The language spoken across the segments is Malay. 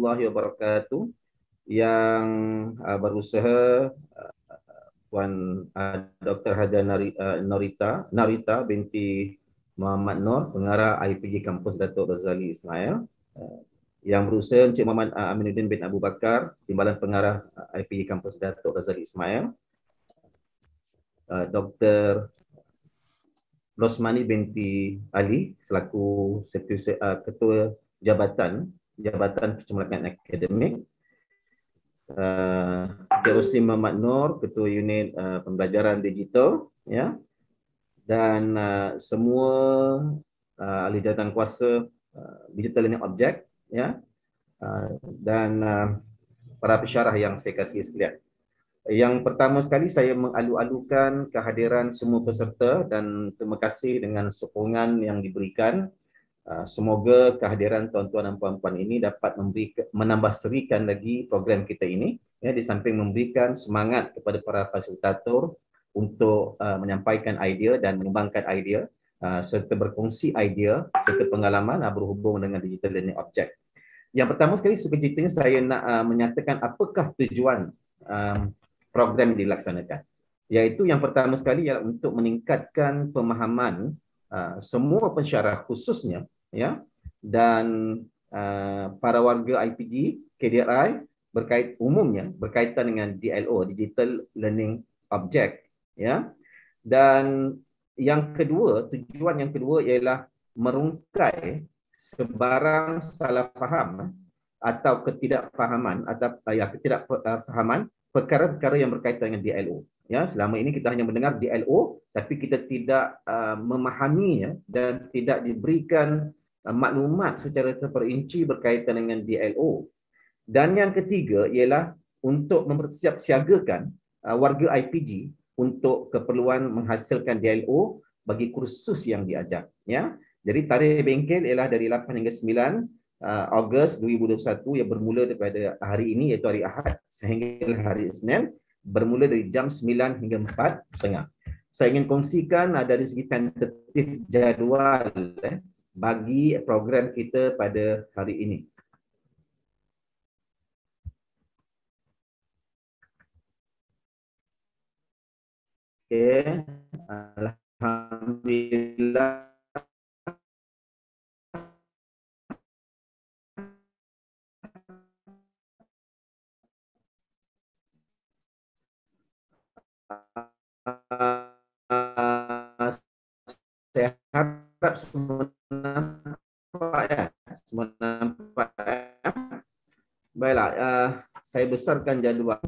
warahmatullahi wabarakatuh yang uh, berusaha uh, puan uh, Dr. Haja Nari, uh, Narita Narita binti Muhammad Nur pengarah IPG kampus Datuk Razali Ismail uh, yang berusaha Encik Muhammad uh, Aminuddin bin Abu Bakar timbalan pengarah uh, IPG kampus Datuk Razali Ismail uh, Dr. Rosmani binti Ali selaku uh, ketua jabatan Jabatan Kecemerlangan Akademik. Uh, eh, Cik Rusli Mahmat Nur, Ketua Unit uh, Pembelajaran Digital. ya. Dan uh, semua uh, ahli jabatan kuasa uh, digital learning objek. ya. Uh, dan uh, para pesyarah yang saya kasih sekalian. Yang pertama sekali saya mengalu-alukan kehadiran semua peserta dan terima kasih dengan sokongan yang diberikan Ah, semoga kehadiran tuan-tuan dan puan-puan ini dapat memberi menambah serikan lagi program kita ini ya di samping memberikan semangat kepada para fasilitator untuk uh, menyampaikan idea dan mengembangkan idea uh, serta berkongsi idea serta pengalaman uh, berhubung dengan digital learning object. Yang pertama sekali sebenarnya saya nak uh, menyatakan apakah tujuan um, program yang dilaksanakan iaitu yang pertama sekali ialah untuk meningkatkan pemahaman uh, semua pensyarah khususnya ya dan uh, para warga IPG KDRI berkait umumnya berkaitan dengan DLO digital learning object ya dan yang kedua tujuan yang kedua ialah merungkai sebarang salah faham atau ketidakfahaman atau uh, ya ketidakfahaman perkara-perkara yang berkaitan dengan DLO ya selama ini kita hanya mendengar DLO tapi kita tidak uh, memahaminya dan tidak diberikan Ah, maklumat secara terperinci berkaitan dengan DLO. Dan yang ketiga ialah untuk mempersiapsiagakan ah, warga IPG untuk keperluan menghasilkan DLO bagi kursus yang diajak. Ya? Jadi tarikh bengkel ialah dari 8 hingga 9 ah, Ogos 2021 yang bermula daripada hari ini iaitu hari Ahad sehingga hari Isnin bermula dari jam 9 hingga 4 setengah. Saya ingin kongsikan dari segi tentatif jadual eh, bagi program kita pada hari ini. Okay. Alhamdulillah. Uh. harap semua nampak ya. Semua nampak ya. Baiklah, uh, saya besarkan jadual.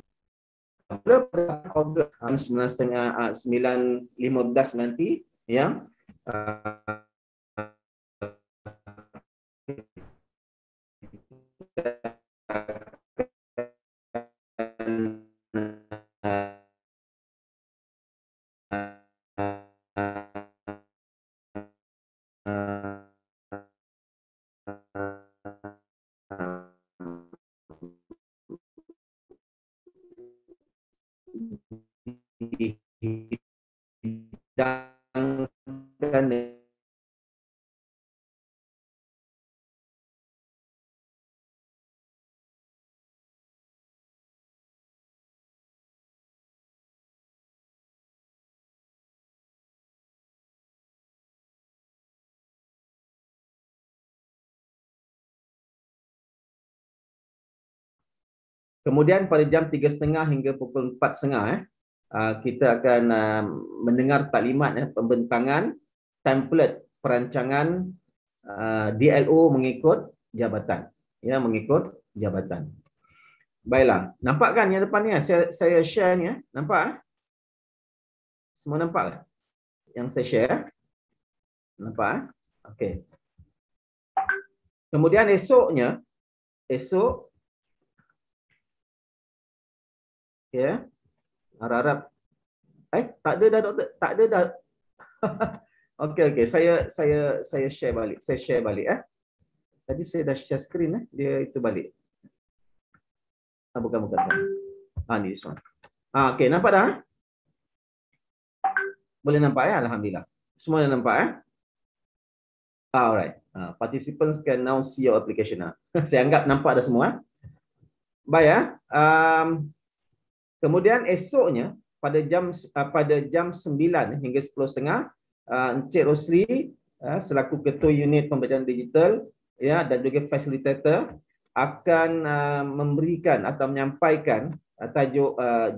Pada pada Ogos 9.15 eh, nanti ya. Uh, Kemudian pada jam 3.30 hingga pukul 4.30 eh, ah, kita akan ah, mendengar taklimat eh, pembentangan template perancangan ah, DLO mengikut jabatan. Ya, mengikut jabatan. Baiklah, nampak kan yang depan ni? Eh? Saya, saya share ni. Eh? Nampak? Eh? Semua nampak kan? Yang saya share. Nampak? Okey. Kemudian esoknya, esok ya yeah. harap-harap eh tak ada dah doktor tak ada dah okey okey saya saya saya share balik saya share balik eh tadi saya dah share screen eh dia itu balik ah, bukan bukan ah ni this one ah okey nampak dah eh? boleh nampak ya eh? alhamdulillah semua dah nampak eh alright ah, participants can now see your application ah saya anggap nampak dah semua eh? Baik ya. Eh. Um, Kemudian esoknya pada jam ah, pada jam 9 hingga 10.30 uh, ah, Encik Rosli ah, selaku ketua unit pembelajaran digital ya dan juga facilitator akan memberikan atau menyampaikan uh, tajuk uh,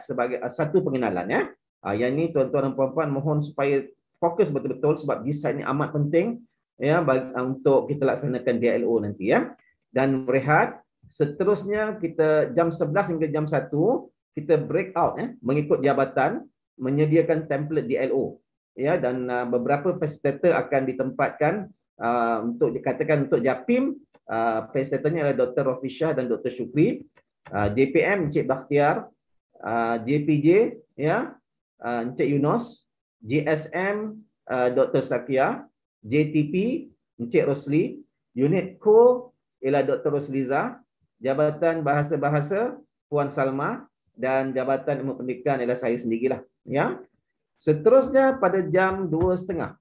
sebagai satu pengenalan ya. Uh, yang ini tuan-tuan dan puan-puan mohon supaya fokus betul-betul sebab g ini amat penting ya untuk kita laksanakan DLO nanti ya. Dan rehat Seterusnya kita jam 11 hingga jam kita break out eh mengikut jabatan menyediakan template DLO ya dan uh, beberapa facilitator akan ditempatkan uh, untuk dikatakan untuk JAPIM uh, facilitatornya adalah Dr. Rafishah dan Dr. Syukri uh, JPM Encik Bakhtiar uh, JPJ ya uh, Encik Yunus JSM uh, Dr. Sakia JTP Encik Rosli unit co ialah Dr. Rosliza jabatan bahasa-bahasa Puan Salma dan Jabatan Ilmu Pendidikan ialah saya sendirilah. Ya. Seterusnya pada jam 2.30.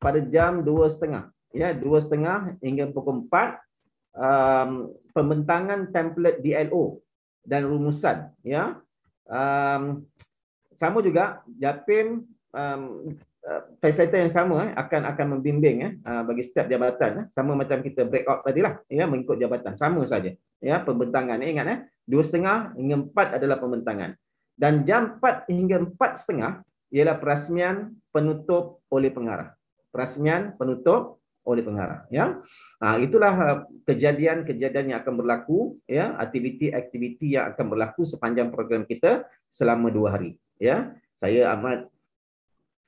Pada jam 2.30. Ya, 2.30 hingga pukul 4 um, pembentangan template DLO dan rumusan, ya. Um, sama juga Japim um, uh, fasiliti yang sama eh, akan akan membimbing eh, uh, bagi setiap jabatan eh. sama macam kita breakout tadi lah ya mengikut jabatan sama saja ya pembentangan eh, ingat eh dua setengah hingga empat adalah pembentangan. Dan jam empat hingga empat setengah ialah perasmian penutup oleh pengarah. Perasmian penutup oleh pengarah. Ya, ha, itulah uh, kejadian-kejadian yang akan berlaku, ya, aktiviti-aktiviti yang akan berlaku sepanjang program kita selama dua hari. Ya, saya amat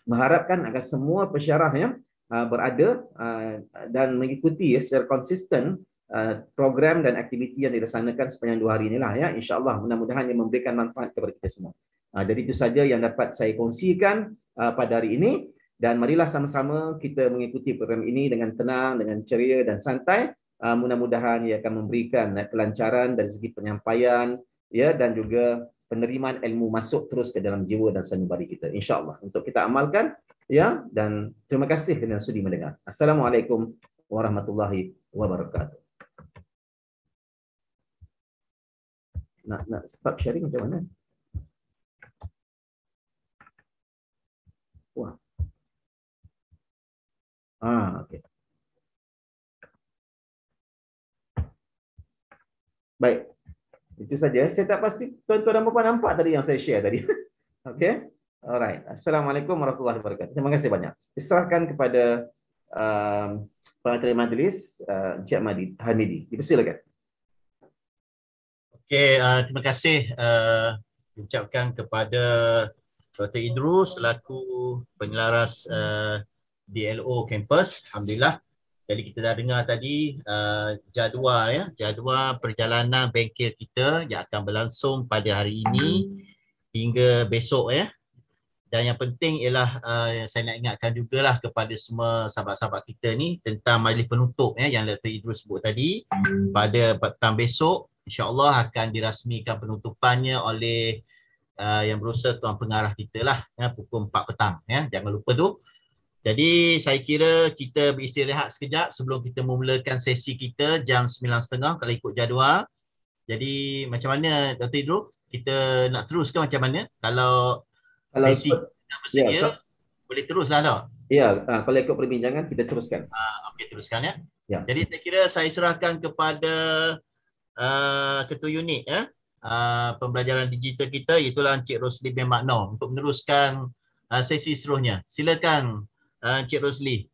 mengharapkan agar semua pesyarah ya, uh, berada uh, dan mengikuti ya, secara konsisten Uh, program dan aktiviti yang dilaksanakan sepanjang dua hari inilah ya insyaallah mudah-mudahan ia memberikan manfaat kepada kita semua. Uh, jadi itu saja yang dapat saya kongsikan uh, pada hari ini dan marilah sama-sama kita mengikuti program ini dengan tenang, dengan ceria dan santai. mudah-mudahan ia akan memberikan kelancaran dari segi penyampaian ya dan juga penerimaan ilmu masuk terus ke dalam jiwa dan sanubari kita insyaallah untuk kita amalkan ya dan terima kasih kerana sudi mendengar. Assalamualaikum warahmatullahi wabarakatuh. nak nak stop sharing macam mana? Wah. Ah, okey. Baik. Itu saja. Saya tak pasti tuan-tuan dan puan nampak tadi yang saya share tadi. okey. Alright. Assalamualaikum warahmatullahi wabarakatuh. Terima kasih banyak. Serahkan kepada uh, um, Pengantar Majlis uh, Encik Mahdi, Hamidi. Dipersilakan. Okay, uh, terima kasih uh, ucapkan kepada Dr. Idru selaku penyelaras uh, DLO Campus. Alhamdulillah. Jadi kita dah dengar tadi uh, jadual ya, jadual perjalanan bengkel kita yang akan berlangsung pada hari ini hingga besok ya. Dan yang penting ialah uh, saya nak ingatkan juga lah kepada semua sahabat-sahabat kita ni tentang majlis penutup ya yang Dr. Idrus sebut tadi pada petang besok insyaAllah akan dirasmikan penutupannya oleh uh, yang berusaha tuan pengarah kita lah ya, pukul 4 petang. Ya. Jangan lupa tu. Jadi saya kira kita beristirahat sekejap sebelum kita memulakan sesi kita jam 9.30 kalau ikut jadual. Jadi macam mana Dr. Idru? Kita nak teruskan macam mana? Kalau, kalau sesi kita bersedia, ya, so, boleh teruslah tak? Ya, ah, kalau ikut perbincangan kita teruskan. Uh, Okey, teruskan ya. ya. Jadi saya kira saya serahkan kepada uh, ah, ketua unit ya uh, pembelajaran digital kita itulah Encik Rosli bin Makno untuk meneruskan uh, sesi seterusnya. Silakan uh, Encik Rosli.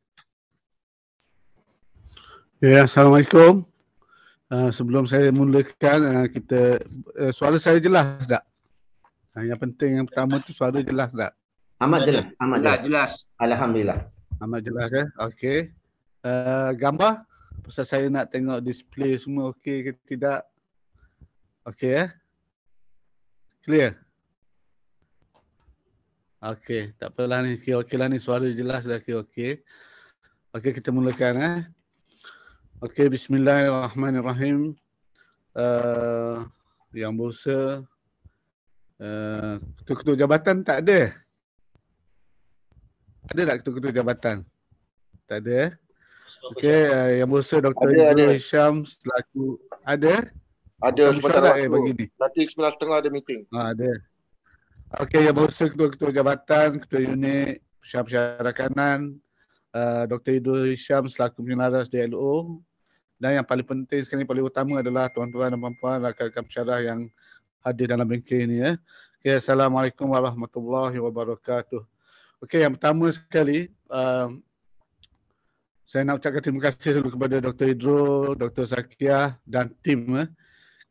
Ya, assalamualaikum. Uh, sebelum saya mulakan uh, kita uh, suara saya jelas tak? Uh, yang penting yang pertama tu suara jelas tak? Amat jelas, amat jelas. Alhamdulillah. Amat jelas ya. Eh? Okey. Uh, gambar? Pasal saya nak tengok display semua okey ke tidak. Okey eh. Clear. Okey, tak apalah ni. Okey okay lah ni suara jelas dah okey okey. Okey kita mulakan eh. Okey bismillahirrahmanirrahim. Uh, yang bursa uh, eh, ketua-ketua jabatan tak ada. Ada tak ketua-ketua jabatan? Tak ada eh? Okey, uh, yang bursa Dr. Ibu Hisham selaku ada? Ada sebentar lah eh, bagi ni. Nanti 9.30 ada meeting. Ha, ada. Okey, yang bursa ketua-ketua jabatan, ketua unit, syarikat Pesyarah Kanan, uh, Dr. Ibu Hisham selaku penyelaras DLO. Dan yang paling penting sekali, paling utama adalah tuan-tuan dan puan-puan rakan-rakan pesyarah yang hadir dalam bengkel ini. ya. Okay, Assalamualaikum warahmatullahi wabarakatuh. Okey, yang pertama sekali, uh, saya nak ucapkan terima kasih kepada Dr. Hidro, Dr. Sakia dan tim eh,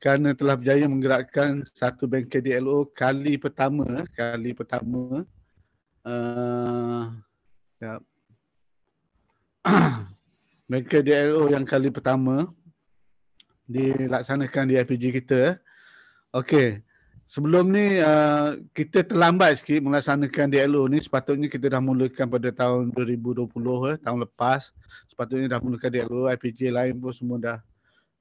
kerana telah berjaya menggerakkan satu bank KDLO kali pertama, kali pertama. Uh, ya. bank KDLO yang kali pertama dilaksanakan di IPG kita. Eh. Okey, sebelum ni uh, kita terlambat sikit melaksanakan DLO ni sepatutnya kita dah mulakan pada tahun 2020 eh, tahun lepas sepatutnya dah mulakan DLO IPJ lain pun semua dah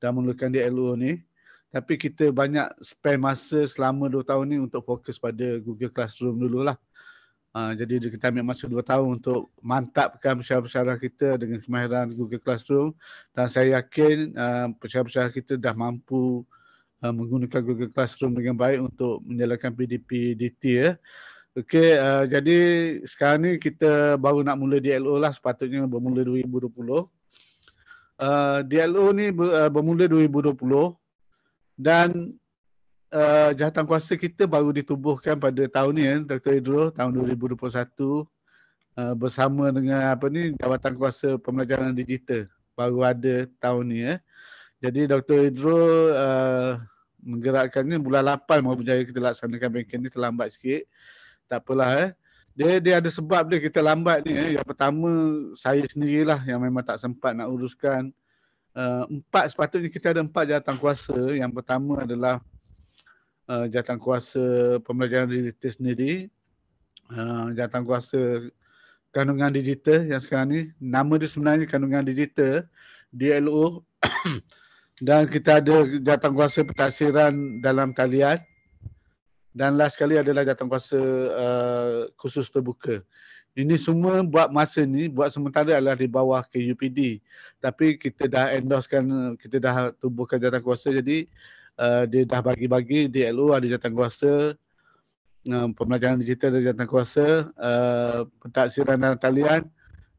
dah mulakan DLO ni tapi kita banyak spare masa selama 2 tahun ni untuk fokus pada Google Classroom dulu lah. Uh, jadi kita ambil masa 2 tahun untuk mantapkan pesyarah-pesyarah kita dengan kemahiran Google Classroom. Dan saya yakin uh, pesyarah-pesyarah kita dah mampu uh, menggunakan Google Classroom dengan baik untuk menjalankan PDP DT ya. Okey, uh, jadi sekarang ni kita baru nak mula DLO lah sepatutnya bermula 2020. Uh, DLO ni ber, uh, bermula 2020 dan uh, jahatan kuasa kita baru ditubuhkan pada tahun ni, eh, Dr. Idro, tahun 2021 uh, bersama dengan apa ni Jabatan Kuasa Pembelajaran Digital baru ada tahun ni. Eh. Jadi Dr. Hidro uh, menggerakkannya bulan 8 mahu berjaya kita laksanakan banking ni terlambat sikit. Tak apalah eh. Dia dia ada sebab dia kita lambat ni eh. Yang pertama saya sendirilah yang memang tak sempat nak uruskan uh, empat sepatutnya kita ada empat jawatan kuasa. Yang pertama adalah uh, jawatan kuasa pembelajaran digital sendiri. Uh, jawatan kuasa kandungan digital yang sekarang ni nama dia sebenarnya kandungan digital DLO dan kita ada jatuh kuasa pentasiran dalam talian dan last sekali adalah jatuh kuasa uh, khusus terbuka. Ini semua buat masa ni, buat sementara adalah di bawah KUPD. Tapi kita dah endorsekan, kita dah tubuhkan jatuh kuasa jadi uh, dia dah bagi-bagi di LO ada jatuh kuasa uh, pembelajaran digital ada jatuh kuasa uh, pentaksiran dalam talian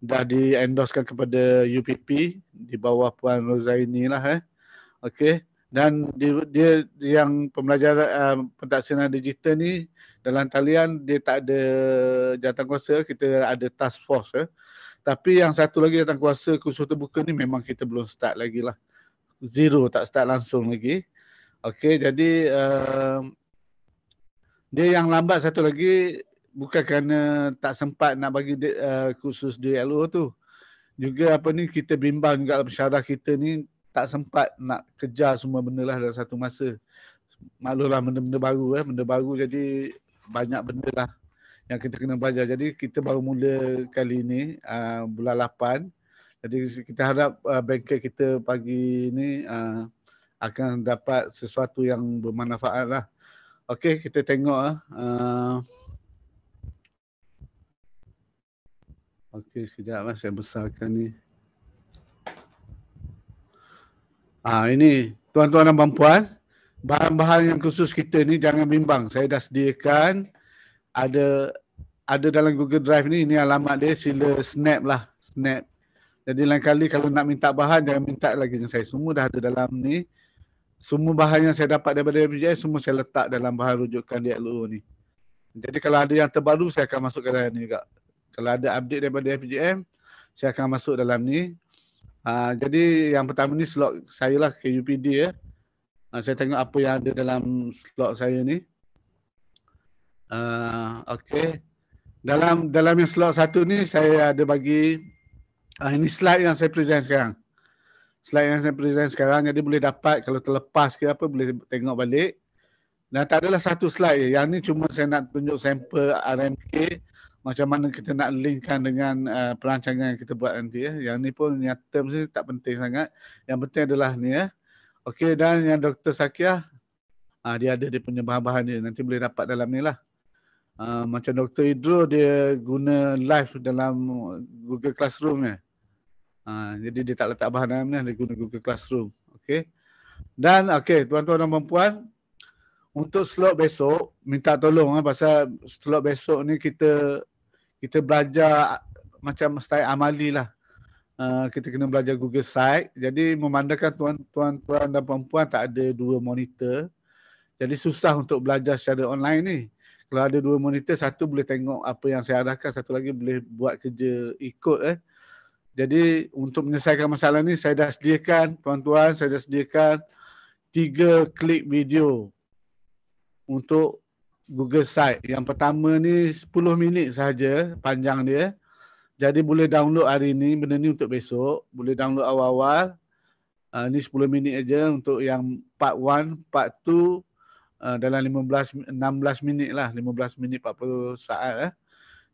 dah di endorsekan kepada UPP di bawah Puan Rozaini lah eh. Okey. Dan dia, dia yang pembelajaran uh, ah, pentaksiran digital ni dalam talian dia tak ada jantan kuasa. Kita ada task force. Eh. Tapi yang satu lagi jantan kuasa khusus terbuka ni memang kita belum start lagi lah. Zero tak start langsung lagi. Okey jadi uh, dia yang lambat satu lagi bukan kerana tak sempat nak bagi uh, kursus DLO tu. Juga apa ni kita bimbang juga pesyarah kita ni tak sempat nak kejar semua benda lah dalam satu masa. Maklumlah benda-benda baru eh. Benda baru jadi banyak benda lah yang kita kena belajar. Jadi kita baru mula kali ni uh, bulan 8. Jadi kita harap uh, ah, banker kita pagi ni uh, akan dapat sesuatu yang bermanfaat lah. Okey kita tengok lah. Uh, Okey sekejap lah saya besarkan ni. Ha, ini tuan-tuan dan puan-puan, bahan-bahan yang khusus kita ni jangan bimbang. Saya dah sediakan ada ada dalam Google Drive ni, ini alamat dia sila snap lah, snap. Jadi lain kali kalau nak minta bahan jangan minta lagi dengan saya. Semua dah ada dalam ni. Semua bahan yang saya dapat daripada BJS semua saya letak dalam bahan rujukan di LO ni. Jadi kalau ada yang terbaru saya akan masuk ke dalam ni juga. Kalau ada update daripada FGM, saya akan masuk dalam ni Ah, jadi yang pertama ni slot saya lah ke UPD ya. Uh, saya tengok apa yang ada dalam slot saya ni. Uh, ah, okay. Dalam dalam yang slot satu ni saya ada bagi uh, ini slide yang saya present sekarang. Slide yang saya present sekarang jadi boleh dapat kalau terlepas ke apa boleh tengok balik. Dan tak adalah satu slide je. Yang ni cuma saya nak tunjuk sampel RMK macam mana kita nak linkkan dengan uh, perancangan yang kita buat nanti ya. Yang ni pun yang term ni tak penting sangat. Yang penting adalah ni ya. Eh. Okey dan yang Dr. Sakiah ah, uh, dia ada dia punya bahan-bahan dia nanti boleh dapat dalam ni lah. Uh, macam Dr. Idro dia guna live dalam Google Classroom ya. Uh, jadi dia tak letak bahan dalam ni, dia guna Google Classroom. Okey. Dan okey tuan-tuan dan puan-puan untuk slot besok, minta tolong lah pasal slot besok ni kita kita belajar macam style amali lah. Uh, kita kena belajar Google Site. Jadi memandangkan tuan-tuan tuan dan puan tak ada dua monitor. Jadi susah untuk belajar secara online ni. Kalau ada dua monitor, satu boleh tengok apa yang saya arahkan, satu lagi boleh buat kerja ikut. Eh. Jadi untuk menyelesaikan masalah ni, saya dah sediakan, tuan-tuan, saya dah sediakan tiga klik video untuk Google site. Yang pertama ni 10 minit saja panjang dia. Jadi boleh download hari ni, benda ni untuk besok. Boleh download awal-awal. Uh, ni 10 minit aja untuk yang part 1, part 2 uh, ah, dalam 15 16 minit lah, 15 minit 40 saat eh.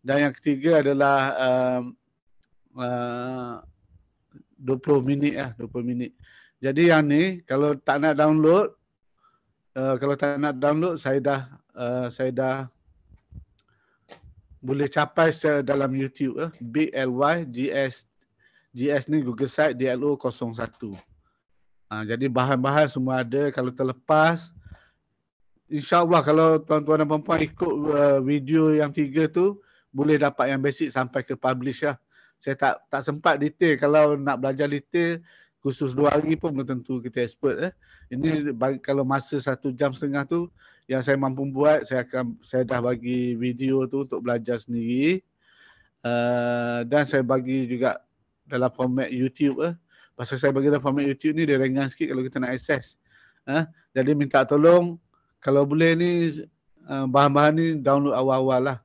Dan yang ketiga adalah uh, uh, 20 minit lah, 20 minit. Jadi yang ni kalau tak nak download Uh, kalau tak nak download, saya dah Eh, saya dah boleh capai secara dalam YouTube eh. B L Y G S G S ni Google site DLO 01. Ha, jadi bahan-bahan semua ada kalau terlepas insyaallah kalau tuan-tuan dan puan-puan ikut uh, video yang tiga tu boleh dapat yang basic sampai ke publish lah. Saya tak tak sempat detail kalau nak belajar detail khusus dua hari pun tentu kita expert eh. Ini ya. bagi, kalau masa satu jam setengah tu yang saya mampu buat saya akan saya dah bagi video tu untuk belajar sendiri. Uh, dan saya bagi juga dalam format YouTube eh. Pasal saya bagi dalam format YouTube ni dia ringan sikit kalau kita nak akses. Eh. Jadi minta tolong kalau boleh ni eh, bahan-bahan ni download awal-awal lah.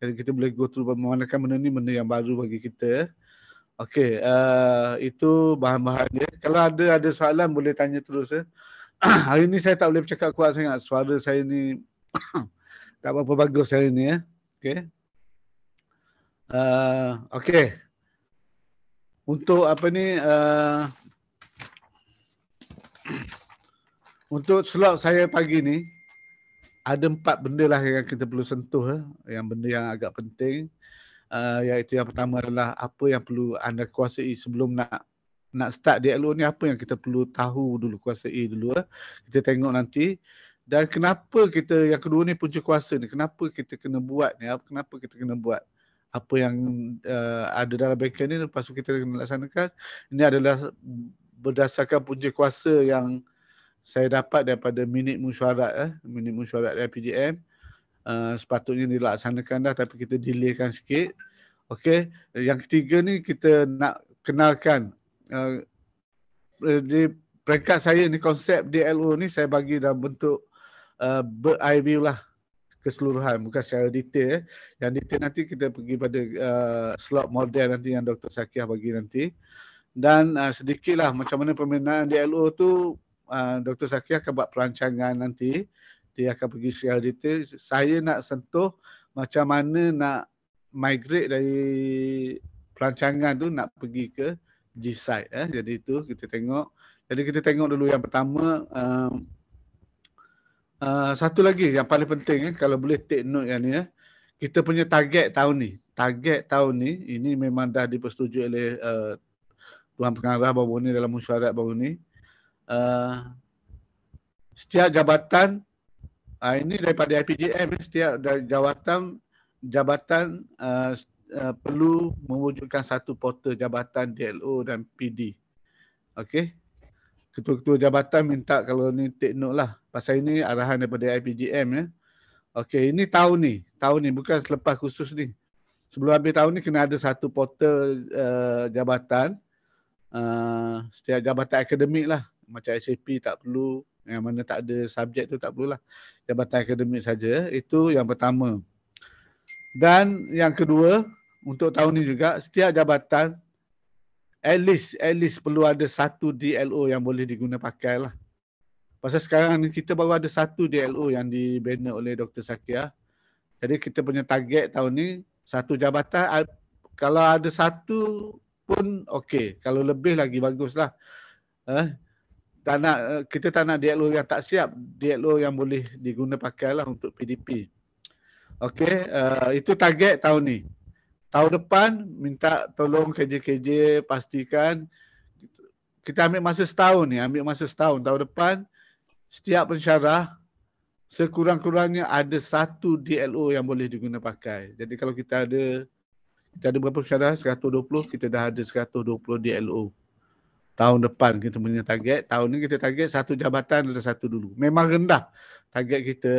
Jadi kita boleh go through memanakan benda ni benda yang baru bagi kita. Eh. Okey, uh, eh, itu bahan-bahan dia. Kalau ada ada soalan boleh tanya terus ya. Hari ni saya tak boleh bercakap kuat sangat. Suara saya ni tak apa apa bagus hari ni ya. Okey. Uh, eh, Okey. Untuk apa ni uh, untuk slot saya pagi ni ada empat benda lah yang kita perlu sentuh ya. Yang benda yang agak penting uh, ah, iaitu ya, yang pertama adalah apa yang perlu anda kuasai sebelum nak nak start DLO ni apa yang kita perlu tahu dulu kuasai dulu eh. kita tengok nanti dan kenapa kita yang kedua ni punca kuasa ni kenapa kita kena buat ni kenapa kita kena buat apa yang uh, ada dalam bankan ni lepas tu kita kena laksanakan ini adalah berdasarkan punca kuasa yang saya dapat daripada minit musyarat eh minit musyarat RPJM uh, Eh, sepatutnya dilaksanakan dah tapi kita delaykan sikit. Okey, yang ketiga ni kita nak kenalkan uh, di peringkat saya ni konsep DLO ni saya bagi dalam bentuk uh, bird eye lah keseluruhan bukan secara detail. Eh. Yang detail nanti kita pergi pada uh, slot model nanti yang Dr. Sakiah bagi nanti. Dan uh, sedikitlah macam mana pembinaan DLO tu uh, Dr. Sakiah akan buat perancangan nanti. Uh, dia akan pergi share detail. Saya nak sentuh macam mana nak migrate dari pelancangan tu nak pergi ke G-Site. Eh. Jadi itu kita tengok. Jadi kita tengok dulu yang pertama. Um, uh, satu lagi yang paling penting eh, kalau boleh take note yang ni. Eh. Kita punya target tahun ni. Target tahun ni ini memang dah dipersetujui oleh uh, Tuan Pengarah baru ni dalam musyarat baru ni. Uh, setiap jabatan uh, ini daripada IPJM setiap jawatan jabatan uh, uh, perlu mewujudkan satu portal jabatan DLO dan PD. Okey. Ketua-ketua jabatan minta kalau ni take note lah. Pasal ini arahan daripada IPJM ya. Okey, ini tahun ni. Tahun ni bukan selepas khusus ni. Sebelum habis tahun ni kena ada satu portal uh, jabatan uh, setiap jabatan akademik lah. Macam SAP tak perlu, yang mana tak ada subjek tu tak perlulah. Jabatan akademik saja itu yang pertama. Dan yang kedua, untuk tahun ni juga setiap jabatan at least at least perlu ada satu DLO yang boleh diguna pakai lah. Pasal sekarang ni kita baru ada satu DLO yang dibina oleh Dr. Sakia. Jadi kita punya target tahun ni satu jabatan kalau ada satu pun okey. Kalau lebih lagi baguslah. Eh, tak nak eh, kita tak nak dialog yang tak siap, DLO yang boleh diguna pakailah untuk PDP. Okey, uh, itu target tahun ni. Tahun depan minta tolong kerja-kerja pastikan kita ambil masa setahun ni, ambil masa setahun tahun depan setiap pensyarah sekurang-kurangnya ada satu DLO yang boleh diguna pakai. Jadi kalau kita ada kita ada berapa pensyarah? 120, kita dah ada 120 DLO tahun depan kita punya target. Tahun ni kita target satu jabatan ada satu dulu. Memang rendah target kita.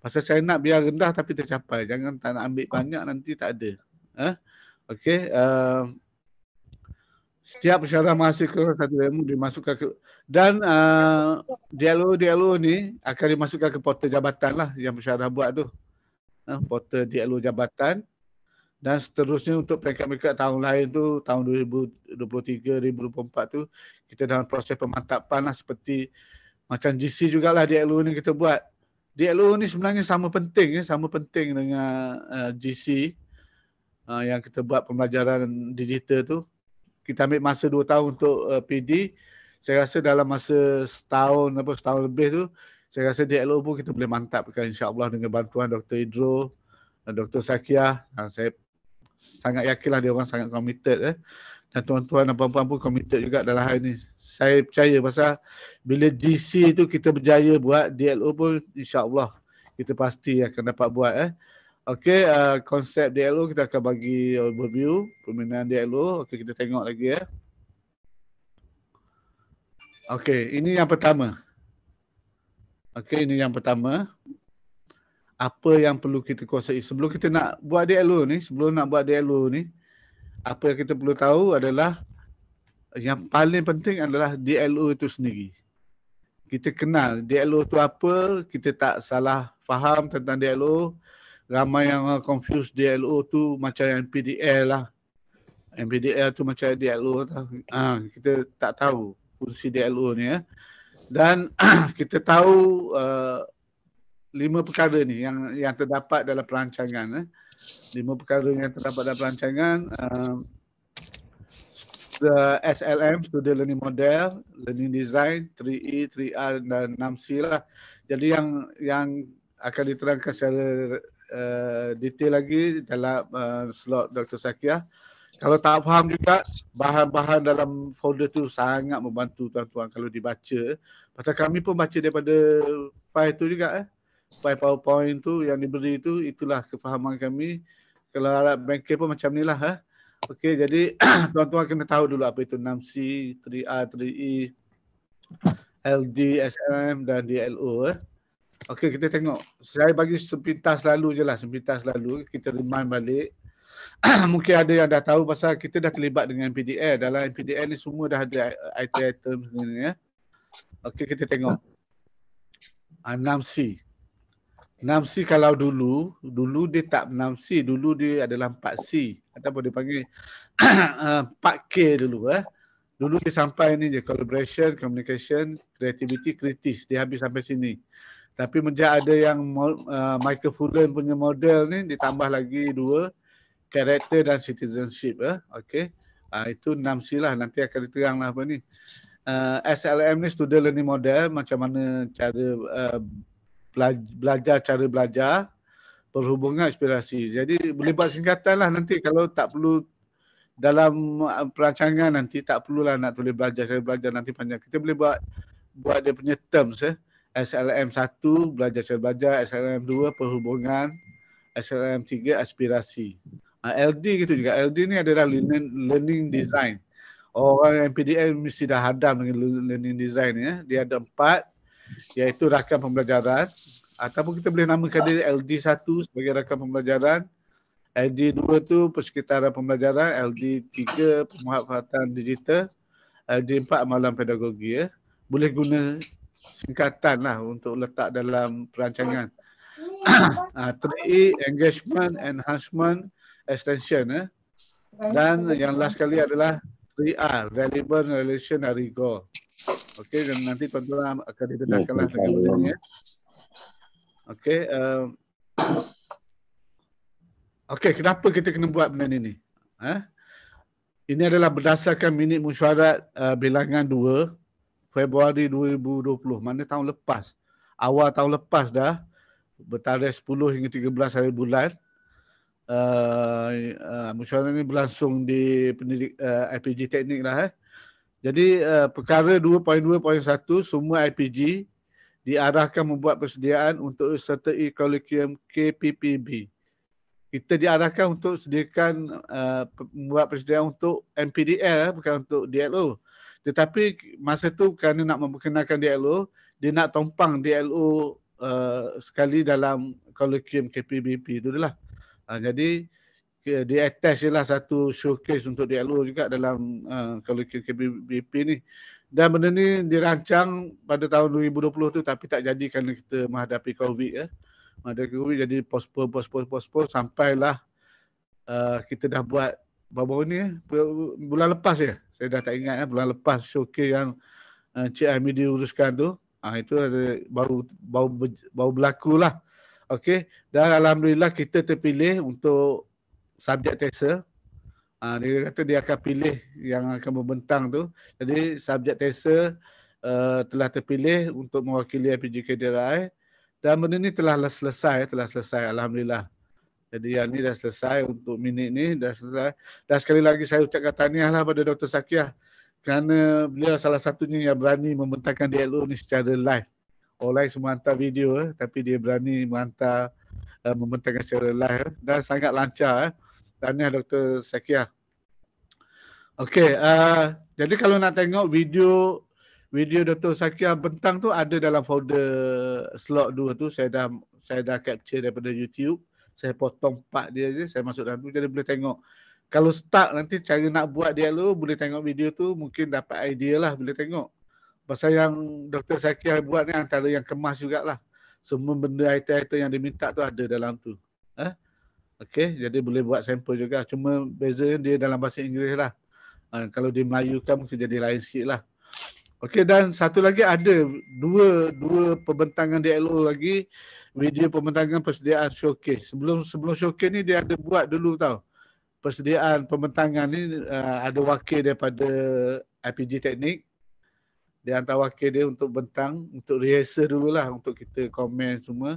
Pasal saya nak biar rendah tapi tercapai. Jangan tak nak ambil banyak nanti tak ada. Eh? Ha? Okay. Uh, setiap syarah ke satu ilmu dimasukkan ke dan uh, dialog-dialog ni akan dimasukkan ke portal jabatan lah yang syarah buat tu. Uh, portal dialog jabatan dan seterusnya untuk peringkat mereka tahun lain tu tahun 2023 2024 tu kita dalam proses pemantapan lah seperti macam GC jugalah di LU ni kita buat di LU ni sebenarnya sama penting ya sama penting dengan uh, eh, GC uh, eh, yang kita buat pembelajaran digital tu kita ambil masa dua tahun untuk uh, eh, PD saya rasa dalam masa setahun atau setahun lebih tu saya rasa di LU pun kita boleh mantapkan insya-Allah dengan bantuan Dr. Idro Dr. Sakia, saya sangat yakinlah dia orang sangat committed eh. Dan tuan-tuan dan puan-puan pun committed juga dalam hal ini. Saya percaya pasal bila GC itu kita berjaya buat, DLO pun insyaAllah kita pasti akan dapat buat eh. Okay, uh, konsep DLO kita akan bagi overview pembinaan DLO. Okay, kita tengok lagi ya. Eh. Okey, ini yang pertama. Okay, ini yang pertama apa yang perlu kita kuasai. Sebelum kita nak buat DLO ni, sebelum nak buat DLO ni, apa yang kita perlu tahu adalah yang paling penting adalah DLO itu sendiri. Kita kenal DLO itu apa, kita tak salah faham tentang DLO. Ramai yang confuse DLO tu macam MPDL lah. MPDL tu macam DLO. Ah, ha, kita tak tahu fungsi DLO ni ya. Dan kita tahu uh, lima perkara ni yang yang terdapat dalam perancangan eh. Lima perkara yang terdapat dalam perancangan uh, the SLM Studio Learning Model, Learning Design 3E, 3R e, dan 6C lah. Jadi yang yang akan diterangkan secara uh, detail lagi dalam uh, slot Dr. Sakiah. Kalau tak faham juga, bahan-bahan dalam folder tu sangat membantu tuan-tuan kalau dibaca. Pasal kami pun baca daripada file tu juga eh five PowerPoint tu yang diberi itu itulah kefahaman kami kalau Arab banker pun macam inilah ha. Okey jadi tuan-tuan kena tahu dulu apa itu 6C, 3 a 3E, LD, SRM dan DLO eh. Ha. Okey kita tengok. Saya bagi sepintas lalu je lah, sepintas lalu kita remind balik. Mungkin ada yang dah tahu pasal kita dah terlibat dengan PDL. Dalam PDL ni semua dah ada item-item sebenarnya. Ya. Okey kita tengok. 6C. Ah, Namsi kalau dulu, dulu dia tak namsi, dulu dia adalah 4C ataupun dia panggil 4K eh, dulu eh. Dulu dia sampai ni je, collaboration, communication, creativity, kritis. Dia habis sampai sini. Tapi menjak ada yang uh, Michael Fullan punya model ni, ditambah lagi dua, character dan citizenship. Eh. Okay. Uh, ah, itu 6 lah, nanti akan diterang lah apa ni. Uh, eh, SLM ni student learning model, macam mana cara uh, belajar cara belajar perhubungan aspirasi. Jadi berlibat singkatan lah nanti kalau tak perlu dalam uh, perancangan nanti tak perlulah nak tulis belajar cara belajar nanti panjang. Kita boleh buat buat dia punya terms eh. SLM 1 belajar cara belajar, SLM 2 perhubungan, SLM 3 aspirasi. Ah, LD gitu juga. LD ni adalah learning, design. Orang MPDM mesti dah hadam dengan learning design ya. Dia ada empat iaitu rakan pembelajaran ataupun kita boleh namakan dia LD1 sebagai rakan pembelajaran LD2 tu persekitaran pembelajaran LD3 pemanfaatan digital LD4 malam pedagogi ya. boleh guna singkatan lah untuk letak dalam perancangan 3E ah, engagement enhancement extension eh. dan yang last sekali adalah 3R relevant relation and Okey, dan nanti tuan-tuan akan didedahkanlah dengan bertanya. Lah okey. Eh. Um, Okey, kenapa kita kena buat benda ini? Eh? Ha? Ini adalah berdasarkan minit mesyuarat uh, bilangan 2 Februari 2020, mana tahun lepas. Awal tahun lepas dah, bertarikh 10 hingga 13 hari bulan. Uh, uh, mesyuarat ini berlangsung di pendidik, uh, IPG Teknik lah. Eh. Jadi uh, perkara 2.2.1 semua IPG diarahkan membuat persediaan untuk sertai kolikium KPPB. Kita diarahkan untuk sediakan uh, membuat persediaan untuk MPDL eh, bukan untuk DLO. Tetapi masa tu kerana nak memperkenalkan DLO, dia nak tompang DLO uh, sekali dalam kolikium KPPB. itu lah. Uh, jadi dia attach je lah satu showcase untuk DLO juga dalam uh, kalau KKBP ni. Dan benda ni dirancang pada tahun 2020 tu tapi tak jadi kerana kita menghadapi COVID ya. Eh. Menghadapi COVID jadi postpone, postpone, postpone sampailah uh, kita dah buat baru-baru ni eh, bulan lepas ya. Eh. Saya dah tak ingat eh, bulan lepas showcase yang uh, Cik Amir diuruskan tu. Ah ha, itu ada baru baru baru berlakulah. Okey, dan alhamdulillah kita terpilih untuk subjek tesa. Ha, dia kata dia akan pilih yang akan membentang tu. Jadi subjek tesa uh, telah terpilih untuk mewakili RPGK DRI dan benda ni telah selesai, telah selesai Alhamdulillah. Jadi yang ni dah selesai untuk minit ni dah selesai. Dan sekali lagi saya ucapkan tahniah lah pada Dr. Sakiah kerana beliau salah satunya yang berani membentangkan DLO ni secara live. Orang semua hantar video eh, tapi dia berani menghantar uh, membentangkan secara live eh. dan sangat lancar eh tahniah Dr. Sakia. Okey, uh, jadi kalau nak tengok video video Dr. Sakia bentang tu ada dalam folder slot 2 tu saya dah saya dah capture daripada YouTube. Saya potong part dia je, saya masuk dalam tu jadi boleh tengok. Kalau start nanti cara nak buat dia lu boleh tengok video tu mungkin dapat idea lah boleh tengok. Pasal yang Dr. Sakia buat ni antara yang kemas jugalah. Semua benda item-item yang diminta tu ada dalam tu. Eh? Okey, jadi boleh buat sampel juga. Cuma bezanya dia dalam bahasa Inggeris lah. Uh, kalau di Melayu kan mungkin jadi lain sikit lah. Okey, dan satu lagi ada dua dua pembentangan di LO lagi. Video pembentangan persediaan showcase. Sebelum sebelum showcase ni dia ada buat dulu tau. Persediaan pembentangan ni uh, ada wakil daripada IPG Teknik. Dia hantar wakil dia untuk bentang, untuk rehearsal dulu lah untuk kita komen semua.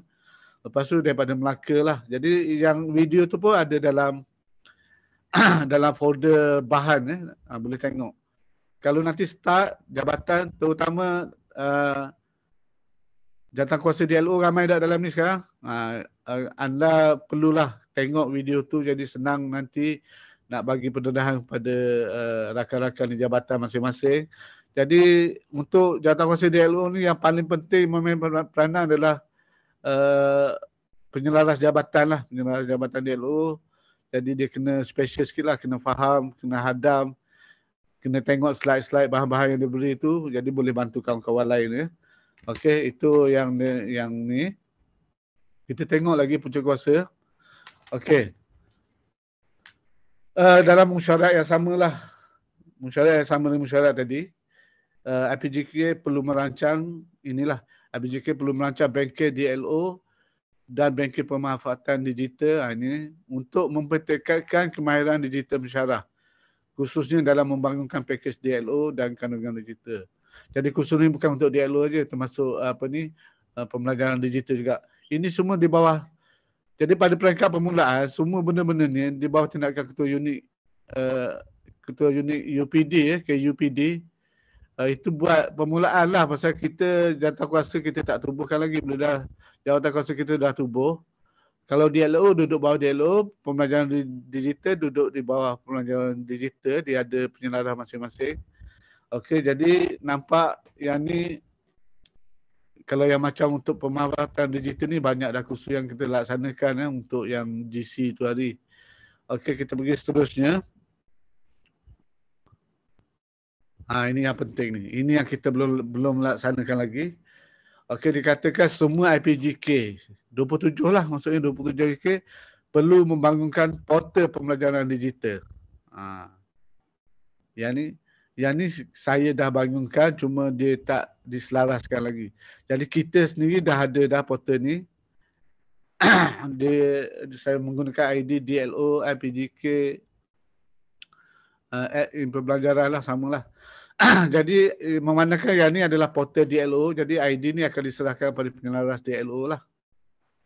Lepas tu daripada Melaka lah. Jadi yang video tu pun ada dalam dalam folder bahan eh. Ha, boleh tengok. Kalau nanti start jabatan terutama uh, jatah kuasa DLO ramai dah dalam ni sekarang. Ha, uh, anda perlulah tengok video tu jadi senang nanti nak bagi pendedahan kepada uh, rakan-rakan di jabatan masing-masing. Jadi untuk jatah kuasa DLO ni yang paling penting memainkan peranan adalah Eh, penyelaras jabatan lah, penyelaras jabatan dia dulu. Jadi dia kena special sikit lah, kena faham, kena hadam, kena tengok slide-slide bahan-bahan yang dia beri tu. Jadi boleh bantu kawan-kawan lain ya. Okey, itu yang ni, yang ni. Kita tengok lagi punca kuasa. Okey. Uh, dalam musyarat yang sama lah, Musyarat yang sama dengan musyarat tadi. Uh, eh, IPGK perlu merancang inilah IBJK perlu melancar bengkel DLO dan bengkel pemanfaatan digital ha, ini untuk mempertingkatkan kemahiran digital mesyuarat khususnya dalam membangunkan pakej DLO dan kandungan digital. Jadi khusus ini bukan untuk DLO aja termasuk eh, apa ni eh, pembelajaran digital juga. Ini semua di bawah jadi pada peringkat permulaan eh, semua benda-benda ni di bawah tindakan ketua unit uh, ketua unit UPD ya ke UPD uh, itu buat permulaan lah pasal kita jantan kuasa kita tak tubuhkan lagi bila dah jawatan kuasa kita dah tubuh. Kalau dia DLO oh, duduk bawah DLO, pembelajaran digital duduk di bawah pembelajaran digital, dia ada penyelarah masing-masing. Okey, jadi nampak yang ni kalau yang macam untuk pemahaman digital ni banyak dah kursus yang kita laksanakan ya, untuk yang GC tu hari. Okey, kita pergi seterusnya. Ha, ini yang penting ni. Ini yang kita belum belum laksanakan lagi. Okey dikatakan semua IPJK 27 lah maksudnya 27 IPJK perlu membangunkan portal pembelajaran digital. Ha. Yang ni yang ni saya dah bangunkan cuma dia tak diselaraskan lagi. Jadi kita sendiri dah ada dah portal ni. dia saya menggunakan ID DLO IPJK uh, eh, app pembelajaran lah samalah. lah. jadi eh, memandangkan yang ini adalah portal DLO, jadi ID ini akan diserahkan pada penyelaras DLO lah.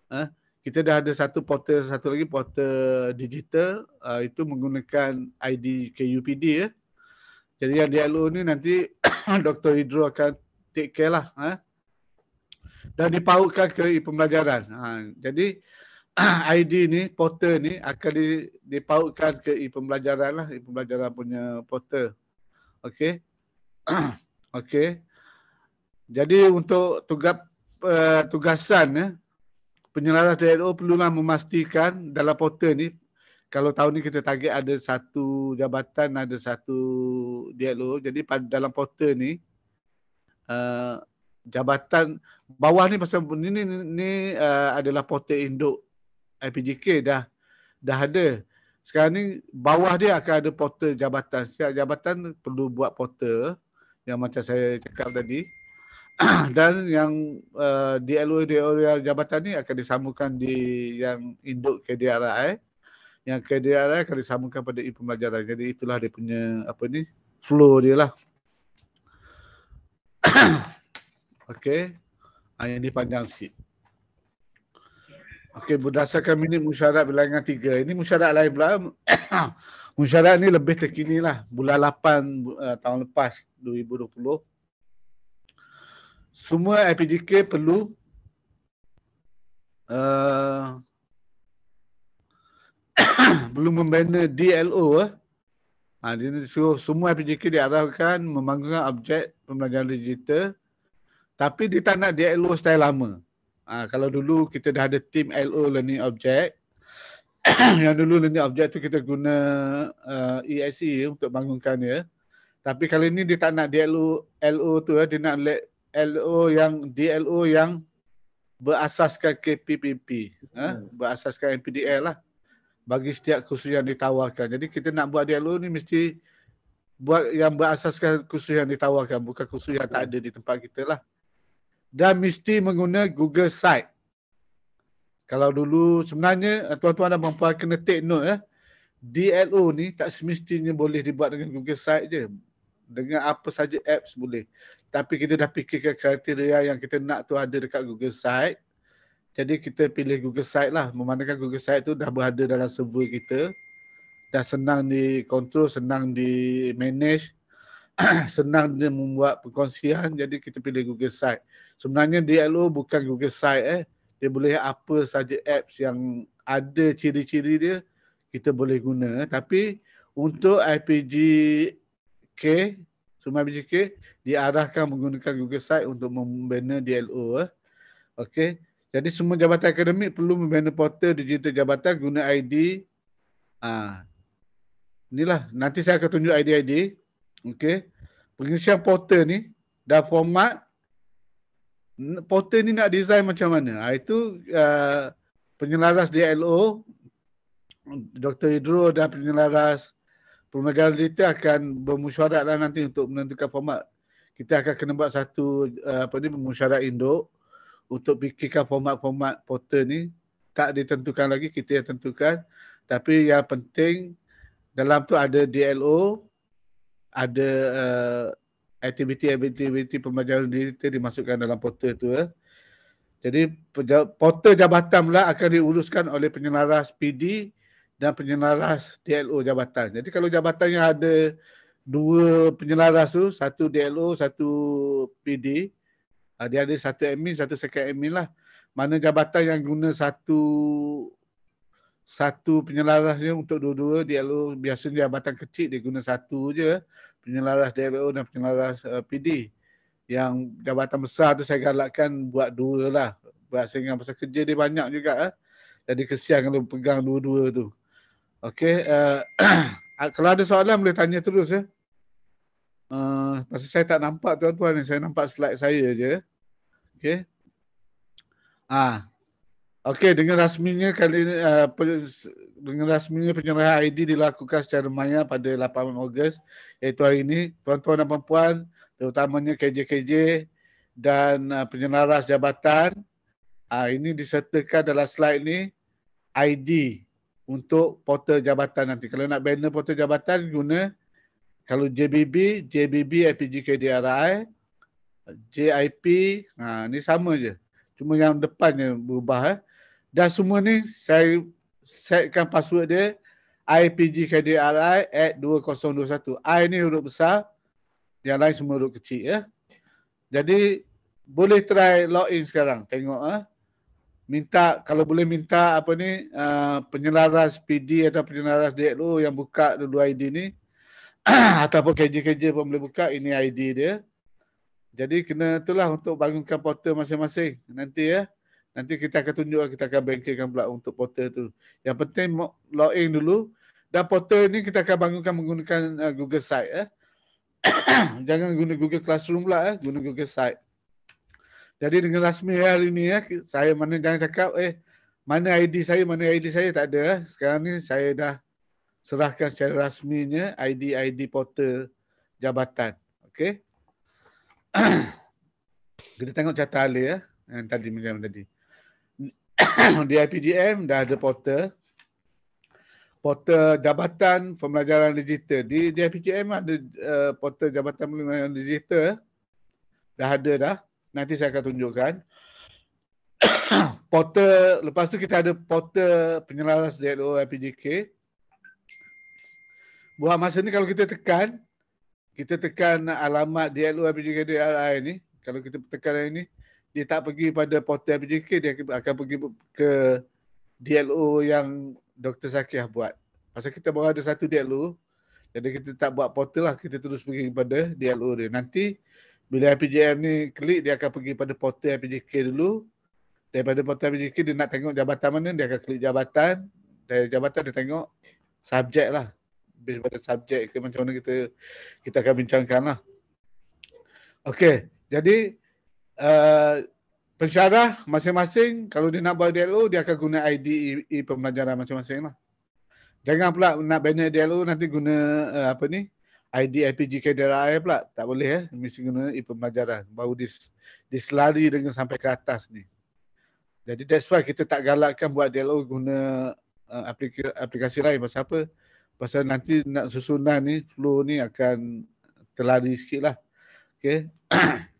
Eh? Kita dah ada satu portal, satu lagi portal digital uh, itu menggunakan ID KUPD ya. Eh? Jadi yang DLO ini nanti Dr. Hidro akan take care lah. Eh? Dan dipautkan ke pembelajaran Ha, jadi ID ini portal ini akan dipautkan ke pembelajaran lah. pembelajaran punya portal. Okay. Okey. Jadi untuk tugas uh, eh, tugasan ya, eh, penyelaras DLO perlulah memastikan dalam portal ni kalau tahun ni kita target ada satu jabatan ada satu DLO. Jadi pada dalam portal ni uh, jabatan bawah ni pasal ni ni, ni uh, adalah portal induk IPJK dah dah ada. Sekarang ni bawah dia akan ada portal jabatan. Setiap jabatan perlu buat portal yang macam saya cakap tadi dan yang uh, di LU di area jabatan ni akan disambungkan di yang induk KDRI yang KDRI akan disambungkan pada ilmu e pembelajaran jadi itulah dia punya apa ni flow dia lah okey ah, yang ini panjang sikit okey berdasarkan minit musyarat bilangan tiga ini musyarat lain pula Musyarat ni lebih terkini lah. Bulan 8 uh, eh, tahun lepas 2020. Semua IPDK perlu uh, belum membina DLO. Eh. Ha, dia suruh semua IPDK diarahkan membangunkan objek pembelajaran digital. Tapi dia tak nak DLO style lama. Ha, kalau dulu kita dah ada team LO Learning Object. yang dulu ni objek tu kita guna uh, ESE untuk bangunkan dia. Tapi kali ini dia tak nak DLO, LO tu eh, dia nak let LO yang DLO yang berasaskan KPPP, eh? Hmm. berasaskan MPDL lah bagi setiap kursus yang ditawarkan. Jadi kita nak buat DLO ni mesti buat yang berasaskan kursus yang ditawarkan bukan kursus yang tak ada di tempat kita lah. Dan mesti menggunakan Google Site. Kalau dulu sebenarnya eh, tuan-tuan dan puan-puan kena take note eh. DLO ni tak semestinya boleh dibuat dengan Google Site je. Dengan apa saja apps boleh. Tapi kita dah fikirkan kriteria yang kita nak tu ada dekat Google Site. Jadi kita pilih Google Site lah. Memandangkan Google Site tu dah berada dalam server kita. Dah senang dikontrol, senang di manage. senang dia membuat perkongsian. Jadi kita pilih Google Site. Sebenarnya DLO bukan Google Site eh dia boleh apa saja apps yang ada ciri-ciri dia kita boleh guna tapi untuk IPG K semua IPG K diarahkan menggunakan Google Site untuk membina DLO eh. okey jadi semua jabatan akademik perlu membina portal digital jabatan guna ID ha. inilah nanti saya akan tunjuk ID-ID okey pengisian portal ni dah format Portal ni nak design macam mana? Ha, itu uh, penyelaras DLO, Dr. Hidro dan penyelaras pembelajaran kita akan bermusyarat lah nanti untuk menentukan format. Kita akan kena buat satu ah, apa ni, bermusyarat induk untuk fikirkan format-format portal ni. Tak ditentukan lagi, kita yang tentukan. Tapi yang penting dalam tu ada DLO, ada aktiviti-aktiviti pembelajaran diri kita dimasukkan dalam portal itu. ya. Eh. Jadi portal jabatan pula akan diuruskan oleh penyelaras PD dan penyelaras DLO jabatan. Jadi kalau jabatan yang ada dua penyelaras tu, satu DLO, satu PD, ah, dia ada satu admin, satu second admin lah. Mana jabatan yang guna satu satu penyelarasnya untuk dua-dua DLO biasanya jabatan kecil dia guna satu je penyelaras DPO dan penyelaras uh, eh, PD yang jabatan besar tu saya galakkan buat dua lah buat sehingga pasal kerja dia banyak juga eh. jadi kesian kalau pegang dua-dua tu Okey, uh, kalau ada soalan boleh tanya terus ya. Uh, pasal saya tak nampak tuan-tuan ni, saya nampak slide saya je. Okey. Ah, Okey, dengan rasminya kali ini, uh, eh, pen, dengan rasminya penyerahan ID dilakukan secara maya pada 8 Ogos iaitu hari ini. Tuan-tuan dan puan-puan, terutamanya KJ-KJ dan uh, penyelaras jabatan, uh, ini disertakan dalam slide ini ID untuk portal jabatan nanti. Kalau nak banner portal jabatan, guna kalau JBB, JBB IPG KDRI, JIP, uh, ah, ini sama je. Cuma yang depannya berubah. Eh. Dan semua ni saya setkan password dia IPGKDRI at 2021. I ni huruf besar. Yang lain semua huruf kecil ya. Jadi boleh try login sekarang. Tengok ah. Ha? Minta kalau boleh minta apa ni uh, penyelaras PD atau penyelaras DLO yang buka dulu ID ni. ataupun kerja-kerja pun boleh buka. Ini ID dia. Jadi kena itulah untuk bangunkan portal masing-masing. Nanti ya. Nanti kita akan tunjuk, kita akan bankingkan pula untuk portal tu. Yang penting login dulu. Dan portal ni kita akan bangunkan menggunakan uh, Google Site. Eh. Jangan guna Google Classroom pula, eh. guna Google Site. Jadi dengan rasmi hari ini, eh, saya mana jangan cakap, eh, mana ID saya, mana ID saya, tak ada. Eh. Sekarang ni saya dah serahkan secara rasminya ID-ID portal jabatan. Okay. kita tengok catat alih eh, yang tadi, macam tadi. di IPDM dah ada portal portal jabatan pembelajaran digital di di IPDM ada uh, portal jabatan pembelajaran digital dah ada dah nanti saya akan tunjukkan portal lepas tu kita ada portal penyelaras DLO IPJK buat masa ni kalau kita tekan kita tekan alamat DLO IPJK DRI ni kalau kita tekan yang ini dia tak pergi pada portal PJK dia akan pergi ke DLO yang Dr. Sakiah buat. Pasal kita baru ada satu DLO jadi kita tak buat portal lah kita terus pergi pada DLO dia. Nanti bila RPJM ni klik dia akan pergi pada portal RPJK dulu daripada portal RPJK dia nak tengok jabatan mana dia akan klik jabatan dari jabatan dia tengok subjek lah based pada subjek ke macam mana kita kita akan bincangkan lah. Okay, jadi Eh, pensyarah masing-masing kalau dia nak buat DLO dia akan guna ID e pembelajaran masing-masing lah. Jangan pula nak banyak DLO nanti guna uh, apa ni ID IPG air pula. Tak boleh ya. Eh? Mesti guna e-pembelajaran. Baru dis, diselari dengan sampai ke atas ni. Jadi that's why kita tak galakkan buat DLO guna uh, eh, aplik- aplikasi lain. Pasal apa? Pasal nanti nak susunan ni, flow ni akan terlari sikit lah. Okay.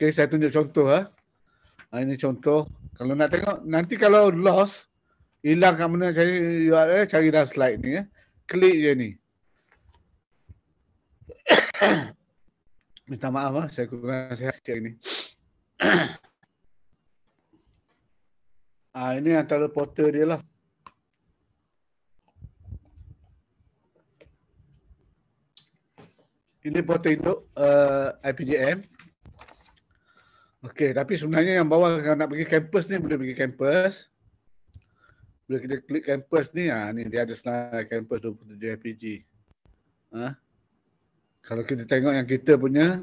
Okay, saya tunjuk contoh. Ha. Ha, ini contoh. Kalau nak tengok, nanti kalau lost, hilang kat mana cari URL, cari dalam slide ni. Ya. Klik je ni. Minta maaf, ha. saya kurang sehat sikit ni. ha, ini antara portal dia lah. Ini portal induk uh, IPDM. IPDM. Okey, tapi sebenarnya yang bawah kalau nak pergi kampus ni boleh pergi kampus. Bila kita klik kampus ni, ha, ni dia ada slide kampus 27 JPG. Ha? Kalau kita tengok yang kita punya,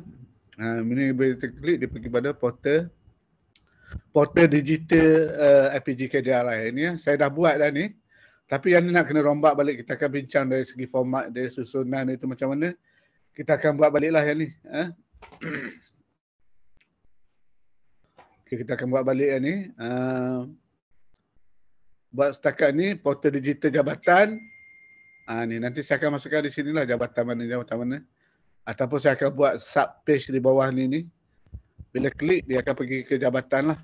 ha, ini boleh kita klik dia pergi pada portal portal digital uh, eh, RPG KDRI lah. ini ya. Saya dah buat dah ni. Tapi yang ni nak kena rombak balik, kita akan bincang dari segi format, dari susunan itu macam mana. Kita akan buat balik lah yang ni. Ha? Okay, kita akan buat balik ni. Uh, buat setakat ni portal digital jabatan. Uh, ni Nanti saya akan masukkan di sini lah jabatan mana, jabatan mana. Ataupun saya akan buat sub page di bawah ni ni. Bila klik dia akan pergi ke jabatan lah.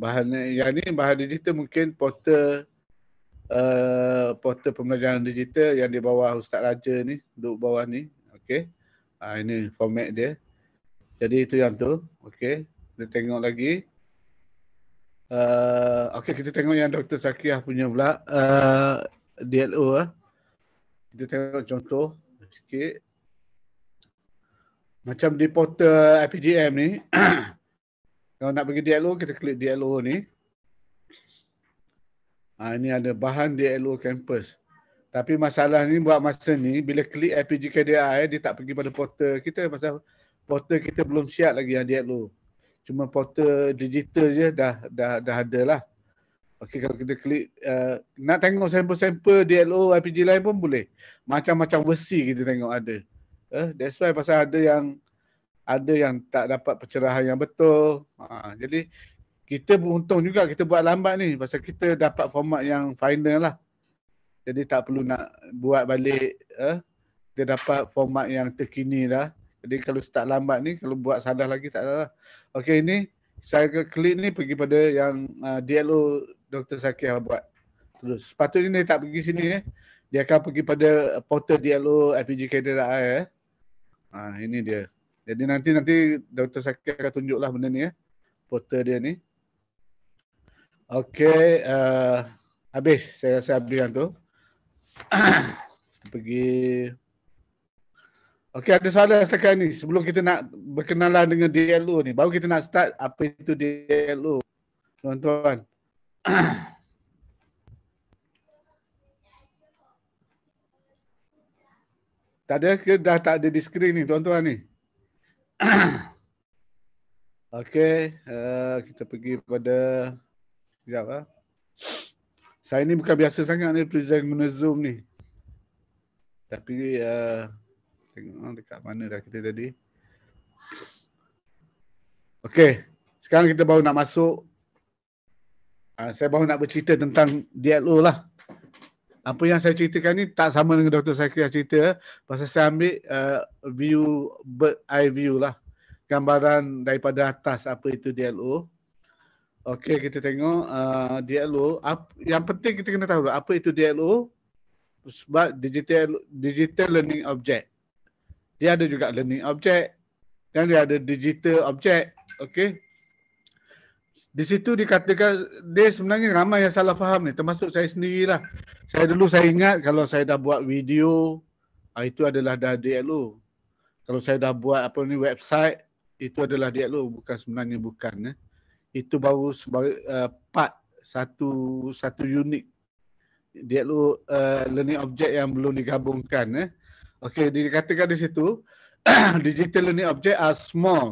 Bahan yang ni bahan digital mungkin portal uh, portal pembelajaran digital yang di bawah Ustaz Raja ni. Duduk bawah ni. Okay. Uh, ini format dia. Jadi itu yang tu. Okay. Kita tengok lagi. Uh, okay, kita tengok yang Dr. Sakiah punya pula. Uh, DLO. Eh. Ah. Kita tengok contoh sikit. Macam di portal IPGM ni. kalau nak pergi DLO, kita klik DLO ni. Ha, ini ada bahan DLO Campus. Tapi masalah ni buat masa ni, bila klik IPG IPGKDI, dia tak pergi pada portal kita. Pasal portal kita belum siap lagi yang DLO cuma portal digital je dah dah dah ada lah. Okey kalau kita klik uh, nak tengok sampel-sampel DLO IPG lain pun boleh. Macam-macam versi kita tengok ada. Uh, that's why pasal ada yang ada yang tak dapat pencerahan yang betul. Ha, jadi kita beruntung juga kita buat lambat ni pasal kita dapat format yang final lah. Jadi tak perlu nak buat balik Eh, kita dapat format yang terkini dah. Jadi kalau start lambat ni kalau buat salah lagi tak salah. Lah. Okey ini saya klik ni pergi pada yang uh, DLO Dr. Sakiah buat. Terus. Sepatutnya dia tak pergi sini eh. Dia akan pergi pada portal DLO fpgcader.ai eh. Ha, ini dia. Jadi nanti nanti Dr. Sakiah akan tunjuklah benda ni eh. Portal dia ni. Okey. Uh, habis. Saya rasa habis yang tu. Pergi. Okey, ada soalan setakat ni sebelum kita nak berkenalan dengan DLO ni. Baru kita nak start apa itu DLO. Tuan-tuan. tak ada ke dah tak ada di skrin ni tuan-tuan ni? Okey, uh, kita pergi pada sekejap lah. Saya ni bukan biasa sangat ni present guna Zoom ni. Tapi uh, Tengok ah, dekat mana dah kita tadi. Okey, sekarang kita baru nak masuk. Uh, saya baru nak bercerita tentang DLO lah. Apa yang saya ceritakan ni tak sama dengan Dr. Sakriah cerita. Pasal saya ambil uh, view, bird eye view lah. Gambaran daripada atas apa itu DLO. Okey, kita tengok uh, DLO. Ap, yang penting kita kena tahu lah apa itu DLO. Sebab digital, digital Learning Object dia ada juga learning object dan dia ada digital object okey di situ dikatakan dia sebenarnya ramai yang salah faham ni termasuk saya sendirilah saya dulu saya ingat kalau saya dah buat video ah, itu adalah dah DLO kalau saya dah buat apa ni website itu adalah DLO bukan sebenarnya bukan eh. itu baru sebagai uh, part satu satu unit DLO uh, eh, learning object yang belum digabungkan eh. Okey, dikatakan di situ digital learning object are ah, small.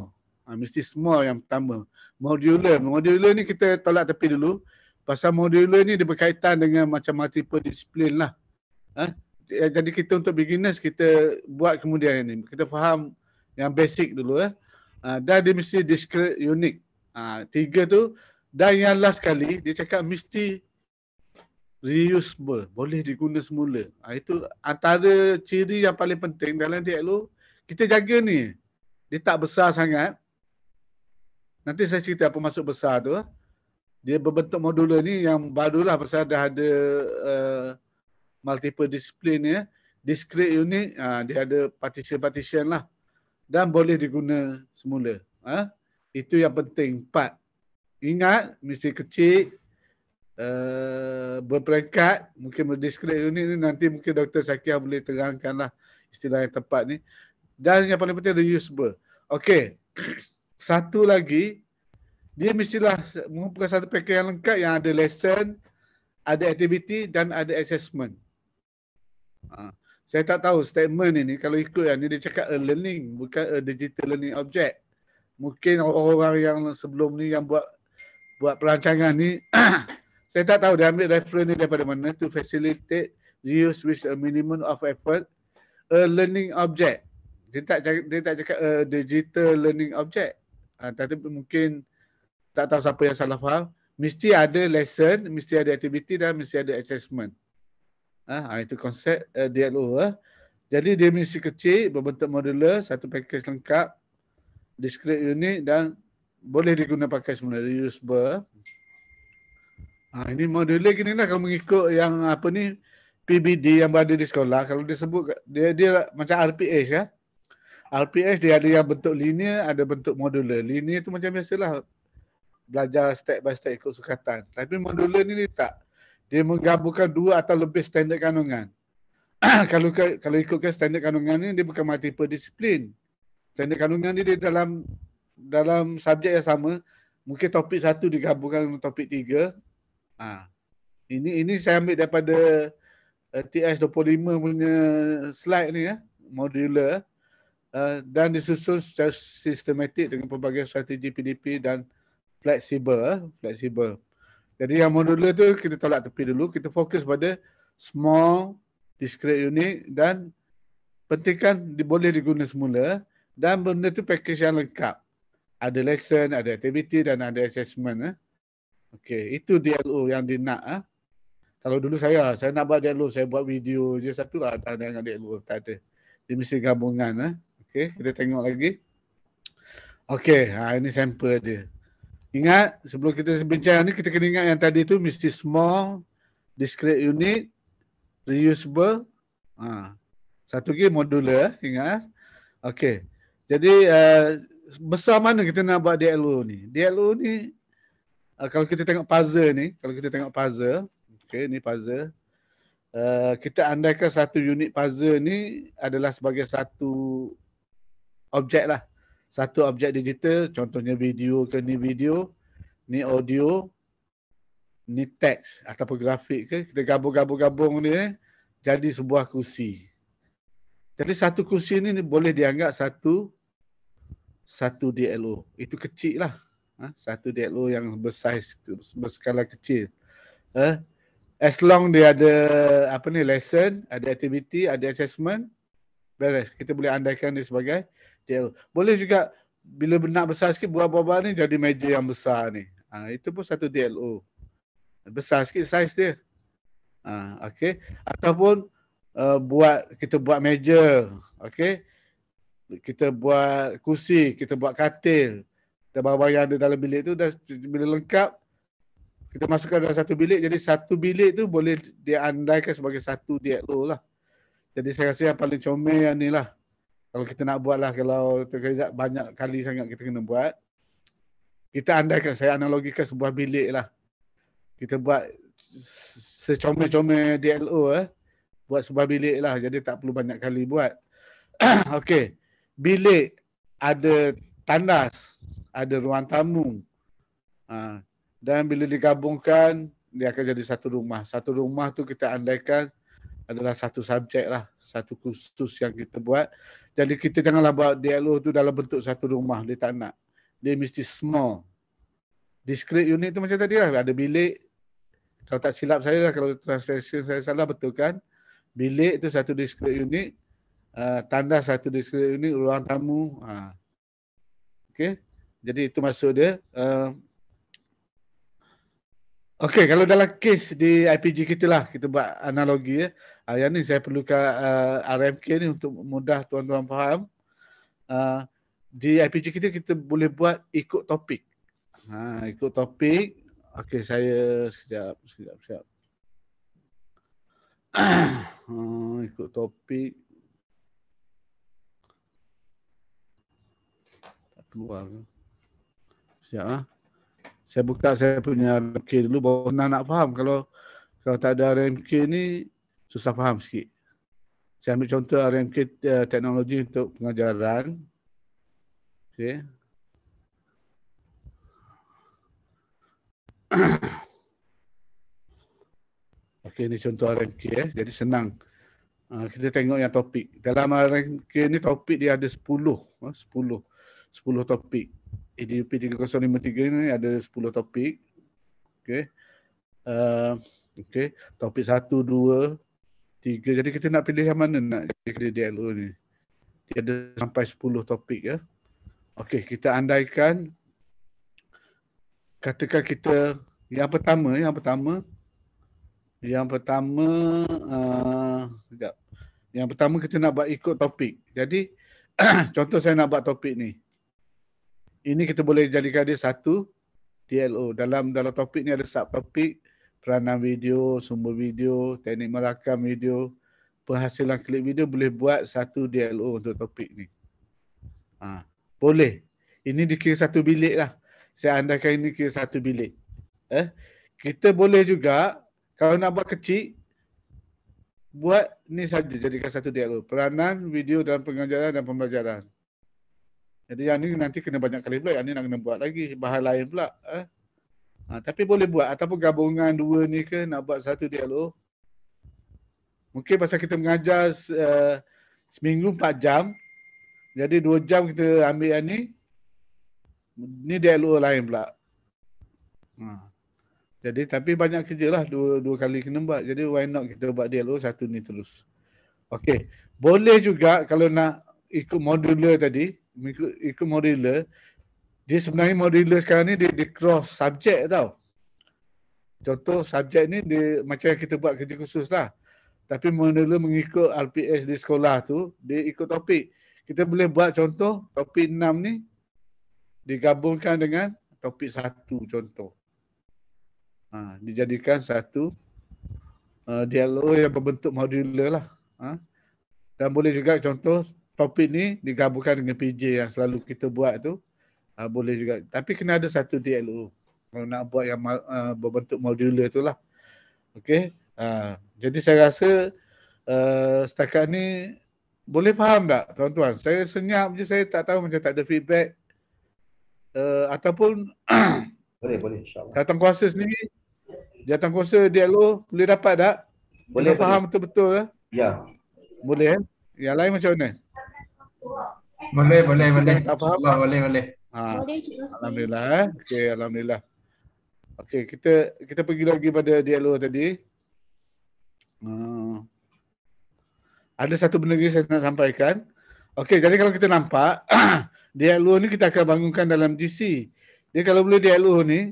Ha, mesti small yang pertama. Modular. Modular ni kita tolak tepi dulu. Pasal modular ni dia berkaitan dengan macam multiple disiplin lah. Ha? Jadi kita untuk beginners kita buat kemudian ni. Kita faham yang basic dulu eh. Ha, dan dia mesti discrete unique. Ha, tiga tu. Dan yang last sekali dia cakap mesti reusable, boleh diguna semula. Ah, itu antara ciri yang paling penting dalam dia. DLO. Kita jaga ni, dia tak besar sangat. Nanti saya cerita apa masuk besar tu. Dia berbentuk modul ni yang barulah pasal dah ada uh, multiple discipline ya. Discrete unit, uh, dia ada partition-partition lah. Dan boleh diguna semula. Uh, itu yang penting. Empat. Ingat, mesti kecil, Eh, berperingkat mungkin berdiskret unit ni nanti mungkin Dr. Sakia boleh lah istilah yang tepat ni dan yang paling penting reusable Okey, satu lagi dia mestilah mengumpulkan satu paket yang lengkap yang ada lesson ada activity dan ada assessment ha. saya tak tahu statement ini kalau ikut yang ni dia cakap a learning bukan a digital learning object mungkin orang-orang yang sebelum ni yang buat buat perancangan ni Saya tak tahu dia ambil reference daripada mana to facilitate the use with a minimum of effort a learning object. Dia tak cakap, dia tak cakap a digital learning object. Ha, tapi mungkin tak tahu siapa yang salah faham. Mesti ada lesson, mesti ada activity dan mesti ada assessment. Ha, itu konsep uh, DLO. Eh. Jadi dia mesti kecil, berbentuk modular, satu package lengkap, discrete unit dan boleh digunakan pakai semula. Reusable. Ha, ini modular gini lah kalau mengikut yang apa ni PBD yang berada di sekolah. Kalau dia sebut dia dia macam RPS ya. RPS dia ada yang bentuk linear, ada bentuk modular. Linear tu macam biasalah belajar step by step ikut sukatan. Tapi modular ni dia tak. Dia menggabungkan dua atau lebih standard kandungan. kalau kalau ikutkan standard kandungan ni dia bukan multiple disiplin. Standard kandungan ni dia dalam dalam subjek yang sama. Mungkin topik satu digabungkan dengan topik tiga Ha. Ini ini saya ambil daripada eh, TS25 punya slide ni ya, modular uh, dan disusun secara sistematik dengan pelbagai strategi PDP dan fleksibel, eh, fleksibel. Jadi yang modular tu kita tolak tepi dulu, kita fokus pada small, discrete unit dan pentingkan boleh diguna semula dan benda tu package yang lengkap. Ada lesson, ada activity dan ada assessment. Eh. Okey, itu DLO yang dia nak ah. Ha? Kalau dulu saya, saya nak buat DLO, saya buat video je satu lah dah dengan DLO tak ada. Dia mesti gabungan ah. Ha? Okey, kita tengok lagi. Okey, ha, ini sampel dia. Ingat sebelum kita bincang ni kita kena ingat yang tadi tu mesti small, discrete unit, reusable. Ha. Satu lagi modular, eh, ingat. Eh. Okey. Jadi uh, besar mana kita nak buat DLO ni? DLO ni Ah, kalau kita tengok puzzle ni, kalau kita tengok puzzle, okey ni puzzle. Uh, kita andaikan satu unit puzzle ni adalah sebagai satu objek lah. Satu objek digital, contohnya video ke ni video, ni audio, ni teks ataupun grafik ke, kita gabung-gabung-gabung ni eh, jadi sebuah kursi. Jadi satu kursi ni, ni boleh dianggap satu satu DLO. Itu kecil lah ha? satu dead low yang bersaiz berskala kecil ha? as long dia ada apa ni lesson ada activity ada assessment beres kita boleh andaikan dia sebagai dead low boleh juga bila nak besar sikit buah-buah ni jadi meja yang besar ni ha, itu pun satu DLO besar sikit saiz dia ha, okey ataupun uh, buat kita buat meja okay, kita buat kursi kita buat katil dan barang-barang yang ada dalam bilik tu dah bila lengkap kita masukkan dalam satu bilik jadi satu bilik tu boleh diandaikan sebagai satu diet low lah jadi saya rasa yang paling comel yang ni lah kalau kita nak buat lah kalau tidak banyak kali sangat kita kena buat kita andaikan saya analogikan sebuah bilik lah kita buat secomel-comel DLO eh. Buat sebuah bilik lah. Jadi tak perlu banyak kali buat. Okey. Bilik ada tandas ada ruang tamu. Ha. Dan bila digabungkan, dia akan jadi satu rumah. Satu rumah tu kita andaikan adalah satu subjek lah. Satu kursus yang kita buat. Jadi kita janganlah buat dialog tu dalam bentuk satu rumah. Dia tak nak. Dia mesti small. Discrete unit tu macam tadi lah. Ada bilik. Kalau tak silap saya lah. Kalau translation saya salah betul kan. Bilik tu satu discrete unit. Uh, ah, tanda satu discrete unit. Ruang tamu. Ha. Ah. Okay. Jadi itu maksud dia. Uh, Okey, kalau dalam kes di IPG kita lah, kita buat analogi ya. Uh, yang ni saya perlukan uh, RMK ni untuk mudah tuan-tuan faham. Uh, di IPG kita, kita boleh buat ikut topik. Ha, ikut topik. Okey, saya sekejap, sekejap, sekejap. uh, ikut topik. Tak keluar ke? Siap ah. Saya buka saya punya RMK dulu baru nak nak faham kalau kalau tak ada RMK ni susah faham sikit. Saya ambil contoh RMK uh, eh, teknologi untuk pengajaran. Okay, Okey ni contoh RMK eh. Jadi senang. Uh, kita tengok yang topik. Dalam RMK ni topik dia ada 10. Eh? 10. 10 topik. EDUP 3053 ini ada 10 topik. Okey. Uh, okey, topik 1 2 3. Jadi kita nak pilih yang mana nak jadi DLO ni. Dia ada sampai 10 topik ya. Okey, kita andaikan katakan kita yang pertama, yang pertama yang pertama uh, sekejap. Yang pertama kita nak buat ikut topik. Jadi contoh saya nak buat topik ni ini kita boleh jadikan dia satu DLO. Dalam dalam topik ni ada topik peranan video, sumber video, teknik merakam video, penghasilan klip video boleh buat satu DLO untuk topik ni. Ha, boleh. Ini dikira satu bilik lah. Saya andakan ini kira satu bilik. Eh, kita boleh juga kalau nak buat kecil buat ni saja jadikan satu DLO. Peranan video dalam pengajaran dan pembelajaran. Jadi yang ni nanti kena banyak kali pula. Yang ni nak kena buat lagi. Bahan lain pula. Eh? Ha, tapi boleh buat. Ataupun gabungan dua ni ke nak buat satu dialog. Mungkin pasal kita mengajar uh, seminggu empat jam. Jadi dua jam kita ambil yang ni. Ni dialog lain pula. Ha. Jadi tapi banyak kerja lah dua, dua kali kena buat. Jadi why not kita buat dialog satu ni terus. Okay, Boleh juga kalau nak ikut modular tadi ikut, ikut modular dia sebenarnya modular sekarang ni dia, dia cross subjek tau contoh subjek ni dia macam kita buat kerja khusus lah tapi modular mengikut RPS di sekolah tu dia ikut topik kita boleh buat contoh topik 6 ni digabungkan dengan topik 1 contoh ha, dijadikan satu uh, dialog yang berbentuk modular lah ha? dan boleh juga contoh topik ni digabungkan dengan PJ yang selalu kita buat tu uh, boleh juga. Tapi kena ada satu DLO kalau nak buat yang uh, berbentuk modular tu lah. Okay. Uh, ah, jadi saya rasa uh, setakat ni boleh faham tak tuan-tuan? Saya senyap je saya tak tahu macam tak ada feedback uh, ataupun boleh boleh insyaAllah. Datang kuasa sendiri Jatang kuasa dialog boleh dapat tak? Boleh, boleh faham betul-betul eh? Ya. Boleh eh? Yang lain macam mana? Boleh, boleh, boleh. Tak faham. Allah, boleh, boleh. Ha. Alhamdulillah eh. Okey, alhamdulillah. Okey, kita kita pergi lagi pada dialog tadi. Uh, ada satu benda lagi saya nak sampaikan. Okey, jadi kalau kita nampak dialog ni kita akan bangunkan dalam DC. Dia kalau boleh dialog ni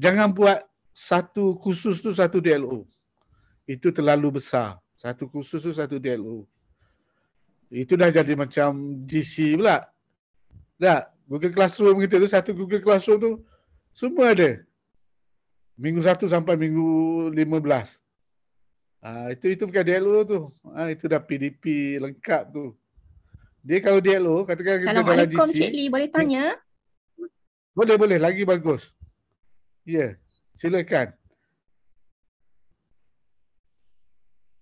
jangan buat satu khusus tu satu DLO. Itu terlalu besar. Satu khusus tu satu DLO. Itu dah jadi macam DC, pula. Tak? Google Classroom kita tu, satu Google Classroom tu semua ada. Minggu satu sampai minggu 15. Ah itu itu bukan DLO tu. Ah itu dah PDP lengkap tu. Dia kalau DLO, katakan kita dalam GC. Assalamualaikum Cik Lee, boleh tanya? Boleh, boleh. Lagi bagus. Ya, yeah. silakan.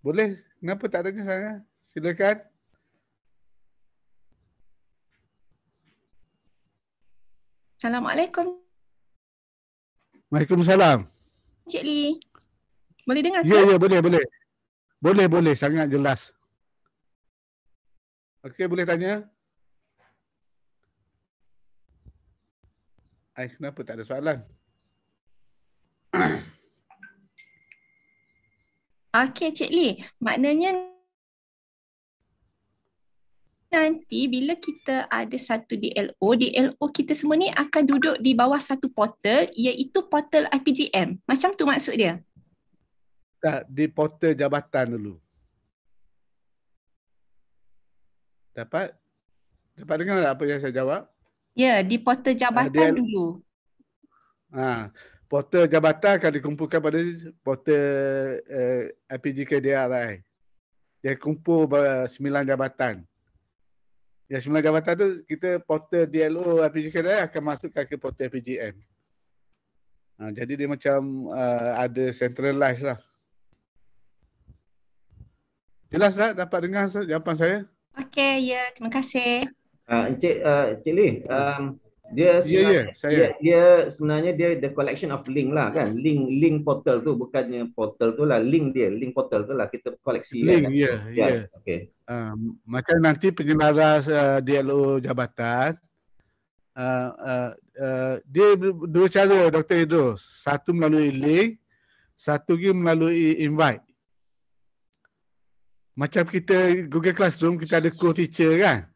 Boleh? Kenapa tak tanya saya? Silakan. Assalamualaikum. Waalaikumsalam. Cik Lee. Boleh dengar ke? Ya, ya, boleh, boleh. Boleh, boleh. Sangat jelas. Okey, boleh tanya? Ay, kenapa tak ada soalan? Okey, Cik Lee. Maknanya nanti bila kita ada satu DLO, DLO kita semua ni akan duduk di bawah satu portal iaitu portal IPGM. Macam tu maksud dia? Tak, di portal jabatan dulu. Dapat? Dapat dengar tak apa yang saya jawab? Ya, di portal ah, jabatan uh, dulu. Ha, portal jabatan akan dikumpulkan pada portal uh, eh, IPGKDRI. Dia kumpul sembilan jabatan. Yang sembilan jabatan tu kita portal DLO RPGKN lah, akan masukkan ke portal RPGN. Ha, jadi dia macam uh, ada centralized lah. Jelas tak dapat dengar jawapan saya? Okey, ya. Terima kasih. Uh, Encik, uh, Encik Lee, um, dia ya, ya, sebenarnya, yeah, yeah, saya. Dia, dia sebenarnya dia the collection of link lah kan link link portal tu bukannya portal tu lah link dia link portal tu lah kita koleksi kan. link kan? ya yeah, yeah. yeah. okay uh, ah, macam nanti penyelara uh, eh, DLO jabatan uh, uh, uh, dia dua cara Dr. Idros satu melalui link satu lagi melalui invite macam kita Google Classroom kita ada co-teacher kan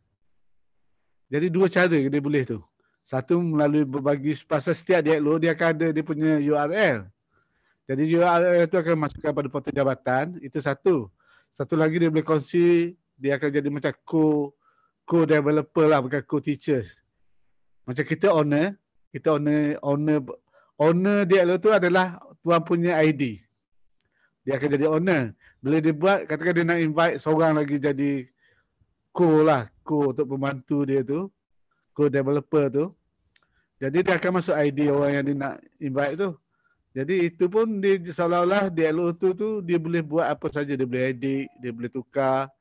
jadi dua cara dia boleh tu satu melalui berbagi pasal setiap dia lo dia akan ada dia punya URL. Jadi URL itu akan masukkan pada portal jabatan, itu satu. Satu lagi dia boleh kongsi, dia akan jadi macam co co developer lah bukan co teachers. Macam kita owner, kita owner owner owner dia lo tu adalah tuan punya ID. Dia akan jadi owner. Bila dia buat, katakan dia nak invite seorang lagi jadi co lah, co untuk pembantu dia tu code developer tu. Jadi dia akan masuk ID orang yang dia nak invite tu. Jadi itu pun dia seolah-olah di LO tu tu dia boleh buat apa saja. Dia boleh edit, dia boleh tukar.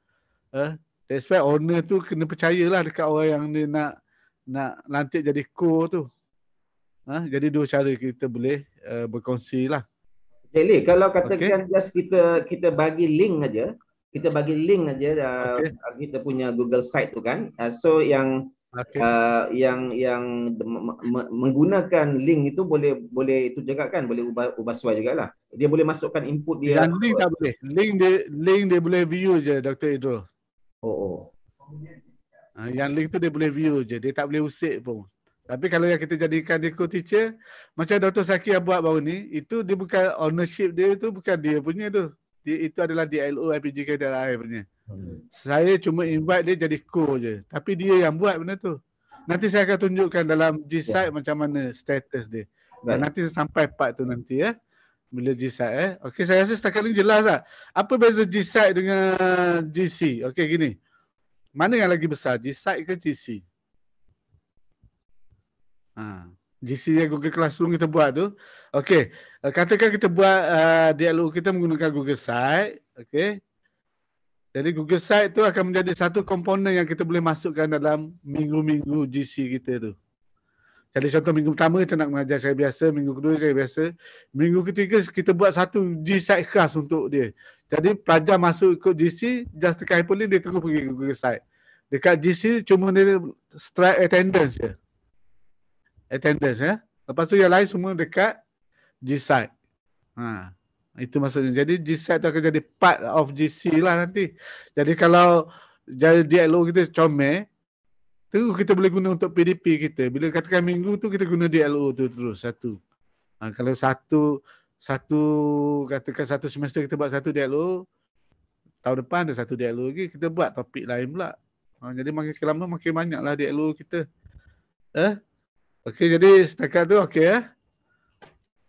Eh? That's why owner tu kena percayalah dekat orang yang dia nak nak lantik jadi co tu. Eh? Jadi dua cara kita boleh uh, berkongsi lah. Jadi kalau katakan okay. just kita kita bagi link aja, kita bagi link aja eh, okay. kita punya Google site tu kan. Eh, so yang okay. uh, yang yang menggunakan link itu boleh boleh itu juga kan boleh ubah ubah suai juga lah dia boleh masukkan input dia yang link tak boleh link dia link dia boleh view je Dr. Idro oh oh ah, yang link tu dia boleh view je dia tak boleh usik pun tapi kalau yang kita jadikan dia co-teacher macam Dr. Sakia buat baru ni itu dia bukan ownership dia tu bukan dia punya tu dia, itu adalah DLO IPG KDRI punya. Hmm. Saya cuma invite dia jadi co je. Tapi dia yang buat benda tu. Nanti saya akan tunjukkan dalam G-Site yeah. macam mana status dia. Dan nanti sampai part tu nanti ya. Bila G-Site eh. Okay saya rasa setakat ni jelas tak? Lah. Apa beza G-Site dengan GC? Okey, gini. Mana yang lagi besar? G-Site ke GC? Ha. GC yang Google Classroom kita buat tu. Okey, eh, Katakan kita buat uh, dialog kita menggunakan Google Site. Okey. Jadi Google Site tu akan menjadi satu komponen yang kita boleh masukkan dalam minggu-minggu GC kita tu. Jadi contoh minggu pertama kita nak mengajar saya biasa, minggu kedua saya biasa. Minggu ketiga kita buat satu G-Site khas untuk dia. Jadi pelajar masuk ikut GC, just tekan hyperlink, dia terus pergi ke Google Site. Dekat GC cuma dia strike attendance je. Attendance ya. Lepas tu yang lain semua dekat G-Site. Ha. Itu maksudnya. Jadi G-set tu akan jadi part of GC lah nanti. Jadi kalau jadi DLO kita comel, terus kita boleh guna untuk PDP kita. Bila katakan minggu tu kita guna DLO tu terus satu. Ha, kalau satu satu katakan satu semester kita buat satu DLO, tahun depan ada satu DLO lagi kita buat topik lain pula. Ha, jadi makin lama makin banyaklah DLO kita. Eh? Okey jadi setakat tu okey eh.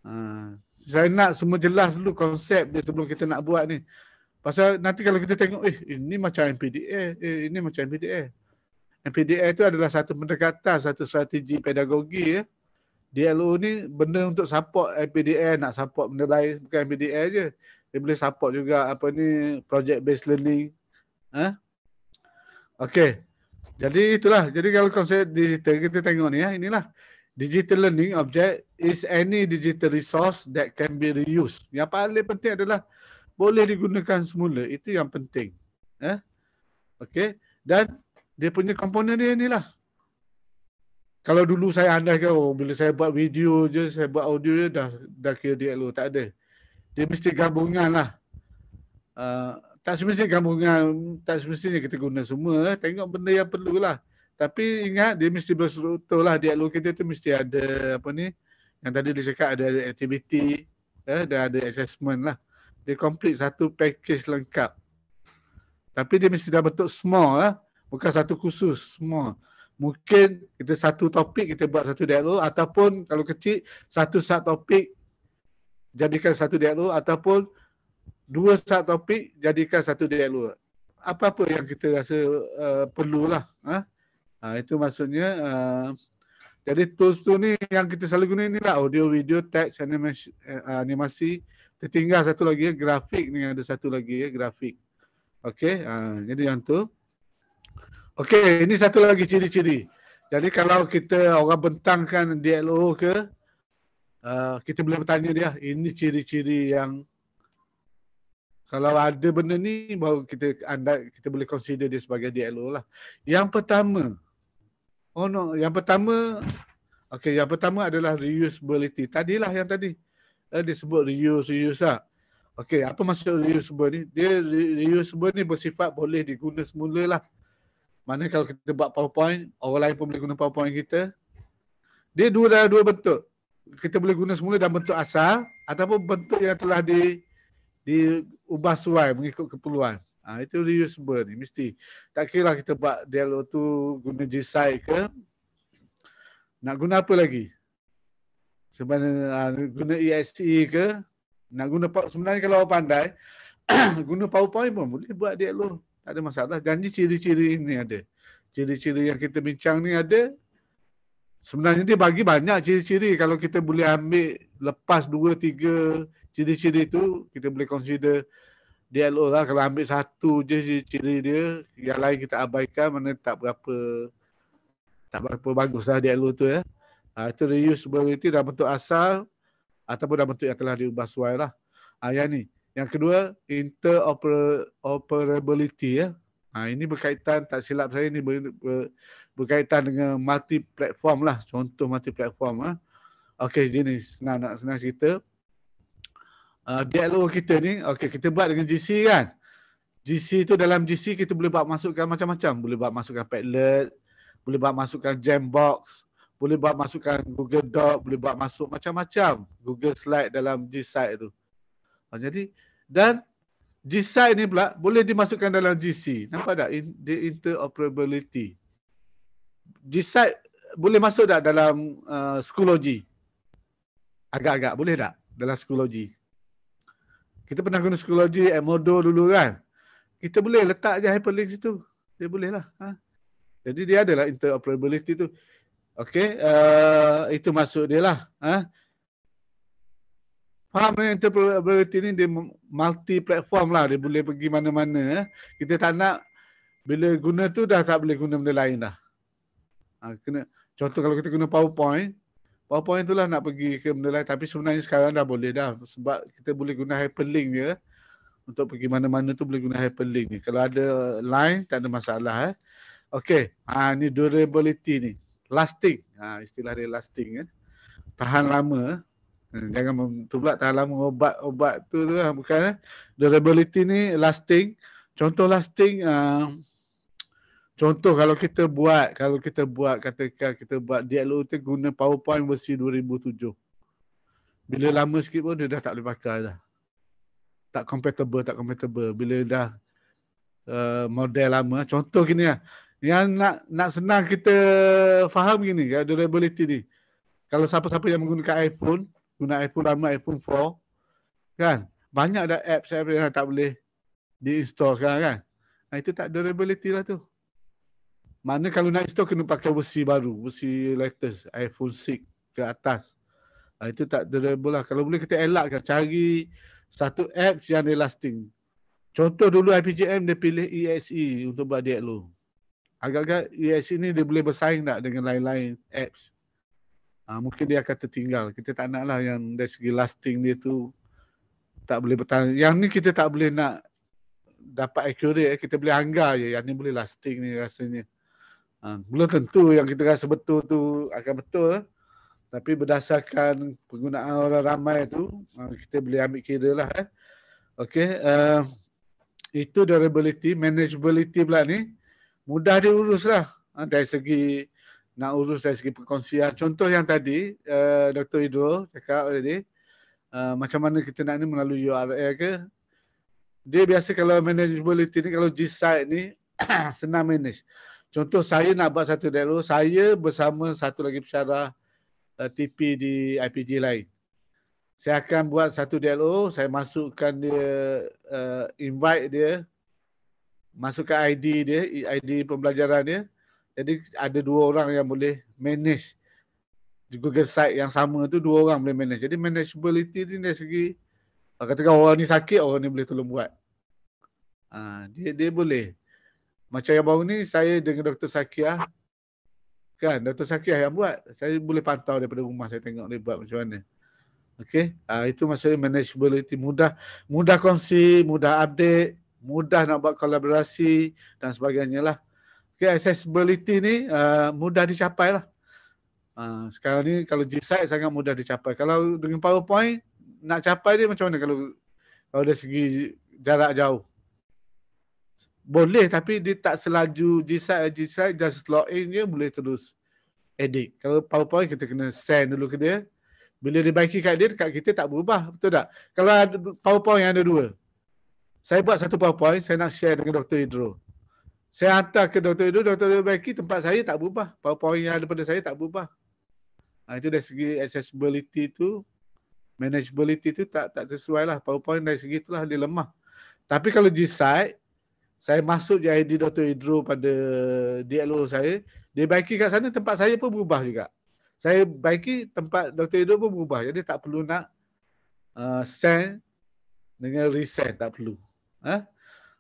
Ha saya nak semua jelas dulu konsep dia sebelum kita nak buat ni. Pasal nanti kalau kita tengok, eh ini macam MPDA, eh ini macam MPDA. MPDA itu adalah satu pendekatan, satu strategi pedagogi ya. Eh. DLO ni benda untuk support MPDA, nak support benda lain, bukan MPDA je. Dia boleh support juga apa ni, project based learning. Eh? Ha? Okay, jadi itulah. Jadi kalau konsep di, kita tengok ni ya, eh, inilah. Digital learning object is any digital resource that can be reused. Yang paling penting adalah boleh digunakan semula. Itu yang penting. Eh? Okay. Dan dia punya komponen dia lah. Kalau dulu saya andaikan, oh, bila saya buat video je, saya buat audio je, dah, dah kira DLO. Tak ada. Dia mesti gabungan lah. Uh, tak semestinya gabungan, tak semestinya kita guna semua. Tengok benda yang perlulah. lah tapi ingat dia mesti betul lah dialog kita tu mesti ada apa ni yang tadi dia cakap ada, ada aktiviti eh, ya, dan ada assessment lah dia complete satu package lengkap tapi dia mesti dah bentuk small lah bukan satu khusus small mungkin kita satu topik kita buat satu dialog ataupun kalau kecil satu sub topik jadikan satu dialog ataupun dua sub topik jadikan satu dialog apa-apa yang kita rasa uh, perlulah Huh? Ha? Ha, itu maksudnya uh, jadi tools tu ni yang kita selalu guna ni lah audio, video, text, animasi, eh, animasi. Tertinggal satu lagi ya, grafik ni ada satu lagi ya, grafik. Okey, uh, jadi yang tu. Okey, ini satu lagi ciri-ciri. Jadi kalau kita orang bentangkan DLO ke, uh, kita boleh bertanya dia, ini ciri-ciri yang kalau ada benda ni baru kita anda kita boleh consider dia sebagai DLO lah. Yang pertama, Oh no, yang pertama okay, yang pertama adalah reusability. Tadilah yang tadi. Eh, dia sebut reuse, reuse lah. Okey, apa maksud reusable ni? Dia reusable ni bersifat boleh diguna semula lah. Mana kalau kita buat PowerPoint, orang lain pun boleh guna PowerPoint kita. Dia dua dalam dua bentuk. Kita boleh guna semula dalam bentuk asal ataupun bentuk yang telah di diubah suai mengikut keperluan. Ha, itu reusable ni mesti. Tak kira lah kita buat dialog tu guna g ke. Nak guna apa lagi? Sebenarnya ha, guna ESE e ke? Nak guna sebenarnya kalau pandai guna PowerPoint pun boleh buat dialog. Tak ada masalah. Janji ciri-ciri ini ada. Ciri-ciri yang kita bincang ni ada. Sebenarnya dia bagi banyak ciri-ciri kalau kita boleh ambil lepas dua tiga ciri-ciri tu kita boleh consider DLO lah kalau ambil satu je ciri dia yang lain kita abaikan mana tak berapa tak berapa bagus lah DLO tu ya. Ha, itu reusability dalam bentuk asal ataupun dalam bentuk yang telah diubah suai lah. Ha, yang ni. Yang kedua interoperability ya. Ha, ini berkaitan tak silap saya ini ber, ber, berkaitan dengan multi platform lah. Contoh multi platform ah. Ha. Okey, jenis senang nak senang cerita uh, ah, DLO kita ni, okay, kita buat dengan GC kan. GC tu dalam GC kita boleh buat masukkan macam-macam. Boleh buat masukkan Padlet, boleh buat masukkan Jambox, boleh buat masukkan Google Doc, boleh buat masuk macam-macam Google Slide dalam G Site tu. Uh, jadi dan G Site ni pula boleh dimasukkan dalam GC. Nampak tak? In, the interoperability. G Site boleh masuk tak dalam uh, Schoology? Agak-agak boleh tak dalam psikologi? Kita pernah guna psikologi at Modo dulu kan. Kita boleh letak je hyperlink situ. Dia boleh lah. Ha? Jadi dia adalah interoperability tu. Okay. Uh, eh, itu maksud dia lah. Ha? Faham ni eh, interoperability ni dia multi platform lah. Dia boleh pergi mana-mana. Ha. Kita tak nak bila guna tu dah tak boleh guna benda lain dah. Ha, kena, contoh kalau kita guna PowerPoint, Walaupun itulah nak pergi ke benda lain tapi sebenarnya sekarang dah boleh dah sebab kita boleh guna hyperlink dia untuk pergi mana-mana tu boleh guna hyperlink ni. Kalau ada line tak ada masalah eh. Okey, ha ni durability ni. Lasting. Ha istilah dia lasting eh. Tahan lama. Ha, jangan mem- tu pula tahan lama obat-obat tu tu lah. bukan eh. Durability ni lasting. Contoh lasting uh, Contoh kalau kita buat, kalau kita buat, katakan kita buat DLO kita guna PowerPoint versi 2007. Bila ah. lama sikit pun dia dah tak boleh pakai dah. Tak compatible, tak compatible. Bila dah uh, model lama. Contoh gini lah. Yang nak nak senang kita faham gini, ya, durability ni. Kalau siapa-siapa yang menggunakan iPhone, guna iPhone lama, iPhone 4, kan? Banyak dah apps yang tak boleh diinstall sekarang kan? Nah, itu tak durability lah tu. Mana kalau nak install kena pakai versi baru, versi latest iPhone 6 ke atas. Ha, itu tak durable lah. Kalau boleh kita elakkan cari satu apps yang dia lasting. Contoh dulu IPJM dia pilih ESE e untuk buat dia lo. Agak-agak ESE e ni dia boleh bersaing tak dengan lain-lain apps. Ha, mungkin dia akan tertinggal. Kita tak nak lah yang dari segi lasting dia tu tak boleh bertahan. Yang ni kita tak boleh nak dapat accurate. Kita boleh anggar je yang ni boleh lasting ni rasanya. Ha, belum tentu yang kita rasa betul tu akan betul. Eh. Tapi berdasarkan penggunaan orang ramai itu ha, kita boleh ambil kira lah. Eh. Okay. Uh, eh, itu durability, manageability pula ni. Mudah dia urus lah. Ha, dari segi nak urus dari segi perkongsian. Contoh yang tadi, uh, eh, Dr. Idro cakap tadi, uh, macam mana kita nak ni melalui URL ke. Dia biasa kalau manageability ni, kalau G-side ni, senang manage. Contoh saya nak buat satu dialog, saya bersama satu lagi pesara uh, eh, TP di IPG lain. Saya akan buat satu dialog, saya masukkan dia, uh, invite dia, masukkan ID dia, ID pembelajaran dia. Jadi ada dua orang yang boleh manage di Google site yang sama tu dua orang boleh manage. Jadi manageability ni dari segi eh, katakan orang ni sakit, orang ni boleh tolong buat. Ha, dia, dia boleh. Macam yang baru ni saya dengan Dr. Sakiah kan Dr. Sakiah yang buat. Saya boleh pantau daripada rumah saya tengok dia buat macam mana. Okey, uh, itu maksudnya manageability mudah, mudah kongsi, mudah update, mudah nak buat kolaborasi dan sebagainya lah. Okey, accessibility ni uh, mudah dicapai lah. Uh, sekarang ni kalau G-Site sangat mudah dicapai. Kalau dengan PowerPoint, nak capai dia macam mana kalau kalau dari segi jarak jauh? boleh tapi dia tak selaju G-side, just log in je boleh terus edit. Kalau PowerPoint kita kena send dulu ke dia. Bila dia baiki kat dia, dekat kita tak berubah. Betul tak? Kalau ada PowerPoint yang ada dua. Saya buat satu PowerPoint, saya nak share dengan Dr. Hidro. Saya hantar ke Dr. Hidro, Dr. Hidro baiki tempat saya tak berubah. PowerPoint yang ada pada saya tak berubah. Ha, itu dari segi accessibility tu, manageability tu tak tak sesuai lah. PowerPoint dari segi itulah dia lemah. Tapi kalau G-side, saya masuk je ID Dr. Idro pada DLO saya. Dia baiki kat sana, tempat saya pun berubah juga. Saya baiki tempat Dr. Idro pun berubah. Jadi tak perlu nak uh, send dengan resend. Tak perlu. Huh? Ha?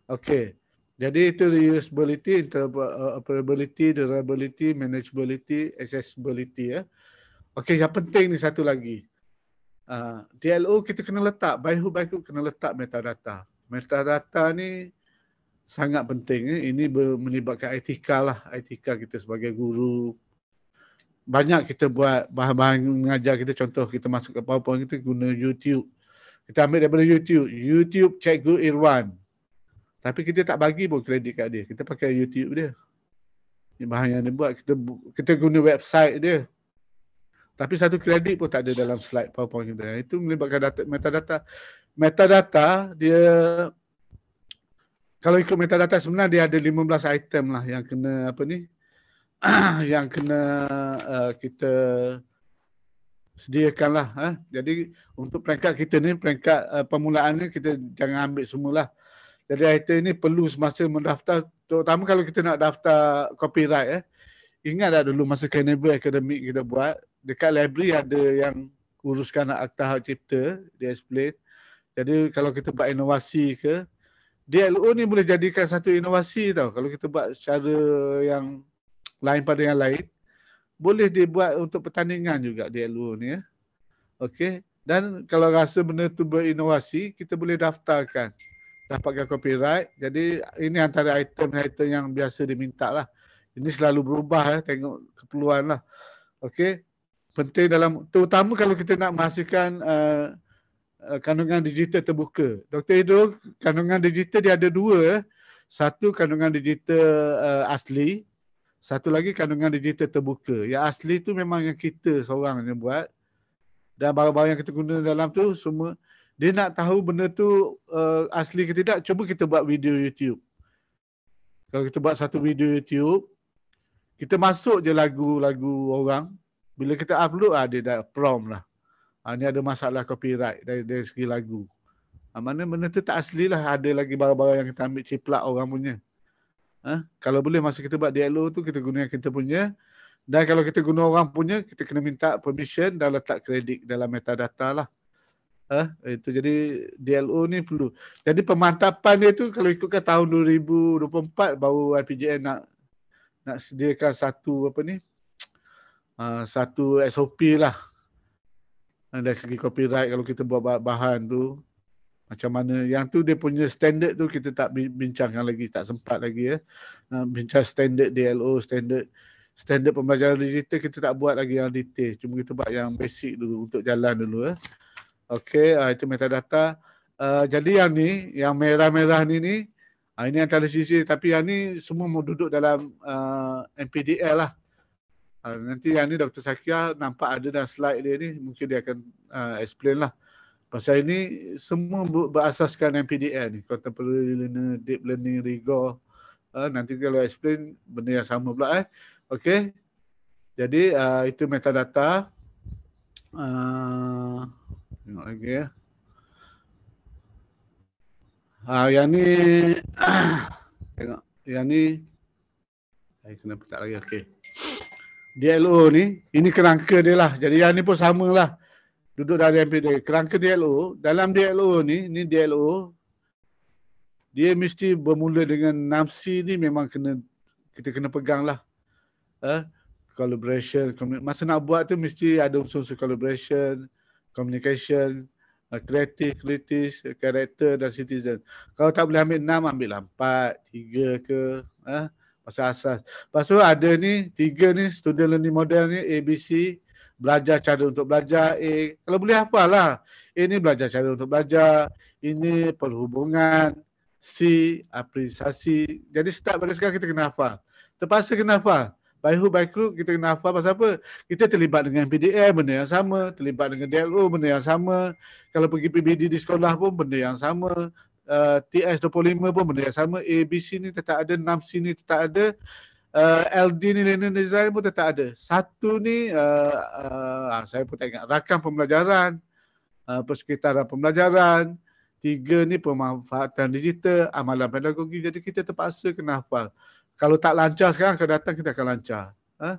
Okay. Jadi itu reusability, interoperability, durability, manageability, accessibility. Eh? Ya. Okay, yang penting ni satu lagi. Uh, DLO kita kena letak, by who by who kena letak metadata. Metadata ni sangat penting. Eh. Ini ber- melibatkan etika lah. Etika kita sebagai guru. Banyak kita buat bahan-bahan mengajar kita. Contoh kita masuk ke PowerPoint kita guna YouTube. Kita ambil daripada YouTube. YouTube Cikgu Irwan. Tapi kita tak bagi pun kredit kat dia. Kita pakai YouTube dia. Ini bahan yang dia buat. Kita, kita guna website dia. Tapi satu kredit pun tak ada dalam slide PowerPoint kita. Itu melibatkan data, metadata. Metadata dia kalau ikut metadata sebenarnya dia ada 15 item lah yang kena apa ni yang kena uh, kita sediakan lah. Eh. Jadi untuk peringkat kita ni, peringkat uh, permulaan ni kita jangan ambil semualah. Jadi item ni perlu semasa mendaftar terutama kalau kita nak daftar copyright. Eh. Ingat tak dulu masa Carnival Academy kita buat dekat library ada yang uruskan akta hak cipta, dia explain. Jadi kalau kita buat inovasi ke, DLO ni boleh jadikan satu inovasi tau kalau kita buat secara yang lain pada yang lain boleh dibuat untuk pertandingan juga DLO ni ya. Okey. Dan kalau rasa benda tu berinovasi, kita boleh daftarkan. Dapatkan copyright. Jadi ini antara item-item yang biasa diminta lah. Ini selalu berubah ya. Tengok keperluan lah. Okey. Penting dalam, terutama kalau kita nak menghasilkan uh, Eh, kandungan digital terbuka. Dr. Hidro, kandungan digital dia ada dua. Eh. Satu kandungan digital uh, asli, satu lagi kandungan digital terbuka. Yang asli tu memang yang kita seorang yang buat. Dan barang-barang yang kita guna dalam tu semua. Dia nak tahu benda tu uh, asli ke tidak, cuba kita buat video YouTube. Kalau kita buat satu video YouTube, kita masuk je lagu-lagu orang. Bila kita upload, ada ah, prompt lah. Uh, ni ada masalah copyright dari, dari segi lagu. Ha, ah, mana benda tu tak asli lah. Ada lagi barang-barang yang kita ambil ciplak orang punya. Ha? Kalau boleh masa kita buat DLO tu kita guna yang kita punya. Dan kalau kita guna orang punya kita kena minta permission dan letak kredit dalam metadata lah. Ha? Itu jadi DLO ni perlu. Jadi pemantapan dia tu kalau ikutkan tahun 2024 baru IPJN nak nak sediakan satu apa ni. Uh, satu SOP lah. Eh, dari segi copyright kalau kita buat bahan tu macam mana yang tu dia punya standard tu kita tak bincangkan lagi tak sempat lagi ya eh, bincang standard DLO standard standard pembelajaran digital kita tak buat lagi yang detail cuma kita buat yang basic dulu untuk jalan dulu ya okey ah, itu metadata eh, jadi yang ni yang merah-merah ni ni ah, ini antara sisi tapi yang ni semua duduk dalam MPDL lah Uh, nanti yang ni Dr. Sakia nampak ada dalam slide dia ni mungkin dia akan uh, explain lah. Pasal ini semua berasaskan MPDL ni. Contemporary Learner, Deep Learning, Rigor. Uh, nanti kalau explain benda yang sama pula eh. Okay. Jadi uh, itu metadata. Uh, tengok lagi ya. uh, yang ni tengok yang ni saya eh, kena putar lagi okey. DLO ni, ini kerangka dia lah. Jadi yang ni pun sama lah. Duduk dari MPD. Kerangka DLO, dalam DLO ni, ni DLO, dia mesti bermula dengan namsi c ni memang kena kita kena pegang lah. Eh? Collaboration, masa nak buat tu mesti ada unsur-unsur collaboration, communication, kreatif, eh, kritis, karakter dan citizen. Kalau tak boleh ambil 6, ambil 4, lah. tiga ke. Eh? pasal asas. Lepas tu ada ni tiga ni student learning model ni C belajar cara untuk belajar A. Kalau boleh hafalah. A ni belajar cara untuk belajar. Ini perhubungan C apresiasi. Jadi start pada sekarang kita kena hafal. Terpaksa kena hafal. By who, by crew, kita kena hafal pasal apa? Kita terlibat dengan PDA, benda yang sama. Terlibat dengan DLO, benda yang sama. Kalau pergi PBD di sekolah pun, benda yang sama. Uh, TS25 pun benda yang sama. ABC ni tetap ada. NAMC ni tetap ada. Uh, LD ni Lenin Design pun tetap ada. Satu ni uh, uh, ah, saya pun tak ingat. Rakan pembelajaran. Uh, persekitaran pembelajaran. Tiga ni pemanfaatan digital. Amalan pedagogi. Jadi kita terpaksa kena hafal. Kalau tak lancar sekarang akan datang kita akan lancar. Huh? Ha?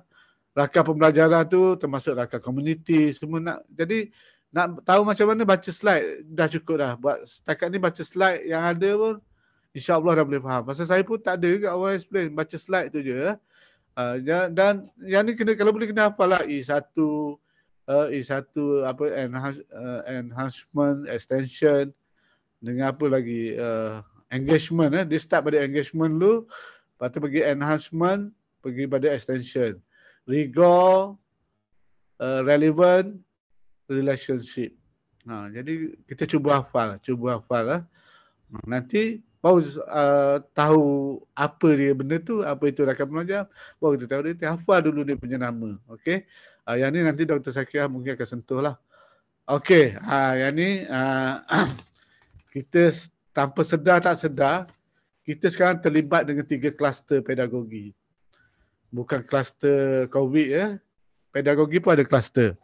Rakan pembelajaran tu termasuk rakan community semua nak. Jadi nak tahu macam mana baca slide dah cukup dah buat setakat ni baca slide yang ada pun insyaallah dah boleh faham Masa saya pun tak ada juga orang explain baca slide tu je uh, dan yang ni kena kalau boleh kena hafal lah E1 uh, E1 apa enhance, uh, enhancement extension dengan apa lagi uh, engagement eh dia start pada engagement dulu lepas tu pergi enhancement pergi pada extension rigor uh, relevant relationship. Ha, jadi kita cuba hafal, cuba hafal lah. Ha, nanti baru uh, tahu apa dia benda tu, apa itu rakan pelajar, baru kita tahu dia, hafal dulu dia punya nama. Okey. Uh, yang ni nanti Dr. Sakiah mungkin akan sentuh lah. Okey, uh, yang ni uh, kita tanpa sedar tak sedar, kita sekarang terlibat dengan tiga kluster pedagogi. Bukan kluster COVID ya. Pedagogi pun ada kluster.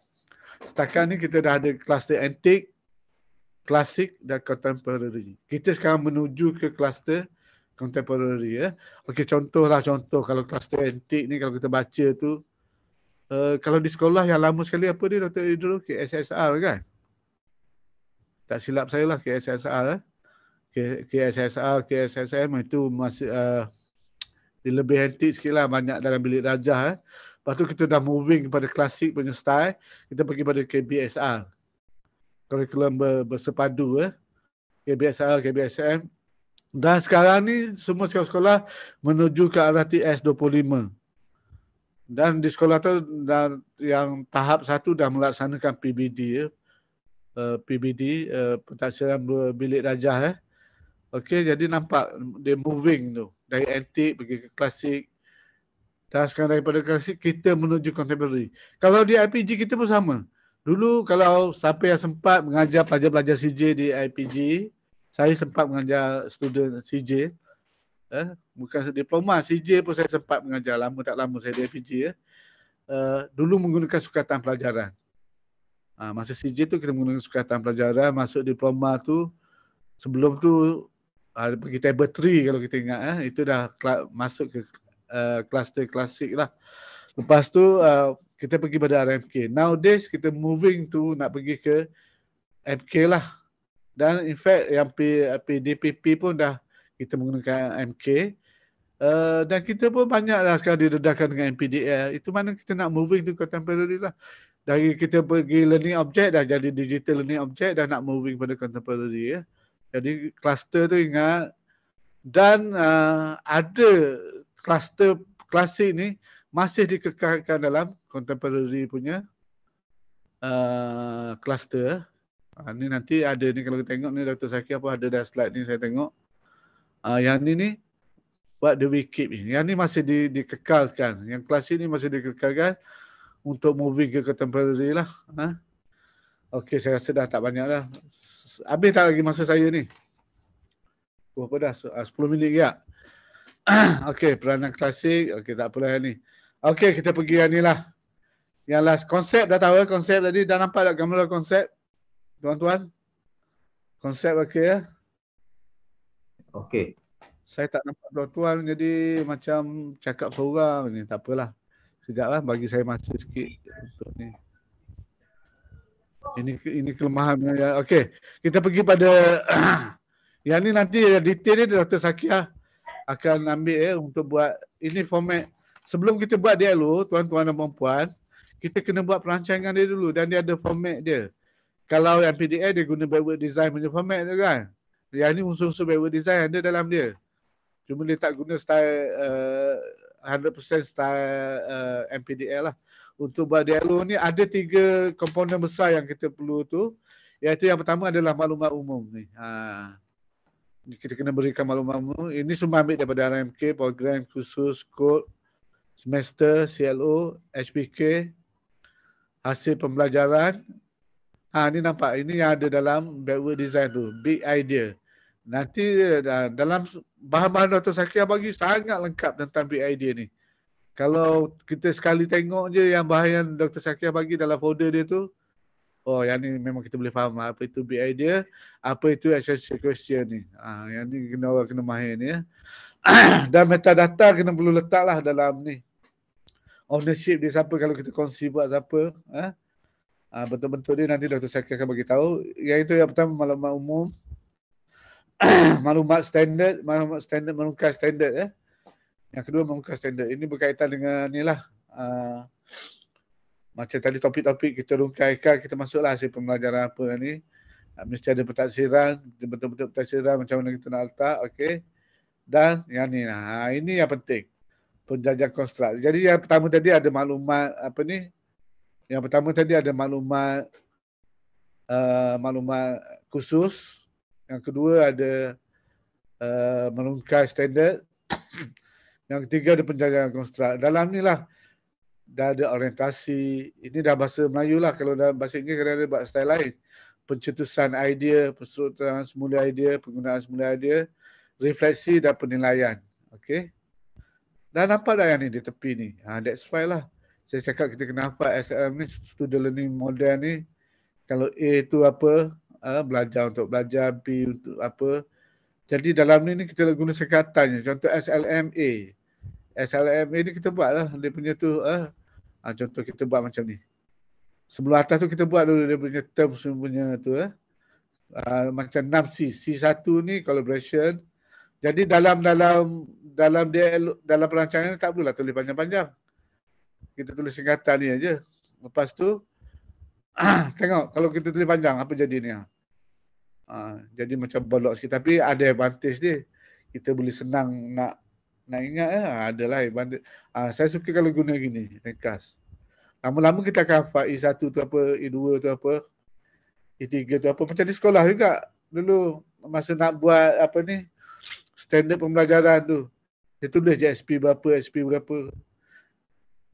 Setakat ni kita dah ada kluster antik, klasik dan contemporary. Kita sekarang menuju ke kluster contemporary ya. Okey contohlah contoh kalau kluster antik ni kalau kita baca tu uh, kalau di sekolah yang lama sekali apa dia Dr. Idro ke SSR kan? Tak silap saya lah ke SSR. Eh? Ke SSR, ke SSM itu masih uh, lebih antik sikit lah, banyak dalam bilik rajah. Eh? Lepas tu kita dah moving kepada klasik punya style, kita pergi pada KBSR. Kurikulum ber, bersepadu ya. Eh. KBSR, KBSM. Dan sekarang ni semua sekolah-sekolah menuju ke arah TS25. Dan di sekolah tu dan yang tahap satu dah melaksanakan PBD ya. Eh. Uh, eh, PBD, uh, eh, pentaksiran bilik rajah. Eh. Okey, jadi nampak dia moving tu. Dari antik pergi ke klasik, taskan daripada kasih kita menuju contemporary. Kalau di IPG kita pun sama. Dulu kalau siapa yang sempat mengajar pelajar-pelajar CJ di IPG, saya sempat mengajar student CJ. Eh, bukan diploma, CJ pun saya sempat mengajar. Lama tak lama saya di IPG. Ya. Eh. Uh, dulu menggunakan sukatan pelajaran. Ha, masa CJ tu kita menggunakan sukatan pelajaran. Masuk diploma tu, sebelum tu ada ah, pergi table 3 kalau kita ingat. Eh. Itu dah masuk ke kluster uh, klasik lah. Lepas tu uh, kita pergi pada RMK. Nowadays kita moving tu nak pergi ke MK lah. Dan in fact yang PDPP uh, pun dah kita menggunakan MK. Uh, dan kita pun banyak lah sekarang didedahkan dengan MPDL. Itu mana kita nak moving tu contemporary lah. Dari kita pergi learning object dah jadi digital learning object dah nak moving pada contemporary ya. Jadi cluster tu ingat dan uh, ada kluster klasik ni masih dikekalkan dalam contemporary punya kluster. Uh, ha, ni nanti ada ni kalau kita tengok ni Dr. Saki apa ada dah slide ni saya tengok. Uh, yang ni ni buat the wicked ni. Yang ni masih di, dikekalkan. Yang klasik ni masih dikekalkan untuk moving ke contemporary lah. Ha? Okay saya rasa dah tak banyak dah. Habis tak lagi masa saya ni? Berapa oh, dah? 10 ah, minit ke? okay, peranan klasik. Okay, tak apalah ni. Okay, kita pergi yang ni lah. Yang last. Konsep dah tahu eh? Konsep tadi dah nampak tak gambar konsep? Tuan-tuan? Konsep okay ya? Okay. Saya tak nampak tuan-tuan jadi macam cakap seorang ni. Tak apalah. Sekejap lah bagi saya masa sikit untuk ni. Ini ini kelemahan. Ya. Okay. Kita pergi pada yang ni nanti detail ni Dr. Sakiah akan ambil eh, untuk buat ini format sebelum kita buat dia dulu tuan-tuan dan puan-puan kita kena buat perancangan dia dulu dan dia ada format dia kalau yang PDA dia guna backward design punya format dia kan yang ni unsur-unsur backward design ada dalam dia cuma dia tak guna style uh, eh, 100% style uh, eh, MPDA lah untuk buat DLO ni ada tiga komponen besar yang kita perlu tu iaitu yang pertama adalah maklumat umum ni ha kita kena berikan maklumat ini semua ambil daripada RMK program khusus kod semester CLO HPK hasil pembelajaran ha ni nampak ini yang ada dalam backward design tu big idea nanti eh, dalam bahan-bahan Dr. Sakia bagi sangat lengkap tentang big idea ni kalau kita sekali tengok je yang bahan yang Dr. Sakia bagi dalam folder dia tu Oh yang ni memang kita boleh faham lah. apa itu big idea, apa itu essential question ni. Ah ha, yang ni kena orang kena mahir ni ya. Dan metadata kena perlu letak lah dalam ni. Ownership dia siapa kalau kita konsi buat siapa. Eh? Ha? Ah, ha, betul-betul dia nanti Dr. Saki akan bagi tahu. Yang itu yang pertama maklumat umum. maklumat standard, maklumat standard, maklumat standard. ya. Yang kedua maklumat standard. Ini berkaitan dengan ni lah. Uh, macam tadi topik-topik kita rungkaikan, kita masuklah hasil pembelajaran apa ni. Ah, mesti ada pentaksiran, betul-betul pentaksiran macam mana kita nak letak. Okay. Dan yang ni, ha, ini yang penting. Penjajah konstruk. Jadi yang pertama tadi ada maklumat apa ni. Yang pertama tadi ada maklumat uh, maklumat khusus. Yang kedua ada uh, melungkai standard. Yang ketiga ada penjajah konstruk. Dalam ni lah dah ada orientasi. Ini dah bahasa Melayu lah. Kalau dah bahasa Inggeris, kadang ada buat style lain. Pencetusan idea, persetujuan semula idea, penggunaan semula idea, refleksi dan penilaian. Okey. Dan nampak dah yang ni di tepi ni. Ha, that's why lah. Saya cakap kita kena hafal SLM ni, student learning model ni. Kalau A tu apa, uh, belajar untuk belajar, B untuk apa. Jadi dalam ni, ni kita guna sekatannya. Contoh SLMA. SLMA ni kita buat lah. Dia punya tu uh, Ha, contoh kita buat macam ni. Sebelum atas tu kita buat dulu dia punya term semuanya tu. Eh. Ha, macam 6C. C1 ni collaboration. Jadi dalam dalam dalam dia dalam perancangan tak perlulah tulis panjang-panjang. Kita tulis singkatan ni aja. Lepas tu tengok kalau kita tulis panjang apa jadi ni. Ha, jadi macam bolok sikit tapi ada advantage dia. Kita boleh senang nak nak ingat eh. Ha, adalah Ah, saya suka kalau guna gini, ringkas. Lama-lama kita akan hafal E1 tu apa, E2 tu apa, E3 tu apa. Macam di sekolah juga dulu masa nak buat apa ni, standard pembelajaran tu. Dia tulis je SP berapa, SP berapa.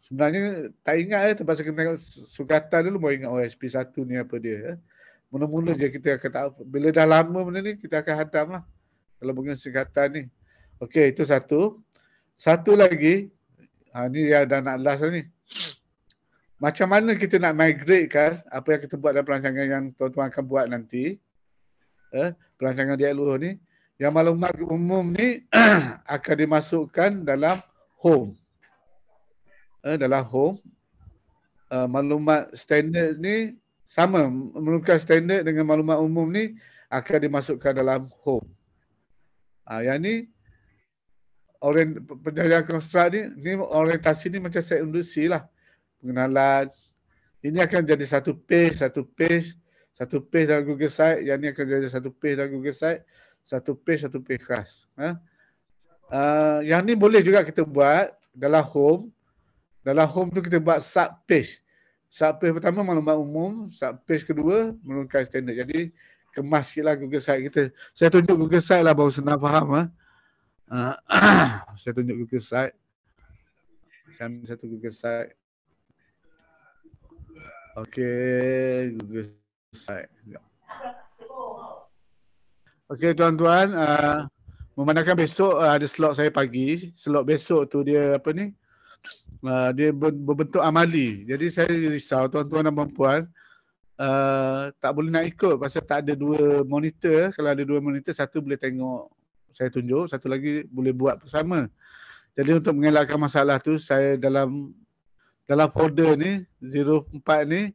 Sebenarnya tak ingat ya, terpaksa kena tengok sugatan dulu mahu ingat oh, satu ni apa dia. Eh. Mula-mula je kita akan tak, bila dah lama benda ni, kita akan hadam lah. Kalau mungkin sugatan ni. Okey, itu satu. Satu lagi, Ha, ni yang dah nak last ni. Macam mana kita nak migrate kan apa yang kita buat dalam perancangan yang tuan-tuan akan buat nanti. Eh, perancangan DLU ni. Yang maklumat umum ni akan dimasukkan dalam home. Eh, dalam home. Uh, maklumat standard ni sama. Menurutkan standard dengan maklumat umum ni akan dimasukkan dalam home. Ha, yang ni Orang penjajahan konstrukt ni, ni orientasi ni macam set undusi lah. Pengenalan. Ini akan jadi satu page, satu page. Satu page dalam Google Site. Yang ni akan jadi satu page dalam Google Site. Satu page, satu page khas. Ha? Uh, yang ni boleh juga kita buat dalam home. Dalam home tu kita buat sub page. Sub page pertama maklumat umum. Sub page kedua menunjukkan standard. Jadi kemas sikit lah Google Site kita. Saya tunjuk Google Site lah baru senang faham. Ha? Uh, saya tunjuk Google site. Saya ambil satu Google site. Okey, Google site. Okey, tuan-tuan, uh, memandangkan besok uh, ada slot saya pagi, slot besok tu dia apa ni? Uh, dia berbentuk amali. Jadi saya risau tuan-tuan dan puan-puan Uh, tak boleh nak ikut pasal tak ada dua monitor kalau ada dua monitor satu boleh tengok saya tunjuk, satu lagi boleh buat bersama. Jadi untuk mengelakkan masalah tu, saya dalam dalam folder ni, 04 ni,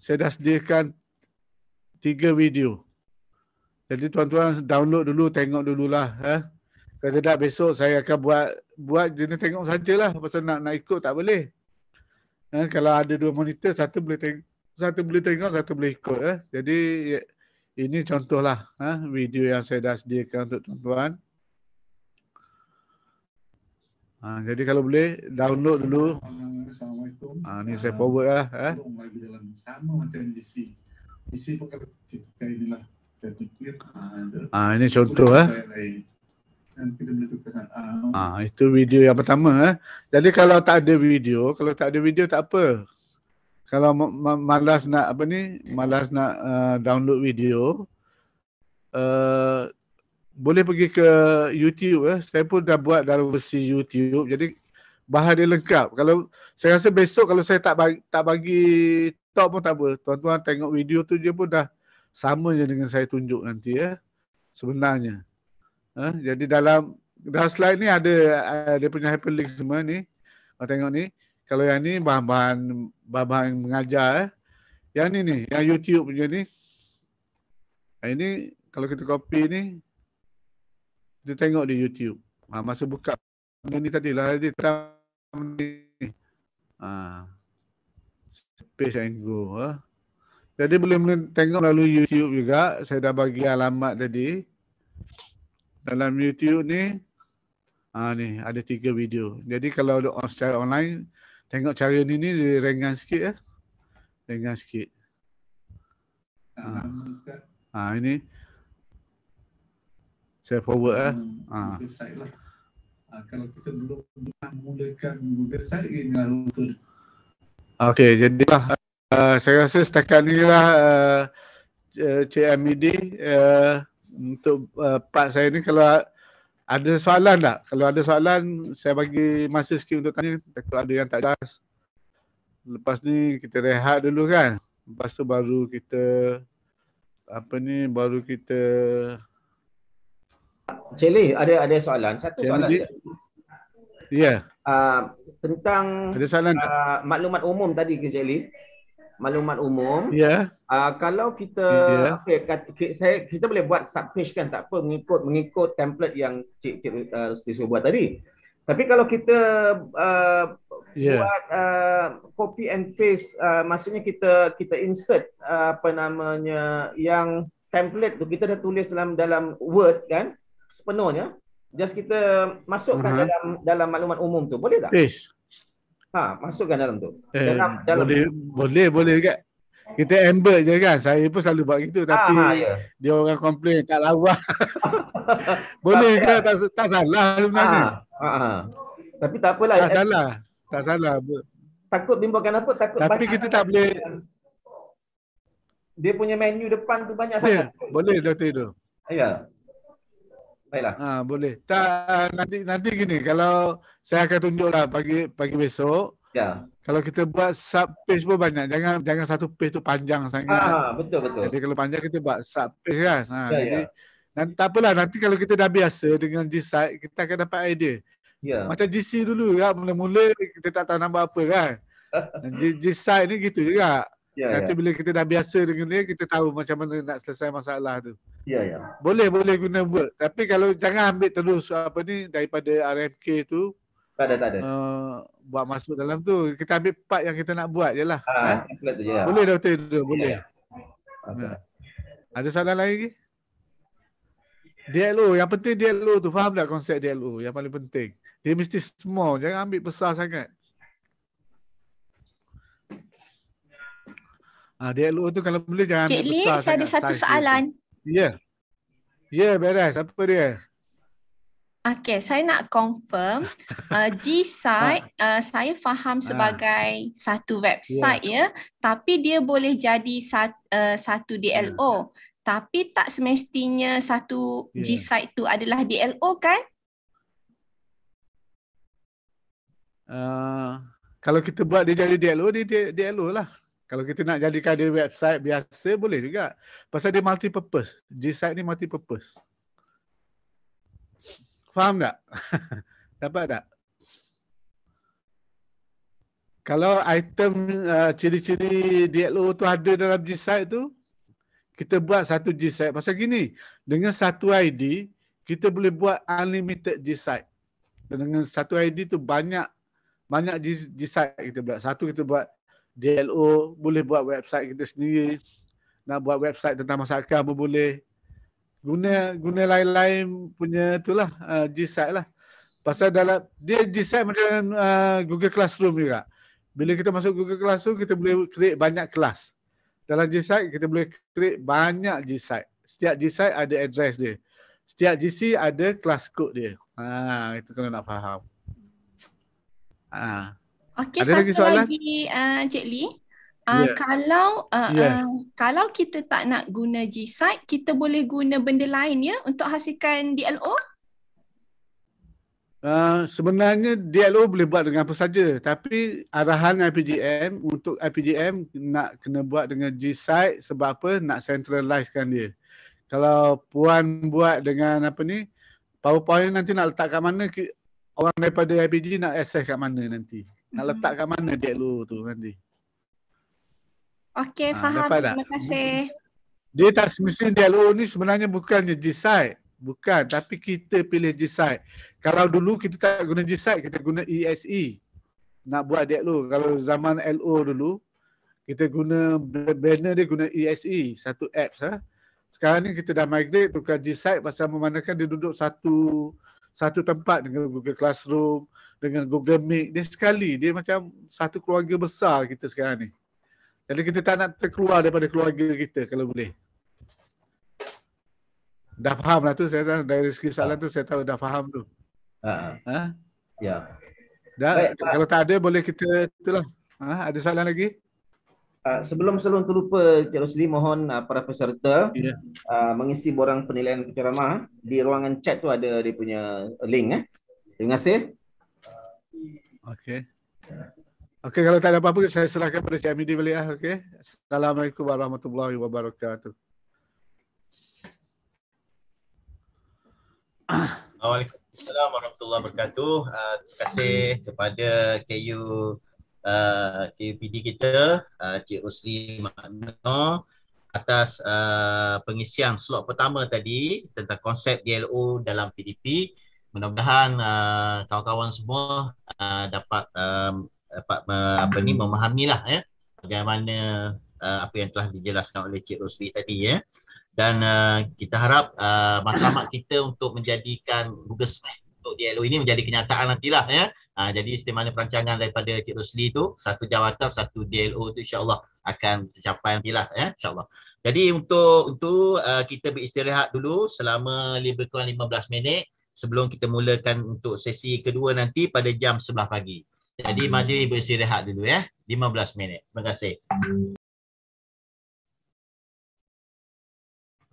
saya dah sediakan tiga video. Jadi tuan-tuan download dulu, tengok dululah. Eh. Kalau tidak besok saya akan buat buat jenis tengok sajalah. Pasal nak, nak ikut tak boleh. Eh, kalau ada dua monitor, satu boleh tengok. Satu boleh tengok, satu boleh ikut. Eh. Jadi, ini contohlah ha, video yang saya dah sediakan untuk tuan-tuan. Ha, jadi kalau boleh download dulu. Assalamualaikum. Ha, ini saya forward lah. Ha. sama macam GC. GC pun cerita inilah. Saya fikir. Ha, ha ini contoh. Ha. ha, itu video yang pertama. Ha. Jadi kalau tak ada video, kalau tak ada video tak apa kalau ma- ma- malas nak apa ni malas nak uh, download video uh, boleh pergi ke YouTube eh. saya pun dah buat dalam versi YouTube jadi bahan dia lengkap kalau saya rasa besok kalau saya tak bagi, tak bagi top pun tak apa tuan-tuan tengok video tu je pun dah sama je dengan saya tunjuk nanti ya eh. sebenarnya eh, jadi dalam dalam slide ni ada dia punya hyperlink semua ni tengok ni kalau yang ni bahan-bahan bahan mengajar eh. Yang ni ni, yang YouTube punya ni. Yang ini kalau kita copy ni kita tengok di YouTube. Ha, masa buka benda ni tadi lah dia terang ni. Ha. Space and go. Ha. Jadi boleh tengok lalu YouTube juga. Saya dah bagi alamat tadi. Dalam YouTube ni, ha, ni ada tiga video. Jadi kalau ada secara online, Tengok cara ni ni dia ringan sikit eh. Ya. Ringan sikit. Ah. Ah ini saya forward eh. ah. Ha. kalau kita belum mulakan Google Site ini dengan lupa. Okey, jadi uh, eh, saya rasa setakat ni lah uh, CMED uh, untuk uh, part saya ini kalau ada soalan tak? Kalau ada soalan, saya bagi masa sikit untuk tanya. Takut ada yang tak jelas. Lepas ni kita rehat dulu kan. Lepas tu baru kita apa ni baru kita Cili ada ada soalan. Satu Cik soalan. Ya. Yeah. Uh, tentang ada soalan uh, maklumat umum tadi ke Cili? maklumat umum. Ya. Yeah. Uh, kalau kita yeah. okey saya kita boleh buat sub page kan tak apa mengikut mengikut template yang cik cik uh, buat tadi. Tapi kalau kita uh, eh, yeah. buat uh, copy and paste uh, maksudnya kita kita insert uh, apa namanya yang template tu kita dah tulis dalam dalam word kan sepenuhnya just kita masukkan uh-huh. dalam dalam maklumat umum tu boleh tak? Paste. Ha, masukkan dalam tu. Eh, dalam, dalam boleh, tu. boleh, boleh juga. Kita ember je kan. Saya pun selalu buat gitu. Ah, tapi ha, ya. dia orang komplain tak lawa. boleh ke? Ah. Tak, tak salah sebenarnya. Ha, ha. Tapi tak apalah. Tak eh. salah. Tak salah. Takut bimbangkan apa? Takut tapi kita tak boleh. Dia punya menu depan tu banyak sangat. Boleh, Dr. itu. Ya. Baiklah. Ha, boleh. Tak nanti nanti gini kalau saya akan tunjuklah pagi pagi besok. Ya. Kalau kita buat sub page pun banyak. Jangan jangan satu page tu panjang sangat. Ha, betul betul. Jadi kalau panjang kita buat sub page kan. Ha, ya, jadi ya. Nanti, tak apalah nanti kalau kita dah biasa dengan G site kita akan dapat idea. Ya. Macam GC dulu ya mula-mula kita tak tahu nama apa kan. G site ni gitu juga. Ya, nanti ya. bila kita dah biasa dengan dia kita tahu macam mana nak selesai masalah tu. Ya, ya. Boleh, boleh guna Word. Tapi kalau jangan ambil terus apa ni daripada RMK tu. Tak ada, tak ada. Uh, buat masuk dalam tu. Kita ambil part yang kita nak buat je lah. Ah, ha, ha? Je, ya. Boleh, Dr. Ya, boleh. Ya, ya. Okay. Ha. Ada soalan lagi? DLO. Yang penting DLO tu. Faham tak konsep DLO? Yang paling penting. Dia mesti small. Jangan ambil besar sangat. Ha, ah, DLO tu kalau boleh jangan Cik ambil Lee, besar saya Cik Lee, saya ada satu soalan. Tu. Yeah. Yeah, beres. Apa dia? Okay, saya nak confirm uh, G site ha. uh, saya faham ha. sebagai satu website yeah. ya, tapi dia boleh jadi sat, uh, satu ya. DLO. Yeah. Tapi tak semestinya satu yeah. G site tu adalah DLO kan? Uh, kalau kita buat dia jadi DLO, dia DLO lah. Kalau kita nak jadikan dia website biasa boleh juga. Pasal dia multi purpose. G site ni multi purpose. Faham tak? Dapat tak? Kalau item uh, ciri-ciri uh, DLO tu ada dalam G site tu, kita buat satu G site. Pasal gini, dengan satu ID, kita boleh buat unlimited G site. Dan dengan satu ID tu banyak banyak G site kita buat. Satu kita buat DLO boleh buat website kita sendiri nak buat website tentang masakan pun boleh guna guna lain-lain punya itulah uh, G site lah pasal dalam dia G site macam uh, Google Classroom juga bila kita masuk Google Classroom kita boleh create banyak kelas dalam G site kita boleh create banyak G site setiap G site ada address dia setiap GC ada kelas code dia ha itu kena nak faham ha Okey, satu lagi, soalan? lagi uh, Cik Lee. Uh, yeah. Kalau uh, yeah. uh, ya. kalau kita tak nak guna G-site, kita boleh guna benda lain ya untuk hasilkan DLO? Uh, sebenarnya DLO boleh buat dengan apa saja. Tapi arahan IPGM untuk IPGM nak kena buat dengan G-site sebab apa nak centralisekan dia. Kalau Puan buat dengan apa ni, PowerPoint nanti nak letak kat mana, orang daripada IPG nak access kat mana nanti. Nak letak kat mana dia lu tu nanti. Okey, ha, faham. Terima kasih. Dia tak semestinya dia lu ni sebenarnya bukannya G-side. Bukan, tapi kita pilih G-side. Kalau dulu kita tak guna G-side, kita guna ESE. E. Nak buat dia lu. Kalau zaman LO dulu, kita guna banner dia guna ESE, e, satu apps. Ha? Sekarang ni kita dah migrate tukar G-side pasal memandangkan dia duduk satu satu tempat dengan Google Classroom, dengan Google Meet. Dia sekali, dia macam satu keluarga besar kita sekarang ni. Jadi kita tak nak terkeluar daripada keluarga kita kalau boleh. Dah faham lah tu saya tahu dari segi soalan tu saya tahu dah faham tu. Uh, ha? Ya. Yeah. Dah, Baik, kalau tak ada boleh kita itulah. Ha? Ada soalan lagi? Ah, sebelum sebelum terlupa Cik Rosli mohon uh, para peserta yeah. Ya. uh, mengisi borang penilaian ceramah di ruangan chat tu ada dia punya link eh. Terima kasih. Okey. Okey kalau tak ada apa-apa saya serahkan kepada Cik Amidi balik ah, okey. Assalamualaikum warahmatullahi wabarakatuh. Assalamualaikum warahmatullahi wabarakatuh. Uh, terima kasih kepada KU uh, eh, KUPD kita uh, Cik Rosli Makno atas uh, pengisian slot pertama tadi tentang konsep DLO dalam PDP mudah-mudahan uh, kawan-kawan semua uh, dapat um, dapat uh, apa ni memahamilah ya bagaimana uh, apa yang telah dijelaskan oleh Cik Rosli tadi ya dan uh, kita harap uh, mahkamah kita untuk menjadikan Google untuk DLO ini menjadi kenyataan nantilah ya Uh, jadi setiap mana perancangan daripada Cik Rosli tu, satu jawatan, satu DLO tu insyaAllah akan tercapai nanti lah, Eh? Ya, InsyaAllah. Jadi untuk untuk uh, kita beristirahat dulu selama lebih kurang 15 minit sebelum kita mulakan untuk sesi kedua nanti pada jam 11 pagi. Jadi mari beristirahat dulu ya. Eh? 15 minit. Terima kasih.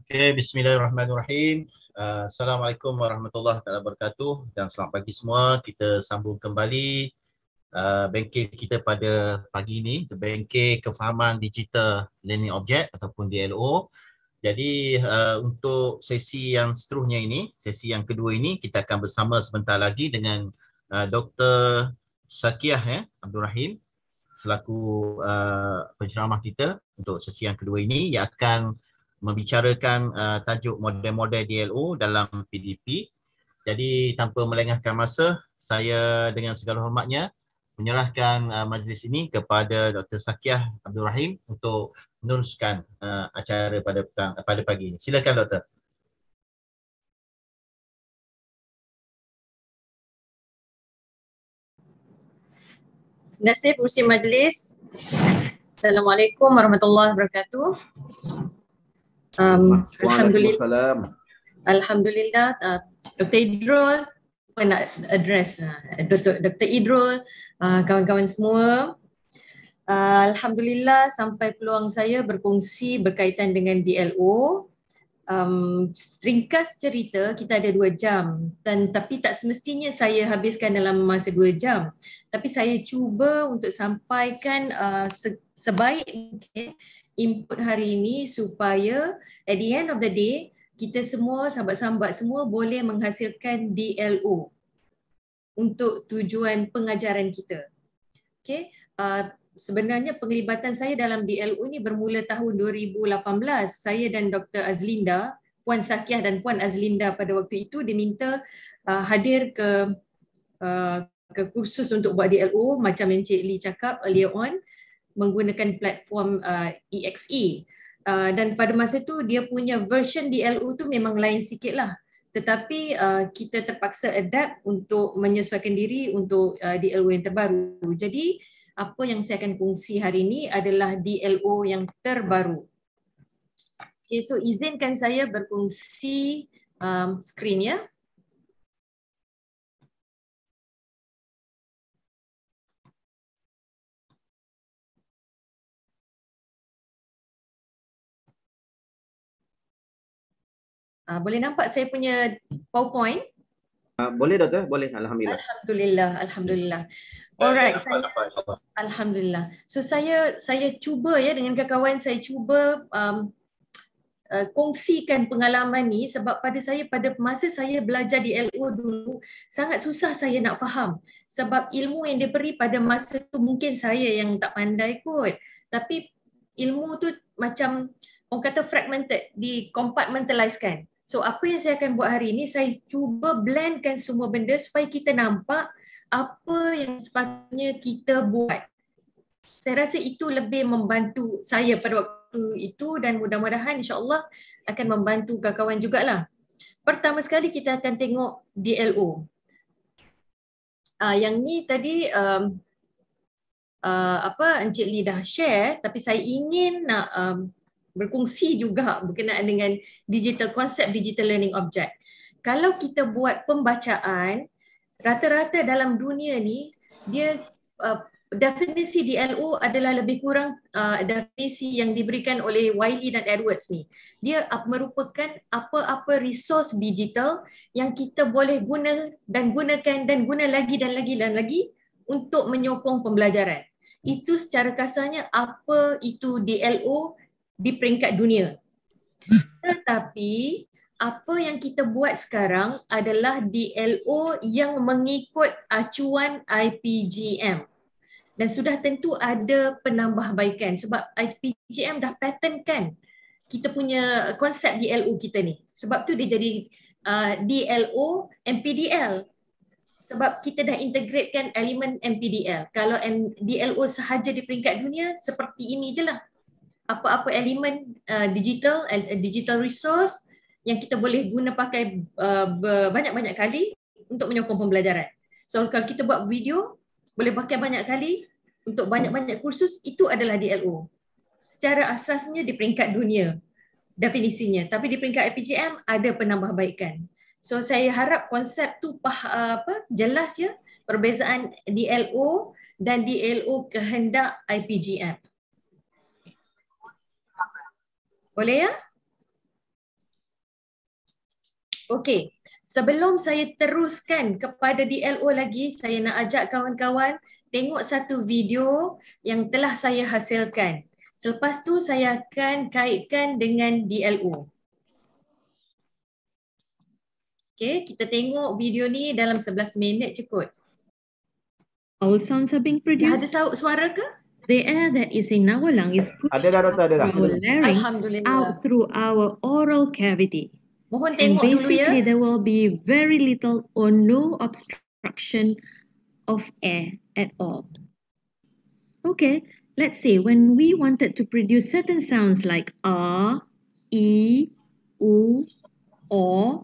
Okay, Bismillahirrahmanirrahim. Eh, Assalamualaikum warahmatullahi wabarakatuh dan selamat pagi semua. Kita sambung kembali uh, bengkel kita pada pagi ini, bengkel kefahaman digital learning object ataupun DLO. Jadi uh, untuk sesi yang seterusnya ini, sesi yang kedua ini kita akan bersama sebentar lagi dengan uh, Dr. Sakiah eh, Abdul Rahim selaku uh, penceramah kita untuk sesi yang kedua ini yang akan membicarakan uh, tajuk model-model DLO dalam PDP. Jadi tanpa melengahkan masa, saya dengan segala hormatnya menyerahkan uh, majlis ini kepada Dr. Sakiah Abdul Rahim untuk meneruskan uh, acara pada petang uh, pada pagi ini. Silakan doktor. Nasib Usi Majlis. Assalamualaikum warahmatullahi wabarakatuh. Um, Alhamdulillah. Alhamdulillah. Uh, Dr. Idrul, saya nak address uh, Dr. Idrul, uh, kawan-kawan semua. Uh, Alhamdulillah sampai peluang saya berkongsi berkaitan dengan DLO um, ringkas cerita kita ada dua jam dan tapi tak semestinya saya habiskan dalam masa dua jam tapi saya cuba untuk sampaikan uh, sebaik mungkin input hari ini supaya at the end of the day kita semua sahabat-sahabat semua boleh menghasilkan DLO untuk tujuan pengajaran kita. Okay. Uh, sebenarnya penglibatan saya dalam DLU ini bermula tahun 2018. Saya dan Dr. Azlinda, Puan Sakiah dan Puan Azlinda pada waktu itu diminta uh, hadir ke uh, ke kursus untuk buat DLU macam yang Cik Lee cakap earlier on menggunakan platform EXE. Uh, e. dan pada masa itu dia punya version DLU tu memang lain sikit lah. Tetapi uh, kita terpaksa adapt untuk menyesuaikan diri untuk uh, DLU yang terbaru. Jadi uh, apa yang saya akan kongsi hari ini adalah DLO yang terbaru. Okay, so izinkan saya berkongsi um, screen ya. Ah, boleh nampak saya punya PowerPoint? Uh, boleh doktor, boleh. Alhamdulillah. Alhamdulillah, alhamdulillah. Alright. Dapat, saya, dapat, Alhamdulillah. So saya saya cuba ya dengan kawan-kawan saya cuba um, uh, kongsikan pengalaman ni sebab pada saya pada masa saya belajar di LO dulu sangat susah saya nak faham sebab ilmu yang diberi pada masa tu mungkin saya yang tak pandai kot. Tapi ilmu tu macam orang kata fragmented, di dikompartmentalizekan. So apa yang saya akan buat hari ini, saya cuba blendkan semua benda supaya kita nampak apa yang sepatutnya kita buat. Saya rasa itu lebih membantu saya pada waktu itu dan mudah-mudahan insya Allah akan membantu kawan-kawan juga lah. Pertama sekali kita akan tengok DLO. Uh, ah, yang ni tadi um, uh, apa Encik Lee dah share tapi saya ingin nak um, berkongsi juga berkenaan dengan digital konsep digital learning object. Kalau kita buat pembacaan, rata-rata dalam dunia ni dia uh, definisi DLO adalah lebih kurang uh, definisi yang diberikan oleh Wiley dan Edwards ni. Dia merupakan apa-apa resource digital yang kita boleh guna dan gunakan dan guna lagi dan lagi dan lagi untuk menyokong pembelajaran. Itu secara kasarnya apa itu DLO di peringkat dunia. Hmm. Tetapi apa yang kita buat sekarang adalah DLO yang mengikut acuan IPGM. Dan sudah tentu ada penambahbaikan sebab IPGM dah kan. kita punya konsep DLO kita ni. Sebab tu dia jadi uh, DLO MPDL. Sebab kita dah integratekan elemen MPDL. Kalau DLO sahaja di peringkat dunia, seperti ini je lah. Apa-apa elemen uh, digital, uh, digital resource, yang kita boleh guna pakai uh, banyak-banyak kali untuk menyokong pembelajaran. So kalau kita buat video, boleh pakai banyak kali untuk banyak-banyak kursus, itu adalah DLO. Secara asasnya di peringkat dunia definisinya. Tapi di peringkat IPGM ada penambahbaikan. So saya harap konsep tu pah, uh, apa, jelas ya perbezaan DLO dan DLO kehendak IPGM. Boleh ya? Okey, sebelum saya teruskan kepada DLO lagi, saya nak ajak kawan-kawan tengok satu video yang telah saya hasilkan. Selepas tu saya akan kaitkan dengan DLO. Okey, kita tengok video ni dalam 11 minit je kot. All sounds are being produced. ada suara ke? The air that is in our lungs is pushed ada dah, ada dah. Our larynx out through our oral cavity. and basically there will be very little or no obstruction of air at all. Okay, let's say when we wanted to produce certain sounds like ah, or,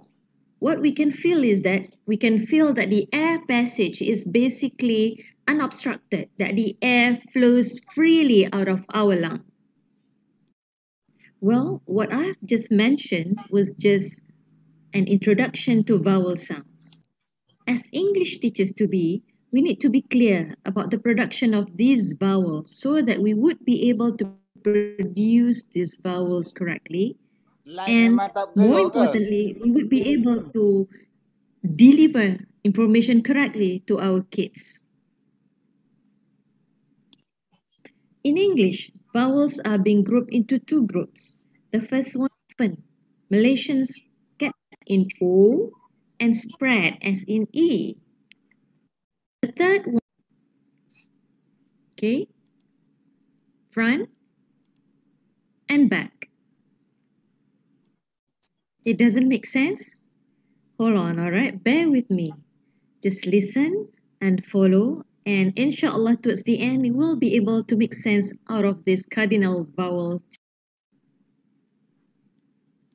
what we can feel is that we can feel that the air passage is basically unobstructed, that the air flows freely out of our lungs. Well, what I've just mentioned was just an introduction to vowel sounds. As English teachers to be, we need to be clear about the production of these vowels so that we would be able to produce these vowels correctly. and more importantly, we would be able to deliver information correctly to our kids. In English, Vowels are being grouped into two groups. The first one, fen. Malaysians get in O and spread as in E. The third one, okay, front and back. It doesn't make sense? Hold on, all right? Bear with me. Just listen and follow and inshallah, towards the end, we will be able to make sense out of this cardinal vowel.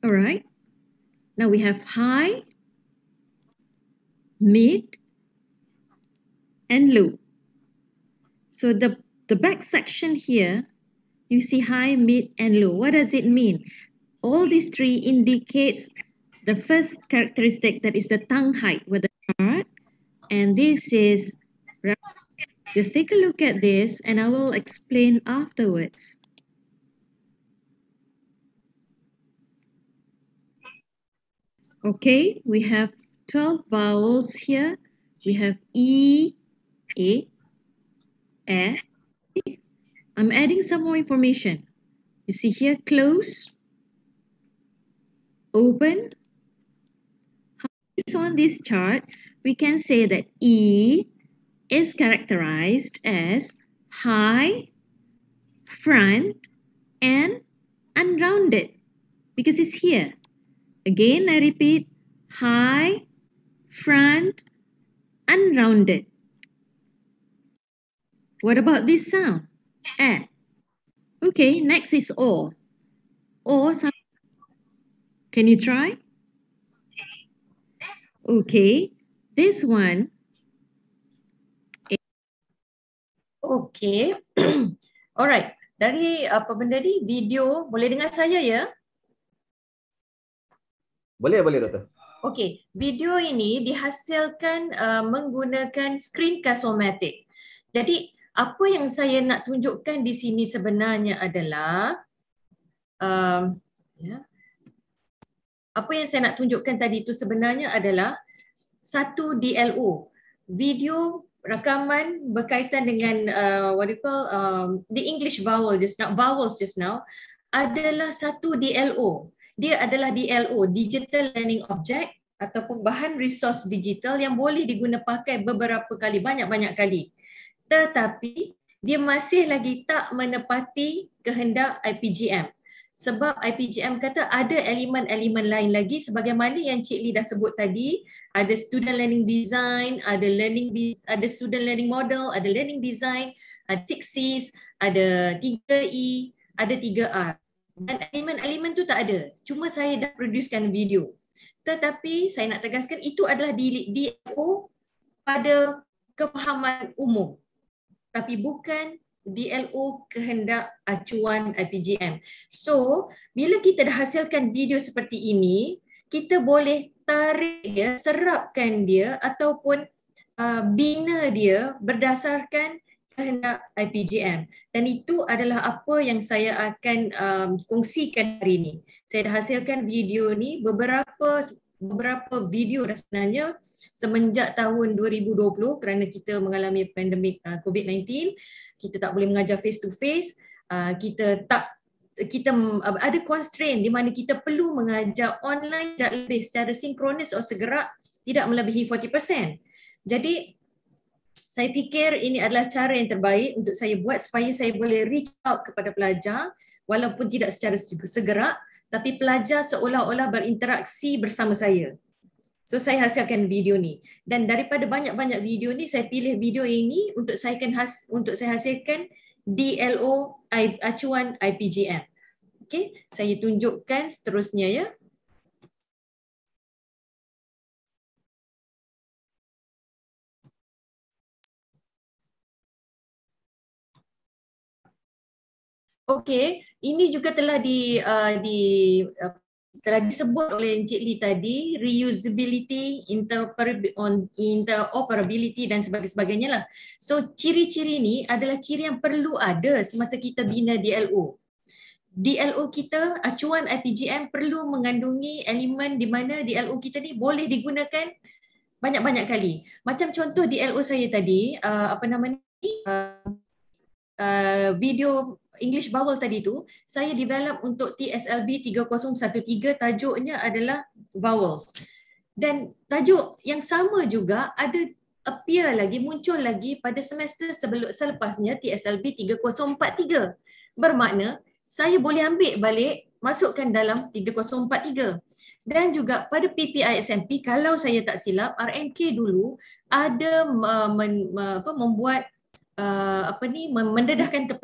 All right. Now we have high, mid, and low. So the, the back section here, you see high, mid, and low. What does it mean? All these three indicates the first characteristic that is the tongue height with the heart. And this is just take a look at this and I will explain afterwards. Okay, we have 12 vowels here. We have E, A, E. I'm adding some more information. You see here, close, open. Based on this chart, we can say that E is characterized as high, front, and unrounded because it's here. Again, I repeat, high, front, unrounded. What about this sound? Eh. Okay, next is or. Or sound. Can you try? Okay, this one Okay, Alright. Dari apa benda ni, video. Boleh dengar saya ya? Boleh, boleh Doktor. Okay, Video ini dihasilkan uh, menggunakan screen somatic. Jadi, apa yang saya nak tunjukkan di sini sebenarnya adalah um, ya, apa yang saya nak tunjukkan tadi itu sebenarnya adalah satu DLO, Video rakaman berkaitan dengan uh, what do you call um, the English vowel just now vowels just now adalah satu DLO. Dia adalah DLO, Digital Learning Object ataupun bahan resource digital yang boleh pakai beberapa kali, banyak-banyak kali. Tetapi dia masih lagi tak menepati kehendak IPGM sebab IPGM kata ada elemen-elemen lain lagi sebagaimana yang Cik Lee dah sebut tadi ada student learning design ada learning ada student learning model ada learning design ada six cs ada 3E ada 3R dan elemen-elemen tu tak ada cuma saya dah producekan video tetapi saya nak tegaskan itu adalah DLO pada kefahaman umum tapi bukan DLO kehendak acuan IPGM. So, bila kita dah hasilkan video seperti ini, kita boleh tarik dia, serapkan dia ataupun uh, bina dia berdasarkan kehendak IPGM. Dan itu adalah apa yang saya akan um, kongsikan hari ini. Saya dah hasilkan video ni beberapa beberapa video dah sebenarnya semenjak tahun 2020 kerana kita mengalami pandemik uh, COVID-19 kita tak boleh mengajar face to face kita tak kita uh, ada constraint di mana kita perlu mengajar online tidak lebih secara sinkronis atau segera tidak melebihi 40%. Jadi saya fikir ini adalah cara yang terbaik untuk saya buat supaya saya boleh reach out kepada pelajar walaupun tidak secara segera tapi pelajar seolah-olah berinteraksi bersama saya. So saya hasilkan video ni dan daripada banyak-banyak video ni saya pilih video ini untuk saya kan has, untuk saya hasilkan DLO I, acuan IPGM. Okey, saya tunjukkan seterusnya ya. Okey, ini juga telah di uh, di uh, telah disebut oleh Encik Lee tadi, reusability, interoperability dan sebagainya lah. So ciri-ciri ni adalah ciri yang perlu ada semasa kita bina DLO. DLO kita, acuan IPGM perlu mengandungi elemen di mana DLO kita ni boleh digunakan banyak-banyak kali. Macam contoh DLO saya tadi, uh, apa nama ni? Uh, uh, video English vowel tadi tu saya develop untuk TSLB 3013 tajuknya adalah vowels. Dan tajuk yang sama juga ada appear lagi muncul lagi pada semester sebelum selepasnya TSLB 3043. Bermakna saya boleh ambil balik masukkan dalam 3043. Dan juga pada PPISMP kalau saya tak silap RMK dulu ada uh, men, uh, apa membuat Uh, apa ni mendedahkan ke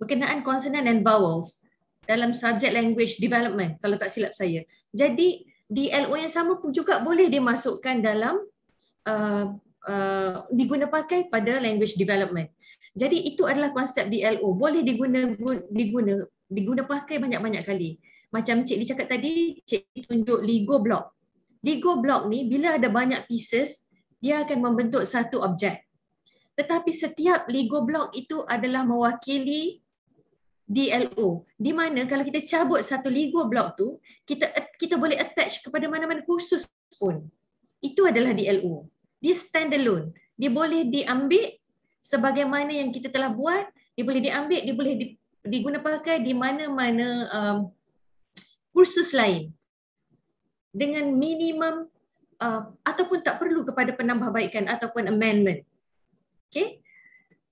berkenaan consonant and vowels dalam subject language development kalau tak silap saya. Jadi di LO yang sama pun juga boleh dimasukkan dalam uh, uh, digunapakai pada language development. Jadi itu adalah konsep di LO. Boleh diguna, diguna diguna, pakai banyak-banyak kali. Macam Cik Di cakap tadi, Cik tunjuk Lego block. Lego block ni bila ada banyak pieces, dia akan membentuk satu objek. Tetapi setiap Lego block itu adalah mewakili DLO di mana kalau kita cabut satu ligo block tu kita kita boleh attach kepada mana-mana khusus pun itu adalah DLO dia standalone dia boleh diambil sebagaimana yang kita telah buat dia boleh diambil dia boleh diguna pakai di mana-mana um, kursus lain dengan minimum uh, ataupun tak perlu kepada penambahbaikan ataupun amendment okey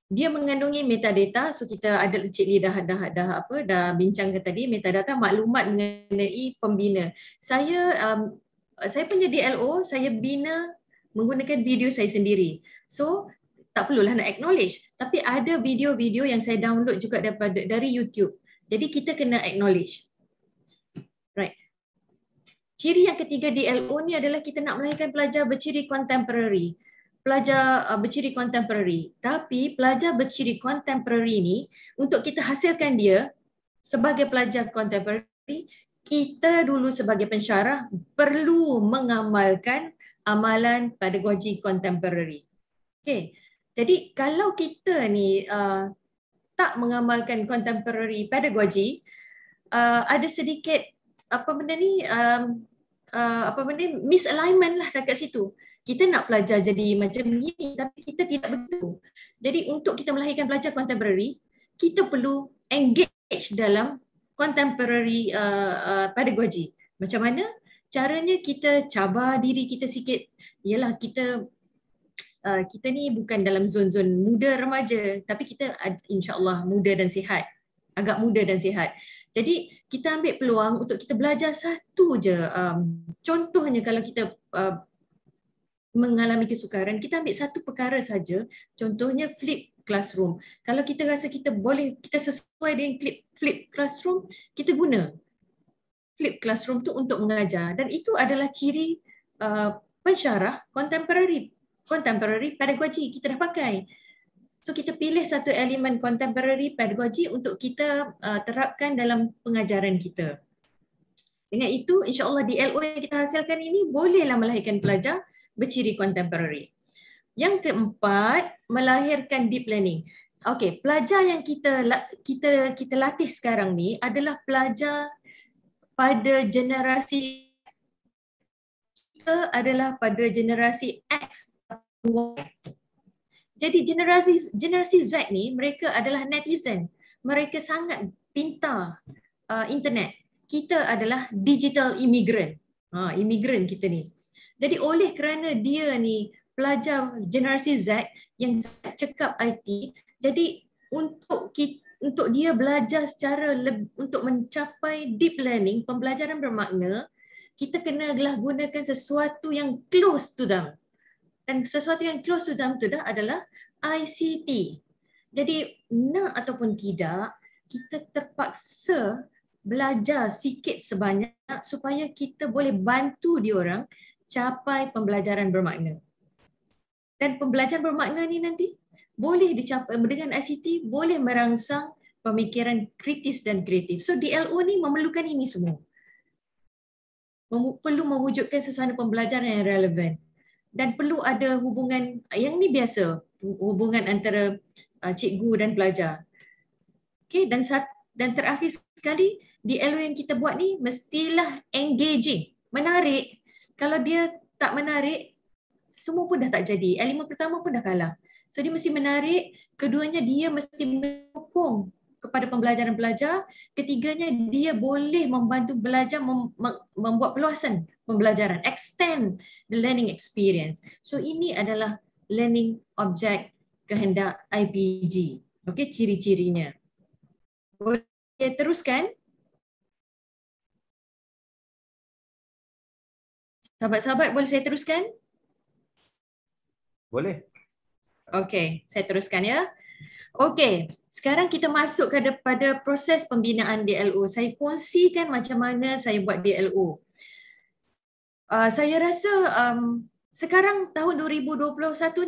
dia mengandungi metadata so kita ada Encik Lee dah, dah dah apa dah bincangkan tadi metadata maklumat mengenai pembina saya um, saya pun jadi LO saya bina menggunakan video saya sendiri so tak perlulah nak acknowledge tapi ada video-video yang saya download juga daripada dari YouTube jadi kita kena acknowledge right ciri yang ketiga di LO ni adalah kita nak melahirkan pelajar berciri contemporary pelajar uh, berciri contemporary. Tapi pelajar berciri contemporary ini untuk kita hasilkan dia sebagai pelajar contemporary, kita dulu sebagai pensyarah perlu mengamalkan amalan pedagogi contemporary. Okay. Jadi kalau kita ni uh, tak mengamalkan contemporary pedagogi, uh, ada sedikit apa benda ni um, uh, apa benda ni misalignment lah dekat situ kita nak pelajar jadi macam ni tapi kita tidak begitu. Jadi untuk kita melahirkan pelajar contemporary, kita perlu engage dalam contemporary uh, uh, pedagogy. Macam mana? Caranya kita cabar diri kita sikit. Yalah kita uh, kita ni bukan dalam zon-zon muda remaja tapi kita uh, insya-Allah muda dan sihat agak muda dan sihat. Jadi kita ambil peluang untuk kita belajar satu je. Um, contohnya kalau kita uh, mengalami kesukaran, kita ambil satu perkara saja. Contohnya flip classroom. Kalau kita rasa kita boleh, kita sesuai dengan flip, flip classroom, kita guna flip classroom tu untuk mengajar. Dan itu adalah ciri uh, pensyarah contemporary contemporary pedagogy kita dah pakai. So kita pilih satu elemen contemporary pedagogy untuk kita uh, terapkan dalam pengajaran kita. Dengan itu insya-Allah di LO yang kita hasilkan ini bolehlah melahirkan pelajar berciri contemporary. Yang keempat, melahirkan deep learning. Okey, pelajar yang kita kita kita latih sekarang ni adalah pelajar pada generasi kita adalah pada generasi X Y. Jadi generasi generasi Z ni mereka adalah netizen. Mereka sangat pintar uh, internet. Kita adalah digital immigrant. Ha, immigrant kita ni. Jadi oleh kerana dia ni pelajar generasi Z yang cekap IT, jadi untuk kita untuk dia belajar secara untuk mencapai deep learning pembelajaran bermakna kita kena telah gunakan sesuatu yang close to them dan sesuatu yang close to them tu dah adalah ICT jadi nak ataupun tidak kita terpaksa belajar sikit sebanyak supaya kita boleh bantu dia orang capai pembelajaran bermakna. Dan pembelajaran bermakna ni nanti boleh dicapai dengan ICT, boleh merangsang pemikiran kritis dan kreatif. So DLO ni memerlukan ini semua. Mem- perlu mewujudkan sesuatu pembelajaran yang relevan. Dan perlu ada hubungan, yang ni biasa, hubungan antara uh, cikgu dan pelajar. Okay, dan sat- dan terakhir sekali, di LO yang kita buat ni mestilah engaging, menarik, kalau dia tak menarik, semua pun dah tak jadi. Elemen pertama pun dah kalah. So dia mesti menarik. Keduanya dia mesti mendukung kepada pembelajaran pelajar. Ketiganya dia boleh membantu belajar mem- membuat peluasan pembelajaran. Extend the learning experience. So ini adalah learning object kehendak IPG. Okay, ciri-cirinya. Boleh teruskan? Sahabat-sahabat boleh saya teruskan? Boleh. Okey, saya teruskan ya. Okey, sekarang kita masuk kepada proses pembinaan DLO. Saya kongsikan macam mana saya buat DLO. Uh, ah, saya rasa um, sekarang tahun 2021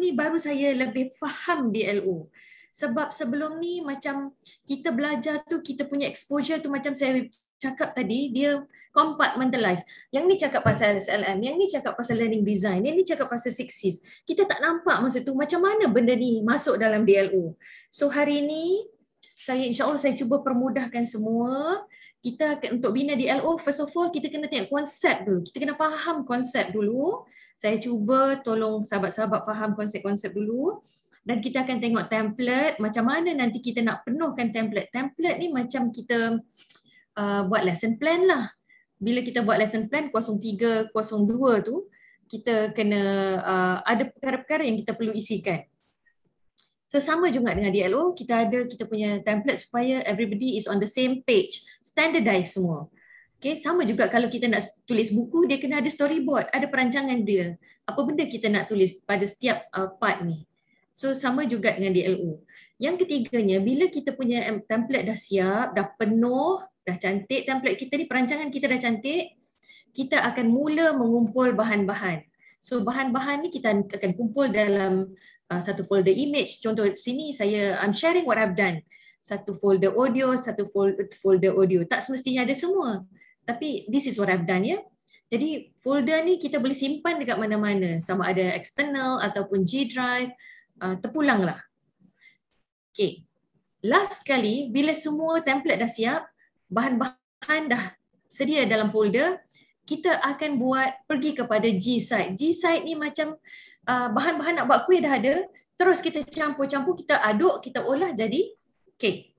ni baru saya lebih faham DLO sebab sebelum ni macam kita belajar tu kita punya exposure tu macam saya cakap tadi dia compartmentalize. Yang ni cakap pasal SLM, yang ni cakap pasal learning design, yang ni cakap pasal sixes. Kita tak nampak masa tu macam mana benda ni masuk dalam DLU. So hari ni saya insya Allah saya cuba permudahkan semua kita untuk bina DLO first of all kita kena tengok konsep dulu. Kita kena faham konsep dulu. Saya cuba tolong sahabat-sahabat faham konsep-konsep dulu dan kita akan tengok template macam mana nanti kita nak penuhkan template. Template ni macam kita uh, buat lesson plan lah. Bila kita buat lesson plan, kuasa 3, kuasa 2 tu, kita kena uh, ada perkara-perkara yang kita perlu isikan. So sama juga dengan DLO, kita ada kita punya template supaya everybody is on the same page, standardize semua. Okay, sama juga kalau kita nak tulis buku, dia kena ada storyboard, ada perancangan dia. Apa benda kita nak tulis pada setiap uh, part ni. So sama juga dengan DLO. Yang ketiganya, bila kita punya template dah siap, dah penuh, dah cantik template kita ni, perancangan kita dah cantik, kita akan mula mengumpul bahan-bahan. So bahan-bahan ni kita akan kumpul dalam uh, satu folder image. Contoh sini saya, I'm sharing what I've done. Satu folder audio, satu folder audio. Tak semestinya ada semua. Tapi this is what I've done ya. Jadi folder ni kita boleh simpan dekat mana-mana. Sama ada external ataupun G drive. Ah, lah. Okay. Last sekali, bila semua template dah siap, bahan-bahan dah sedia dalam folder, kita akan buat pergi kepada G-site. G-site ni macam ah, bahan-bahan uh, nak buat kuih dah ada, terus kita campur-campur, kita aduk, kita olah jadi kek.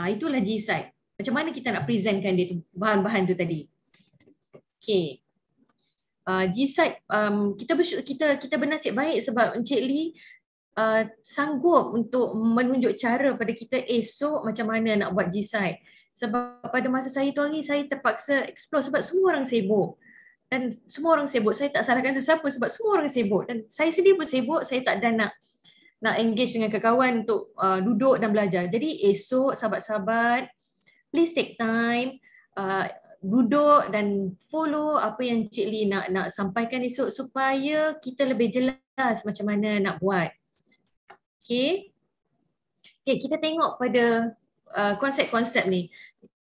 Ha, itulah G-site. Macam mana kita nak presentkan dia tu, bahan-bahan tu tadi. Okay. Uh, G-site, um, kita, kita, kita bernasib baik sebab Encik Lee uh, sanggup untuk menunjuk cara pada kita esok macam mana nak buat G-Site. Sebab pada masa saya tu hari, saya terpaksa explore sebab semua orang sibuk. Dan semua orang sibuk. Saya tak salahkan sesiapa sebab semua orang sibuk. Dan saya sendiri pun sibuk, saya tak ada nak nak engage dengan kawan untuk uh, duduk dan belajar. Jadi esok, sahabat-sahabat, please take time, uh, duduk dan follow apa yang Cik Lee nak, nak sampaikan esok supaya kita lebih jelas macam mana nak buat. Okay. Okay, kita tengok pada uh, konsep-konsep uh, ni.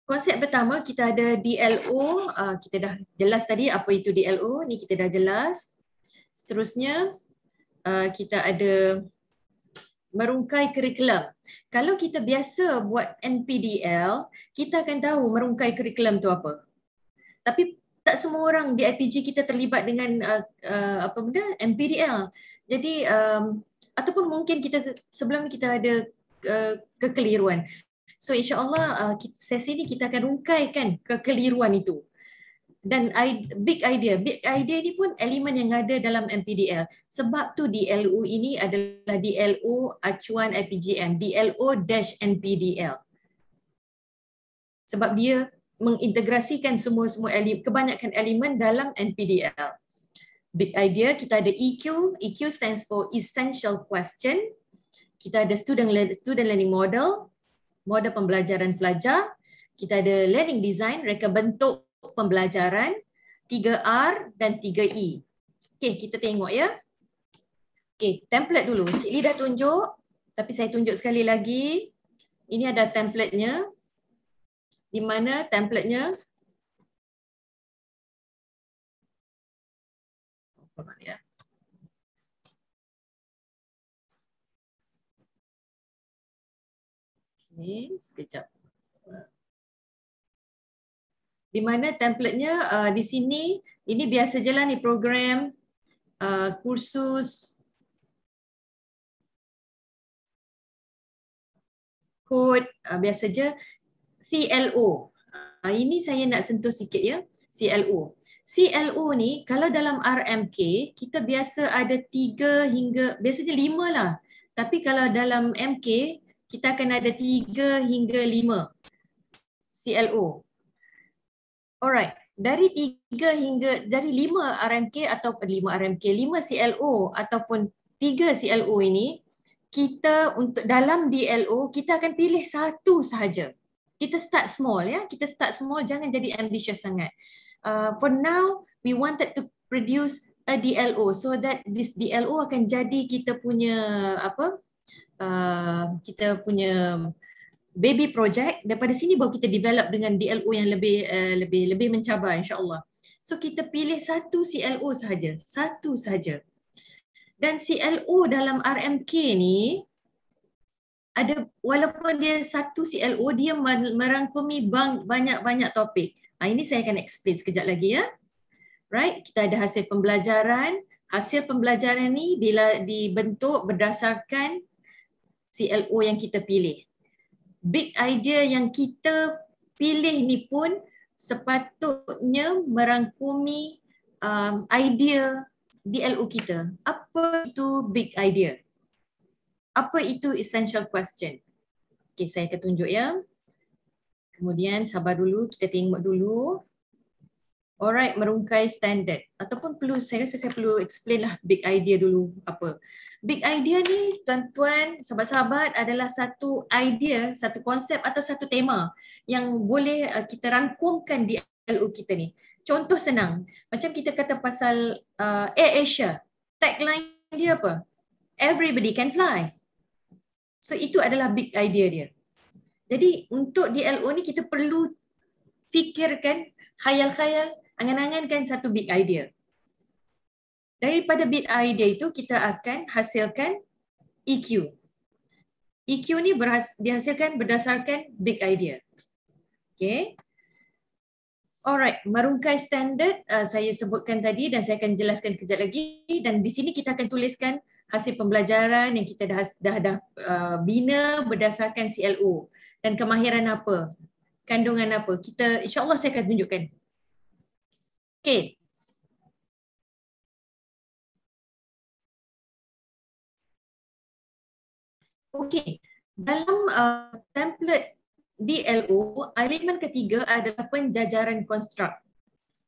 Konsep pertama kita ada DLO, uh, kita dah jelas tadi apa itu DLO, ni kita dah jelas. Seterusnya uh, kita ada merungkai kurikulum. Kalau kita biasa buat NPDL, kita akan tahu merungkai kurikulum tu apa. Tapi tak semua orang di IPG kita terlibat dengan uh, uh, apa benda NPDL. Jadi um, ataupun mungkin kita sebelum ni kita ada uh, kekeliruan. So insyaallah uh, sesi ni kita akan rungkaikan kekeliruan itu. Dan I, big idea, big idea ni pun elemen yang ada dalam MPDL. Sebab tu DLO ini adalah DLO acuan IPGM, DLO-NPDL. Sebab dia mengintegrasikan semua-semua elemen, kebanyakan elemen dalam NPDL big idea. Kita ada EQ. EQ stands for essential question. Kita ada student student learning model, model pembelajaran pelajar. Kita ada learning design, reka bentuk pembelajaran. 3R dan 3E. Okay, kita tengok ya. Okay, template dulu. Cik Lee dah tunjuk. Tapi saya tunjuk sekali lagi. Ini ada templatenya. Di mana templatenya hold on, yeah. Okay, sekejap. Di mana templatenya? Uh, di sini, ini biasa je lah di program uh, kursus kod uh, eh, biasa je CLO. Uh, ini saya nak sentuh sikit ya. CLO. CLO ni kalau dalam RMK kita biasa ada tiga hingga biasanya lima lah. Tapi kalau dalam MK kita akan ada tiga hingga lima CLO. Alright, dari tiga hingga dari lima RMK atau eh, lima RMK, lima CLO ataupun tiga CLO ini kita untuk dalam DLO kita akan pilih satu sahaja. Kita start small ya, kita start small jangan jadi ambitious sangat. Uh, for now we wanted to produce a DLO so that this DLO akan jadi kita punya apa uh, kita punya baby project daripada sini baru kita develop dengan DLO yang lebih uh, lebih lebih mencabar insyaallah so kita pilih satu CLO saja satu saja dan CLO dalam RMK ni ada walaupun dia satu CLO dia merangkumi banyak-banyak topik Ha, ini saya akan explain sekejap lagi ya. Right, kita ada hasil pembelajaran. Hasil pembelajaran ni bila dibentuk berdasarkan CLO yang kita pilih. Big idea yang kita pilih ni pun sepatutnya merangkumi um, idea DLO kita. Apa itu big idea? Apa itu essential question? Okay, saya akan tunjuk ya. Kemudian sabar dulu, kita tengok dulu. Alright, merungkai standard. Ataupun perlu saya rasa saya perlu explain lah big idea dulu apa. Big idea ni tuan-tuan, sahabat-sahabat adalah satu idea, satu konsep atau satu tema yang boleh uh, kita rangkumkan di LU kita ni. Contoh senang, macam kita kata pasal uh, Air Asia, tagline dia apa? Everybody can fly. So itu adalah big idea dia. Jadi untuk DLO ni kita perlu fikirkan khayal-khayal, angan-angankan satu big idea. Daripada big idea itu kita akan hasilkan EQ. EQ ni berhas- dihasilkan berdasarkan big idea. Okay. Alright, merungkai standard uh, saya sebutkan tadi dan saya akan jelaskan kejap lagi dan di sini kita akan tuliskan hasil pembelajaran yang kita dah dah, dah uh, bina berdasarkan CLO dan kemahiran apa, kandungan apa. Kita insyaAllah saya akan tunjukkan. Okay. Okay. Dalam uh, template DLO, elemen ketiga adalah penjajaran konstrukt.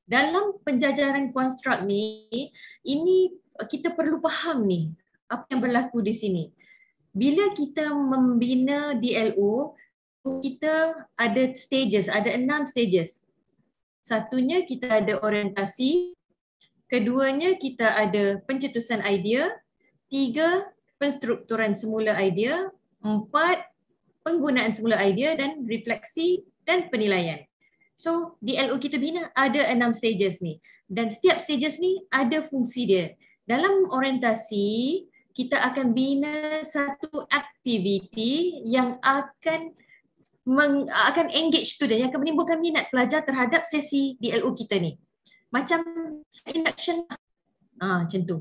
Dalam penjajaran konstrukt ni, ini uh, kita perlu faham ni apa yang berlaku di sini. Bila kita membina DLO, kita ada stages, ada enam stages. Satunya kita ada orientasi, keduanya kita ada pencetusan idea, tiga penstrukturan semula idea, empat penggunaan semula idea dan refleksi dan penilaian. So di LO kita bina ada enam stages ni dan setiap stages ni ada fungsi dia. Dalam orientasi, kita akan bina satu aktiviti yang akan meng, uh, akan engage student yang akan menimbulkan minat pelajar terhadap sesi DLO kita ni. Macam set induction lah. ah Ha, macam tu.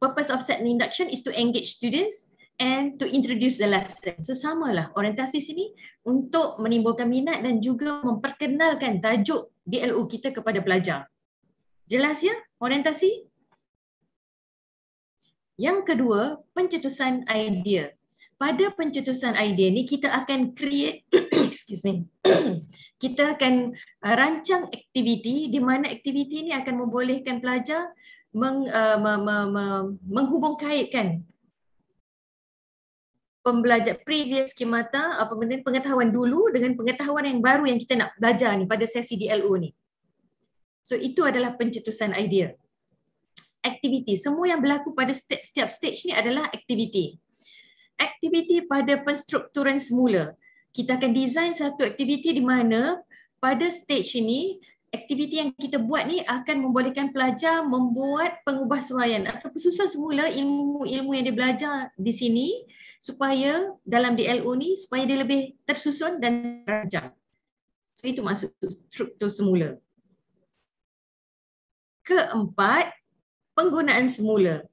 Purpose of set induction is to engage students and to introduce the lesson. So samalah orientasi sini untuk menimbulkan minat dan juga memperkenalkan tajuk DLO kita kepada pelajar. Jelas ya orientasi? Yang kedua, pencetusan idea pada pencetusan idea ni kita akan create excuse me kita akan uh, rancang aktiviti di mana aktiviti ni akan membolehkan pelajar meng, uh, ma, ma, ma, menghubung kaitkan pembelajar previous kemata apa benda pengetahuan dulu dengan pengetahuan yang baru yang kita nak belajar ni pada sesi DLO ni so itu adalah pencetusan idea aktiviti semua yang berlaku pada setiap stage ni adalah aktiviti aktiviti pada penstrukturan semula. Kita akan design satu aktiviti di mana pada stage ini, aktiviti yang kita buat ni akan membolehkan pelajar membuat pengubahsuaian atau susun semula ilmu-ilmu yang dia belajar di sini supaya dalam DLO ni supaya dia lebih tersusun dan rajang. So itu masuk struktur semula. Keempat, penggunaan semula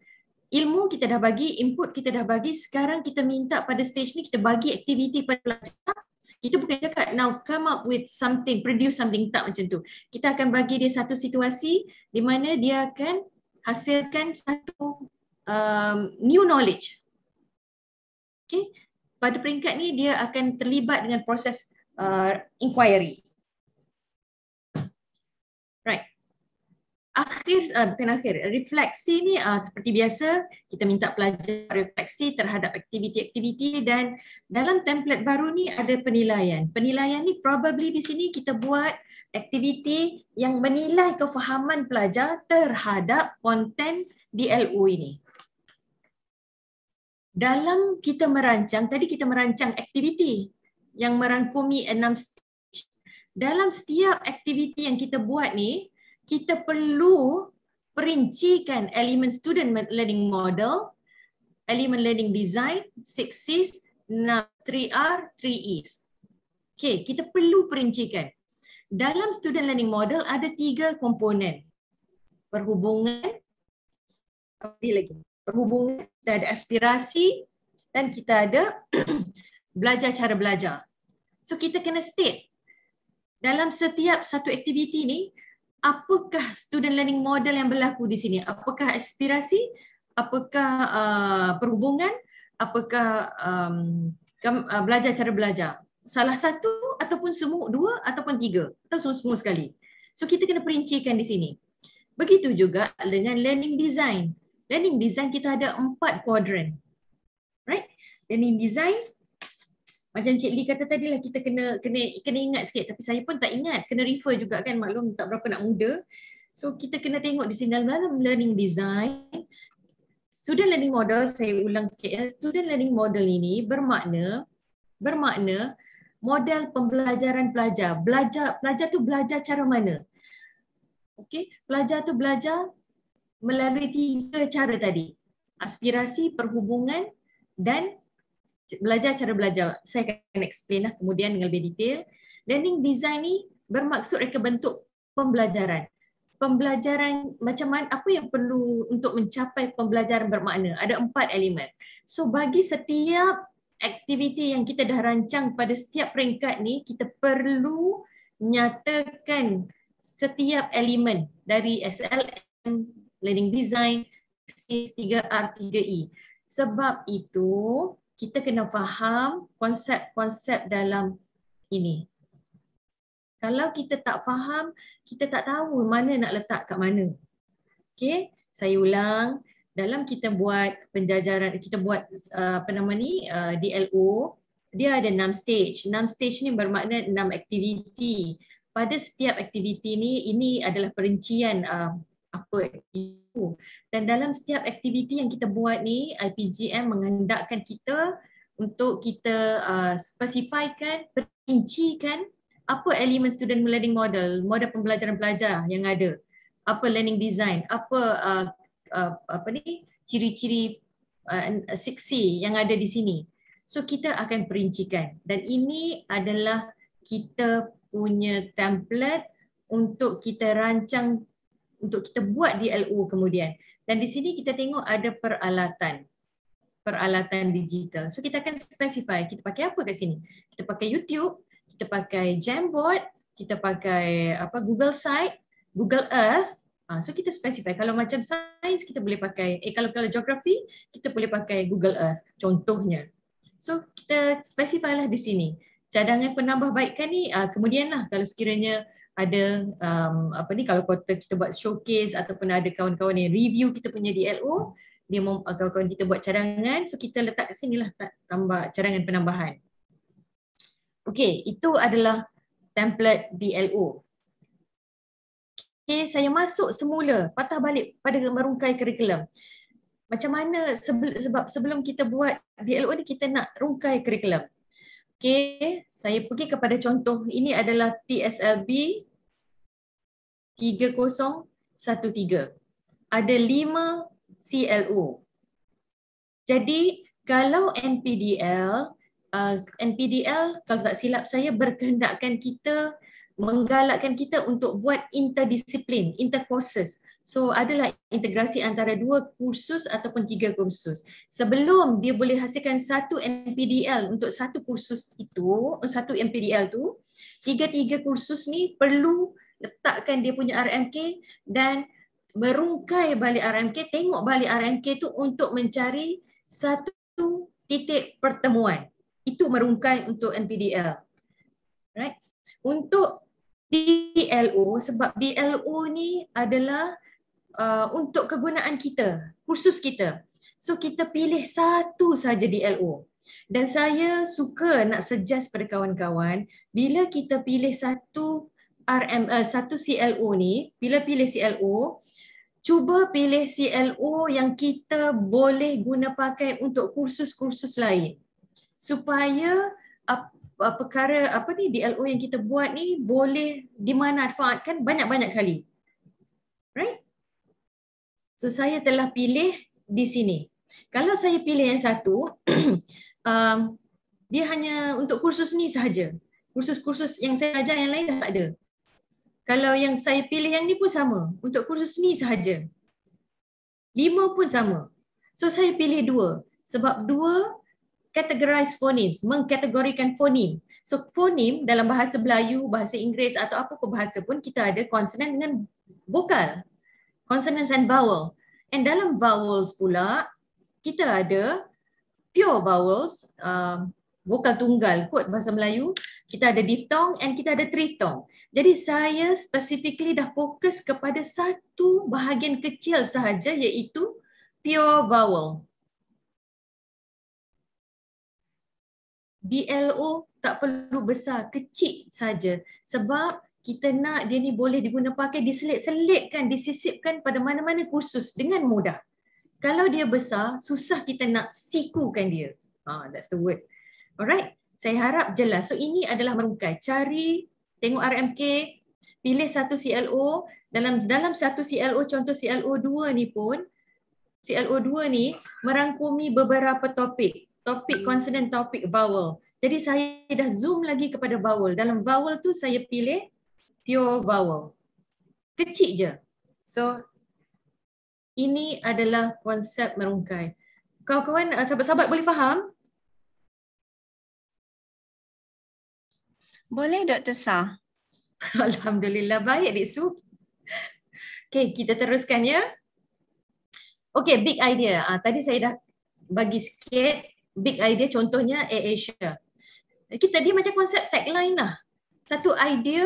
ilmu kita dah bagi, input kita dah bagi, sekarang kita minta pada stage ni kita bagi aktiviti pada pelajar. Kita bukan cakap now come up with something, produce something, tak macam tu. Kita akan bagi dia satu situasi di mana dia akan hasilkan satu um, new knowledge. Okay. Pada peringkat ni dia akan terlibat dengan proses uh, inquiry. akhir uh, bukan akhir refleksi ni uh, seperti biasa kita minta pelajar refleksi terhadap aktiviti-aktiviti dan dalam template baru ni ada penilaian. Penilaian ni probably di sini kita buat aktiviti yang menilai kefahaman pelajar terhadap konten di LU ini. Dalam kita merancang tadi kita merancang aktiviti yang merangkumi enam stage. Dalam setiap aktiviti yang kita buat ni kita perlu perincikan elemen student learning model, elemen learning design, 6Cs, 3R, 3Es. Okay, kita perlu perincikan. Dalam student learning model ada tiga komponen. Perhubungan, apa lagi? Perhubungan, kita ada aspirasi dan kita ada belajar cara belajar. So kita kena state dalam setiap satu aktiviti ni apakah student learning model yang berlaku di sini? Apakah aspirasi? Apakah uh, perhubungan? Apakah um, kam, uh, belajar cara belajar? Salah satu ataupun semua dua ataupun tiga atau semua semua sekali. So kita kena perincikan di sini. Begitu juga dengan learning design. Learning design kita ada empat quadrant. Right? Learning design macam Cik Lee kata tadi lah kita kena kena kena ingat sikit tapi saya pun tak ingat kena refer juga kan maklum tak berapa nak muda so kita kena tengok di sini dalam learning design student learning model saya ulang sikit ya student learning model ini bermakna bermakna model pembelajaran pelajar belajar pelajar tu belajar cara mana okey pelajar tu belajar melalui tiga cara tadi aspirasi perhubungan dan belajar cara belajar. Saya akan explain lah kemudian dengan lebih detail. Learning design ni bermaksud reka bentuk pembelajaran. Pembelajaran macam mana, apa yang perlu untuk mencapai pembelajaran bermakna? Ada empat elemen. So bagi setiap aktiviti yang kita dah rancang pada setiap peringkat ni, kita perlu nyatakan setiap elemen dari SLM, learning design, 3R, 3E. Sebab itu, kita kena faham konsep-konsep dalam ini. Kalau kita tak faham, kita tak tahu mana nak letak kat mana. Okay, saya ulang dalam kita buat penjajaran kita buat uh, apa nama ni uh, DLO dia ada enam stage. Enam stage ni bermakna enam aktiviti. Pada setiap aktiviti ni ini adalah perincian uh, apa itu. Dan dalam setiap aktiviti yang kita buat ni, IPGM menghendakkan kita untuk kita uh, spesifikan, perincikan apa elemen student learning model, model pembelajaran pelajar yang ada, apa learning design, apa uh, uh, apa ni ciri-ciri uh, uh, seksi uh, yang ada di sini. So kita akan perincikan dan ini adalah kita punya template untuk kita rancang untuk kita buat DLU kemudian. Dan di sini kita tengok ada peralatan. Peralatan digital. So kita akan specify kita pakai apa kat sini. Kita pakai YouTube, kita pakai Jamboard, kita pakai apa Google Site, Google Earth. Ah, so kita specify kalau macam sains kita boleh pakai, eh kalau kalau geografi kita boleh pakai Google Earth contohnya. So kita specify lah di sini. Cadangan penambahbaikan ni ah, kemudianlah kalau sekiranya ada um, apa ni kalau kata kita buat showcase ataupun ada kawan-kawan yang review kita punya DLO dia mem- uh, kawan-kawan kita buat cadangan so kita letak kat sinilah tambah cadangan penambahan okey itu adalah template DLO okey saya masuk semula patah balik pada merungkai curriculum macam mana sebab sebelum kita buat DLO ni kita nak rungkai curriculum Okey, saya pergi kepada contoh. Ini adalah TSLB 3013. Ada 5 CLO. Jadi, kalau NPDL, uh, NPDL kalau tak silap saya berkehendakkan kita menggalakkan kita untuk buat interdisiplin, intercourses. So adalah integrasi antara dua kursus ataupun tiga kursus. Sebelum dia boleh hasilkan satu NPDL untuk satu kursus itu, satu NPDL tu, tiga-tiga kursus ni perlu letakkan dia punya RMK dan merungkai balik RMK, tengok balik RMK tu untuk mencari satu titik pertemuan. Itu merungkai untuk NPDL. Right? Untuk DLO sebab DLO ni adalah Uh, untuk kegunaan kita, kursus kita. So kita pilih satu saja di LO. Dan saya suka nak suggest pada kawan-kawan bila kita pilih satu RM uh, satu CLO ni, bila pilih CLO, cuba pilih CLO yang kita boleh guna pakai untuk kursus-kursus lain. Supaya apa uh, perkara apa ni DLO yang kita buat ni boleh dimanfaatkan banyak-banyak kali. Right? So saya telah pilih di sini. Kalau saya pilih yang satu, um, dia hanya untuk kursus ni sahaja. Kursus-kursus yang saya ajar yang lain tak ada. Kalau yang saya pilih yang ni pun sama. Untuk kursus ni sahaja. Lima pun sama. So saya pilih dua. Sebab dua categorize phonemes, mengkategorikan phoneme. So phoneme dalam bahasa Melayu, bahasa Inggeris atau apa pun bahasa pun kita ada konsonan dengan vokal consonants and vowel. And dalam vowels pula, kita ada pure vowels, uh, um, vokal tunggal kot bahasa Melayu, kita ada diphthong and kita ada triphthong. Jadi saya specifically dah fokus kepada satu bahagian kecil sahaja iaitu pure vowel. DLO tak perlu besar, kecil saja sebab kita nak dia ni boleh pakai diselit-selitkan, disisipkan pada mana-mana kursus dengan mudah. Kalau dia besar, susah kita nak sikukan dia. Ha, that's the word. Alright, saya harap jelas. So ini adalah merungkai. Cari, tengok RMK, pilih satu CLO. Dalam dalam satu CLO, contoh CLO 2 ni pun, CLO 2 ni merangkumi beberapa topik. Topik konsonan topik vowel. Jadi saya dah zoom lagi kepada vowel. Dalam vowel tu saya pilih pure vowel. Kecil je. So, ini adalah konsep merungkai. Kawan-kawan, sahabat-sahabat eh, boleh faham? Boleh, Dr. Sah. Alhamdulillah, baik, Dik Su. Okay, kita teruskan ya. Okay, big idea. Uh, tadi saya dah bagi sikit big idea contohnya AirAsia. Kita dia macam konsep tagline lah. Satu idea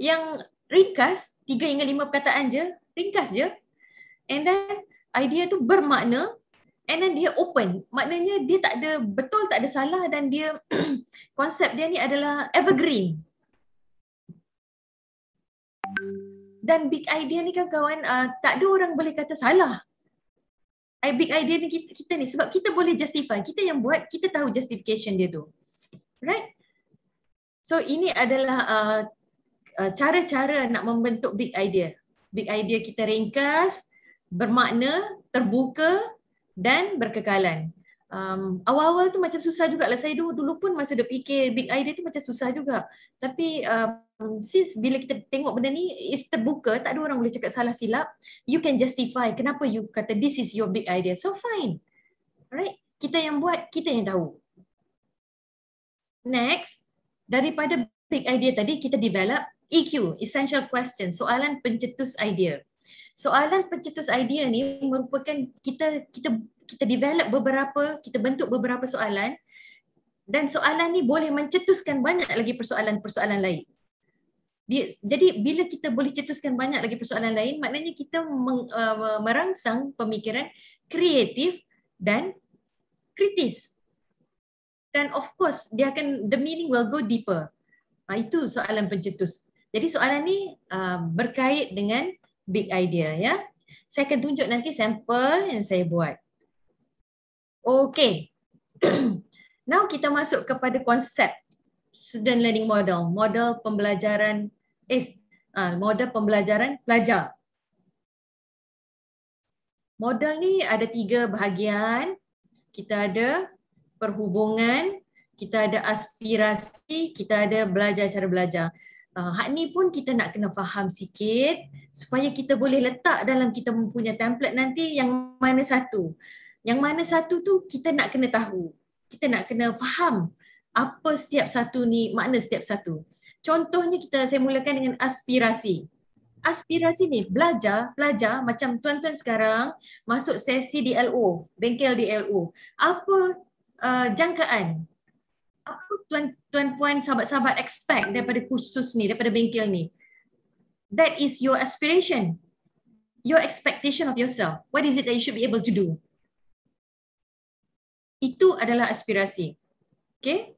yang ringkas, tiga hingga lima perkataan je, ringkas je. And then idea tu bermakna and then dia open. Maknanya dia tak ada betul, tak ada salah dan dia konsep dia ni adalah evergreen. Dan big idea ni kawan-kawan, uh, tak ada orang boleh kata salah. I eh, big idea ni kita, kita ni sebab kita boleh justify. Kita yang buat, kita tahu justification dia tu. Right? So ini adalah uh, Uh, cara-cara nak membentuk big idea. Big idea kita ringkas, bermakna, terbuka dan berkekalan. Um, awal-awal tu macam susah juga lah. saya dulu, dulu pun masa dia fikir big idea tu macam susah juga. Tapi um, since bila kita tengok benda ni is terbuka, tak ada orang boleh cakap salah silap, you can justify kenapa you kata this is your big idea. So fine. Alright, kita yang buat, kita yang tahu. Next, daripada big idea tadi kita develop EQ, essential question, soalan pencetus idea. Soalan pencetus idea ni merupakan kita kita kita develop beberapa, kita bentuk beberapa soalan dan soalan ni boleh mencetuskan banyak lagi persoalan-persoalan lain. Dia, jadi bila kita boleh cetuskan banyak lagi persoalan lain, maknanya kita meng, uh, merangsang pemikiran kreatif dan kritis. Dan of course, dia akan the meaning will go deeper. Ha, itu soalan pencetus. Jadi soalan ni uh, berkait dengan big idea ya. Saya akan tunjuk nanti sampel yang saya buat. Okay. Now kita masuk kepada konsep student learning model, model pembelajaran is eh, uh, model pembelajaran pelajar. Model ni ada tiga bahagian. Kita ada perhubungan, kita ada aspirasi, kita ada belajar cara belajar. Ah, hak ni pun kita nak kena faham sikit supaya kita boleh letak dalam kita mempunyai template nanti yang mana satu. Yang mana satu tu kita nak kena tahu. Kita nak kena faham apa setiap satu ni, makna setiap satu. Contohnya kita saya mulakan dengan aspirasi. Aspirasi ni belajar, belajar macam tuan-tuan sekarang masuk sesi DLO, bengkel DLO. Apa uh, jangkaan tuan-tuan sahabat-sahabat expect daripada kursus ni daripada bengkel ni that is your aspiration your expectation of yourself what is it that you should be able to do itu adalah aspirasi okay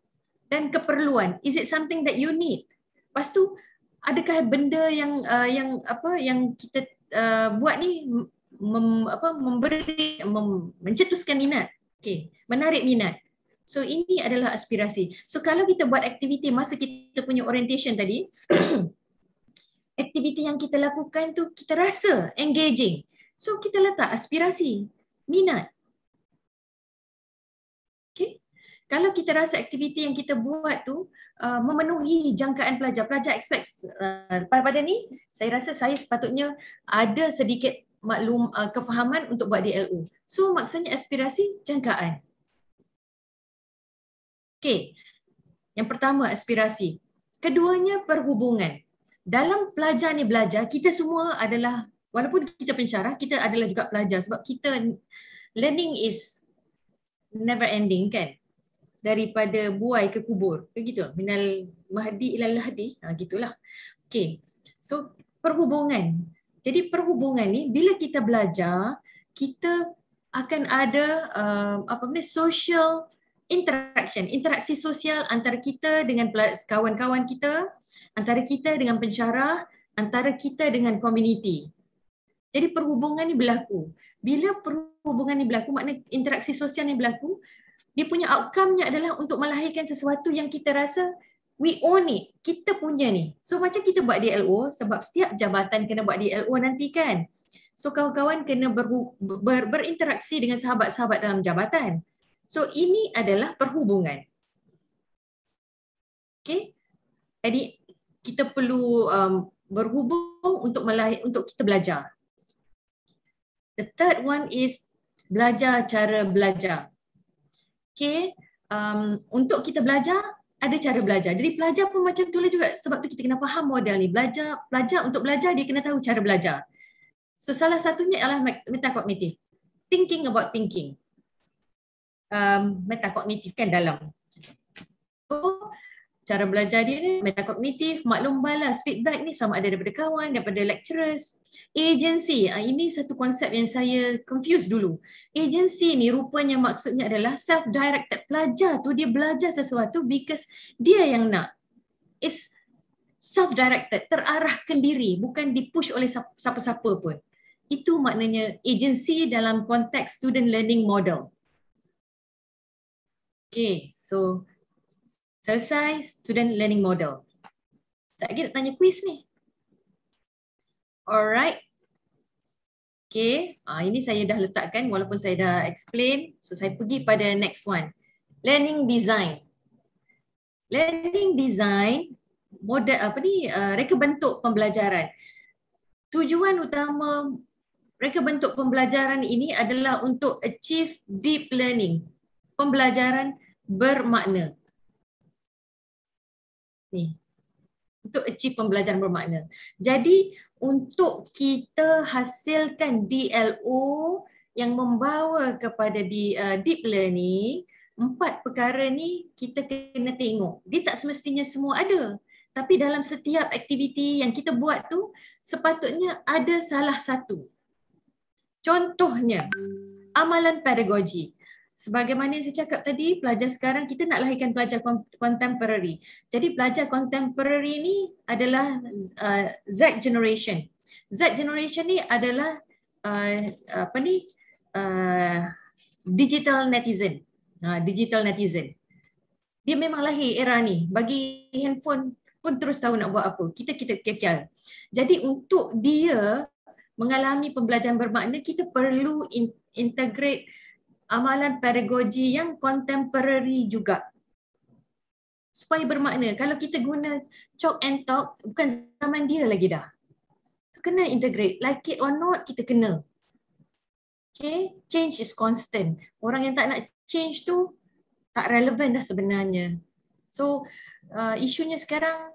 dan keperluan is it something that you need lepas tu adakah benda yang uh, yang apa yang kita uh, buat ni mem, apa memberi mem, mencetuskan minat okay menarik minat So ini adalah aspirasi. So kalau kita buat aktiviti masa kita punya orientation tadi, aktiviti yang kita lakukan tu kita rasa engaging. So kita letak aspirasi, minat. Okay. Kalau kita rasa aktiviti yang kita buat tu uh, memenuhi jangkaan pelajar, pelajar expect uh, pada ni saya rasa saya sepatutnya ada sedikit maklum uh, kefahaman untuk buat DLU. So maksudnya aspirasi jangkaan. Okey. Yang pertama aspirasi. Keduanya perhubungan. Dalam pelajar ni belajar, kita semua adalah walaupun kita pensyarah, kita adalah juga pelajar sebab kita learning is never ending kan. Daripada buai ke kubur. Begitu. Kan Minal mahdi ilal hadi. Ha gitulah. Okey. So perhubungan. Jadi perhubungan ni bila kita belajar, kita akan ada uh, apa namanya social interaction, interaksi sosial antara kita dengan kawan-kawan kita, antara kita dengan pensyarah, antara kita dengan community. Jadi perhubungan ni berlaku. Bila perhubungan ni berlaku, makna interaksi sosial ni berlaku, dia punya outcome-nya adalah untuk melahirkan sesuatu yang kita rasa we own it, kita punya ni. So macam kita buat DLO, sebab setiap jabatan kena buat DLO nanti kan. So kawan-kawan kena ber, ber, ber, berinteraksi dengan sahabat-sahabat dalam jabatan. So ini adalah perhubungan. Okay, jadi kita perlu um, berhubung untuk melahir, untuk kita belajar. The third one is belajar cara belajar. Okay, um, untuk kita belajar ada cara belajar. Jadi pelajar pun macam tu lah juga. Sebab tu kita kena faham model ni. Belajar, pelajar untuk belajar dia kena tahu cara belajar. So salah satunya ialah metakognitif. Thinking about thinking um, metakognitif kan dalam. So, cara belajar dia ni metakognitif, maklum balas, feedback ni sama ada daripada kawan, daripada lecturers. Agency, ah, ini satu konsep yang saya confuse dulu. Agency ni rupanya maksudnya adalah self-directed pelajar tu dia belajar sesuatu because dia yang nak. is self-directed, terarahkan diri, bukan dipush oleh siapa-siapa pun. Itu maknanya agency dalam konteks student learning model. Okay, so selesai student learning model. Saya lagi nak tanya quiz ni. Alright. Okay, ah ini saya dah letakkan walaupun saya dah explain. So, saya pergi pada next one. Learning design. Learning design, model apa ni, uh, reka bentuk pembelajaran. Tujuan utama reka bentuk pembelajaran ini adalah untuk achieve deep learning pembelajaran bermakna. Ni. Untuk achieve pembelajaran bermakna. Jadi untuk kita hasilkan DLO yang membawa kepada di uh, deep learning, empat perkara ni kita kena tengok. Dia tak semestinya semua ada. Tapi dalam setiap aktiviti yang kita buat tu sepatutnya ada salah satu. Contohnya amalan pedagogi sebagaimana yang saya cakap tadi, pelajar sekarang kita nak lahirkan pelajar contemporary. Jadi pelajar contemporary ni adalah uh, Z generation. Z generation ni adalah uh, apa ni? Uh, digital netizen. Uh, digital netizen. Dia memang lahir era ni. Bagi handphone pun terus tahu nak buat apa. Kita kita kekal. Jadi untuk dia mengalami pembelajaran bermakna, kita perlu integrate amalan pedagogi yang contemporary juga. Supaya bermakna, kalau kita guna chalk and talk, bukan zaman dia lagi dah. So, kena integrate. Like it or not, kita kena. Okay, change is constant. Orang yang tak nak change tu, tak relevan dah sebenarnya. So, uh, isunya sekarang,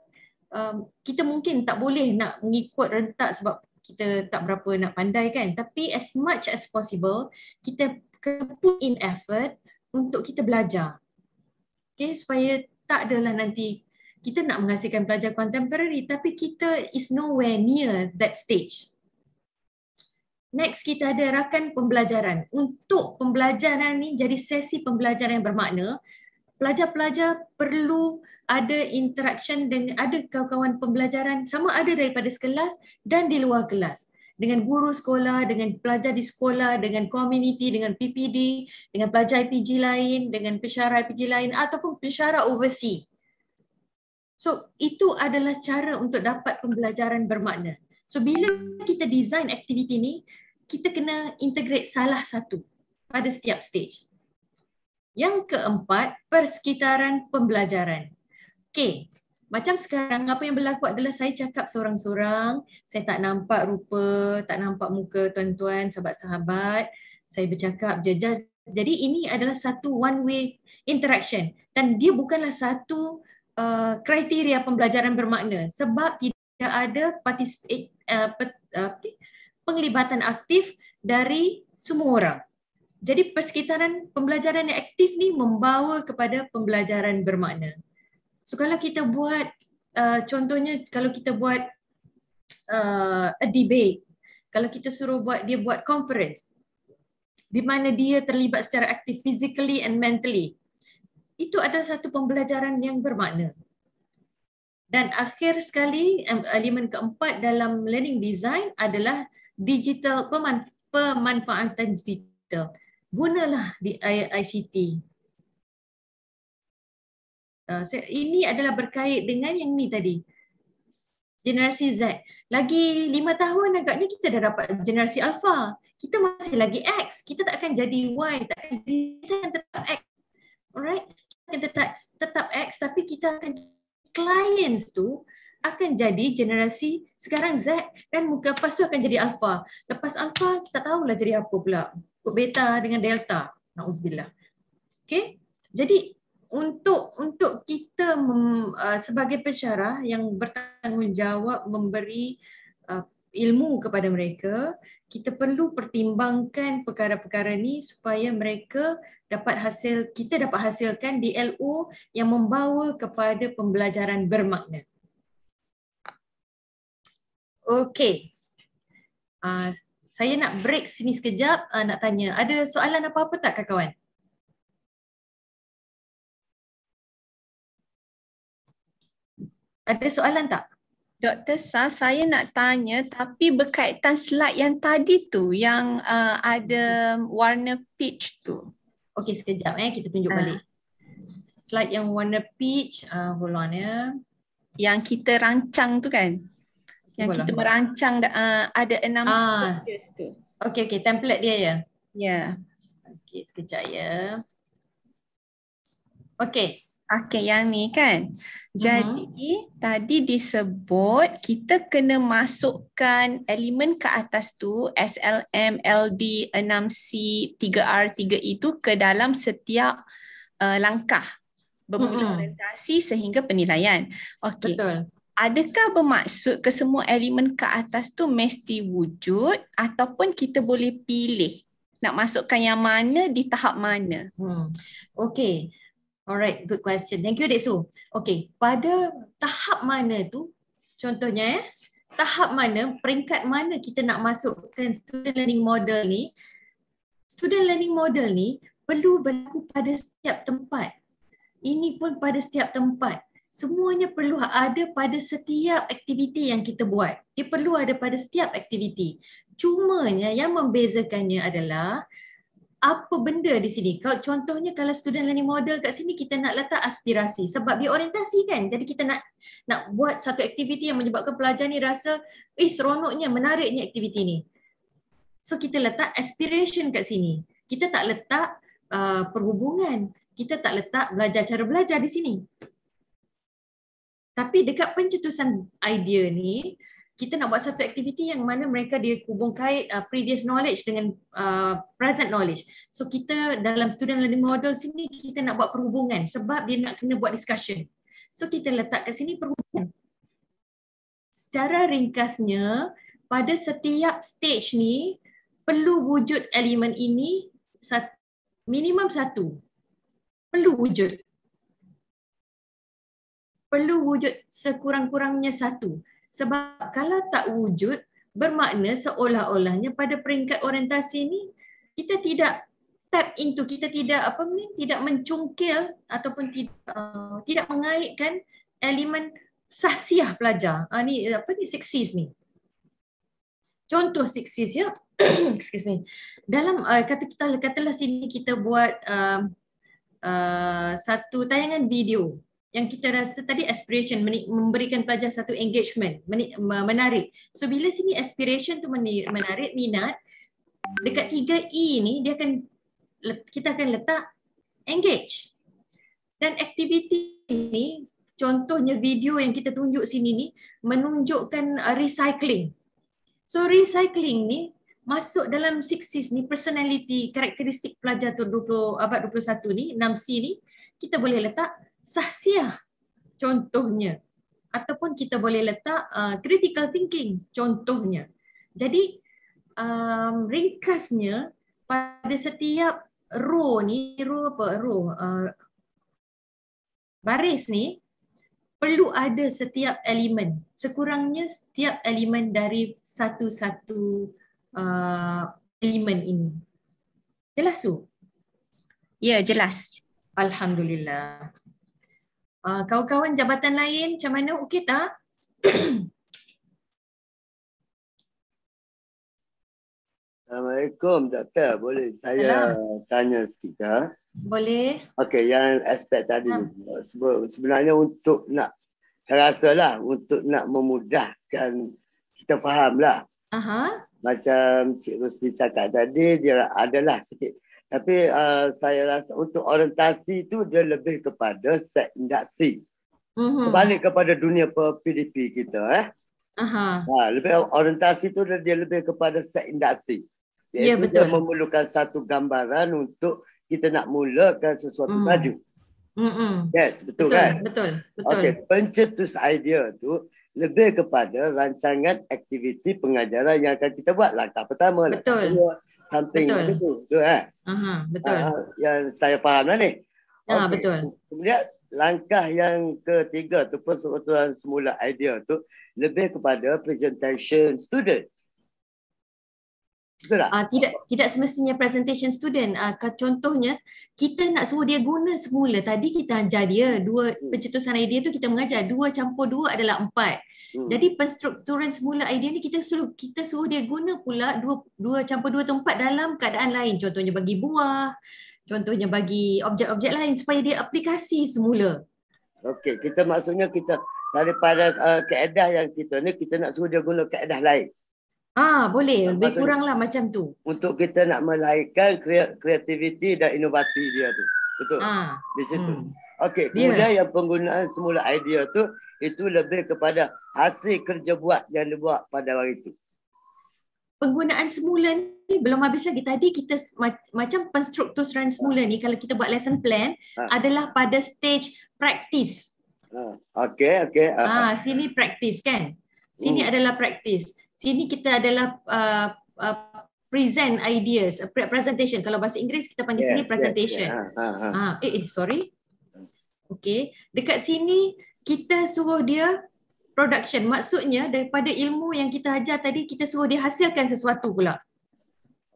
um, kita mungkin tak boleh nak mengikut rentak sebab kita tak berapa nak pandai kan. Tapi as much as possible, kita akan put in effort untuk kita belajar. Okay, supaya tak adalah nanti kita nak menghasilkan pelajar contemporary tapi kita is nowhere near that stage. Next kita ada rakan pembelajaran. Untuk pembelajaran ni jadi sesi pembelajaran yang bermakna, pelajar-pelajar perlu ada interaction dengan ada kawan-kawan pembelajaran sama ada daripada sekelas dan di luar kelas dengan guru sekolah, dengan pelajar di sekolah, dengan community, dengan PPD, dengan pelajar IPG lain, dengan pesyarah IPG lain ataupun pesyarah overseas. So itu adalah cara untuk dapat pembelajaran bermakna. So bila kita design aktiviti ni, kita kena integrate salah satu pada setiap stage. Yang keempat, persekitaran pembelajaran. Okay, macam sekarang apa yang berlaku adalah saya cakap seorang-seorang, saya tak nampak rupa, tak nampak muka tuan-tuan, sahabat-sahabat. Saya bercakap je. Jadi ini adalah satu one way interaction dan dia bukanlah satu uh, kriteria pembelajaran bermakna sebab tidak ada uh, per, uh, penglibatan aktif dari semua orang. Jadi persekitaran pembelajaran yang aktif ni membawa kepada pembelajaran bermakna. So kalau kita buat uh, contohnya kalau kita buat uh, a debate, kalau kita suruh buat dia buat conference di mana dia terlibat secara aktif physically and mentally. Itu adalah satu pembelajaran yang bermakna. Dan akhir sekali elemen keempat dalam learning design adalah digital pemanfaatan digital. Gunalah di ICT Ah, ini adalah berkait dengan yang ni tadi. Generasi Z. Lagi lima tahun agaknya kita dah dapat generasi Alpha. Kita masih lagi X. Kita tak akan jadi Y. Tak akan jadi, kita akan tetap X. Alright? Kita akan tetap, tetap X tapi kita akan clients tu akan jadi generasi sekarang Z dan muka lepas tu akan jadi Alpha. Lepas Alpha kita tahulah jadi apa pula. Beta dengan Delta. Na'uzubillah. Okay? Jadi untuk untuk kita mem, uh, sebagai pensyarah yang bertanggungjawab memberi uh, ilmu kepada mereka, kita perlu pertimbangkan perkara-perkara ni supaya mereka dapat hasil kita dapat hasilkan DLO yang membawa kepada pembelajaran bermakna. Okey. Uh, saya nak break sini sekejap, uh, nak tanya. Ada soalan apa-apa tak kawan-kawan? Ada soalan tak? Dr. Sa, saya nak tanya tapi berkaitan slide yang tadi tu yang uh, ada warna peach tu. Okey sekejap eh kita tunjuk uh. balik. Slide yang warna peach, uh, hold on ya. Eh. Yang kita rancang tu kan? Yang Boleh. kita merancang uh, ada enam ah. stages tu. Okey okay, template dia ya. Ya. Yeah. Okey sekejap ya. Okey, Okay, yang ni kan. Mm-hmm. Jadi uh-huh. tadi disebut kita kena masukkan elemen ke atas tu SLM, LD, 6C, 3R, 3E itu ke dalam setiap uh, langkah bermula uh-huh. sehingga penilaian. Okay. Betul. Adakah bermaksud kesemua elemen ke atas tu mesti wujud ataupun kita boleh pilih nak masukkan yang mana di tahap mana? Hmm. Okay. Alright, good question. Thank you, Desu. Okay, pada tahap mana tu, contohnya, eh, tahap mana, peringkat mana kita nak masukkan student learning model ni, student learning model ni perlu berlaku pada setiap tempat. Ini pun pada setiap tempat. Semuanya perlu ada pada setiap aktiviti yang kita buat. Dia perlu ada pada setiap aktiviti. Cumanya yang membezakannya adalah apa benda di sini. Kalau contohnya kalau student learning model kat sini kita nak letak aspirasi sebab dia orientasi kan. Jadi kita nak nak buat satu aktiviti yang menyebabkan pelajar ni rasa eh seronoknya, menariknya aktiviti ni. So kita letak aspiration kat sini. Kita tak letak uh, perhubungan. Kita tak letak belajar cara belajar di sini. Tapi dekat pencetusan idea ni, kita nak buat satu aktiviti yang mana mereka dia hubung kait uh, previous knowledge dengan uh, present knowledge. So kita dalam student learning model sini kita nak buat perhubungan sebab dia nak kena buat discussion. So kita letak kat sini perhubungan. Secara ringkasnya pada setiap stage ni perlu wujud elemen ini satu, minimum satu. Perlu wujud. Perlu wujud sekurang-kurangnya satu. Sebab kalau tak wujud, bermakna seolah-olahnya pada peringkat orientasi ini kita tidak tap into, kita tidak apa ni, tidak mencungkil ataupun tidak uh, tidak mengaitkan elemen sahsiah pelajar. Uh, ni apa ni sixes ni. Contoh sixes ya. Excuse me. Dalam uh, kata kita katalah sini kita buat uh, uh, satu tayangan video yang kita rasa tadi aspiration memberikan pelajar satu engagement menarik. So bila sini aspiration tu menarik minat dekat 3E ni dia akan kita akan letak engage. Dan aktiviti ni contohnya video yang kita tunjuk sini ni menunjukkan uh, recycling. So recycling ni masuk dalam 6C ni personality karakteristik pelajar tu 20 abad 21 ni 6C ni kita boleh letak sahsiah contohnya ataupun kita boleh letak uh, critical thinking contohnya jadi um, ringkasnya pada setiap row ni row apa row uh, baris ni perlu ada setiap elemen sekurangnya setiap elemen dari satu-satu uh, elemen ini jelas tu ya jelas alhamdulillah Uh, kawan-kawan jabatan lain macam mana okey tak? Assalamualaikum doktor. Boleh saya Hello. tanya sikit ha? Boleh. Okey yang aspek tadi ha. sebenarnya untuk nak saya rasa lah untuk nak memudahkan kita faham lah. Macam Cik Rusli cakap tadi dia adalah sikit tapi uh, saya rasa untuk orientasi itu dia lebih kepada set induksi. Mm-hmm. Kembali kepada dunia PDP kita. Eh. Aha. Ha, lebih orientasi itu dia lebih kepada set induksi. Ya, yeah, betul. memerlukan satu gambaran untuk kita nak mulakan sesuatu mm. maju. Mm-mm. Yes, betul, betul kan? Betul. betul. Okay, pencetus idea itu lebih kepada rancangan aktiviti pengajaran yang akan kita buat langkah pertama. Betul. Langkah something betul. macam tu betul eh? uh-huh, betul uh, yang saya faham lah ni uh, ya, okay. betul kemudian langkah yang ketiga tu persekutuan semula idea tu lebih kepada presentation student. Betul tak? Uh, tidak tidak semestinya presentation student. Uh, contohnya kita nak suruh dia guna semula. Tadi kita ajar dia dua hmm. pencetusan idea tu kita mengajar dua campur dua adalah empat. Hmm. Jadi penstrukturan semula idea ni kita suruh kita suruh dia guna pula dua dua campur dua atau empat dalam keadaan lain. Contohnya bagi buah, contohnya bagi objek-objek lain supaya dia aplikasi semula. Okey, kita maksudnya kita daripada uh, ah, keadaan yang kita ni kita nak suruh dia guna keadaan lain. Ah, boleh. Lebih kurang lah macam tu. Untuk kita nak melahirkan kreativiti dan inovasi dia tu. Betul. Ah. Di situ. Hmm. Okey, kemudian yeah. yang penggunaan semula idea tu itu lebih kepada hasil kerja buat yang dibuat pada waktu itu. Penggunaan semula ni belum habis lagi. Tadi kita macam penstruktur seran semula ni kalau kita buat lesson plan ha. adalah pada stage practice. Ha. Ah, okay. okey. Ha. ha, sini practice kan? Sini hmm. adalah practice sini kita adalah uh, uh, present ideas uh, presentation kalau bahasa Inggeris kita panggil yeah, sini presentation yeah, yeah. Ha, ha, ha. Ha, eh, sorry okay. dekat sini kita suruh dia production maksudnya daripada ilmu yang kita ajar tadi kita suruh dia hasilkan sesuatu pula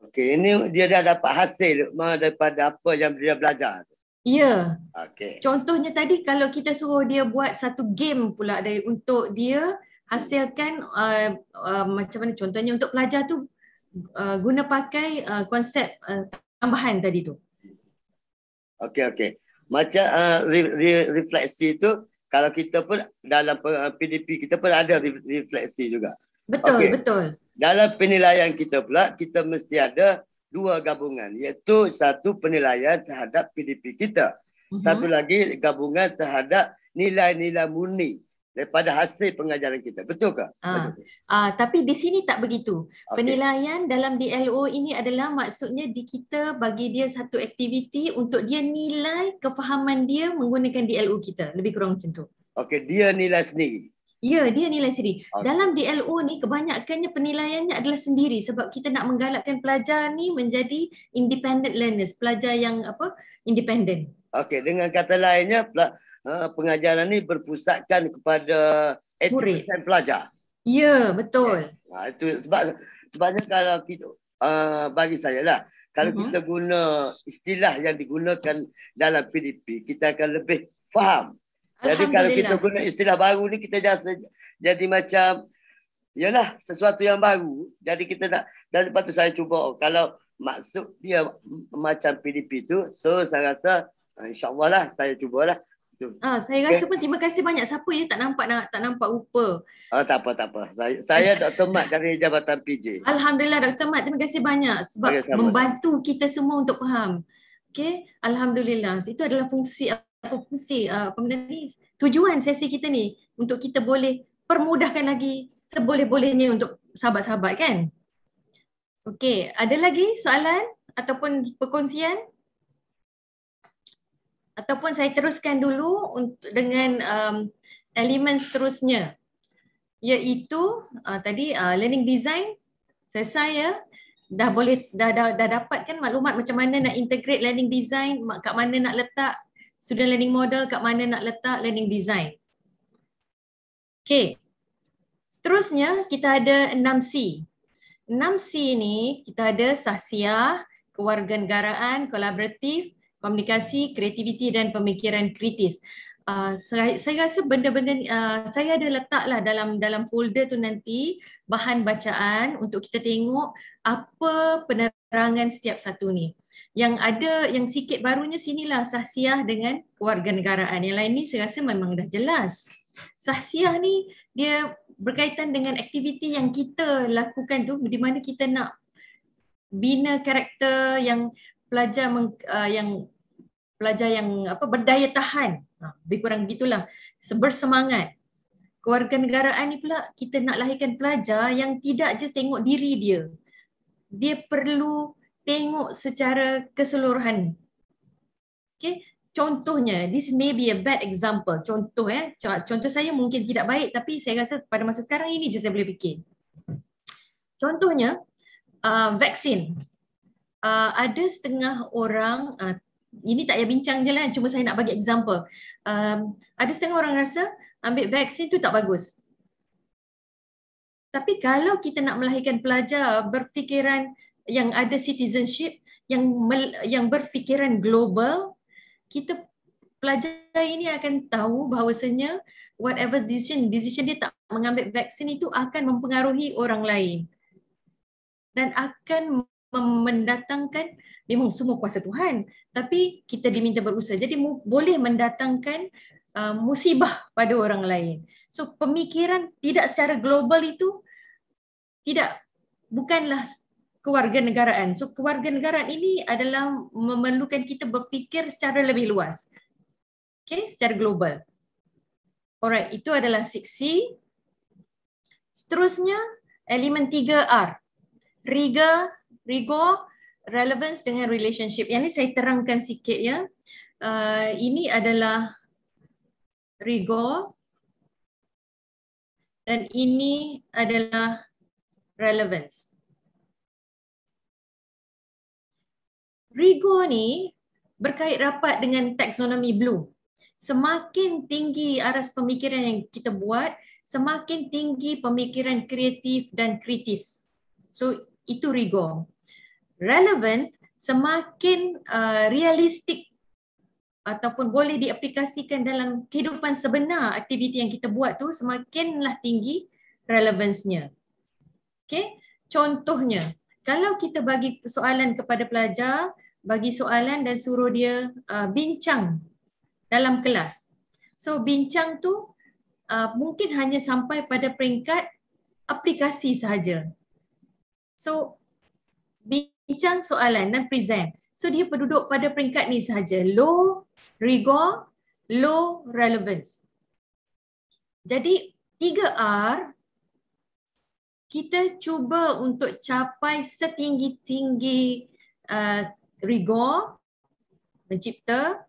Okay, ini dia dah dapat hasil daripada apa yang dia belajar Ya. Okay. Contohnya tadi kalau kita suruh dia buat satu game pula dari untuk dia hasilkan uh, uh, macam mana contohnya untuk pelajar tu uh, guna pakai uh, konsep uh, tambahan tadi tu. Okey okey. Macam uh, re- re- refleksi tu kalau kita pun dalam PDP uh, kita pun ada refleksi juga. Betul okay. betul. Dalam penilaian kita pula kita mesti ada dua gabungan iaitu satu penilaian terhadap PDP kita. Uh-huh. Satu lagi gabungan terhadap nilai-nilai murni daripada hasil pengajaran kita. Betul ke? Ha. Ha, tapi di sini tak begitu. Okay. Penilaian dalam DLO ini adalah maksudnya di kita bagi dia satu aktiviti untuk dia nilai kefahaman dia menggunakan DLO kita. Lebih kurang macam tu. Okey, dia nilai sendiri. Ya, dia nilai sendiri. Okay. Dalam DLO ni kebanyakannya penilaiannya adalah sendiri sebab kita nak menggalakkan pelajar ni menjadi independent learners, pelajar yang apa? independent. Okey, dengan kata lainnya pelajar Ha, pengajaran ni berpusatkan kepada dan pelajar. Ya, betul. Ya. Ha, itu sebab sebabnya kalau kita uh, bagi saya lah, kalau uh-huh. kita guna istilah yang digunakan dalam PDP, kita akan lebih faham. Jadi kalau kita guna istilah baru ni, kita jadi, jadi macam, yalah sesuatu yang baru. Jadi kita nak, dan lepas tu saya cuba oh, kalau maksud dia macam PDP tu, so saya rasa ha, insyaAllah lah, saya cubalah Ah, saya rasa pun terima kasih banyak. Siapa ya tak nampak nak tak nampak rupa. Oh, tak apa tak apa. Saya, saya Dr. Mat dari Jabatan PJ. Alhamdulillah Dr. Mat terima kasih banyak sebab okay, sama, membantu sama. kita semua untuk faham. Okey, alhamdulillah. Itu adalah fungsi apa fungsi ah, apa benda ni? Tujuan sesi kita ni untuk kita boleh permudahkan lagi seboleh-bolehnya untuk sahabat-sahabat kan? Okey, ada lagi soalan ataupun perkongsian? ataupun saya teruskan dulu untuk dengan um, elemen seterusnya iaitu uh, tadi uh, learning design selesai ya dah boleh dah, dah dah dapat kan maklumat macam mana nak integrate learning design kat mana nak letak student learning model kat mana nak letak learning design okey seterusnya kita ada 6C 6C ni kita ada sahsiah kewarganegaraan kolaboratif komunikasi, kreativiti dan pemikiran kritis. Uh, saya, saya rasa benda-benda uh, saya ada letaklah dalam dalam folder tu nanti bahan bacaan untuk kita tengok apa penerangan setiap satu ni. Yang ada yang sikit barunya sinilah sahsiah dengan kewarganegaraan. Yang lain ni saya rasa memang dah jelas. Sahsiah ni dia berkaitan dengan aktiviti yang kita lakukan tu di mana kita nak bina karakter yang pelajar meng, uh, yang pelajar yang apa berdaya tahan. Ha, lebih kurang gitulah. Bersemangat. Kewarganegaraan ni pula kita nak lahirkan pelajar yang tidak je tengok diri dia. Dia perlu tengok secara keseluruhan. Okay? Contohnya, this may be a bad example. Contoh eh, contoh saya mungkin tidak baik tapi saya rasa pada masa sekarang ini je saya boleh fikir. Contohnya, uh, vaksin uh, ada setengah orang uh, ini tak payah bincang je lah cuma saya nak bagi example um, ada setengah orang rasa ambil vaksin tu tak bagus tapi kalau kita nak melahirkan pelajar berfikiran yang ada citizenship yang mel- yang berfikiran global kita pelajar ini akan tahu bahawasanya whatever decision decision dia tak mengambil vaksin itu akan mempengaruhi orang lain dan akan mendatangkan memang semua kuasa Tuhan tapi kita diminta berusaha jadi boleh mendatangkan uh, musibah pada orang lain so pemikiran tidak secara global itu tidak bukanlah kewarganegaraan so kewarganegaraan ini adalah memerlukan kita berfikir secara lebih luas okey secara global alright itu adalah 6C seterusnya elemen 3R rigor Rigo relevance dengan relationship. Yang ni saya terangkan sikit ya. Uh, ini adalah rigo dan ini adalah relevance. Rigo ni berkait rapat dengan taksonomi blue. Semakin tinggi aras pemikiran yang kita buat, semakin tinggi pemikiran kreatif dan kritis. So itu rigor relevance semakin uh, realistik ataupun boleh diaplikasikan dalam kehidupan sebenar aktiviti yang kita buat tu semakinlah tinggi relevansnya. Okey, contohnya kalau kita bagi soalan kepada pelajar, bagi soalan dan suruh dia uh, bincang dalam kelas. So bincang tu uh, mungkin hanya sampai pada peringkat aplikasi sahaja. So bincang bincang soalan dan present. So dia berduduk pada peringkat ni sahaja. Low rigor, low relevance. Jadi 3R kita cuba untuk capai setinggi-tinggi uh, rigor mencipta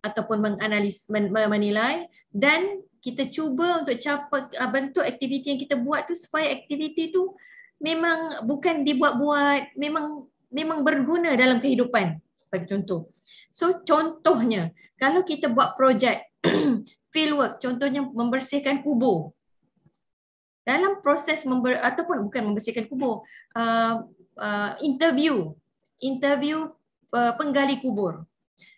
ataupun menganalis menilai dan kita cuba untuk capai uh, bentuk aktiviti yang kita buat tu supaya aktiviti tu memang bukan dibuat-buat, memang memang berguna dalam kehidupan. Bagi contoh. So contohnya, kalau kita buat projek fieldwork, contohnya membersihkan kubur. Dalam proses member ataupun bukan membersihkan kubur, uh, uh, interview, interview uh, penggali kubur.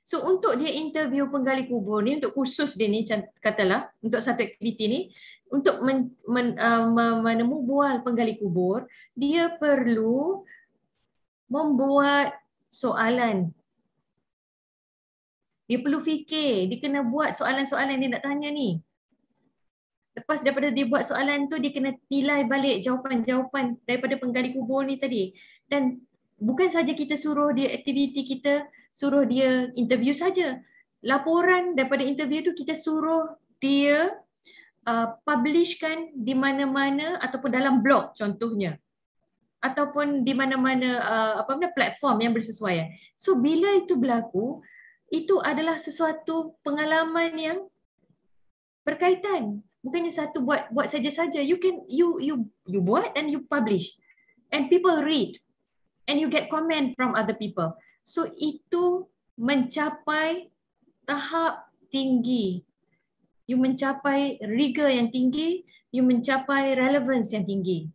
So untuk dia interview penggali kubur ni untuk khusus dia ni katalah untuk satu aktiviti ni untuk men, men, uh, menemu bual penggali kubur, dia perlu membuat soalan. Dia perlu fikir, dia kena buat soalan-soalan dia nak tanya ni. Lepas daripada dia buat soalan tu, dia kena tilai balik jawapan-jawapan daripada penggali kubur ni tadi. Dan bukan saja kita suruh dia aktiviti kita, suruh dia interview saja. Laporan daripada interview tu kita suruh dia uh, publishkan di mana-mana ataupun dalam blog contohnya ataupun di mana-mana uh, apa namanya platform yang bersesuaian. So bila itu berlaku, itu adalah sesuatu pengalaman yang berkaitan. Bukannya satu buat buat saja-saja. You can you you you buat and you publish and people read and you get comment from other people. So itu mencapai tahap tinggi you mencapai rigor yang tinggi, you mencapai relevance yang tinggi.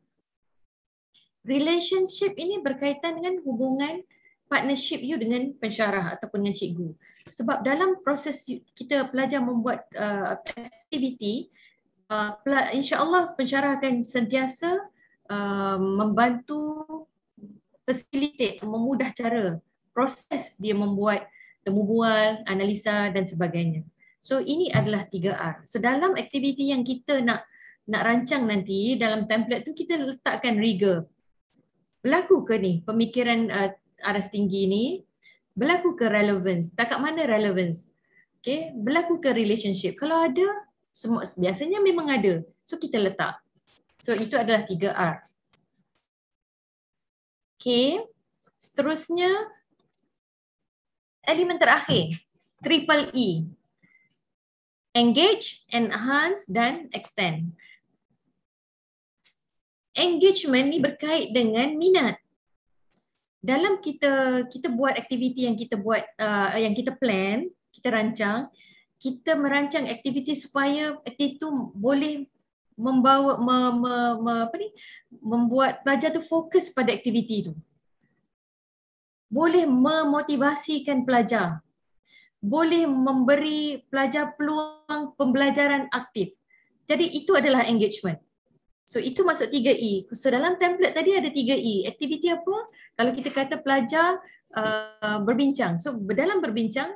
Relationship ini berkaitan dengan hubungan partnership you dengan pensyarah ataupun dengan cikgu. Sebab dalam proses kita pelajar membuat uh, aktiviti, uh, insyaAllah pensyarah akan sentiasa uh, membantu facilitate, memudah cara proses dia membuat temubual, analisa dan sebagainya. So ini adalah 3R. So dalam aktiviti yang kita nak nak rancang nanti dalam template tu kita letakkan rigor. Berlaku ke ni pemikiran uh, aras tinggi ni? Berlaku ke relevance? Tak kat mana relevance? Okay, berlaku ke relationship? Kalau ada, semua biasanya memang ada. So kita letak. So itu adalah 3R. Okay, seterusnya elemen terakhir, triple E engage, enhance dan extend. Engagement ni berkait dengan minat. Dalam kita kita buat aktiviti yang kita buat uh, yang kita plan, kita rancang, kita merancang aktiviti supaya aktiviti itu boleh membawa me, me, me, apa ni membuat pelajar tu fokus pada aktiviti itu. Boleh memotivasikan pelajar boleh memberi pelajar peluang pembelajaran aktif. Jadi itu adalah engagement. So itu masuk 3E. So dalam template tadi ada 3E. Aktiviti apa? Kalau kita kata pelajar uh, berbincang. So dalam berbincang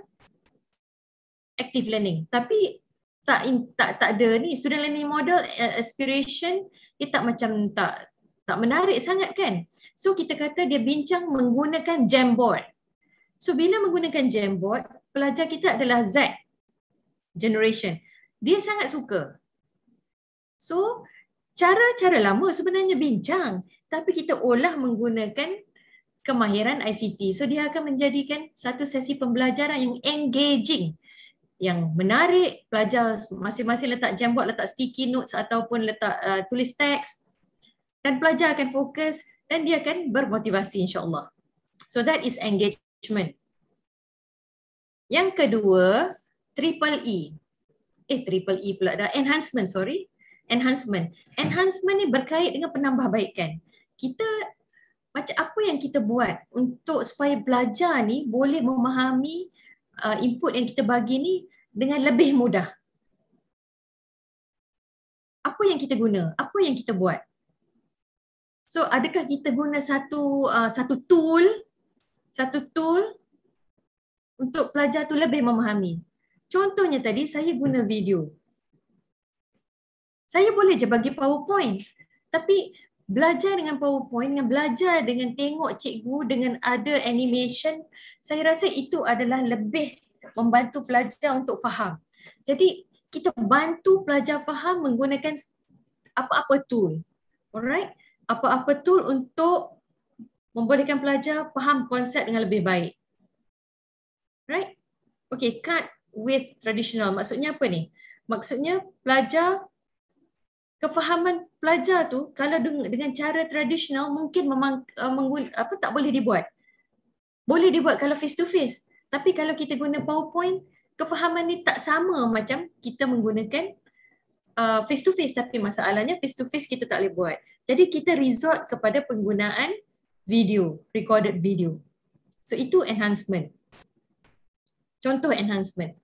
active learning. Tapi tak in, tak tak ada ni student learning model uh, aspiration dia tak macam tak tak menarik sangat kan. So kita kata dia bincang menggunakan Jamboard. So bila menggunakan Jamboard, pelajar kita adalah Z generation. Dia sangat suka. So, cara-cara lama sebenarnya bincang tapi kita olah menggunakan kemahiran ICT. So dia akan menjadikan satu sesi pembelajaran yang engaging, yang menarik pelajar masing-masing letak jamboard, letak sticky notes ataupun letak uh, tulis teks dan pelajar akan fokus dan dia akan bermotivasi insya Allah. So that is engagement. Yang kedua, triple E. Eh, triple E pula dah. Enhancement, sorry. Enhancement. Enhancement ni berkait dengan penambahbaikan. Kita, macam apa yang kita buat untuk supaya pelajar ni boleh memahami uh, input yang kita bagi ni dengan lebih mudah. Apa yang kita guna? Apa yang kita buat? So, adakah kita guna satu uh, satu tool satu tool untuk pelajar tu lebih memahami. Contohnya tadi saya guna video. Saya boleh je bagi PowerPoint. Tapi belajar dengan PowerPoint dengan belajar dengan tengok cikgu dengan ada animation, saya rasa itu adalah lebih membantu pelajar untuk faham. Jadi kita bantu pelajar faham menggunakan apa-apa tool. Alright? Apa-apa tool untuk membolehkan pelajar faham konsep dengan lebih baik right? Okay, cut with traditional. Maksudnya apa ni? Maksudnya pelajar kefahaman pelajar tu kalau dengan cara tradisional mungkin memang uh, mengguna, apa tak boleh dibuat. Boleh dibuat kalau face to face. Tapi kalau kita guna PowerPoint, kefahaman ni tak sama macam kita menggunakan uh, face to face tapi masalahnya face to face kita tak boleh buat. Jadi kita resort kepada penggunaan video, recorded video. So itu enhancement. Contoh enhancement.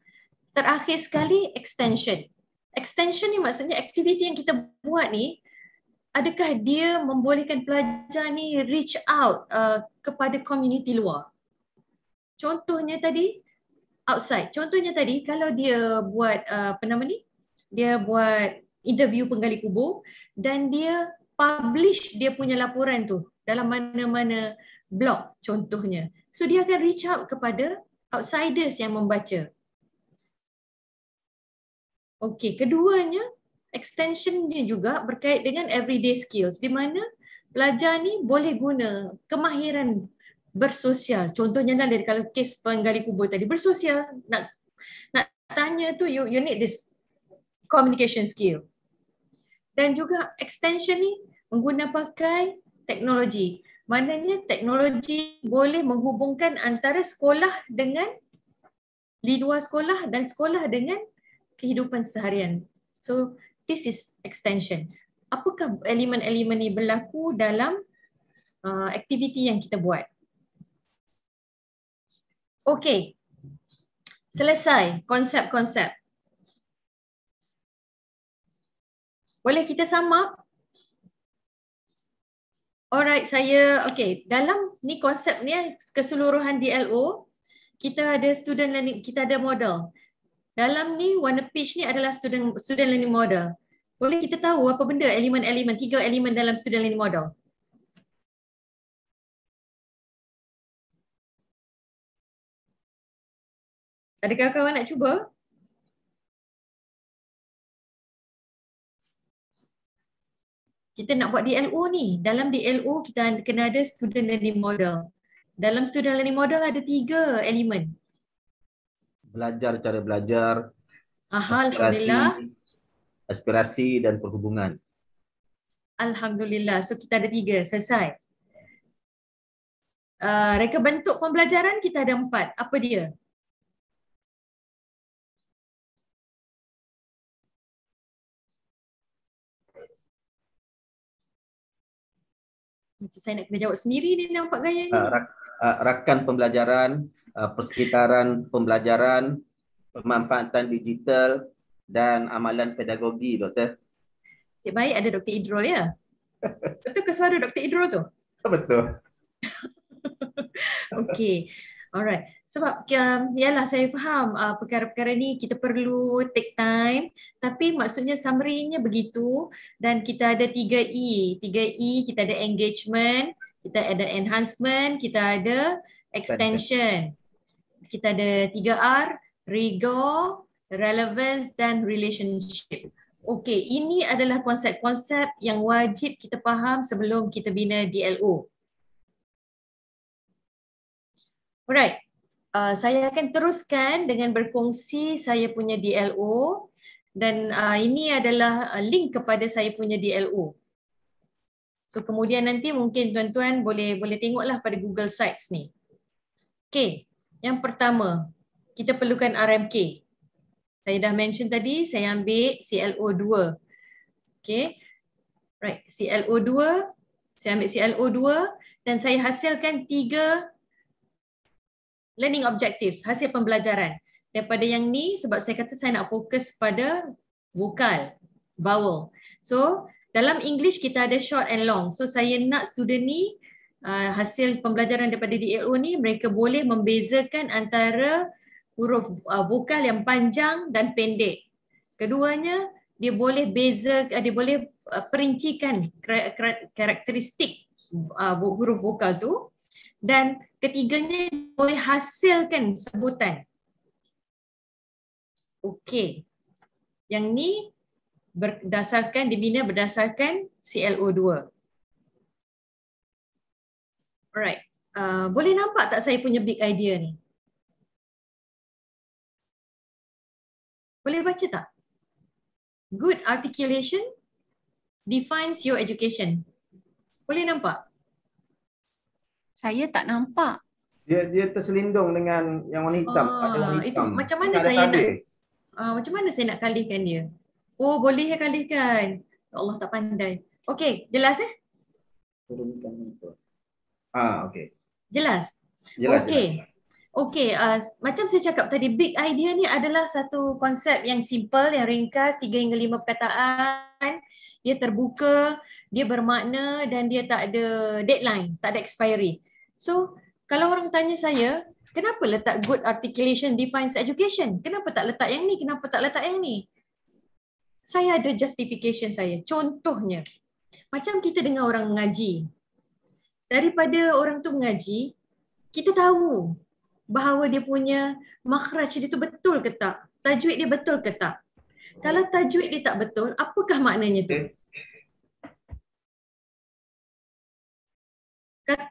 Terakhir sekali extension. Extension ni maksudnya aktiviti yang kita buat ni adakah dia membolehkan pelajar ni reach out uh, kepada community luar. Contohnya tadi outside. Contohnya tadi kalau dia buat uh, apa nama ni? Dia buat interview penggali kubur dan dia publish dia punya laporan tu dalam mana-mana blog contohnya. So dia akan reach out kepada outsiders yang membaca. Okey, keduanya extensionnya juga berkait dengan everyday skills di mana pelajar ni boleh guna kemahiran bersosial. Contohnya dan dari kalau kes penggali kubur tadi bersosial nak nak tanya tu you, you need this communication skill. Dan juga extension ni menggunakan pakai teknologi. Maknanya teknologi boleh menghubungkan antara sekolah dengan di luar sekolah dan sekolah dengan kehidupan seharian. So this is extension. Apakah elemen-elemen ini berlaku dalam uh, aktiviti yang kita buat? Okay, selesai konsep-konsep. Boleh kita sama. Alright, saya okay. Dalam ni konsep ni eh, keseluruhan DLO, kita ada student learning, kita ada model. Dalam ni warna peach ni adalah student student learning model. Boleh kita tahu apa benda elemen-elemen, tiga elemen dalam student learning model? Adakah kawan nak cuba? kita nak buat DLO ni. Dalam DLO kita kena ada student learning model. Dalam student learning model ada tiga elemen. Belajar cara belajar. Aha, Alhamdulillah. Aspirasi, dan perhubungan. Alhamdulillah. So kita ada tiga. Selesai. Uh, reka bentuk pembelajaran kita ada empat. Apa dia? Itu saya nak kena jawab sendiri ni nampak gaya ni. Uh, rakan pembelajaran, uh, persekitaran pembelajaran, pemanfaatan digital dan amalan pedagogi, Doktor. Sip baik ada Doktor Idrol ya? Betul ke suara Dr. Idrol tu? Betul. Okey. Alright sebab um, yalah saya faham ah, perkara-perkara ni kita perlu take time tapi maksudnya summary-nya begitu dan kita ada 3E 3E kita ada engagement kita ada enhancement kita ada extension kita ada 3R rigor relevance dan relationship okey ini adalah konsep-konsep yang wajib kita faham sebelum kita bina DLO Alright, Ah, saya akan teruskan dengan berkongsi saya punya DLO dan uh, ini adalah ah, link kepada saya punya DLO. So kemudian nanti mungkin tuan-tuan boleh boleh tengoklah pada Google Sites ni. Okay, yang pertama kita perlukan RMK. Saya dah mention tadi saya ambil CLO2. Okay, right, CLO2, saya ambil CLO2 dan saya hasilkan tiga learning objectives, hasil pembelajaran. Daripada yang ni sebab saya kata saya nak fokus pada vokal, vowel. So dalam English kita ada short and long. So saya nak student ni uh, hasil pembelajaran daripada DLO ni mereka boleh membezakan antara huruf uh, vokal yang panjang dan pendek. Keduanya dia boleh beza, uh, dia boleh uh, perincikan karakteristik uh, huruf vokal tu dan ketiganya boleh hasilkan sebutan. Okey. Yang ni berdasarkan dibina berdasarkan ClO2. Alright. Uh, boleh nampak tak saya punya big idea ni? Boleh baca tak? Good articulation defines your education. Boleh nampak? Saya tak nampak. Dia dia terselindung dengan yang warna hitam. Oh, warna hitam. Itu, macam mana saya tabir. nak? Uh, macam mana saya nak kalihkan dia? Oh, boleh ya kalihkan. Ya Allah tak pandai. Okey, jelas eh? Turunkan itu. Ah, okey. Jelas. jelas okey. Okey, uh, macam saya cakap tadi, big idea ni adalah satu konsep yang simple, yang ringkas, tiga hingga lima perkataan. Dia terbuka, dia bermakna dan dia tak ada deadline, tak ada expiry. So, kalau orang tanya saya, kenapa letak good articulation defines education? Kenapa tak letak yang ni? Kenapa tak letak yang ni? Saya ada justification saya. Contohnya, macam kita dengar orang mengaji. Daripada orang tu mengaji, kita tahu bahawa dia punya makhraj dia tu betul ke tak? Tajwid dia betul ke tak? Kalau tajwid dia tak betul, apakah maknanya tu? Okay.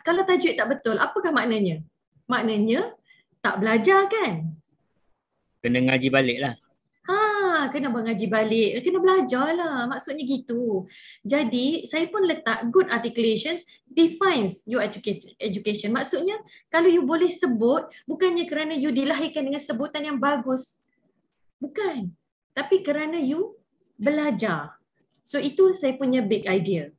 kalau tajwid tak betul, apakah maknanya? Maknanya tak belajar kan? Kena ngaji balik lah. Ha, kena mengaji balik. Kena belajar lah. Maksudnya gitu. Jadi, saya pun letak good articulations defines your education. Maksudnya, kalau you boleh sebut, bukannya kerana you dilahirkan dengan sebutan yang bagus. Bukan. Tapi kerana you belajar. So, itu saya punya big idea.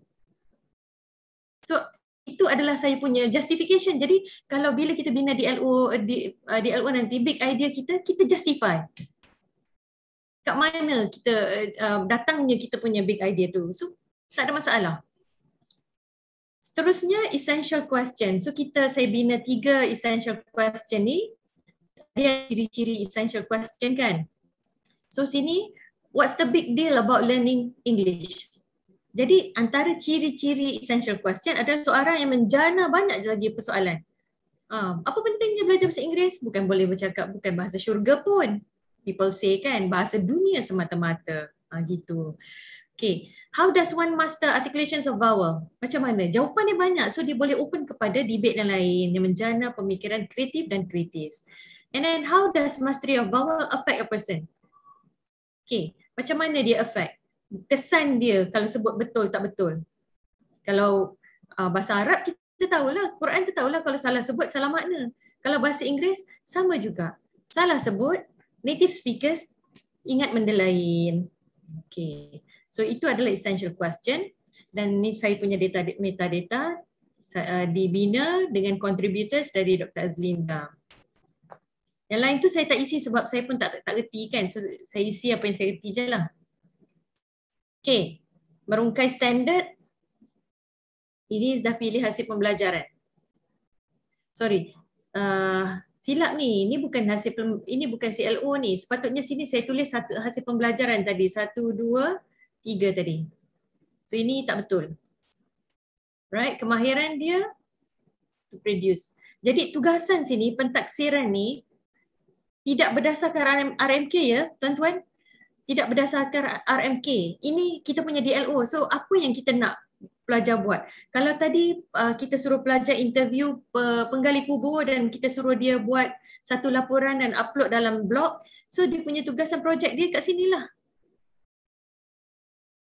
So, itu adalah saya punya justification. Jadi kalau bila kita bina eh, di DLO di uh, eh, DLO nanti big idea kita kita justify. Kat mana kita uh, datangnya kita punya big idea tu. So tak ada masalah. Seterusnya essential question. So kita saya bina tiga essential question ni. Dia ciri-ciri essential question kan. So sini what's the big deal about learning English? Jadi antara ciri-ciri essential question adalah soalan yang menjana banyak lagi persoalan. Um, apa pentingnya belajar bahasa Inggeris? Bukan boleh bercakap bukan bahasa syurga pun. People say kan bahasa dunia semata-mata. Ha, gitu. Okay. How does one master articulation of vowel? Macam mana? Jawapannya banyak. So dia boleh open kepada debate yang lain yang menjana pemikiran kreatif dan kritis. And then how does mastery of vowel affect a person? Okay. Macam mana dia affect? kesan dia kalau sebut betul tak betul. Kalau uh, bahasa Arab kita tahulah, Quran tu tahulah kalau salah sebut salah makna. Kalau bahasa Inggeris sama juga. Salah sebut native speakers ingat benda lain. Okay. So itu adalah essential question dan ni saya punya data metadata ah, dibina dengan contributors dari Dr. Azlinda. Yang lain tu saya tak isi sebab saya pun tak tak, tak reti kan. So saya isi apa yang saya reti je lah. Okay, merungkai standard. Ini dah pilih hasil pembelajaran. Sorry, uh, silap ni. Ini bukan hasil ini bukan CLO ni. Sepatutnya sini saya tulis satu hasil pembelajaran tadi satu dua tiga tadi. So ini tak betul. Right, kemahiran dia to produce. Jadi tugasan sini pentaksiran ni tidak berdasarkan RM RMK ya, tuan-tuan tidak berdasarkan RMK. Ini kita punya DLO. So apa yang kita nak pelajar buat? Kalau tadi uh, kita suruh pelajar interview uh, penggali kubur dan kita suruh dia buat satu laporan dan upload dalam blog, so dia punya tugasan projek dia kat sini lah.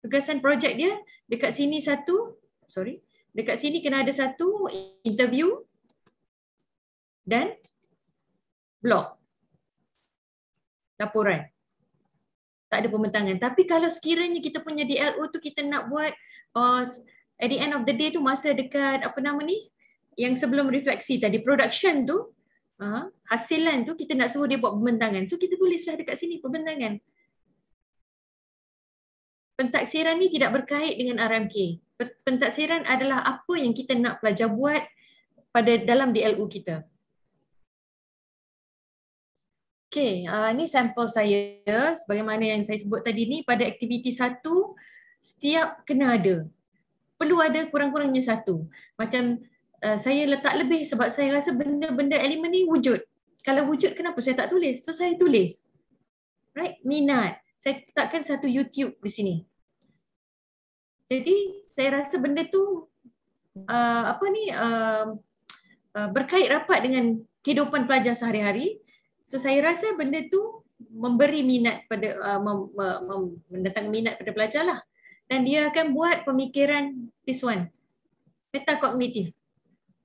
Tugasan projek dia dekat sini satu, sorry, dekat sini kena ada satu interview dan blog laporan tak ada pembentangan. Tapi kalau sekiranya kita punya DLO tu kita nak buat uh, at the end of the day tu masa dekat apa nama ni yang sebelum refleksi tadi production tu uh, hasilan tu kita nak suruh dia buat pembentangan. So kita tulislah dekat sini pembentangan. Pentaksiran ni tidak berkait dengan RMK. Pentaksiran adalah apa yang kita nak pelajar buat pada dalam DLU kita. Okey, uh, ini sampel saya sebagaimana yang saya sebut tadi ni pada aktiviti satu setiap kena ada. Perlu ada kurang-kurangnya satu. Macam uh, saya letak lebih sebab saya rasa benda-benda elemen ni wujud. Kalau wujud kenapa saya tak tulis? So saya tulis. Right? Minat. Saya letakkan satu YouTube di sini. Jadi saya rasa benda tu uh, apa ni uh, uh, berkait rapat dengan kehidupan pelajar sehari-hari. So saya rasa benda tu memberi minat pada uh, mem, mem, mem, mendatangkan minat pada pelajar lah. Dan dia akan buat pemikiran this one. Metacognitive.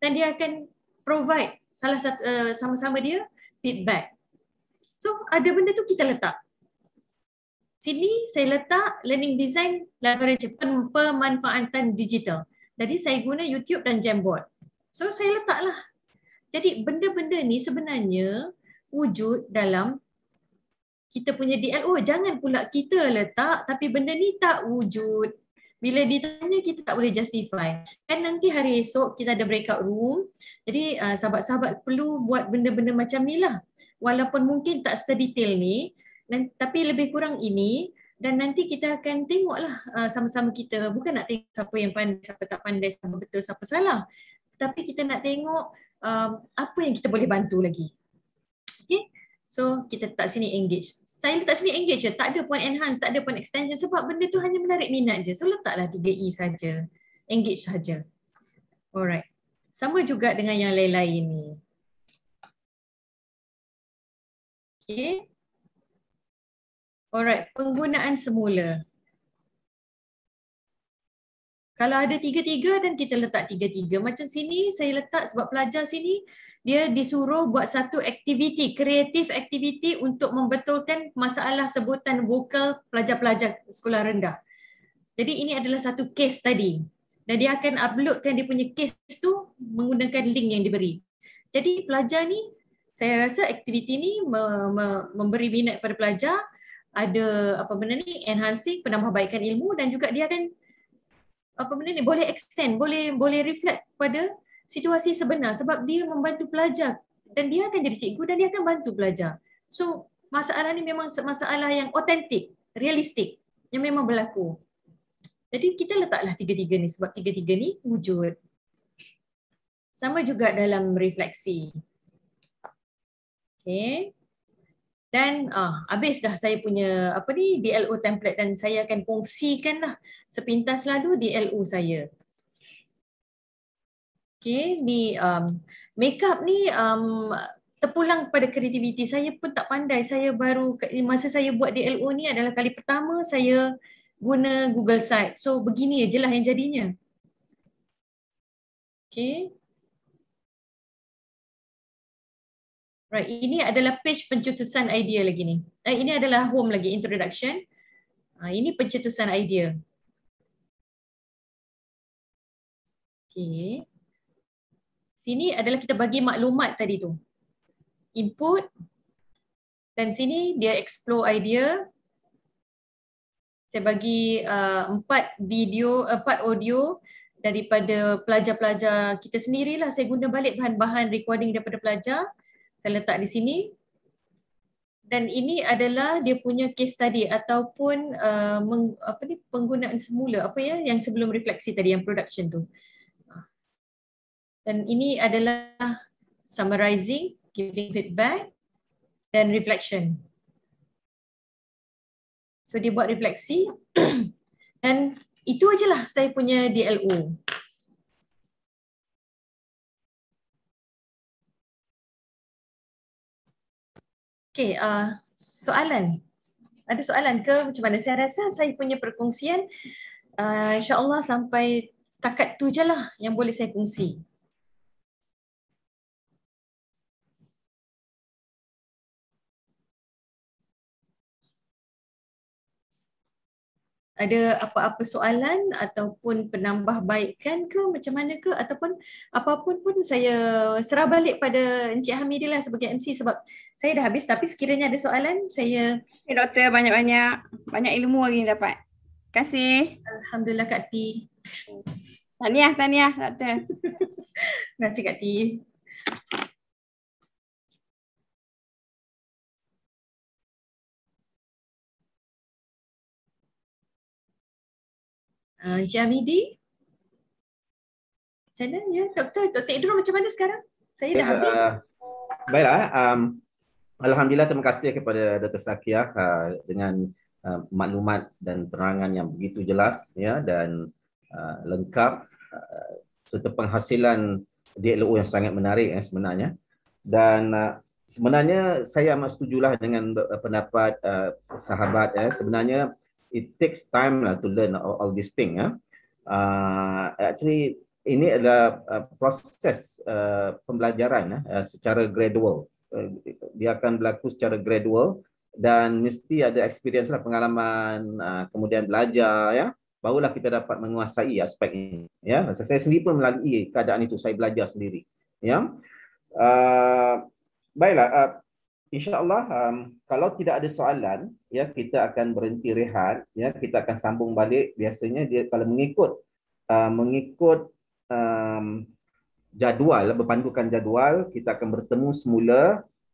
Dan dia akan provide salah satu uh, sama-sama dia feedback. So ada benda tu kita letak. Sini saya letak learning design leverage pemanfaatan digital. Jadi saya guna YouTube dan Jamboard. So saya letaklah. Jadi benda-benda ni sebenarnya wujud dalam kita punya DLO. Oh, jangan pula kita letak tapi benda ni tak wujud. Bila ditanya kita tak boleh justify. Kan nanti hari esok kita ada breakout room. Jadi uh, sahabat-sahabat perlu buat benda-benda macam ni lah. Walaupun mungkin tak sedetail ni. Nanti, tapi lebih kurang ini. Dan nanti kita akan tengoklah uh, sama-sama kita. Bukan nak tengok siapa yang pandai, siapa tak pandai, siapa betul, siapa salah. Tapi kita nak tengok um, apa yang kita boleh bantu lagi okay? So kita tak sini engage. Saya letak sini engage je. Tak ada pun enhance, tak ada pun extension sebab benda tu hanya menarik minat je. So letaklah 3E saja. Engage saja. Alright. Sama juga dengan yang lain-lain ni. Okay. Alright, penggunaan semula. Kalau ada tiga-tiga dan kita letak tiga-tiga macam sini saya letak sebab pelajar sini dia disuruh buat satu aktiviti, kreatif aktiviti untuk membetulkan masalah sebutan vokal pelajar-pelajar sekolah rendah. Jadi ini adalah satu case tadi. Dan dia akan uploadkan dia punya case tu menggunakan link yang diberi. Jadi pelajar ni saya rasa aktiviti ni memberi minat pada pelajar ada apa benda ni enhancing penambahbaikan ilmu dan juga dia akan apa benda ni boleh extend boleh boleh reflect pada situasi sebenar sebab dia membantu pelajar dan dia akan jadi cikgu dan dia akan bantu pelajar so masalah ni memang masalah yang otentik realistik yang memang berlaku jadi kita letaklah tiga-tiga ni sebab tiga-tiga ni wujud sama juga dalam refleksi Okay dan ah, habis dah saya punya apa ni DLO template dan saya akan lah sepintas lalu DLO saya. Okay, ni um, makeup ni um, terpulang kepada kreativiti. Saya pun tak pandai. Saya baru masa saya buat DLO ni adalah kali pertama saya guna Google Site. So begini aje lah yang jadinya. Okay, Right, ini adalah page pencetusan idea lagi ni. Eh, ini adalah home lagi, introduction. Ha, ini pencetusan idea. Okay. Sini adalah kita bagi maklumat tadi tu. Input. Dan sini dia explore idea. Saya bagi uh, empat video, empat audio daripada pelajar-pelajar kita sendirilah. Saya guna balik bahan-bahan recording daripada pelajar saya letak di sini dan ini adalah dia punya case tadi ataupun uh, meng, apa ni penggunaan semula apa ya yang sebelum refleksi tadi yang production tu dan ini adalah summarizing giving feedback dan reflection so dia buat refleksi dan itu ajalah saya punya DLO Okay, uh, soalan. Ada soalan ke? Macam mana? Saya rasa saya punya perkongsian uh, insyaAllah sampai takat tu je lah yang boleh saya kongsi. ada apa-apa soalan ataupun penambahbaikan ke macam mana ke ataupun apapun pun saya serah balik pada Encik Hamidi lah sebagai MC sebab saya dah habis tapi sekiranya ada soalan saya hey, doktor banyak-banyak banyak ilmu lagi, ni dapat. Terima kasih. Alhamdulillah Kak T. Tahniah, tahniah doktor. Terima kasih Kak T. Encik ah, Hamidi? Macam mana ya? Doktor, Doktor Idrul macam mana sekarang? Saya dah eh, habis. Uh, baiklah. Eh, um, Alhamdulillah terima kasih kepada Dr. Sakia uh, dengan uh, maklumat dan penerangan yang begitu jelas ya dan uh, lengkap uh, serta penghasilan DLO yang sangat menarik ya, sebenarnya. Dan uh, sebenarnya saya amat setujulah dengan uh, pendapat uh, sahabat ya sebenarnya it takes time lah to learn all, all this thing ya. Uh, actually ini adalah uh, proses uh, pembelajaran ya uh, secara gradual. Uh, dia akan berlaku secara gradual dan mesti ada experience lah pengalaman uh, kemudian belajar ya barulah kita dapat menguasai aspek ini ya. Saya, saya sendiri pun melalui keadaan itu saya belajar sendiri ya. Uh, baiklah uh, InsyaAllah um, kalau tidak ada soalan, ya kita akan berhenti rehat, ya kita akan sambung balik. Biasanya dia kalau mengikut uh, mengikut um, jadual, berpandukan jadual, kita akan bertemu semula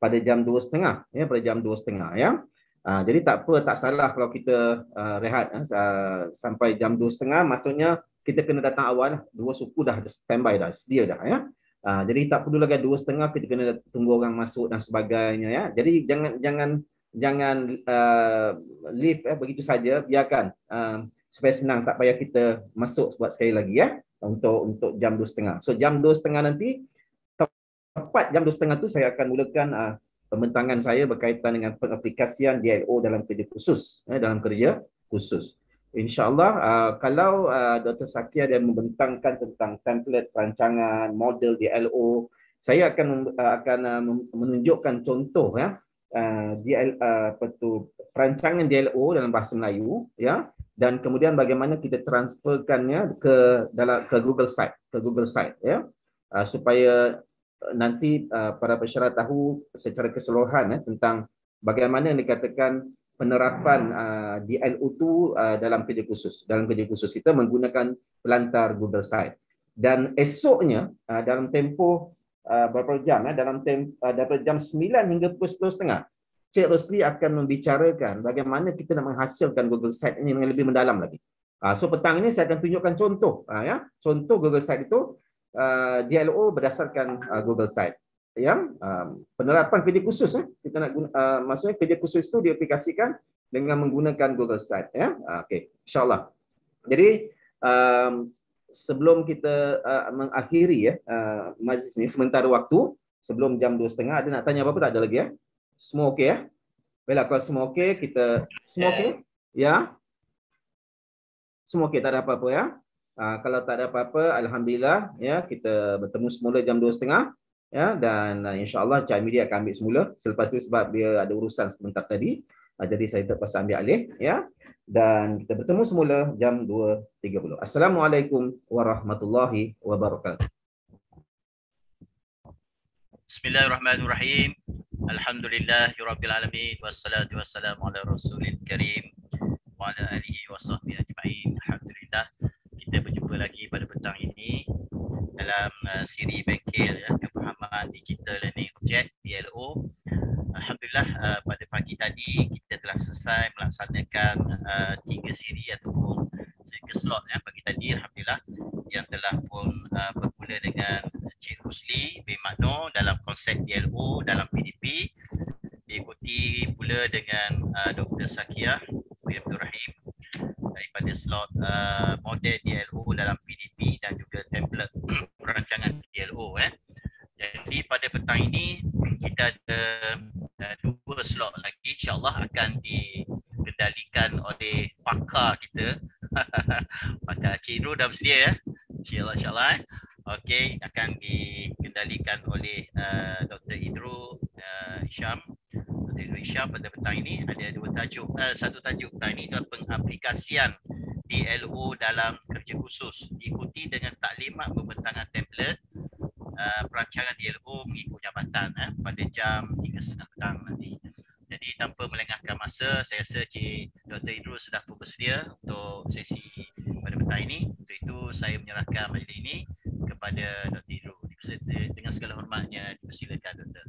pada jam 2.30 ya pada jam 2.30 ya. Uh, jadi tak apa tak salah kalau kita uh, rehat uh, sampai jam 2.30 maksudnya kita kena datang awal lah. dua suku dah standby dah sedia dah ya. Uh, jadi tak perlu lagi dua setengah kita kena tunggu orang masuk dan sebagainya ya. Jadi jangan jangan jangan uh, leave eh, begitu saja biarkan uh, supaya senang tak payah kita masuk buat sekali lagi ya untuk untuk jam dua setengah. So jam dua setengah nanti tepat jam dua setengah tu saya akan mulakan uh, pembentangan saya berkaitan dengan pengaplikasian DIO dalam kerja khusus eh, dalam kerja khusus. InsyaAllah uh, kalau uh, Dr. Sakia dia membentangkan tentang template perancangan model DLO, saya akan uh, akan uh, menunjukkan contoh ya. Uh, di uh, tu perancangan DLO dalam bahasa Melayu ya dan kemudian bagaimana kita transferkannya ke dalam ke Google site ke Google site ya uh, supaya uh, nanti uh, para peserta tahu secara keseluruhan ya, tentang bagaimana yang dikatakan penerapan uh, di LU2 uh, dalam kerja khusus. Dalam kerja khusus kita menggunakan pelantar Google Site. Dan esoknya uh, dalam tempoh uh, berapa jam eh, dalam tempoh uh, jam 9 hingga pukul 10.30 Cik Rosli akan membicarakan bagaimana kita nak menghasilkan Google Site ini dengan lebih mendalam lagi. Uh, so petang ini saya akan tunjukkan contoh uh, ya, contoh Google Site itu uh, DLO berdasarkan uh, Google Site yang um, penerapan kerja khusus eh. kita nak guna, uh, maksudnya kerja khusus itu diaplikasikan dengan menggunakan Google Site ya yeah? okey insyaallah jadi um, sebelum kita uh, mengakhiri ya uh, majlis ini sementara waktu sebelum jam 2.30 ada nak tanya apa-apa tak ada lagi ya semua okey ya Bila baiklah kalau semua okey kita semua okey ya yeah? semua okey tak ada apa-apa ya uh, kalau tak ada apa-apa alhamdulillah ya yeah, kita bertemu semula jam 2.30 ya dan uh, insyaallah Jamie dia akan ambil semula selepas itu sebab dia ada urusan sebentar tadi uh, jadi saya terpaksa ambil alih ya dan kita bertemu semula jam 2.30 assalamualaikum warahmatullahi wabarakatuh Bismillahirrahmanirrahim. Alhamdulillahirabbil alamin wassalatu wassalamu ala rasulil karim wa ala alihi wa ajma'in. Alhamdulillah kita berjumpa lagi pada petang ini dalam uh, siri bengkel ya kepahaman digital learning project DLO. Alhamdulillah uh, pada pagi tadi kita telah selesai melaksanakan uh, tiga siri ataupun tiga slot ya pagi tadi alhamdulillah yang telah pun uh, bermula dengan Cik Rusli B. Makno dalam konsep DLO dalam PDP diikuti pula dengan uh, Dr. Sakiah ada slot uh, model DLO dalam PDP dan juga template perancangan DLO eh. Jadi pada petang ini kita ada uh, dua slot lagi insyaallah akan dikendalikan oleh pakar kita. pakar Cik Ru dah bersedia ya. Eh? Insyaallah insyaallah. Eh? Okey akan dikendalikan oleh uh, Dr. Idru uh, Isham Dr. Dwi Syam pada petang ini ada dua tajuk uh, eh, satu tajuk petang ini adalah pengaplikasian DLO dalam kerja khusus diikuti dengan taklimat pembentangan template uh, perancangan DLO mengikut jabatan eh, pada jam 3.30 petang nanti. Jadi tanpa melengahkan masa, saya rasa Cik Dr. Idrus sudah pun bersedia untuk sesi pada petang ini. Untuk itu, saya menyerahkan majlis ini kepada Dr. Idrus. Dengan segala hormatnya, dipersilakan Dr.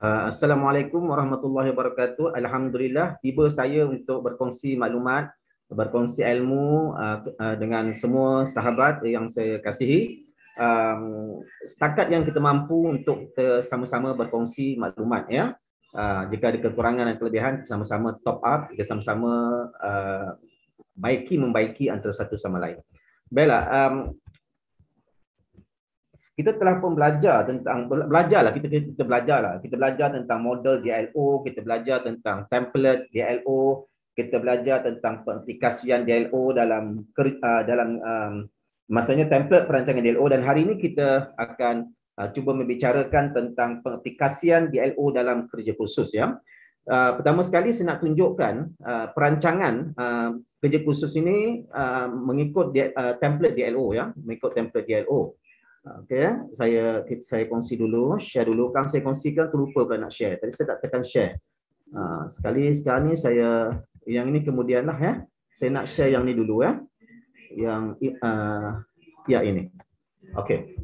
Uh, Assalamualaikum warahmatullahi wabarakatuh. Alhamdulillah tiba saya untuk berkongsi maklumat, berkongsi ilmu uh, uh, dengan semua sahabat yang saya kasihi. Um, setakat yang kita mampu untuk kita sama-sama berkongsi maklumat ya. jika ada kekurangan dan kelebihan sama-sama top up, kita sama-sama baiki membaiki antara satu sama lain. Baiklah, um, kita telah pun belajar tentang belajarlah kita kita belajarlah kita belajar tentang model DLO kita belajar tentang template DLO kita belajar tentang pengaplikasian DLO dalam uh, dalam um, maksudnya template perancangan DLO dan hari ini kita akan uh, cuba membicarakan tentang pengaplikasian DLO dalam kerja khusus ya. Uh, pertama sekali saya nak tunjukkan uh, perancangan uh, kerja khusus ini uh, mengikut di, uh, template DLO ya, mengikut template DLO. Okay, eh. saya saya kongsi dulu, share dulu. Kang saya kongsikan terlupa kan nak share. Tadi saya tak tekan share. Ha, sekali sekarang ni saya yang ini kemudianlah ya. Eh. Saya nak share yang ni dulu ya. Yang uh, ya ini. Okay.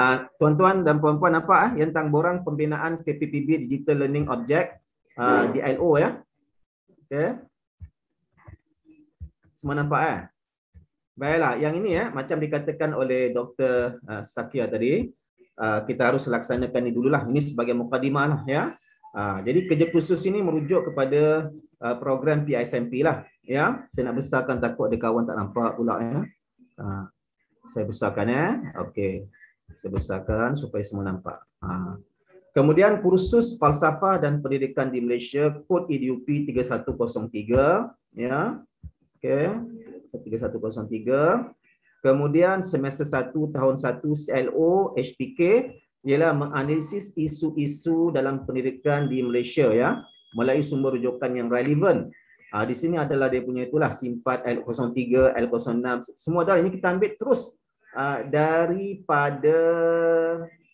Ha, tuan-tuan dan puan-puan apa ah yang tentang borang pembinaan KPPB Digital Learning Object uh, ha, DLO ya. Okay. Semua nampak eh? Ya? Baiklah, yang ini ya, macam dikatakan oleh Dr. Uh, Safia tadi, uh, kita harus laksanakan ini dululah. Ini sebagai mukadimah lah ya. Uh, jadi kerja khusus ini merujuk kepada program PISMP lah. Ya, saya nak besarkan takut ada kawan tak nampak pula ya. saya besarkan ya. Okey. Saya besarkan supaya semua nampak. kemudian kursus falsafah dan pendidikan di Malaysia kod IDUP e 3103 ya. Okey. 13103. Kemudian semester 1 tahun 1 CLO HPK ialah menganalisis isu-isu dalam pendidikan di Malaysia ya melalui sumber rujukan yang relevan. Uh, di sini adalah dia punya itulah simpat L03, L06 semua dah ini kita ambil terus uh, daripada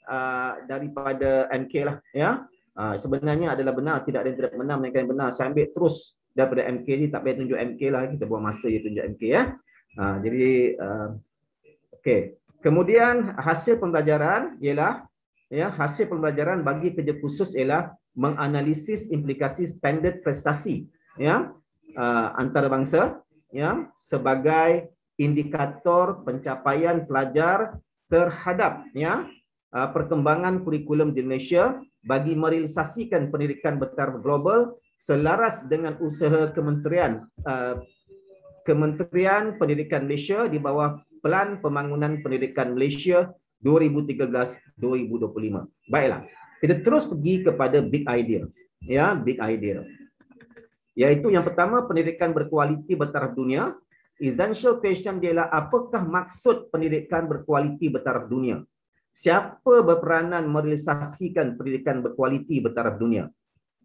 uh, daripada NK lah ya. Uh, sebenarnya adalah benar tidak ada yang tidak benar mereka yang benar saya ambil terus daripada MK ni tak payah tunjuk MK lah kita buat masa je tunjuk MK ya. Ha, jadi uh, okey. Kemudian hasil pembelajaran ialah ya hasil pembelajaran bagi kerja khusus ialah menganalisis implikasi standard prestasi ya uh, antarabangsa ya sebagai indikator pencapaian pelajar terhadap ya uh, perkembangan kurikulum di Malaysia bagi merealisasikan pendidikan bertaraf global selaras dengan usaha kementerian uh, Kementerian Pendidikan Malaysia di bawah Pelan Pembangunan Pendidikan Malaysia 2013-2025. Baiklah, kita terus pergi kepada big idea. Ya, big idea. Yaitu yang pertama, pendidikan berkualiti bertaraf dunia. Essential question dia ialah apakah maksud pendidikan berkualiti bertaraf dunia? Siapa berperanan merealisasikan pendidikan berkualiti bertaraf dunia?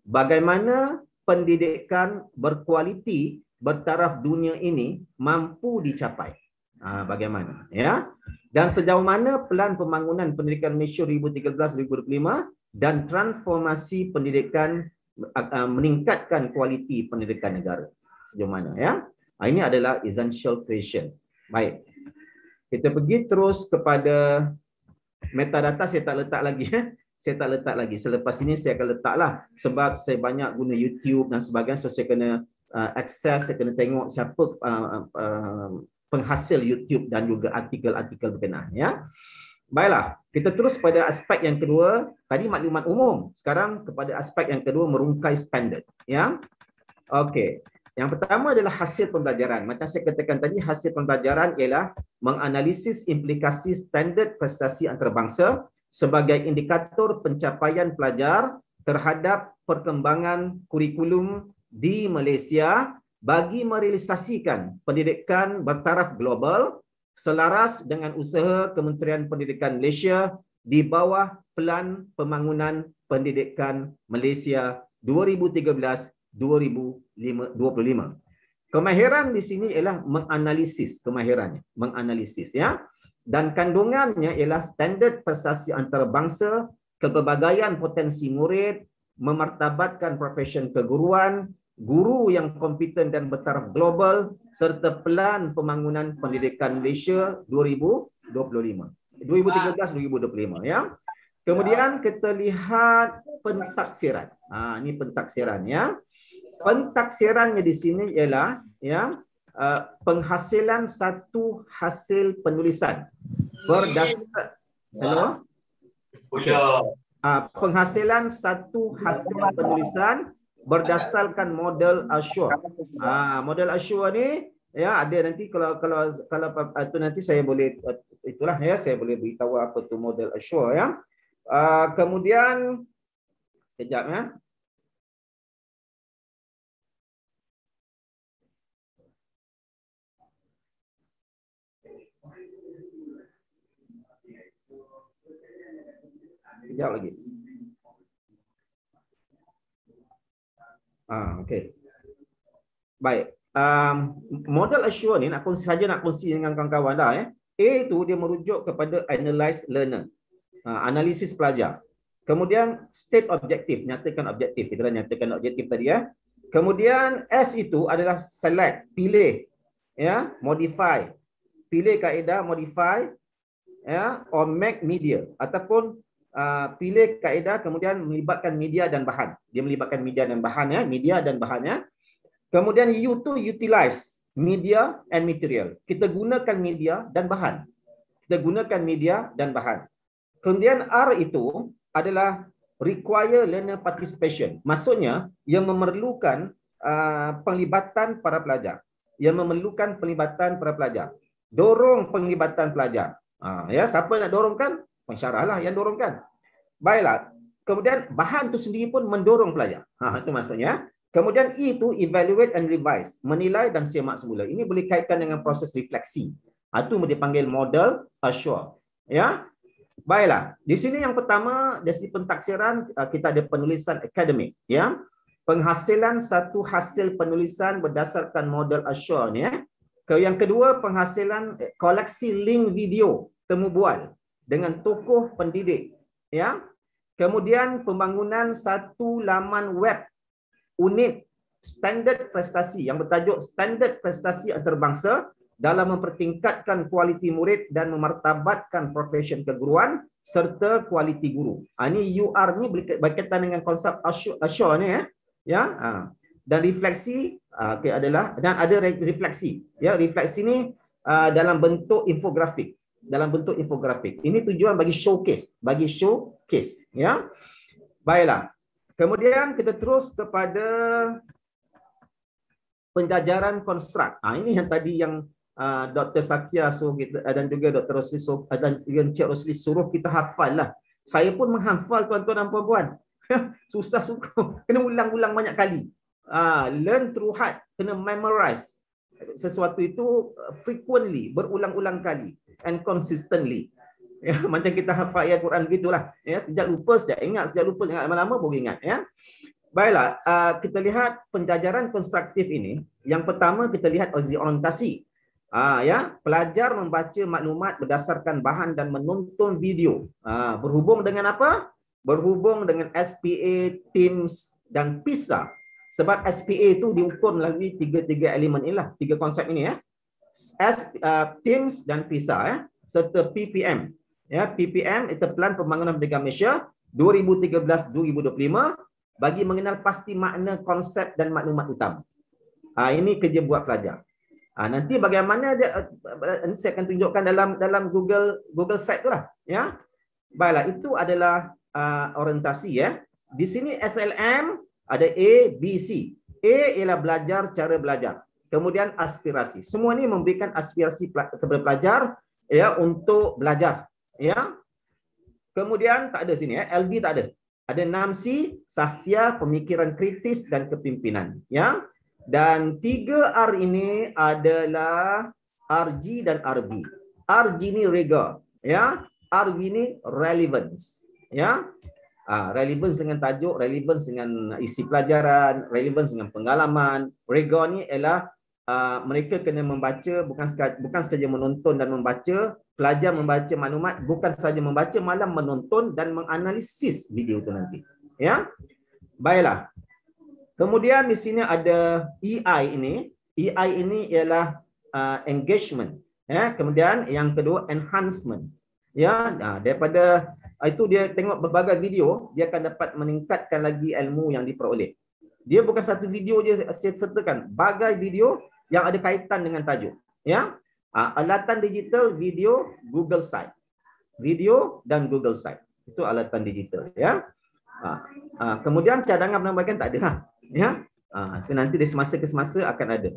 bagaimana pendidikan berkualiti bertaraf dunia ini mampu dicapai ha, bagaimana ya dan sejauh mana pelan pembangunan pendidikan Malaysia 2013-2025 dan transformasi pendidikan meningkatkan kualiti pendidikan negara sejauh mana ya ha, ini adalah essential question baik kita pergi terus kepada metadata saya tak letak lagi ya saya tak letak lagi. Selepas ini saya akan letaklah sebab saya banyak guna YouTube dan sebagainya so saya kena uh, access saya kena tengok siapa uh, uh, penghasil YouTube dan juga artikel-artikel berkenaan ya. Baiklah, kita terus pada aspek yang kedua, tadi maklumat umum. Sekarang kepada aspek yang kedua merungkai standard ya. Okey. Yang pertama adalah hasil pembelajaran. Macam saya katakan tadi, hasil pembelajaran ialah menganalisis implikasi standard prestasi antarabangsa sebagai indikator pencapaian pelajar terhadap perkembangan kurikulum di Malaysia bagi merealisasikan pendidikan bertaraf global selaras dengan usaha Kementerian Pendidikan Malaysia di bawah Pelan Pembangunan Pendidikan Malaysia 2013-2025. Kemahiran di sini ialah menganalisis kemahirannya, menganalisis ya dan kandungannya ialah standard prestasi antarabangsa, kepelbagaian potensi murid, memartabatkan profesion keguruan, guru yang kompeten dan bertaraf global serta pelan pembangunan pendidikan Malaysia 2025. 2013-2025 ya. Kemudian ya. kita lihat pentaksiran. Ha, ini pentaksiran ya. Pentaksirannya di sini ialah ya eh, penghasilan satu hasil penulisan berdasar hello okay. uh, ah, penghasilan satu hasil penulisan berdasarkan model assure ah uh, model assure ni ya ada nanti kalau kalau kalau itu ah, nanti saya boleh itulah ya saya boleh beritahu apa tu model assure ya uh, kemudian sekejap ya Kejap lagi. Ah, okey. Baik. Um, model assure ni nak saja nak kongsi dengan kawan-kawan dah. Eh. A tu dia merujuk kepada analyze learner. Ah, analisis pelajar. Kemudian state objektif, nyatakan objektif. Kita dah nyatakan objektif tadi ya. Kemudian S itu adalah select, pilih, ya, modify. Pilih kaedah, modify, ya, or make media ataupun Ah, pilih kaedah kemudian melibatkan media dan bahan. Dia melibatkan media dan bahan ya, media dan bahannya. Kemudian you to utilize media and material. Kita gunakan media dan bahan. Kita gunakan media dan bahan. Kemudian R itu adalah require learner participation. Maksudnya yang memerlukan uh, ah, penglibatan para pelajar. Yang memerlukan penglibatan para pelajar. Dorong penglibatan pelajar. Uh, ya, siapa nak dorongkan? mesyarahlah yang dorongkan. Baiklah. Kemudian bahan itu sendiri pun mendorong pelajar. Ha itu maksudnya. Kemudian E itu evaluate and revise, menilai dan semak semula. Ini boleh kaitkan dengan proses refleksi. Ha boleh dipanggil model assure. Ya. Baiklah. Di sini yang pertama dari segi pentaksiran uh, kita ada penulisan akademik, ya. Penghasilan satu hasil penulisan berdasarkan model assure ni ya. yang kedua penghasilan eh, koleksi link video temubual dengan tokoh pendidik ya kemudian pembangunan satu laman web unit standard prestasi yang bertajuk standard prestasi antarabangsa dalam mempertingkatkan kualiti murid dan memartabatkan profesion keguruan serta kualiti guru. Ha, ini UR ni berkaitan dengan konsep Ashore, Ashore ni ya. ya. Ha. Dan refleksi ha, okay, adalah dan ada refleksi. Ya, refleksi ni ha, dalam bentuk infografik dalam bentuk infografik. Ini tujuan bagi showcase, bagi showcase, ya. Baiklah. Kemudian kita terus kepada penjajaran konstrukt. Ah ha, ini yang tadi yang uh, ah, Dr. Sakia suruh kita ah, dan juga Dr. Rosli suruh ah, dan Encik Rosli suruh kita hafal lah. Saya pun menghafal tuan-tuan dan puan-puan. Susah sungguh. Kena ulang-ulang banyak kali. Uh, learn through heart, kena memorize sesuatu itu uh, frequently, berulang-ulang kali and consistently. Ya, macam kita hafal ayat Quran gitulah. Ya, sejak lupa, sejak ingat, sejak lupa, sejak lama-lama boleh ingat. Ya. Baiklah, uh, kita lihat penjajaran konstruktif ini. Yang pertama kita lihat orientasi. Ah ya, pelajar membaca maklumat berdasarkan bahan dan menonton video. Ah berhubung dengan apa? Berhubung dengan SPA, Teams dan PISA. Sebab SPA itu diukur melalui tiga-tiga elemen inilah, tiga konsep ini ya. S, uh, PIMS dan PISA ya, serta PPM. Ya, PPM itu Plan Pembangunan Pendidikan Malaysia 2013-2025 bagi mengenal pasti makna konsep dan maklumat utama. Uh, ini kerja buat pelajar. Uh, nanti bagaimana dia, uh, saya akan tunjukkan dalam dalam Google Google site lah. Ya. Baiklah, itu adalah uh, orientasi. ya. Di sini SLM, ada A, B, C. A ialah belajar cara belajar. Kemudian aspirasi. Semua ini memberikan aspirasi kepada pelajar ya untuk belajar. Ya. Kemudian tak ada sini ya, LB tak ada. Ada 6 C, sahsia, pemikiran kritis dan kepimpinan. Ya. Dan 3 R ini adalah RG dan RB. RG ni rigor, ya. RB ni relevance, ya uh, relevance dengan tajuk, relevance dengan isi pelajaran, relevance dengan pengalaman. Rego ni ialah uh, mereka kena membaca bukan sekaj- bukan sahaja menonton dan membaca, pelajar membaca maklumat bukan sahaja membaca malah menonton dan menganalisis video tu nanti. Ya. Baiklah. Kemudian di sini ada EI ini. EI ini ialah uh, engagement. Ya, kemudian yang kedua enhancement. Ya, daripada Ah, itu dia tengok berbagai video, dia akan dapat meningkatkan lagi ilmu yang diperoleh. Dia bukan satu video je saya sertakan, bagai video yang ada kaitan dengan tajuk. Ya, ah, alatan digital, video, Google Site. Video dan Google Site. Itu alatan digital. Ya. Ah, kemudian cadangan penambahan tak ada. Ha? Ya. itu nanti dari semasa ke semasa akan ada.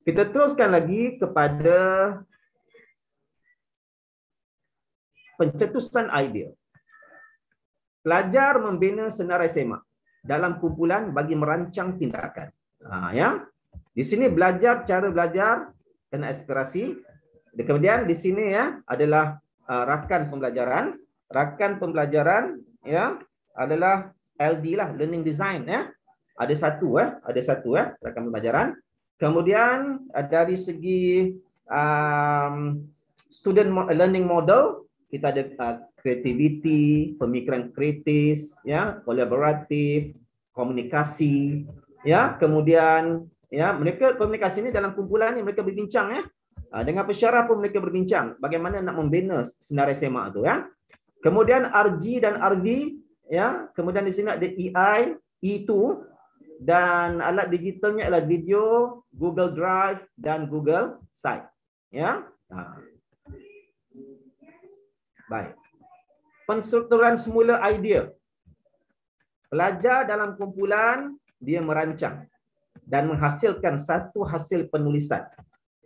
Kita teruskan lagi kepada pencetusan idea pelajar membina senarai semak dalam kumpulan bagi merancang tindakan. Ha, ya. Di sini belajar cara belajar kena aspirasi. Kemudian di sini ya adalah uh, rakan pembelajaran. Rakan pembelajaran ya adalah LD lah learning design ya. Ada satu ya, ada satu ya rakan pembelajaran. Kemudian eh, dari segi um, student learning model kita ada uh, kreativiti, pemikiran kritis, ya, kolaboratif, komunikasi, ya. Kemudian, ya, mereka komunikasi ini dalam kumpulan ini mereka berbincang, ya. Ah, dengan pesyarah pun mereka berbincang bagaimana nak membina senarai SMA itu, ya. Kemudian RG dan RD, ya. Kemudian di sini ada EI, E2, dan alat digitalnya adalah video, Google Drive dan Google Site, ya. Ah. Baik penstrukturan semula idea. Pelajar dalam kumpulan, dia merancang dan menghasilkan satu hasil penulisan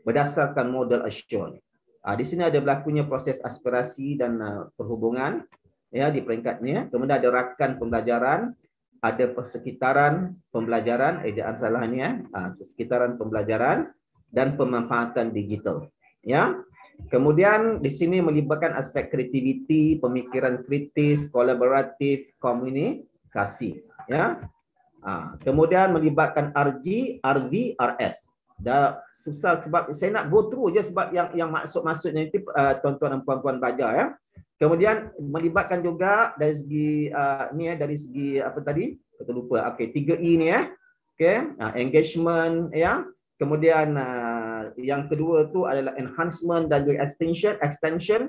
berdasarkan model Asyur. Ha, ah, di sini ada berlakunya proses aspirasi dan uh, perhubungan ya di peringkatnya. Kemudian ada rakan pembelajaran, ada persekitaran pembelajaran, ejaan eh, salahnya, eh. ah, ha, persekitaran pembelajaran dan pemanfaatan digital. Ya, Kemudian di sini melibatkan aspek kreativiti, pemikiran kritis, kolaboratif, komunikasi. Ya. Ha, kemudian melibatkan RG, RV, RS. Dah susah sebab saya nak go through je sebab yang yang masuk masuknya itu uh, tuan-tuan dan puan-puan baca ya. Kemudian melibatkan juga dari segi uh, ni ya dari segi apa tadi? Kita lupa. Okey, 3E ni ya. Okey, uh, engagement ya. Kemudian uh, Ah, yang kedua tu adalah enhancement dan juga extension extension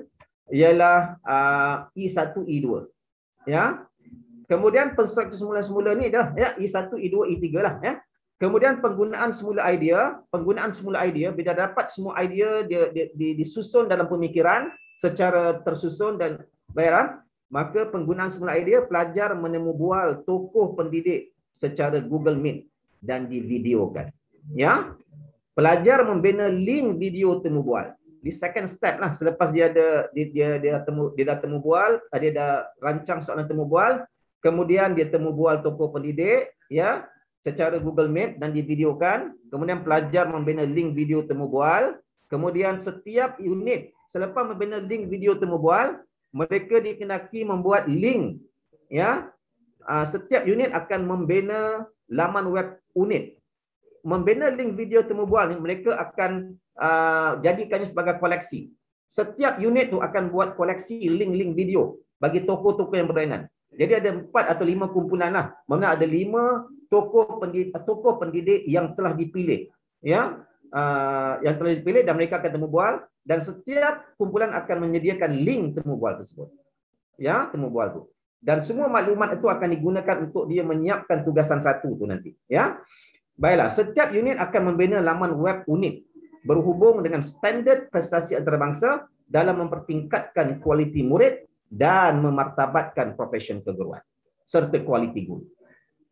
ialah uh, E1 E2 ya kemudian penstruktur semula-semula ni dah ya E1 E2 E3 lah ya kemudian penggunaan semula idea penggunaan semula idea bila dapat semua idea dia, dia, dia disusun dalam pemikiran secara tersusun dan bayaran maka penggunaan semula idea pelajar menemubual tokoh pendidik secara Google Meet dan divideokan ya pelajar membina link video temu bual. Di second step lah selepas dia ada dia dia, dia temu dia dah temu bual, ah, dia dah rancang soalan temu bual, kemudian dia temu bual tokoh pendidik ya secara Google Meet dan divideokan, kemudian pelajar membina link video temu bual, kemudian setiap unit selepas membina link video temu bual, mereka dikenaki membuat link ya. Ah, setiap unit akan membina laman web unit membina link video temu bual ni mereka akan uh, jadikannya sebagai koleksi. Setiap unit tu akan buat koleksi link-link video bagi toko-toko yang berlainan. Jadi ada empat atau lima kumpulan lah. Mana ada lima toko pendidik, toko pendidik yang telah dipilih. Ya, uh, yang telah dipilih dan mereka akan temu bual dan setiap kumpulan akan menyediakan link temu bual tersebut. Ya, temu bual tu. Dan semua maklumat itu akan digunakan untuk dia menyiapkan tugasan satu tu nanti. Ya. Baiklah, setiap unit akan membina laman web unik berhubung dengan standard prestasi antarabangsa dalam mempertingkatkan kualiti murid dan memartabatkan profesion keguruan serta kualiti guru.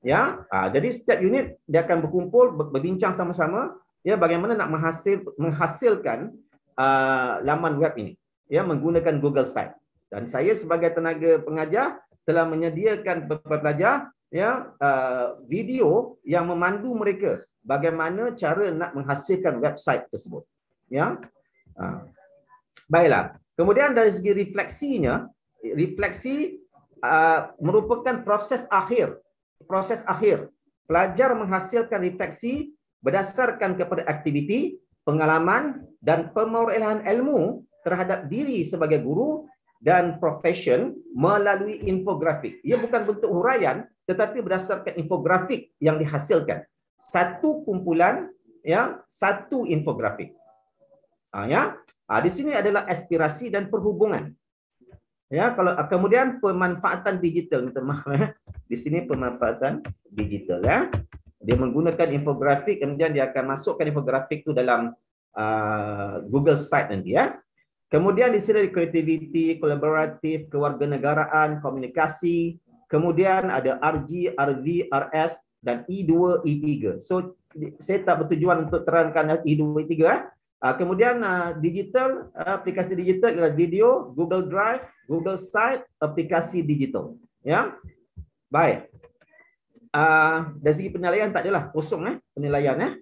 Ya, ha, jadi setiap unit dia akan berkumpul berbincang sama-sama ya bagaimana nak menghasil, menghasilkan uh, laman web ini ya menggunakan Google Site. Dan saya sebagai tenaga pengajar telah menyediakan pelajar ya uh, video yang memandu mereka bagaimana cara nak menghasilkan website tersebut ya uh. baiklah kemudian dari segi refleksinya refleksi uh, merupakan proses akhir proses akhir pelajar menghasilkan refleksi berdasarkan kepada aktiviti pengalaman dan pemurailan ilmu terhadap diri sebagai guru dan profession melalui infografik. Ia bukan bentuk huraian, tetapi berdasarkan infografik yang dihasilkan satu kumpulan ya satu infografik ha, ya ha, di sini adalah aspirasi dan perhubungan ya kalau kemudian pemanfaatan digital minta maaf ya. di sini pemanfaatan digital ya dia menggunakan infografik kemudian dia akan masukkan infografik tu dalam uh, Google site nanti ya kemudian di sini kreativiti kolaboratif kewarganegaraan komunikasi Kemudian ada RG, RV, RS dan E2, E3. So saya tak bertujuan untuk terangkan E2, E3. Eh. Ah, kemudian ah, digital, ah, aplikasi digital adalah video, Google Drive, Google Site, aplikasi digital. Ya, baik. Uh, dari segi penilaian tak adalah kosong eh penilaian eh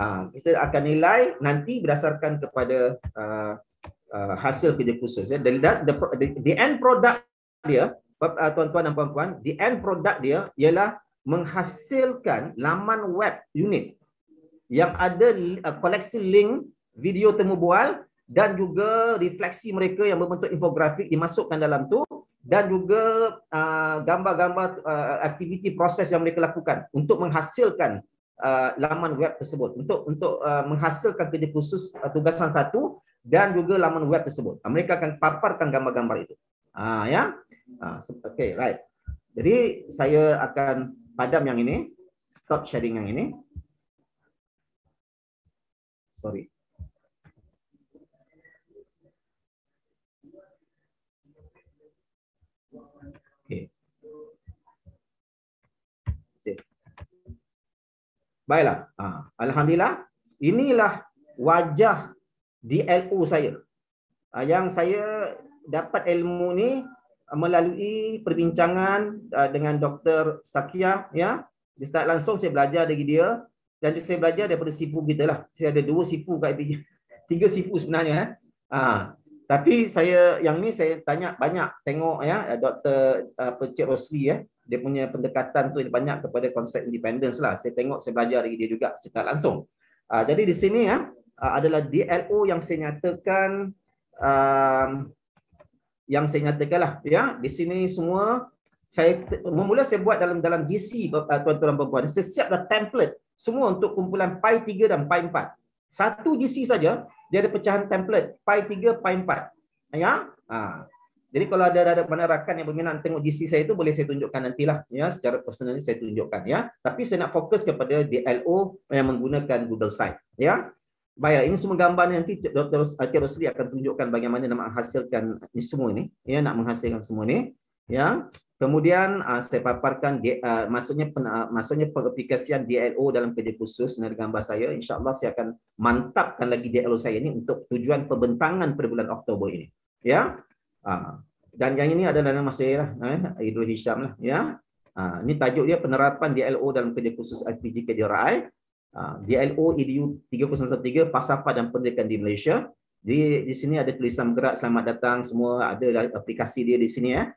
uh, kita akan nilai nanti berdasarkan kepada uh, uh, hasil kerja khusus ya dan the, the, the end product dia Ah, tuan-tuan dan puan-puan, the end product dia ialah menghasilkan laman web unit yang ada ah, koleksi link video temubual dan juga refleksi mereka yang berbentuk infografik dimasukkan dalam tu dan juga ah, gambar-gambar uh, uh, aktiviti proses yang mereka lakukan untuk menghasilkan uh, laman web tersebut untuk untuk uh, menghasilkan kerja khusus uh, tugasan satu dan juga laman web tersebut. Uh, mereka akan paparkan gambar-gambar itu. Uh, ya. Ha, okay, right. Jadi saya akan padam yang ini. Stop sharing yang ini. Sorry. Baiklah. Ha, Alhamdulillah. Inilah wajah DLU saya. Ha, yang saya dapat ilmu ni melalui perbincangan uh, dengan Dr. Sakia ya. Di start langsung saya belajar dari dia dan juga saya belajar daripada sifu kita lah. Saya ada dua sifu kat IPG. Tiga sifu sebenarnya eh. Ha. Tapi saya yang ni saya tanya banyak tengok ya Dr. apa Cik Rosli ya. Dia punya pendekatan tu banyak kepada konsep independence lah. Saya tengok saya belajar dari dia juga secara langsung. Ha, jadi di sini ya ha, adalah DLO yang saya nyatakan um, yang saya nyatakan lah ya di sini semua saya memula saya buat dalam dalam DC eh, tuan-tuan puan-puan saya siaplah template semua untuk kumpulan pi 3 dan pi 4 satu DC saja dia ada pecahan template pi 3 pi 4 ya ha. jadi kalau ada ada mana rakan yang berminat tengok DC saya itu boleh saya tunjukkan nantilah ya secara personally saya tunjukkan ya tapi saya nak fokus kepada DLO yang menggunakan Google Site ya Baik, ini semua gambar nanti Dr. Atiyah Rosli akan tunjukkan bagaimana nak menghasilkan ini semua ini. Ya, nak menghasilkan semua ini. Ya. Kemudian uh, saya paparkan di, uh, ah, maksudnya pen, uh, maksudnya pengaplikasian DLO dalam kerja khusus dengan gambar saya. InsyaAllah saya akan mantapkan lagi DLO saya ini untuk tujuan pembentangan pada bulan Oktober ini. Ya. Uh, dan yang ini adalah nama saya lah, eh, Idul Hisham lah. Ya. Uh, ini tajuk dia penerapan DLO dalam kerja khusus IPG Kediraan. DLO EDU 3013 Pasapa dan Pendidikan di Malaysia. Di di sini ada tulisan bergerak selamat datang semua ada lah aplikasi dia di sini ya.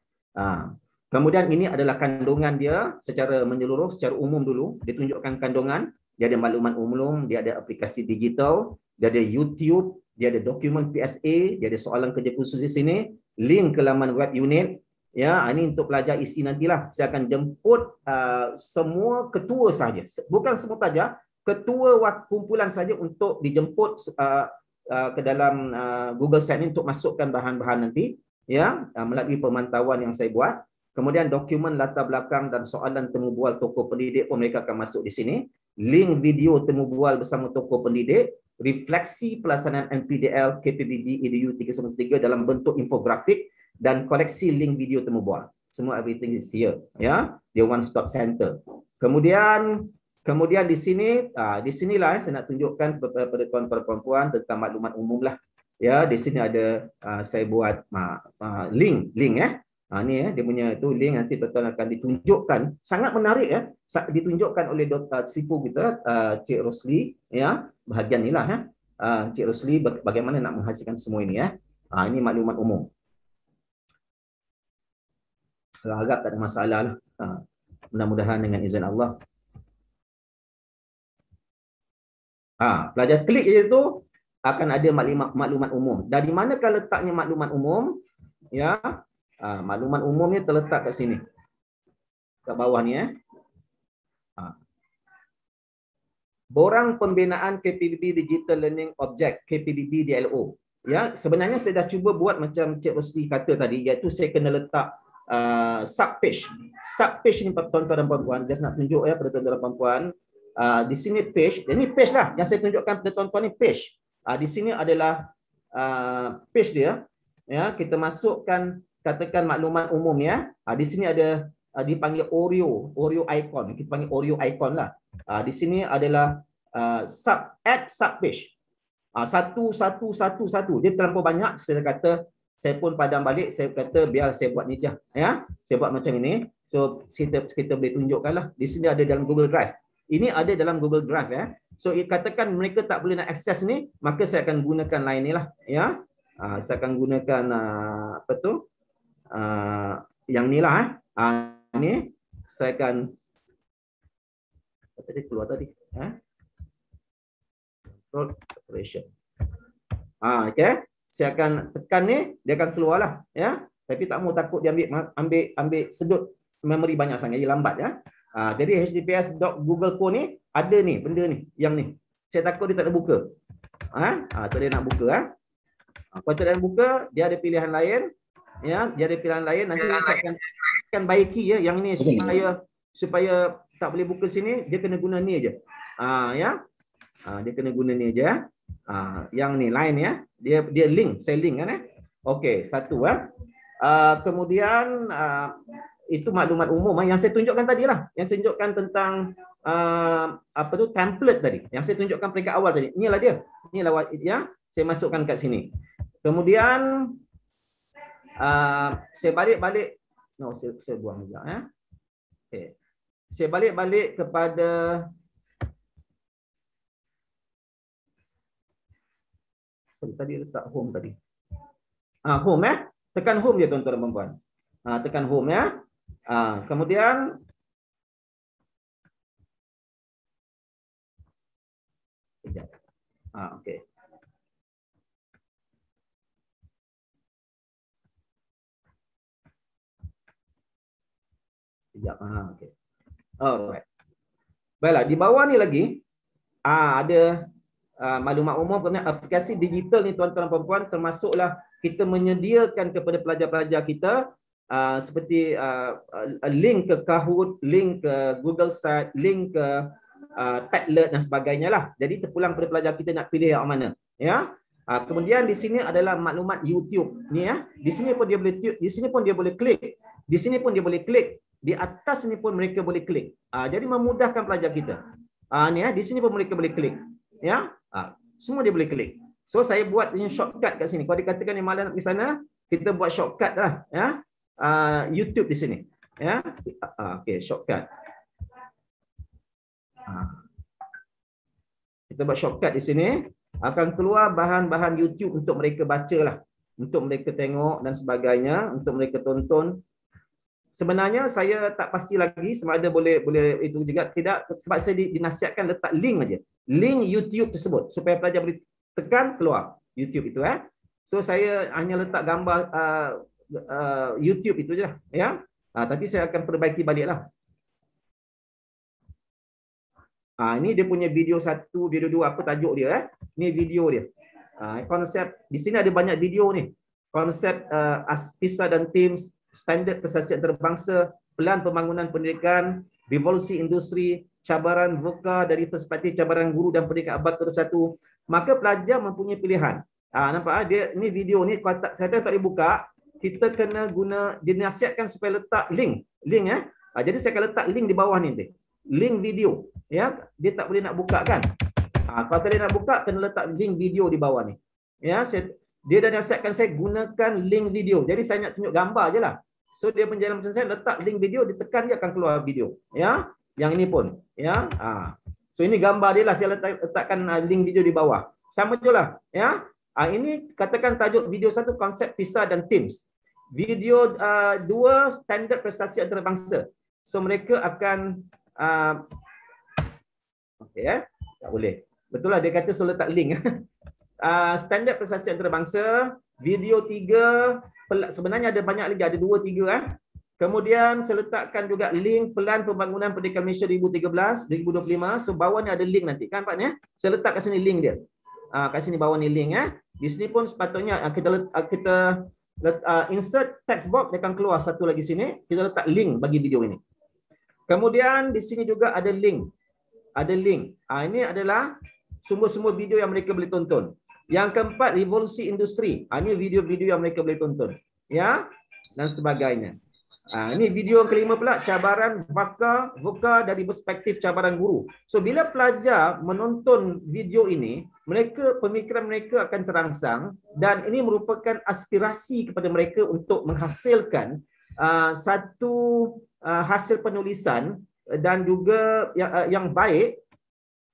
kemudian ini adalah kandungan dia secara menyeluruh secara umum dulu ditunjukkan kandungan dia ada maklumat umum dia ada aplikasi digital dia ada YouTube dia ada dokumen PSA dia ada soalan kerja khusus di sini link ke laman web unit Ya, ah, ini untuk pelajar isi nantilah. Saya akan jemput uh, semua ketua saja. Bukan semua pelajar, ketua kumpulan saja untuk dijemput uh, uh ke dalam uh, Google Site ini untuk masukkan bahan-bahan nanti ya uh, melalui pemantauan yang saya buat kemudian dokumen latar belakang dan soalan temu bual toko pendidik pun mereka akan masuk di sini link video temu bual bersama toko pendidik refleksi pelaksanaan MPDL KPBD EDU 313 dalam bentuk infografik dan koleksi link video temu bual semua everything is here ya The one stop center kemudian Kemudian di sini, uh, di sinilah eh, saya nak tunjukkan kepada tuan-tuan tentang maklumat umum lah. Ya, di sini ada uh, saya buat uh, uh, link, link eh. Ha, ni ya, dia punya tu link nanti tuan akan ditunjukkan. Sangat menarik ya, ditunjukkan oleh Dr. Sifu kita, uh, Cik Rosli. Ya, bahagian inilah ya. Uh, Cik Rosli bagaimana nak menghasilkan semua ini ya. Ha, ini maklumat umum. Saya harap tak ada masalah lah. Ha, mudah-mudahan dengan izin Allah. Ha, pelajar klik je tu akan ada maklumat maklumat umum. Dari mana kalau letaknya maklumat umum? Ya. Ha, maklumat umumnya terletak kat sini. Kat bawah ni eh. Ha. Borang pembinaan KPBB Digital Learning Object KPBB DLO. Ya, sebenarnya saya dah cuba buat macam Cik Rosli kata tadi iaitu saya kena letak uh, sub page. Sub page ni tuan-tuan dan puan-puan, just nak tunjuk ya pada tuan-tuan dan puan-puan. Ah, di sini page, ini eh, page lah yang saya tunjukkan kepada tuan-tuan ni page. Uh, di sini adalah uh, page dia. Ya, kita masukkan katakan maklumat umum ya. Uh, di sini ada uh, dipanggil Oreo, Oreo icon. Kita panggil Oreo icon lah. Uh, di sini adalah uh, sub add sub page. Uh, satu satu satu satu. Dia terlalu banyak. Saya kata saya pun padam balik. Saya kata biar saya buat ni je. Ya, saya buat macam ini. So kita kita boleh tunjukkanlah. Di sini ada dalam Google Drive. Ini ada dalam Google Drive. Eh. So, katakan mereka tak boleh nak akses ni, maka saya akan gunakan lain ni lah. Ya. Uh, saya akan gunakan uh, apa tu? Uh, yang ni lah. Eh. Uh, ni saya akan apa tadi keluar tadi eh operation ah okey saya akan tekan ni dia akan keluarlah ya tapi tak mau takut dia ambil ambil ambil sedut memori banyak sangat dia lambat ya Ha, jadi https google Chrome ni ada ni benda ni yang ni saya takut dia tak ha? Ha, nak buka ha ha dia nak buka ah ha? kalau tak ada buka dia ada pilihan lain ya dia ada pilihan lain nanti saya akan akan baiki ya yang ni supaya supaya tak boleh buka sini dia kena guna ni aje ha, ya ha, dia kena guna ni aje ya. ha, yang ni lain ya dia dia link saya link kan eh okey satu eh ha? Uh, kemudian uh, itu maklumat umum ah, yang saya tunjukkan tadi lah yang saya tunjukkan tentang uh, apa tu template tadi yang saya tunjukkan peringkat awal tadi inilah dia inilah dia. Ya, saya masukkan kat sini kemudian uh, saya balik-balik no saya, saya buang juga eh. okey saya balik-balik kepada Sorry, tadi letak home tadi. Ah, home ya. Eh? Tekan home dia tuan-tuan dan puan. Ah, tekan home ya. Ha, kemudian Ah, ha, okey. Sekejap. Ha, okey. Alright. Baiklah, di bawah ni lagi ha, ada ha, maklumat umum kerana aplikasi digital ni tuan-tuan dan puan-puan termasuklah kita menyediakan kepada pelajar-pelajar kita Ah, seperti uh, uh, link ke Kahoot, link ke Google Start, link ke uh, Padlet dan sebagainya lah. Jadi terpulang kepada pelajar kita nak pilih yang mana. Ya. Uh, kemudian di sini adalah maklumat YouTube. Ni ya. Di sini pun dia boleh di sini pun dia boleh klik. Di sini pun dia boleh klik. Di atas ni pun mereka boleh klik. Uh, jadi memudahkan pelajar kita. Uh, ni ya, di sini pun mereka boleh klik. Ya. Uh, semua dia boleh klik. So saya buat ini shortcut kat sini. Kalau dikatakan yang malam nak pergi sana, kita buat shortcut lah. Ya uh, YouTube di sini. Ya, yeah. uh, okay, shortcut. Uh. Kita buat shortcut di sini. Akan keluar bahan-bahan YouTube untuk mereka baca lah. Untuk mereka tengok dan sebagainya. Untuk mereka tonton. Sebenarnya saya tak pasti lagi sama ada boleh boleh itu juga. Tidak sebab saya dinasihatkan letak link aja. Link YouTube tersebut. Supaya pelajar boleh tekan keluar YouTube itu. Eh. So saya hanya letak gambar uh, uh, YouTube itu je lah. Ya? Uh, tapi saya akan perbaiki balik lah. Uh, ah, ini dia punya video satu, video dua, apa tajuk dia. Eh? Ini video dia. Uh, konsep, di sini ada banyak video ni. Konsep uh, ASPISA dan TIMS, standard persiasat antarabangsa, pelan pembangunan pendidikan, revolusi industri, cabaran VUCA dari perspektif cabaran guru dan pendidikan abad ke-1, maka pelajar mempunyai pilihan. Ha, nampak ha? dia ni video ni kata kata tak dibuka kita kena guna dia nasihatkan supaya letak link link eh ha, jadi saya akan letak link di bawah ni nanti link video ya dia tak boleh nak buka kan ha, kalau tadi nak buka kena letak link video di bawah ni ya saya, dia dah nasihatkan saya gunakan link video jadi saya nak tunjuk gambar je lah so dia menjalan macam saya letak link video ditekan dia akan keluar video ya yang ini pun ya ha. so ini gambar dia lah saya letak, letakkan uh, link video di bawah sama je lah ya Ha, ini katakan tajuk video satu konsep PISA dan teams video uh, dua standard prestasi antarabangsa. So mereka akan uh, okey eh? Tak boleh. Betul lah dia kata so letak link. uh, standard prestasi antarabangsa, video tiga, sebenarnya ada banyak lagi, ada dua, tiga. Eh? Kemudian saya letakkan juga link pelan pembangunan pendidikan Malaysia 2013-2025. So bawah ni ada link nanti kan Pak ni? Eh? Saya letak kat sini link dia. Uh, kat sini bawah ni link. Eh? Di sini pun sepatutnya ah, kita, ah, kita uh, insert text box dia akan keluar satu lagi sini kita letak link bagi video ini kemudian di sini juga ada link ada link uh, ini adalah semua-semua video yang mereka boleh tonton yang keempat revolusi industri uh, ini video-video yang mereka boleh tonton ya dan sebagainya ini ah, video kelima pula cabaran vaka voka dari perspektif cabaran guru. So bila pelajar menonton video ini, mereka pemikiran mereka akan terangsang dan ini merupakan aspirasi kepada mereka untuk menghasilkan uh, satu uh, hasil penulisan dan juga yang, uh, yang baik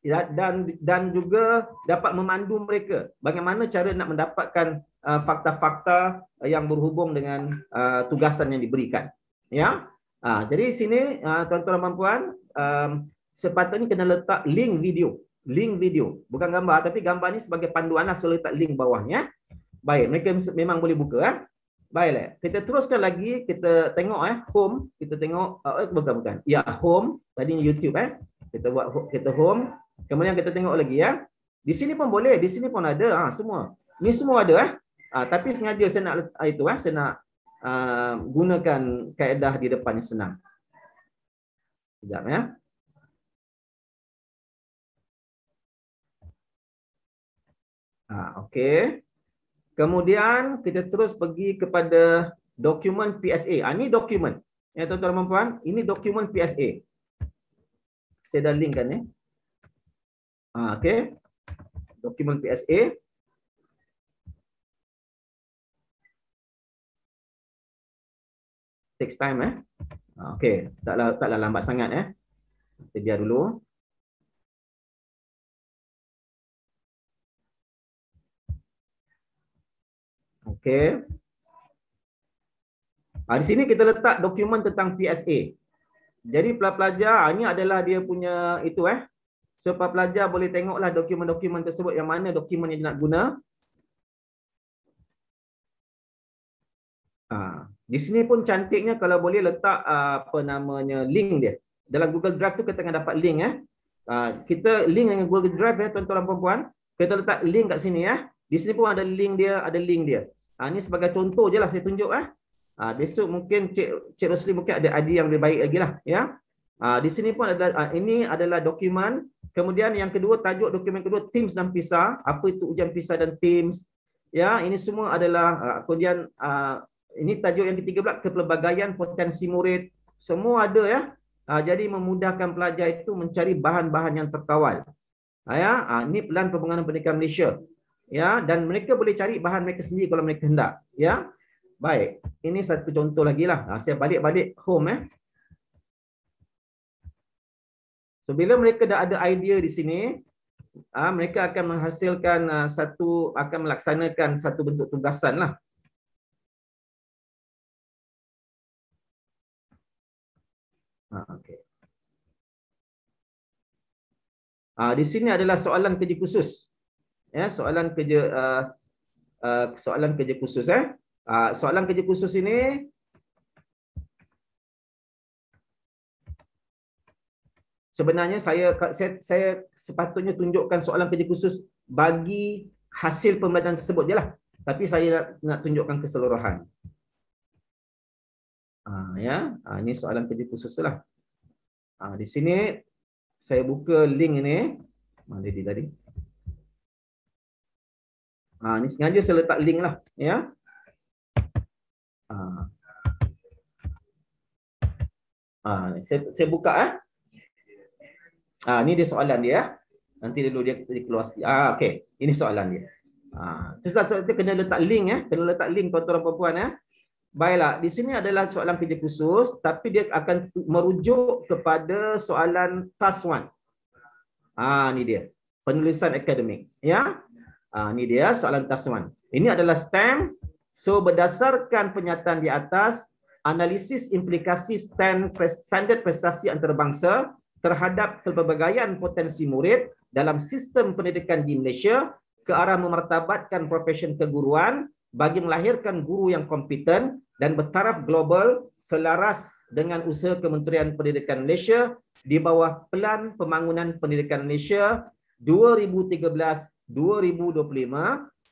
ya, dan dan juga dapat memandu mereka bagaimana cara nak mendapatkan fakta-fakta uh, yang berhubung dengan uh, tugasan yang diberikan ya ha, jadi sini ah, tuan-tuan dan puan um, sepatutnya kena letak link video link video bukan gambar tapi gambar ni sebagai panduanlah so letak link bawahnya baik mereka memang boleh buka ya eh. baiklah kita teruskan lagi kita tengok eh home kita tengok uh, bukan bukan ya home tadi YouTube eh kita buat kita home kemudian kita tengok lagi ya di sini pun boleh di sini pun ada ha, semua ni semua ada eh ha, tapi sengaja saya nak itu eh saya nak Ah, gunakan kaedah di depan yang senang. Sekejap ya. Ha, ah, okay. Kemudian kita terus pergi kepada dokumen PSA. Ha, ah, ini dokumen. Ya, tuan-tuan dan puan ini dokumen PSA. Saya dah linkkan ya. Ha, okay. Dokumen PSA. Okay. takes time eh. Ah, okay, taklah taklah lambat sangat eh. Kita biar dulu. Okay. Ha, di sini kita letak dokumen tentang PSA. Jadi pelajar-pelajar ah, ini adalah dia punya itu eh. So pelajar boleh tengoklah dokumen-dokumen tersebut yang mana dokumen yang dia nak guna. Ah, di sini pun cantiknya kalau boleh letak uh, apa namanya link dia. Dalam Google Drive tu kita akan dapat link ya. Eh. Uh, kita link dengan Google Drive ya tuan-tuan dan puan-puan. Kita letak link kat sini ya. Eh. Di sini pun ada link dia, ada link dia. Uh, ini sebagai contoh je lah saya tunjuk eh. Uh, besok mungkin Cik, Cik Rosli mungkin ada idea yang lebih baik lagi lah ya. Uh, di sini pun ada, uh, ini adalah dokumen. Kemudian yang kedua, tajuk dokumen kedua, Teams dan PISA. Apa itu ujian PISA dan Teams. Ya, ini semua adalah uh, kemudian uh, ini tajuk yang ketiga pula kepelbagaian potensi murid semua ada ya ha, jadi memudahkan pelajar itu mencari bahan-bahan yang terkawal ha, ya ha, ini pelan pembangunan pendidikan Malaysia ya dan mereka boleh cari bahan mereka sendiri kalau mereka hendak ya baik ini satu contoh lagi lah ha, saya balik-balik home eh so bila mereka dah ada idea di sini ha, mereka akan menghasilkan uh, satu akan melaksanakan satu bentuk tugasan lah Ah, okay. ha, ah, di sini adalah soalan kerja khusus. Ya, soalan kerja uh, uh, soalan kerja khusus eh. Ha, soalan kerja khusus ini sebenarnya saya, saya saya sepatutnya tunjukkan soalan kerja khusus bagi hasil pembelajaran tersebut jelah. Tapi saya nak, nak tunjukkan keseluruhan. Ha, ya ha, ini soalan kerja khususlah ha, di sini saya buka link ini mana ha, dia tadi ha, ini sengaja saya letak link lah ya ha. Ha, saya, saya buka eh ha, ini dia soalan dia ya. nanti dulu dia, dia keluar ah ha, okey ini soalan dia Ah, ha, tu kena letak link ya, kena letak link tuan perempuan puan ya. Baiklah, di sini adalah soalan kerja khusus tapi dia akan merujuk kepada soalan task 1. Ah ha, ni dia. Penulisan akademik, ya. Ah ha, ni dia soalan task 1. Ini adalah stem. So berdasarkan pernyataan di atas, analisis implikasi stem standard prestasi antarabangsa terhadap kepelbagaian potensi murid dalam sistem pendidikan di Malaysia ke arah memartabatkan profesion keguruan bagi melahirkan guru yang kompeten dan bertaraf global selaras dengan usaha Kementerian Pendidikan Malaysia di bawah Pelan Pembangunan Pendidikan Malaysia 2013-2025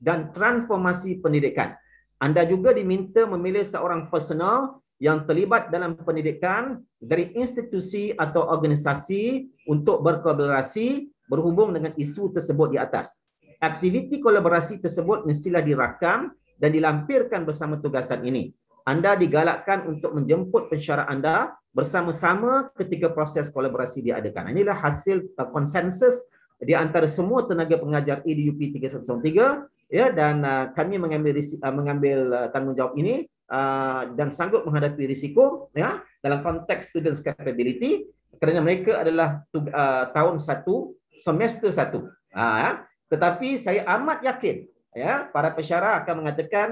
dan transformasi pendidikan. Anda juga diminta memilih seorang personal yang terlibat dalam pendidikan dari institusi atau organisasi untuk berkolaborasi berhubung dengan isu tersebut di atas. Aktiviti kolaborasi tersebut mestilah dirakam dan dilampirkan bersama tugasan ini. Anda digalakkan untuk menjemput pensyarah anda bersama-sama ketika proses kolaborasi diadakan. Inilah hasil konsensus di antara semua tenaga pengajar EDUP 3103 ya dan uh, kami mengambil uh, mengambil uh, tanggungjawab ini dan sanggup menghadapi risiko ya dalam konteks students capability kerana mereka adalah tahun satu semester 1. Ha, ah, ya. tetapi saya amat yakin ya para pesyara akan mengatakan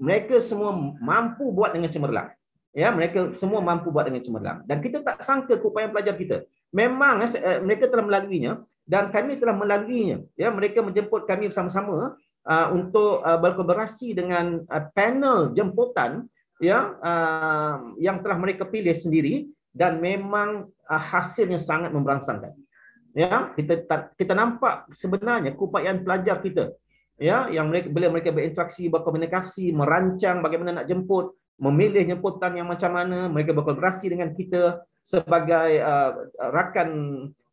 mereka semua mampu buat dengan cemerlang ya mereka semua mampu buat dengan cemerlang dan kita tak sangka keupayaan pelajar kita memang eh, eh mereka telah melaluinya dan kami telah melaluinya ya mereka menjemput kami bersama-sama uh, untuk uh, berkolaborasi dengan uh, panel jemputan ya uh, yang telah mereka pilih sendiri dan memang uh, hasilnya sangat memberangsangkan ya kita kita nampak sebenarnya keupayaan pelajar kita ya yang mereka bila mereka berinteraksi berkomunikasi merancang bagaimana nak jemput memilih jemputan yang macam mana mereka berkolaborasi dengan kita sebagai uh, rakan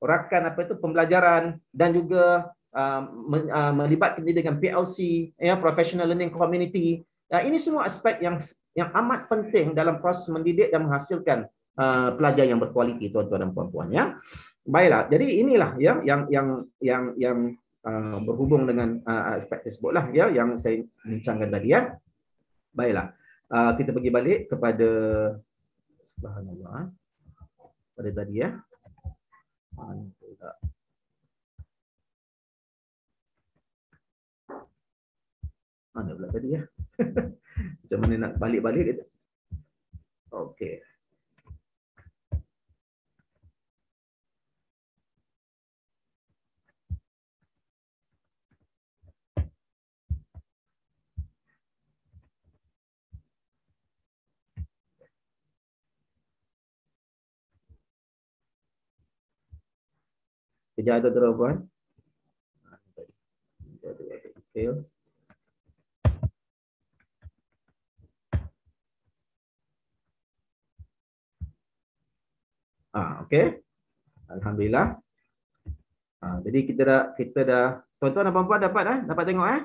rakan apa itu pembelajaran dan juga uh, men, uh, melibatkan diri dengan PLC ya professional learning community uh, ini semua aspek yang yang amat penting dalam proses mendidik dan menghasilkan uh, pelajar yang berkualiti tuan-tuan dan puan-puan ya baiklah jadi inilah ya yang yang yang yang, yang Uh, berhubung dengan uh, aspek tersebut lah ya yang saya bincangkan tadi ya. Baiklah. Uh, kita pergi balik kepada subhanallah pada tadi ya. Mana pula tadi ya? Macam mana nak balik-balik kita? Okey. Kejap ada terus kan. Fail. Ah, okey. Alhamdulillah. Ah, jadi kita dah kita dah tuan-tuan dan puan-puan dapat eh? dapat tengok eh.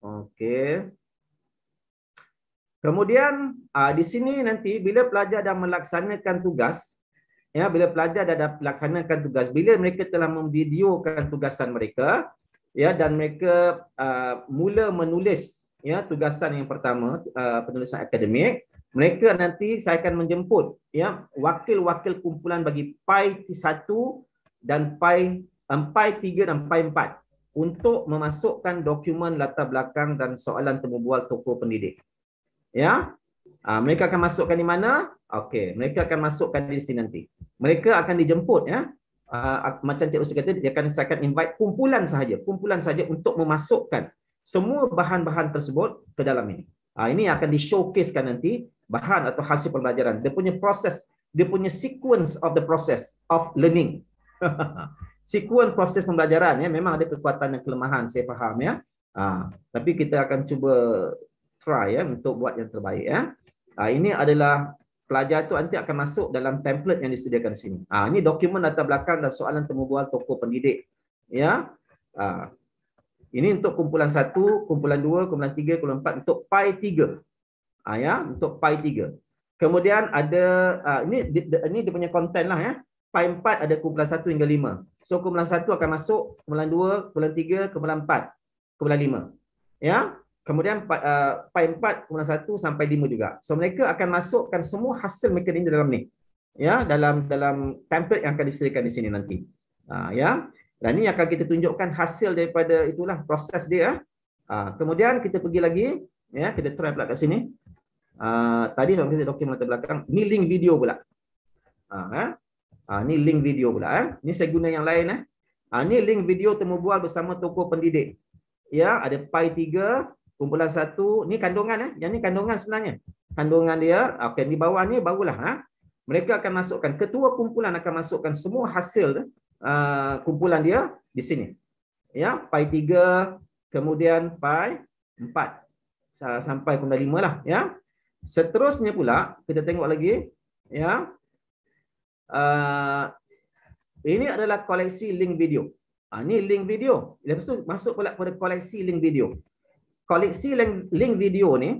Okey. Kemudian ah, di sini nanti bila pelajar dah melaksanakan tugas, ya bila pelajar dah dapat laksanakan tugas bila mereka telah memvideokan tugasan mereka ya dan mereka uh, mula menulis ya tugasan yang pertama uh, penulisan akademik mereka nanti saya akan menjemput ya wakil-wakil kumpulan bagi pi 1 dan Pai 43 um, dan Pai 4 untuk memasukkan dokumen latar belakang dan soalan temubual tokoh pendidik ya uh, mereka akan masukkan di mana? Okey, mereka akan masukkan di sini nanti. Mereka akan dijemput ya. Uh, macam Cik Ustaz kata dia akan saya akan invite kumpulan sahaja, kumpulan sahaja untuk memasukkan semua bahan-bahan tersebut ke dalam ini. uh, ini akan di showcasekan nanti bahan atau hasil pembelajaran. Dia punya proses, dia punya sequence of the process of learning. sequence proses pembelajaran ya memang ada kekuatan dan kelemahan saya faham ya. Ah tapi kita akan cuba try ya untuk buat yang terbaik ya. Ah, ini adalah pelajar itu nanti akan masuk dalam template yang disediakan sini. Ah ini dokumen latar belakang dan soalan temubual tokoh pendidik. Ya. Ah ini untuk kumpulan satu, kumpulan dua, kumpulan tiga, kumpulan empat untuk pi tiga. Ah ya, untuk pi tiga. Kemudian ada ah, ini di, di, ini dia punya content lah ya. Pi empat ada kumpulan satu hingga lima. So kumpulan satu akan masuk kumpulan dua, kumpulan tiga, kumpulan empat, kumpulan lima. Ya. Kemudian pi 4, mula 1 sampai 5 juga. So mereka akan masukkan semua hasil mereka ini dalam ni. Ya, dalam dalam template yang akan disediakan di sini nanti. Ha, ya. Dan ini akan kita tunjukkan hasil daripada itulah proses dia. Ha, kemudian kita pergi lagi, ya, kita try pula kat sini. Ha, tadi sampai kita dokumen latar belakang, ni link video pula. Ya. ni link video pula eh. Ni saya guna yang lain eh. ni link video temu bual bersama tokoh pendidik. Ya, ada pi 3, kumpulan satu ni kandungan eh yang ni kandungan sebenarnya kandungan dia okey di bawah ni barulah ha mereka akan masukkan ketua kumpulan akan masukkan semua hasil uh, kumpulan dia di sini ya pi 3 kemudian pi 4 sampai kumpulan 5 lah ya seterusnya pula kita tengok lagi ya uh, ini adalah koleksi link video ini ah, link video. Lepas tu masuk pula pada koleksi link video koleksi link, link video ni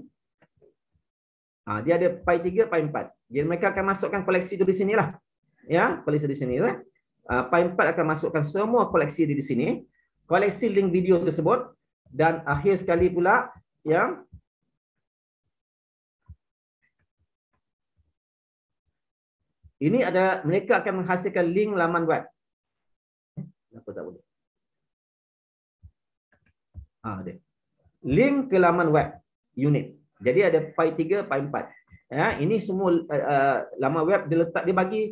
ha, dia ada pi 3 pi 4 jadi mereka akan masukkan koleksi tu di sinilah ya koleksi di sini lah ya. pi 4 akan masukkan semua koleksi di sini koleksi link video tersebut dan akhir sekali pula ya, ini ada mereka akan menghasilkan link laman web apa tak boleh ah dia link ke laman web unit. Jadi ada pi 3 pi 4. Ya, ini semua uh, laman web dia letak dia bagi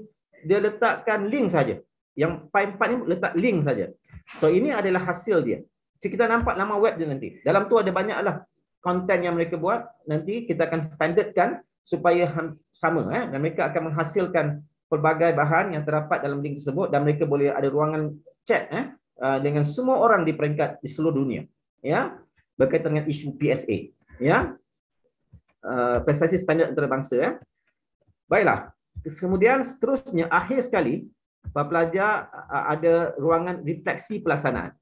dia letakkan link saja. Yang pi 4 ni letak link saja. So ini adalah hasil dia. Jadi kita nampak nama web dia nanti. Dalam tu ada banyaklah konten yang mereka buat. Nanti kita akan standardkan supaya sama eh dan mereka akan menghasilkan pelbagai bahan yang terdapat dalam link tersebut dan mereka boleh ada ruangan chat eh, eh dengan semua orang di peringkat di seluruh dunia. Ya. Yeah berkaitan dengan isu PSA ya uh, prestasi standar antarabangsa ya baiklah kemudian seterusnya akhir sekali para pelajar uh, eh, ada ruangan refleksi pelaksanaan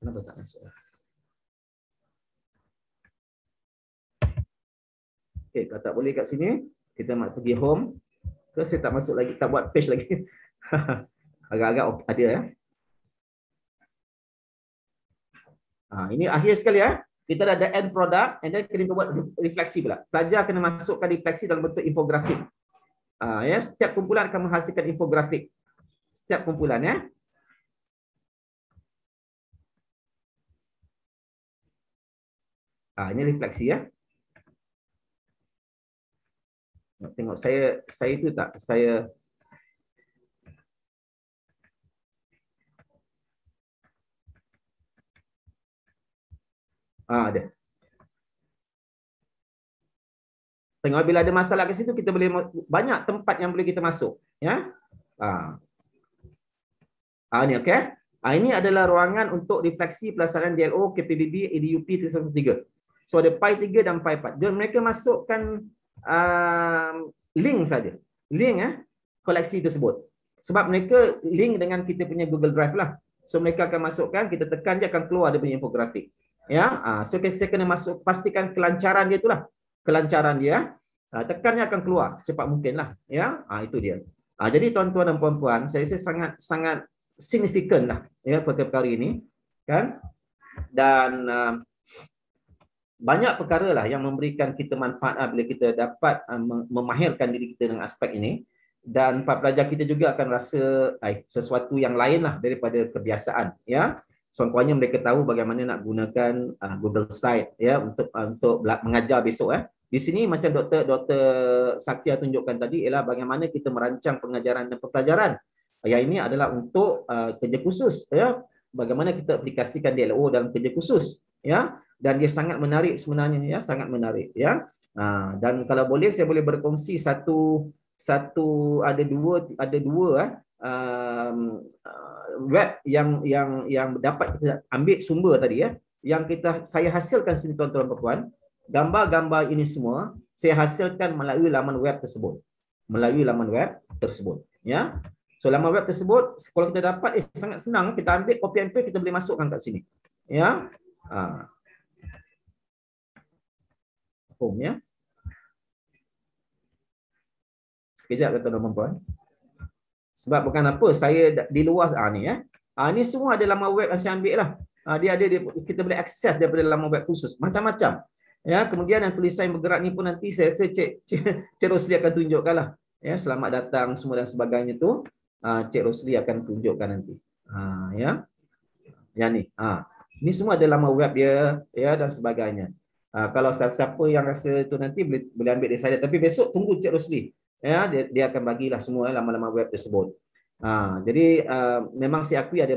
kenapa tak masuk Okay, kalau tak boleh kat sini, kita nak pergi home. Terus saya tak masuk lagi, tak buat page lagi. agak-agak ada ya. Ha, ini akhir sekali ya. Kita ada end product and then kena buat refleksi pula. Pelajar kena masukkan refleksi dalam bentuk infografik. Ha, ya, setiap kumpulan akan menghasilkan infografik. Setiap kumpulan ya. Ha, ini refleksi ya. Nak tengok saya saya itu tak saya Ah ha, ada. Tengok bila ada masalah kat situ kita boleh banyak tempat yang boleh kita masuk, ya. Ah. Ah ni okey. Ha, ini adalah ruangan untuk refleksi pelaksanaan DLO KPBB EDUP 313. So ada PI 3 dan PI 4. Dan mereka masukkan uh, link saja. Link eh, koleksi tersebut. Sebab mereka link dengan kita punya Google Drive lah. So mereka akan masukkan, kita tekan dia akan keluar dia punya infografik ya ah, so kita kena masuk pastikan kelancaran dia itulah kelancaran dia ah, tekannya akan keluar secepat mungkinlah ya ah, itu dia jadi tuan-tuan dan puan-puan saya rasa sangat sangat signifikanlah, ya perkara ini kan dan banyak perkara lah yang memberikan kita manfaat lah bila kita dapat memahirkan diri kita dengan aspek ini dan para pelajar kita juga akan rasa eh, sesuatu yang lain lah daripada kebiasaan ya contohnya mereka tahu bagaimana nak gunakan uh, Google Site ya untuk uh, untuk mengajar besok eh. Di sini macam doktor doktor Satya tunjukkan tadi ialah bagaimana kita merancang pengajaran dan pelajaran. Ya ini adalah untuk uh, kerja khusus ya. Bagaimana kita aplikasikan DLO dalam kerja khusus ya dan dia sangat menarik sebenarnya ya sangat menarik ya. Uh, dan kalau boleh saya boleh berkongsi satu satu ada dua ada dua eh um, uh, web yang yang yang dapat kita ambil sumber tadi ya yang kita saya hasilkan sini tuan-tuan dan puan gambar-gambar ini semua saya hasilkan melalui laman web tersebut melalui laman web tersebut ya so laman web tersebut kalau kita dapat eh sangat senang kita ambil copy and paste kita boleh masukkan kat sini ya ha. home ya Sekejap kata nama puan. Sebab bukan apa, saya di luar ah, ni. Eh. Ah, ni semua ada laman web yang saya ambil lah. Ah, dia ada, dia, kita boleh akses daripada laman web khusus. Macam-macam. Ya, kemudian yang tulisan bergerak ni pun nanti saya rasa Cik, Cik, Cik Rosli akan tunjukkan lah. Ya, selamat datang semua dan sebagainya tu. Ah, Cik Rosli akan tunjukkan nanti. Ah, ya. Yang ni. Ah. ni semua ada laman web dia ya, dan sebagainya. Ha, kalau siapa-siapa yang rasa tu nanti boleh, boleh ambil dari saya. Tapi besok tunggu Cik Rosli ya dia, dia akan bagilah semua eh, lama laman web tersebut. Ha, jadi uh, memang saya akui ada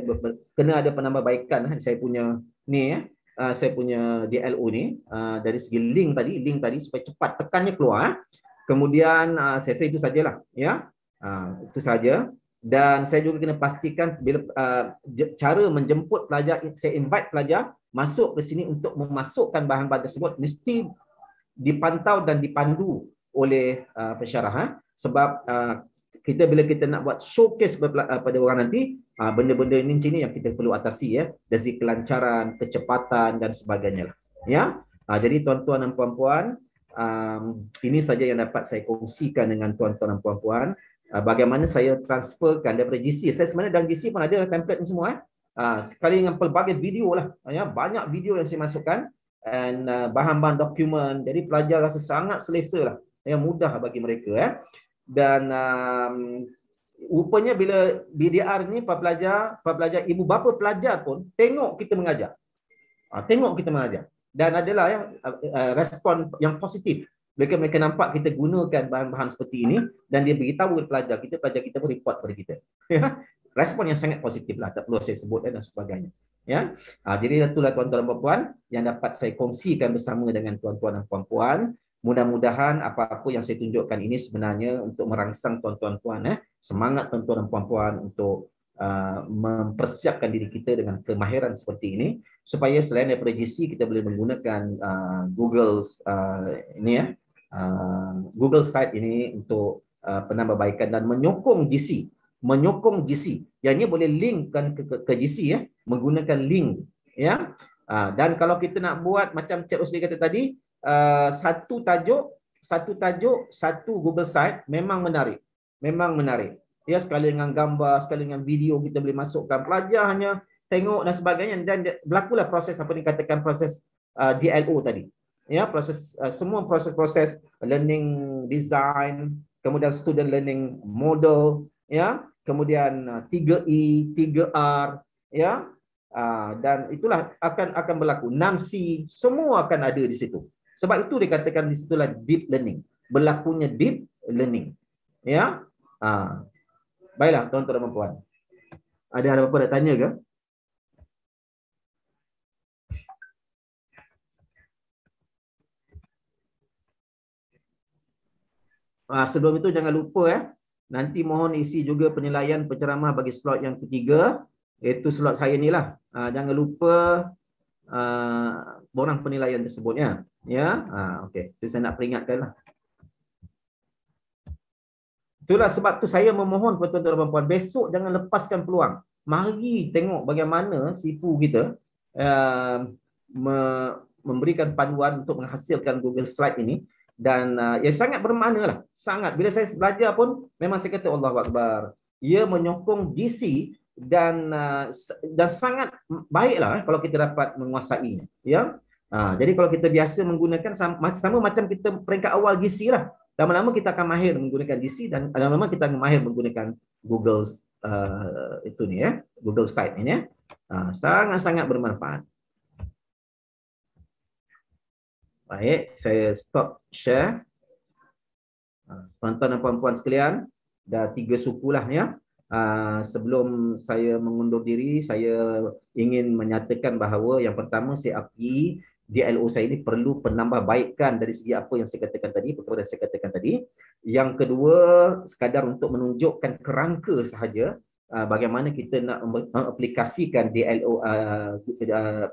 kena ada penambahbaikan eh, saya punya ni ya. Uh, saya punya DLO ni uh, dari segi link tadi link tadi supaya cepat tekannya keluar eh. kemudian uh, saya rasa itu sajalah ya uh, itu saja dan saya juga kena pastikan bila uh, cara menjemput pelajar saya invite pelajar masuk ke sini untuk memasukkan bahan-bahan tersebut mesti dipantau dan dipandu oleh uh, pensyarah ha? sebab uh, kita bila kita nak buat showcase uh, pada orang nanti benda uh, benda-benda ini sini yang kita perlu atasi ya dari kelancaran kecepatan dan sebagainya lah ya uh, jadi tuan-tuan dan puan-puan um, ini saja yang dapat saya kongsikan dengan tuan-tuan dan puan-puan uh, bagaimana saya transferkan daripada GC saya sebenarnya dalam GC pun ada template ni semua eh uh, sekali dengan pelbagai video lah ya banyak video yang saya masukkan dan uh, bahan-bahan dokumen jadi pelajar rasa sangat selesa lah ya mudah bagi mereka ya. Dan um, rupanya bila BDR ni para pelajar, para pelajar ibu bapa pelajar pun tengok kita mengajar. Ha, tengok kita mengajar dan adalah ya uh, respon yang positif. Mereka mereka nampak kita gunakan bahan-bahan seperti ini dan dia beritahu kepada pelajar kita, pelajar kita pun report kepada kita. Ya. respon yang sangat positif lah, tak perlu saya sebut eh, dan sebagainya. Ya, ha, jadi itulah tuan-tuan dan puan-puan yang dapat saya kongsikan bersama dengan tuan-tuan dan puan-puan. Mudah-mudahan apa-apa yang saya tunjukkan ini sebenarnya untuk merangsang tuan-tuan puan eh, semangat tuan-tuan dan puan-puan untuk uh, mempersiapkan diri kita dengan kemahiran seperti ini supaya selain daripada GC kita boleh menggunakan uh, Google uh, ini ya uh, Google site ini untuk uh, penambahbaikan dan menyokong GC menyokong GC yang ini boleh linkkan ke, ke, ke GC ya eh. menggunakan link ya uh, dan kalau kita nak buat macam Cik Rosli kata tadi Uh, satu tajuk satu tajuk satu Google site memang menarik memang menarik ya sekali dengan gambar sekali dengan video kita boleh masukkan pelajar hanya tengok dan sebagainya dan lah proses apa yang katakan proses uh, DLO tadi ya proses uh, semua proses-proses learning design kemudian student learning model ya kemudian uh, 3E 3R ya uh, dan itulah akan akan berlaku 6C semua akan ada di situ sebab itu dikatakan di situlah deep learning. Berlakunya deep learning. Ya. Ha. Baiklah tuan-tuan dan puan-puan. Ada ada apa nak tanya ke? Ha, sebelum itu jangan lupa eh nanti mohon isi juga penilaian penceramah bagi slot yang ketiga iaitu slot saya inilah. lah. Ha, jangan lupa uh, borang penilaian tersebutnya. Ya, uh, ya? ah, okay. Itu saya nak peringatkanlah. Itulah sebab tu saya memohon kepada tuan-tuan dan puan besok jangan lepaskan peluang. Mari tengok bagaimana sipu kita uh, me memberikan panduan untuk menghasilkan Google Slide ini dan uh, ia ya, sangat bermakna lah. Sangat. Bila saya belajar pun memang saya kata Allahuakbar. Ia menyokong DC dan uh, dan sangat baiklah eh, kalau kita dapat menguasainya ya ha, jadi kalau kita biasa menggunakan sama, sama macam kita peringkat awal GC lah lama-lama kita akan mahir menggunakan GC dan lama-lama kita akan mahir menggunakan Google uh, itu ni ya Google site ini ya ha, sangat-sangat bermanfaat baik saya stop share ha, tuan-tuan dan puan-puan sekalian dah tiga suku lah ya Ah, sebelum saya mengundur diri, saya ingin menyatakan bahawa yang pertama CRPE DLO saya ini perlu penambahbaikan dari segi apa yang saya katakan tadi, perkara yang saya katakan tadi. Yang kedua, sekadar untuk menunjukkan kerangka sahaja uh, bagaimana kita nak mengaplikasikan DLO uh, ah, uh,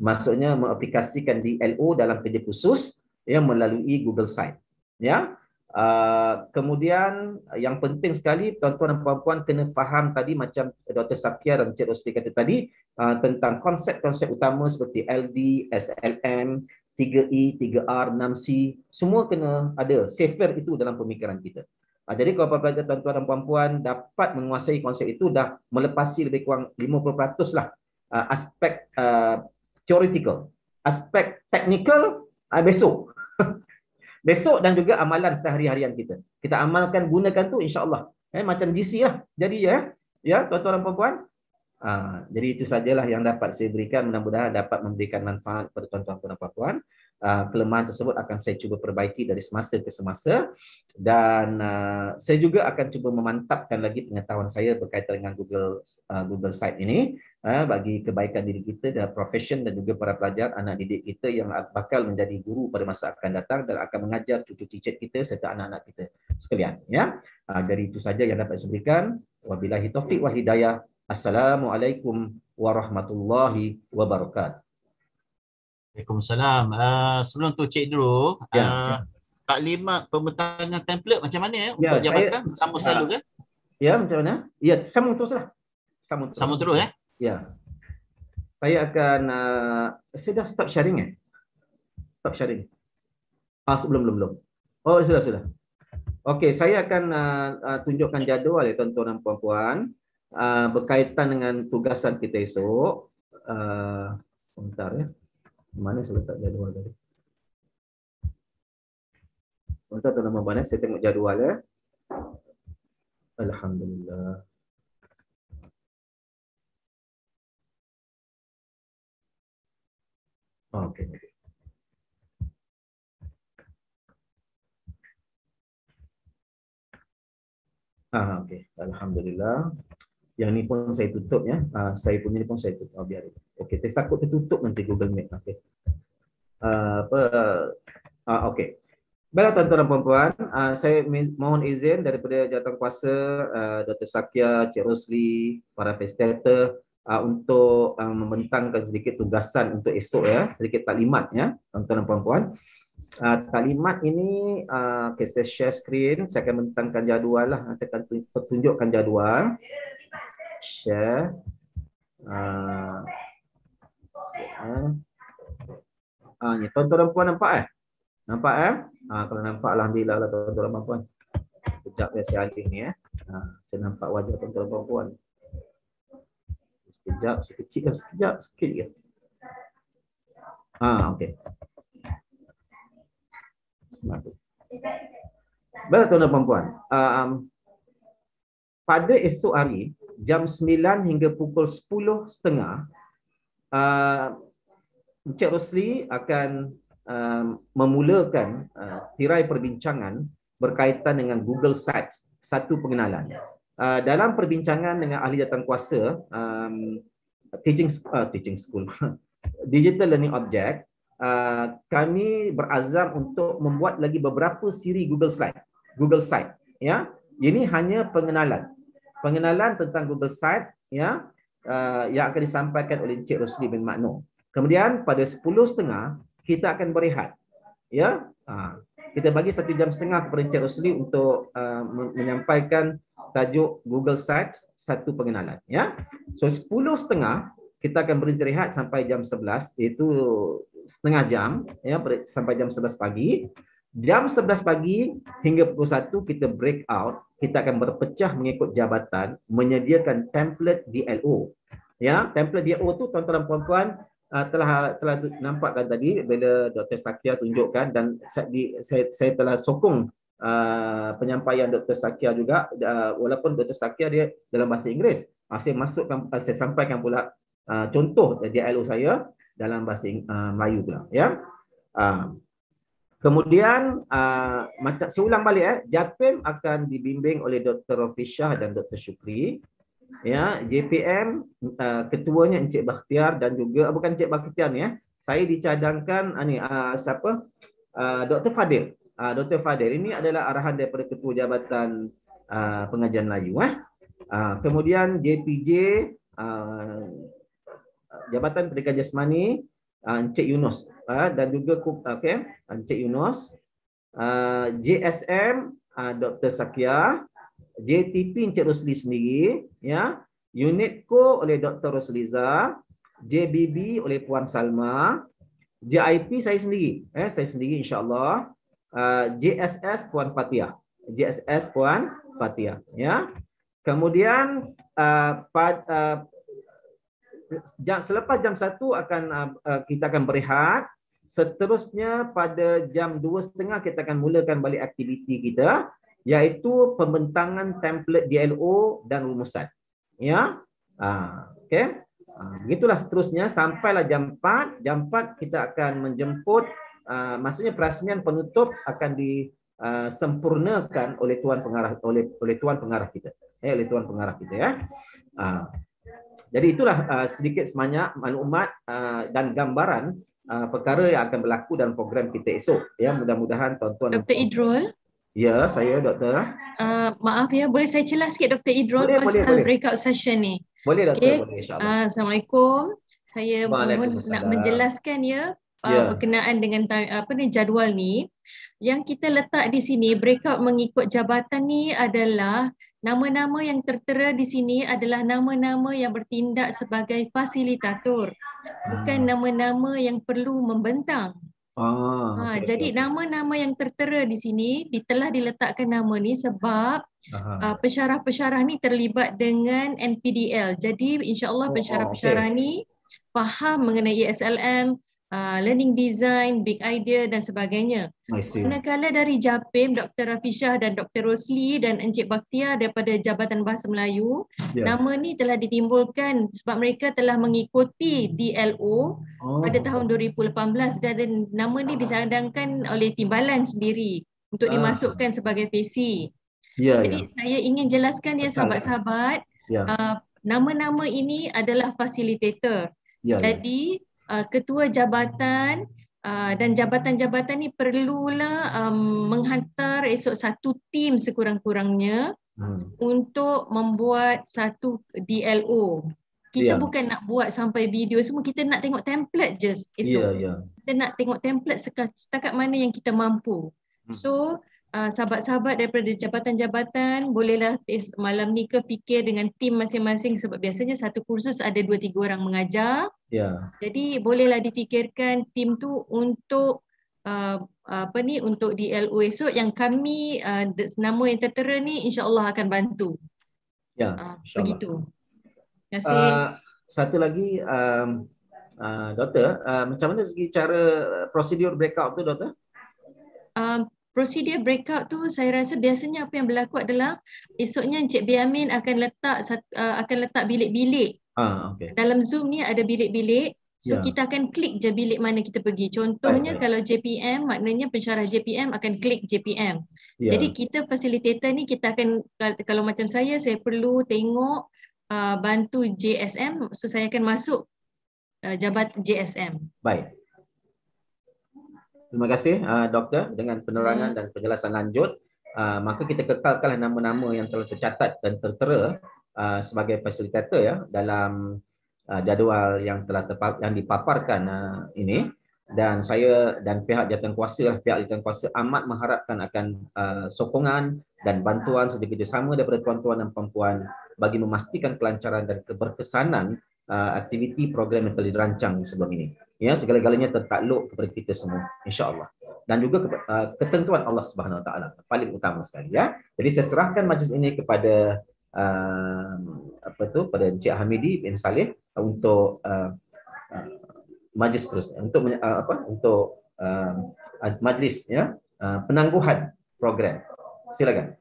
maksudnya mengaplikasikan DLO dalam kerja khusus yang melalui Google Site, Ya. Yeah? Uh, kemudian ah, yang penting sekali tuan-tuan dan puan-puan kena faham tadi macam Dr. Sapia dan Cik Rosli kata tadi uh, tentang konsep-konsep utama seperti LD, SLM, 3E, 3R, 6C semua kena ada safer itu dalam pemikiran kita. Uh, jadi kalau pelajar tuan-tuan dan puan-puan dapat menguasai konsep itu dah melepasi lebih kurang 50% lah uh, aspek uh, theoretical, aspek technical uh, besok besok dan juga amalan sehari-harian kita. Kita amalkan gunakan tu insya-Allah. Eh macam GC lah. Jadi ya, ya tuan-tuan dan puan-puan. Ah, jadi itu sajalah yang dapat saya berikan mudah-mudahan dapat memberikan manfaat kepada tuan-tuan dan puan-puan. tuan tuan dan puan puan Uh, kelemahan tersebut akan saya cuba perbaiki dari semasa ke semasa dan uh, saya juga akan cuba memantapkan lagi pengetahuan saya berkaitan dengan Google uh, Google site ini bagi kebaikan diri kita dan profession dan juga para pelajar anak didik kita yang bakal menjadi guru pada masa akan datang dan akan mengajar cucu cicit kita serta anak-anak kita sekalian ya dari itu saja yang dapat saya berikan wabillahi taufik wal assalamualaikum warahmatullahi wabarakatuh Waalaikumsalam. Uh, sebelum tu Cik Dro, ya, uh, ya. taklimat pembentangan template macam mana eh, ya, untuk jabatan? Saya, sama selalu ah. ke? Ya, macam mana? Ya, sama terus lah. Sama terus. Sama terus eh? Ya. Saya akan, uh, saya dah stop sharing eh? Stop sharing. Ah, belum, belum, belum. Oh, sudah, sudah. Okey, saya akan uh, uh, tunjukkan jadual ya tuan-tuan dan puan-puan uh, berkaitan dengan tugasan kita esok. Uh, sebentar ya. Eh mana saya letak jadual tadi. Tuan-tuan dan puan eh. saya tengok jadual ya. Alhamdulillah. Okay. Ah, okay. Alhamdulillah. Yang ni pun saya tutup ya. Uh, saya punya ni pun saya tutup. Oh, ah, biar. Okey, saya takut tertutup nanti Google Meet. Okey. Uh, apa uh, okey. Baiklah tuan-tuan dan puan-puan, uh, saya mohon izin daripada jawatankuasa uh, Dr. Sakya, Cik Rosli, para facilitator uh, untuk uh, membentangkan sedikit tugasan untuk esok ya, sedikit taklimat ya, tuan-tuan dan puan-puan. Uh, taklimat ini, uh, okay, saya share screen, saya akan membentangkan jadual lah, saya akan tunjukkan jadual share. Uh, ah, ni tuan-tuan dan puan nampak eh? Nampak eh? Ah, kalau nampak alhamdulillah lah tuan-tuan dan puan. sejak ya saya alih ni eh. Ah, saya nampak wajah tuan-tuan dan puan. Sekejap, sekecil ke sekejap, sikit ke. Ah, okey. Baiklah tuan-tuan dan puan. Ah, um, pada esok hari, jam 9 hingga pukul 10.30 uh, Encik Rosli akan uh, memulakan uh, tirai perbincangan berkaitan dengan Google Sites satu pengenalan. Uh, dalam perbincangan dengan ahli jawatan kuasa um, teaching uh, teaching school digital learning object uh, kami berazam untuk membuat lagi beberapa siri Google Slide Google Site ya ini hanya pengenalan pengenalan tentang Google Site ya uh, yang akan disampaikan oleh Encik Rosli bin Makno. Kemudian pada 10.30 kita akan berehat. Ya. Uh, kita bagi satu jam setengah kepada Encik Rosli untuk uh, menyampaikan tajuk Google Sites satu pengenalan ya. So 10.30 kita akan berhenti rehat sampai jam 11 iaitu setengah jam ya sampai jam 11 pagi jam 11 pagi hingga pukul 1 kita break out kita akan berpecah mengikut jabatan menyediakan template DLO ya template DLO tu tuan-tuan puan-puan uh, telah telah nampakkan tadi bila Dr. Sakia tunjukkan dan saya di, saya, saya telah sokong uh, penyampaian Dr. Sakia juga uh, walaupun Dr. Sakia dia dalam bahasa Inggeris uh, saya masukkan uh, saya sampaikan pula uh, contoh DLO saya dalam bahasa uh, Melayu pula ya uh, Kemudian ah, macam uh, saya ulang balik eh JAPIM akan dibimbing oleh Dr. Rafishah dan Dr. Shukri Ya, JPM uh, ah, ketuanya Encik Bakhtiar dan juga uh, bukan Encik Bakhtiar ni eh. Saya dicadangkan uh, uh, siapa? Uh, Dr. Fadil. Uh, Dr. Fadil ini adalah arahan daripada Ketua Jabatan uh, Pengajian Melayu eh. Uh, kemudian JPJ uh, Jabatan Pendidikan Jasmani Ah, Encik Yunus ah, dan juga ah, okay, Encik Yunus, JSM Dr. Sakia, JTP Encik Rosli sendiri, ya, Unit Co oleh Dr. Rosliza, JBB oleh Puan Salma, JIP saya sendiri, eh, saya sendiri insyaAllah, JSS Puan Fatia, JSS Puan Fatia, ya. Kemudian uh, pad, uh, jam selepas jam 1 akan uh, uh, kita akan berehat. Seterusnya pada jam 2.30 kita akan mulakan balik aktiviti kita iaitu pembentangan template DLO dan rumusan. Ya. Ah, okey. Ah, begitulah seterusnya sampailah jam 4. Jam 4 kita akan menjemput ah, maksudnya perasmian penutup akan di ah, sempurnakan oleh tuan pengarah oleh oleh tuan pengarah kita. Eh oleh tuan pengarah kita ya. Ah. Jadi itulah uh, sedikit semanyak maklumat uh, dan gambaran uh, perkara yang akan berlaku dalam program kita esok. Ya, mudah-mudahan tuan-tuan Dr. Idrul. Ya, saya doktor. Uh, maaf ya, boleh saya celah sikit Dr. Idrul boleh, pasal boleh, breakout boleh. session ni. Boleh doktor, okay. boleh Uh, Assalamualaikum. Saya mohon nak menjelaskan ya, uh, ya. berkenaan dengan apa ni jadual ni yang kita letak di sini breakout mengikut jabatan ni adalah nama-nama yang tertera di sini adalah nama-nama yang bertindak sebagai fasilitator bukan hmm. nama-nama yang perlu membentang. Ah, ha, okay. jadi nama-nama yang tertera di sini telah diletakkan nama ni sebab uh, ah, pensyarah-pensyarah ni terlibat dengan NPDL. Jadi insyaallah allah oh, pensyarah-pensyarah okay. ni faham mengenai e SLM, Ah, learning design, big idea dan sebagainya. Manakala dari JAPIM, Dr. Rafishah dan Dr. Rosli dan Encik Baktia daripada Jabatan Bahasa Melayu, yeah. nama ni telah ditimbulkan sebab mereka telah mengikuti DLO oh. pada tahun 2018 dan nama ni disandangkan oleh timbalan sendiri untuk ah. dimasukkan uh. sebagai PC. Yeah, ya. Jadi yeah. saya ingin jelaskan ya sahabat-sahabat, yeah. uh, nama-nama ini adalah facilitator. Yeah, ya. Jadi yeah. Uh, ketua jabatan uh, dan jabatan-jabatan ni perlulah um, menghantar esok satu tim sekurang-kurangnya hmm. untuk membuat satu DLO. Kita yeah. bukan nak buat sampai video semua, kita nak tengok template je ya, esok. Yeah, yeah. Kita nak tengok template setakat mana yang kita mampu. Hmm. So, Ah, sahabat-sahabat daripada jabatan-jabatan bolehlah malam ni ke fikir dengan tim masing-masing sebab biasanya satu kursus ada dua tiga orang mengajar. Ya. Jadi bolehlah difikirkan tim tu untuk uh, apa ni untuk di LO esok yang kami uh, nama yang tertera ni insya-Allah akan bantu. Ya. Uh, begitu. Terima kasih. Uh, satu lagi um, uh, doktor uh, macam mana segi cara prosedur breakout tu doktor? Um, prosedur breakout tu saya rasa biasanya apa yang berlaku adalah esoknya Encik Biamin akan letak uh, akan letak bilik-bilik. Ah, okay. Dalam Zoom ni ada bilik-bilik. So yeah. kita akan klik je bilik mana kita pergi. Contohnya right, kalau JPM maknanya pensyarah JPM akan klik JPM. Yeah. Jadi kita facilitator ni kita akan kalau macam saya saya perlu tengok uh, bantu JSM so saya akan masuk uh, jabat JSM. Baik terima kasih uh, doktor dengan penerangan hmm. dan penjelasan lanjut uh, maka kita kekalkanlah nama-nama yang telah tercatat dan tertera uh, sebagai fasilitator ya dalam uh, jadual yang telah terpa- yang dipaparkan uh, ini dan saya dan pihak jawatan kuasa lah pihak jawatan kuasa amat mengharapkan akan uh, sokongan dan bantuan sedikit sama daripada tuan-tuan dan puan-puan bagi memastikan kelancaran dan keberkesanan Uh, aktiviti program yang telah dirancang sebelum ini. Ya, segala-galanya tertakluk kepada kita semua, insya-Allah. Dan juga uh, ketentuan Allah Subhanahu Wa Taala paling utama sekali ya. Jadi saya serahkan majlis ini kepada uh, apa tu pada Encik Hamidi bin Saleh untuk uh, uh, majlis terus untuk uh, apa untuk uh, majlis ya uh, penangguhan program. Silakan.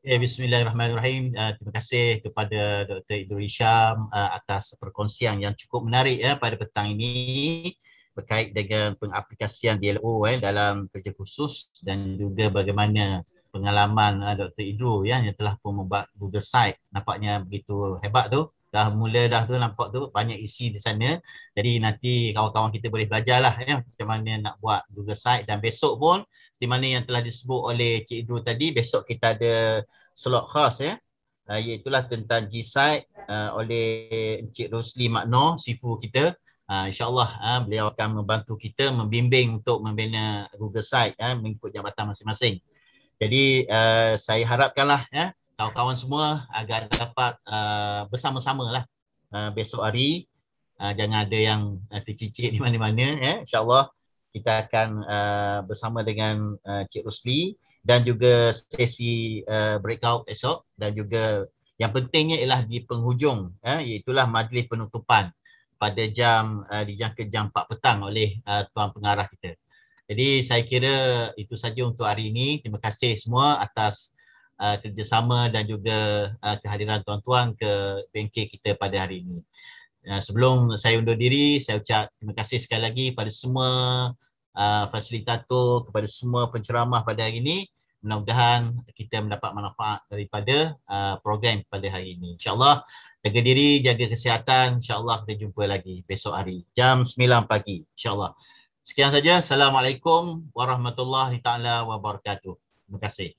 Ya, bismillahirrahmanirrahim. Uh, terima kasih kepada Dr. Idris Syam uh, ah, atas perkongsian yang cukup menarik ya pada petang ini berkait dengan pengaplikasian DLO eh, dalam kerja khusus dan juga bagaimana pengalaman uh, ah, Dr. Idru ya, yang telah pun membuat Google Site nampaknya begitu hebat tu dah mula dah tu nampak tu banyak isi di sana jadi nanti kawan-kawan kita boleh belajar lah ya, macam mana nak buat Google Site dan besok pun di mana yang telah disebut oleh Cik Idru tadi besok kita ada slot khas ya ah, iaitu uh, tentang G-Side uh, ah, oleh Encik Rosli Makno, sifu kita. Uh, InsyaAllah uh, beliau akan membantu kita membimbing untuk membina Google Site uh, mengikut jabatan masing-masing. Jadi uh, saya harapkanlah uh, kawan-kawan semua agar dapat uh, bersama-sama lah uh, besok hari. Uh, jangan ada yang uh, tercicit di mana-mana. Uh, InsyaAllah kita akan uh, bersama dengan uh, Cik Rusli dan juga sesi uh, breakout esok dan juga yang pentingnya ialah di penghujung eh, iaitulah majlis penutupan pada jam uh, dijangka jam 4 petang oleh uh, tuan pengarah kita. Jadi saya kira itu saja untuk hari ini. Terima kasih semua atas uh, kerjasama dan juga uh, kehadiran tuan-tuan ke bengkel kita pada hari ini. Ya, sebelum saya undur diri, saya ucap terima kasih sekali lagi kepada semua uh, fasilitator, kepada semua penceramah pada hari ini. Mudah-mudahan kita mendapat manfaat daripada uh, program pada hari ini. InsyaAllah, jaga diri, jaga kesihatan. InsyaAllah kita jumpa lagi besok hari jam 9 pagi. InsyaAllah. Sekian saja. Assalamualaikum warahmatullahi ta'ala wabarakatuh. Terima kasih.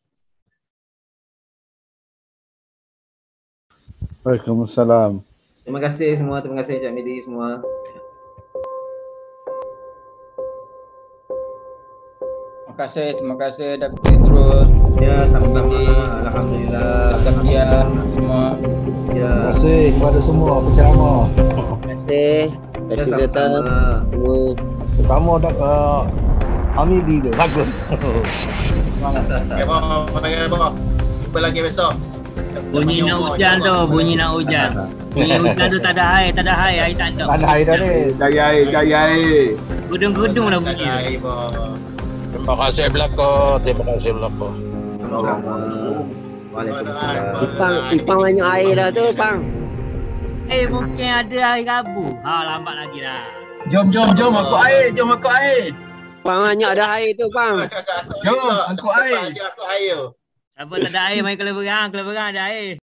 Waalaikumsalam. Terima kasih semua, terima kasih Encik Midi semua. Terima kasih, terima kasih Dr. terus. Ya, sama-sama. Alhamdulillah. Dr. semua. Ya. Terima kasih kepada semua penceramah. Terima kasih. Ya, terima kasih ya, sama-sama. Kamu dah uh, ambil di tu. Bagus. Terima kasih. Terima kasih. Jumpa lagi besok. Bunyi nak hujan tu, bunyi nak hujan. Bunyi hujan tu tak ada air, tak ada air, air tak ada. Tak ada air dah ni. Cari air, cari air. Gudung-gudung lah bunyi. Terima kasih belako, terima kasih belako. Ipang, Ipang banyak air dah tu, Ipang. Eh, mungkin ada air rabu. Ha, lambat lagi dah. Jom, jom, jom, aku air, jom aku air. Bang banyak ada air tu bang. Jom, aku air. Aku air. Apa tak ada air main kelebaran, kelebaran ada air.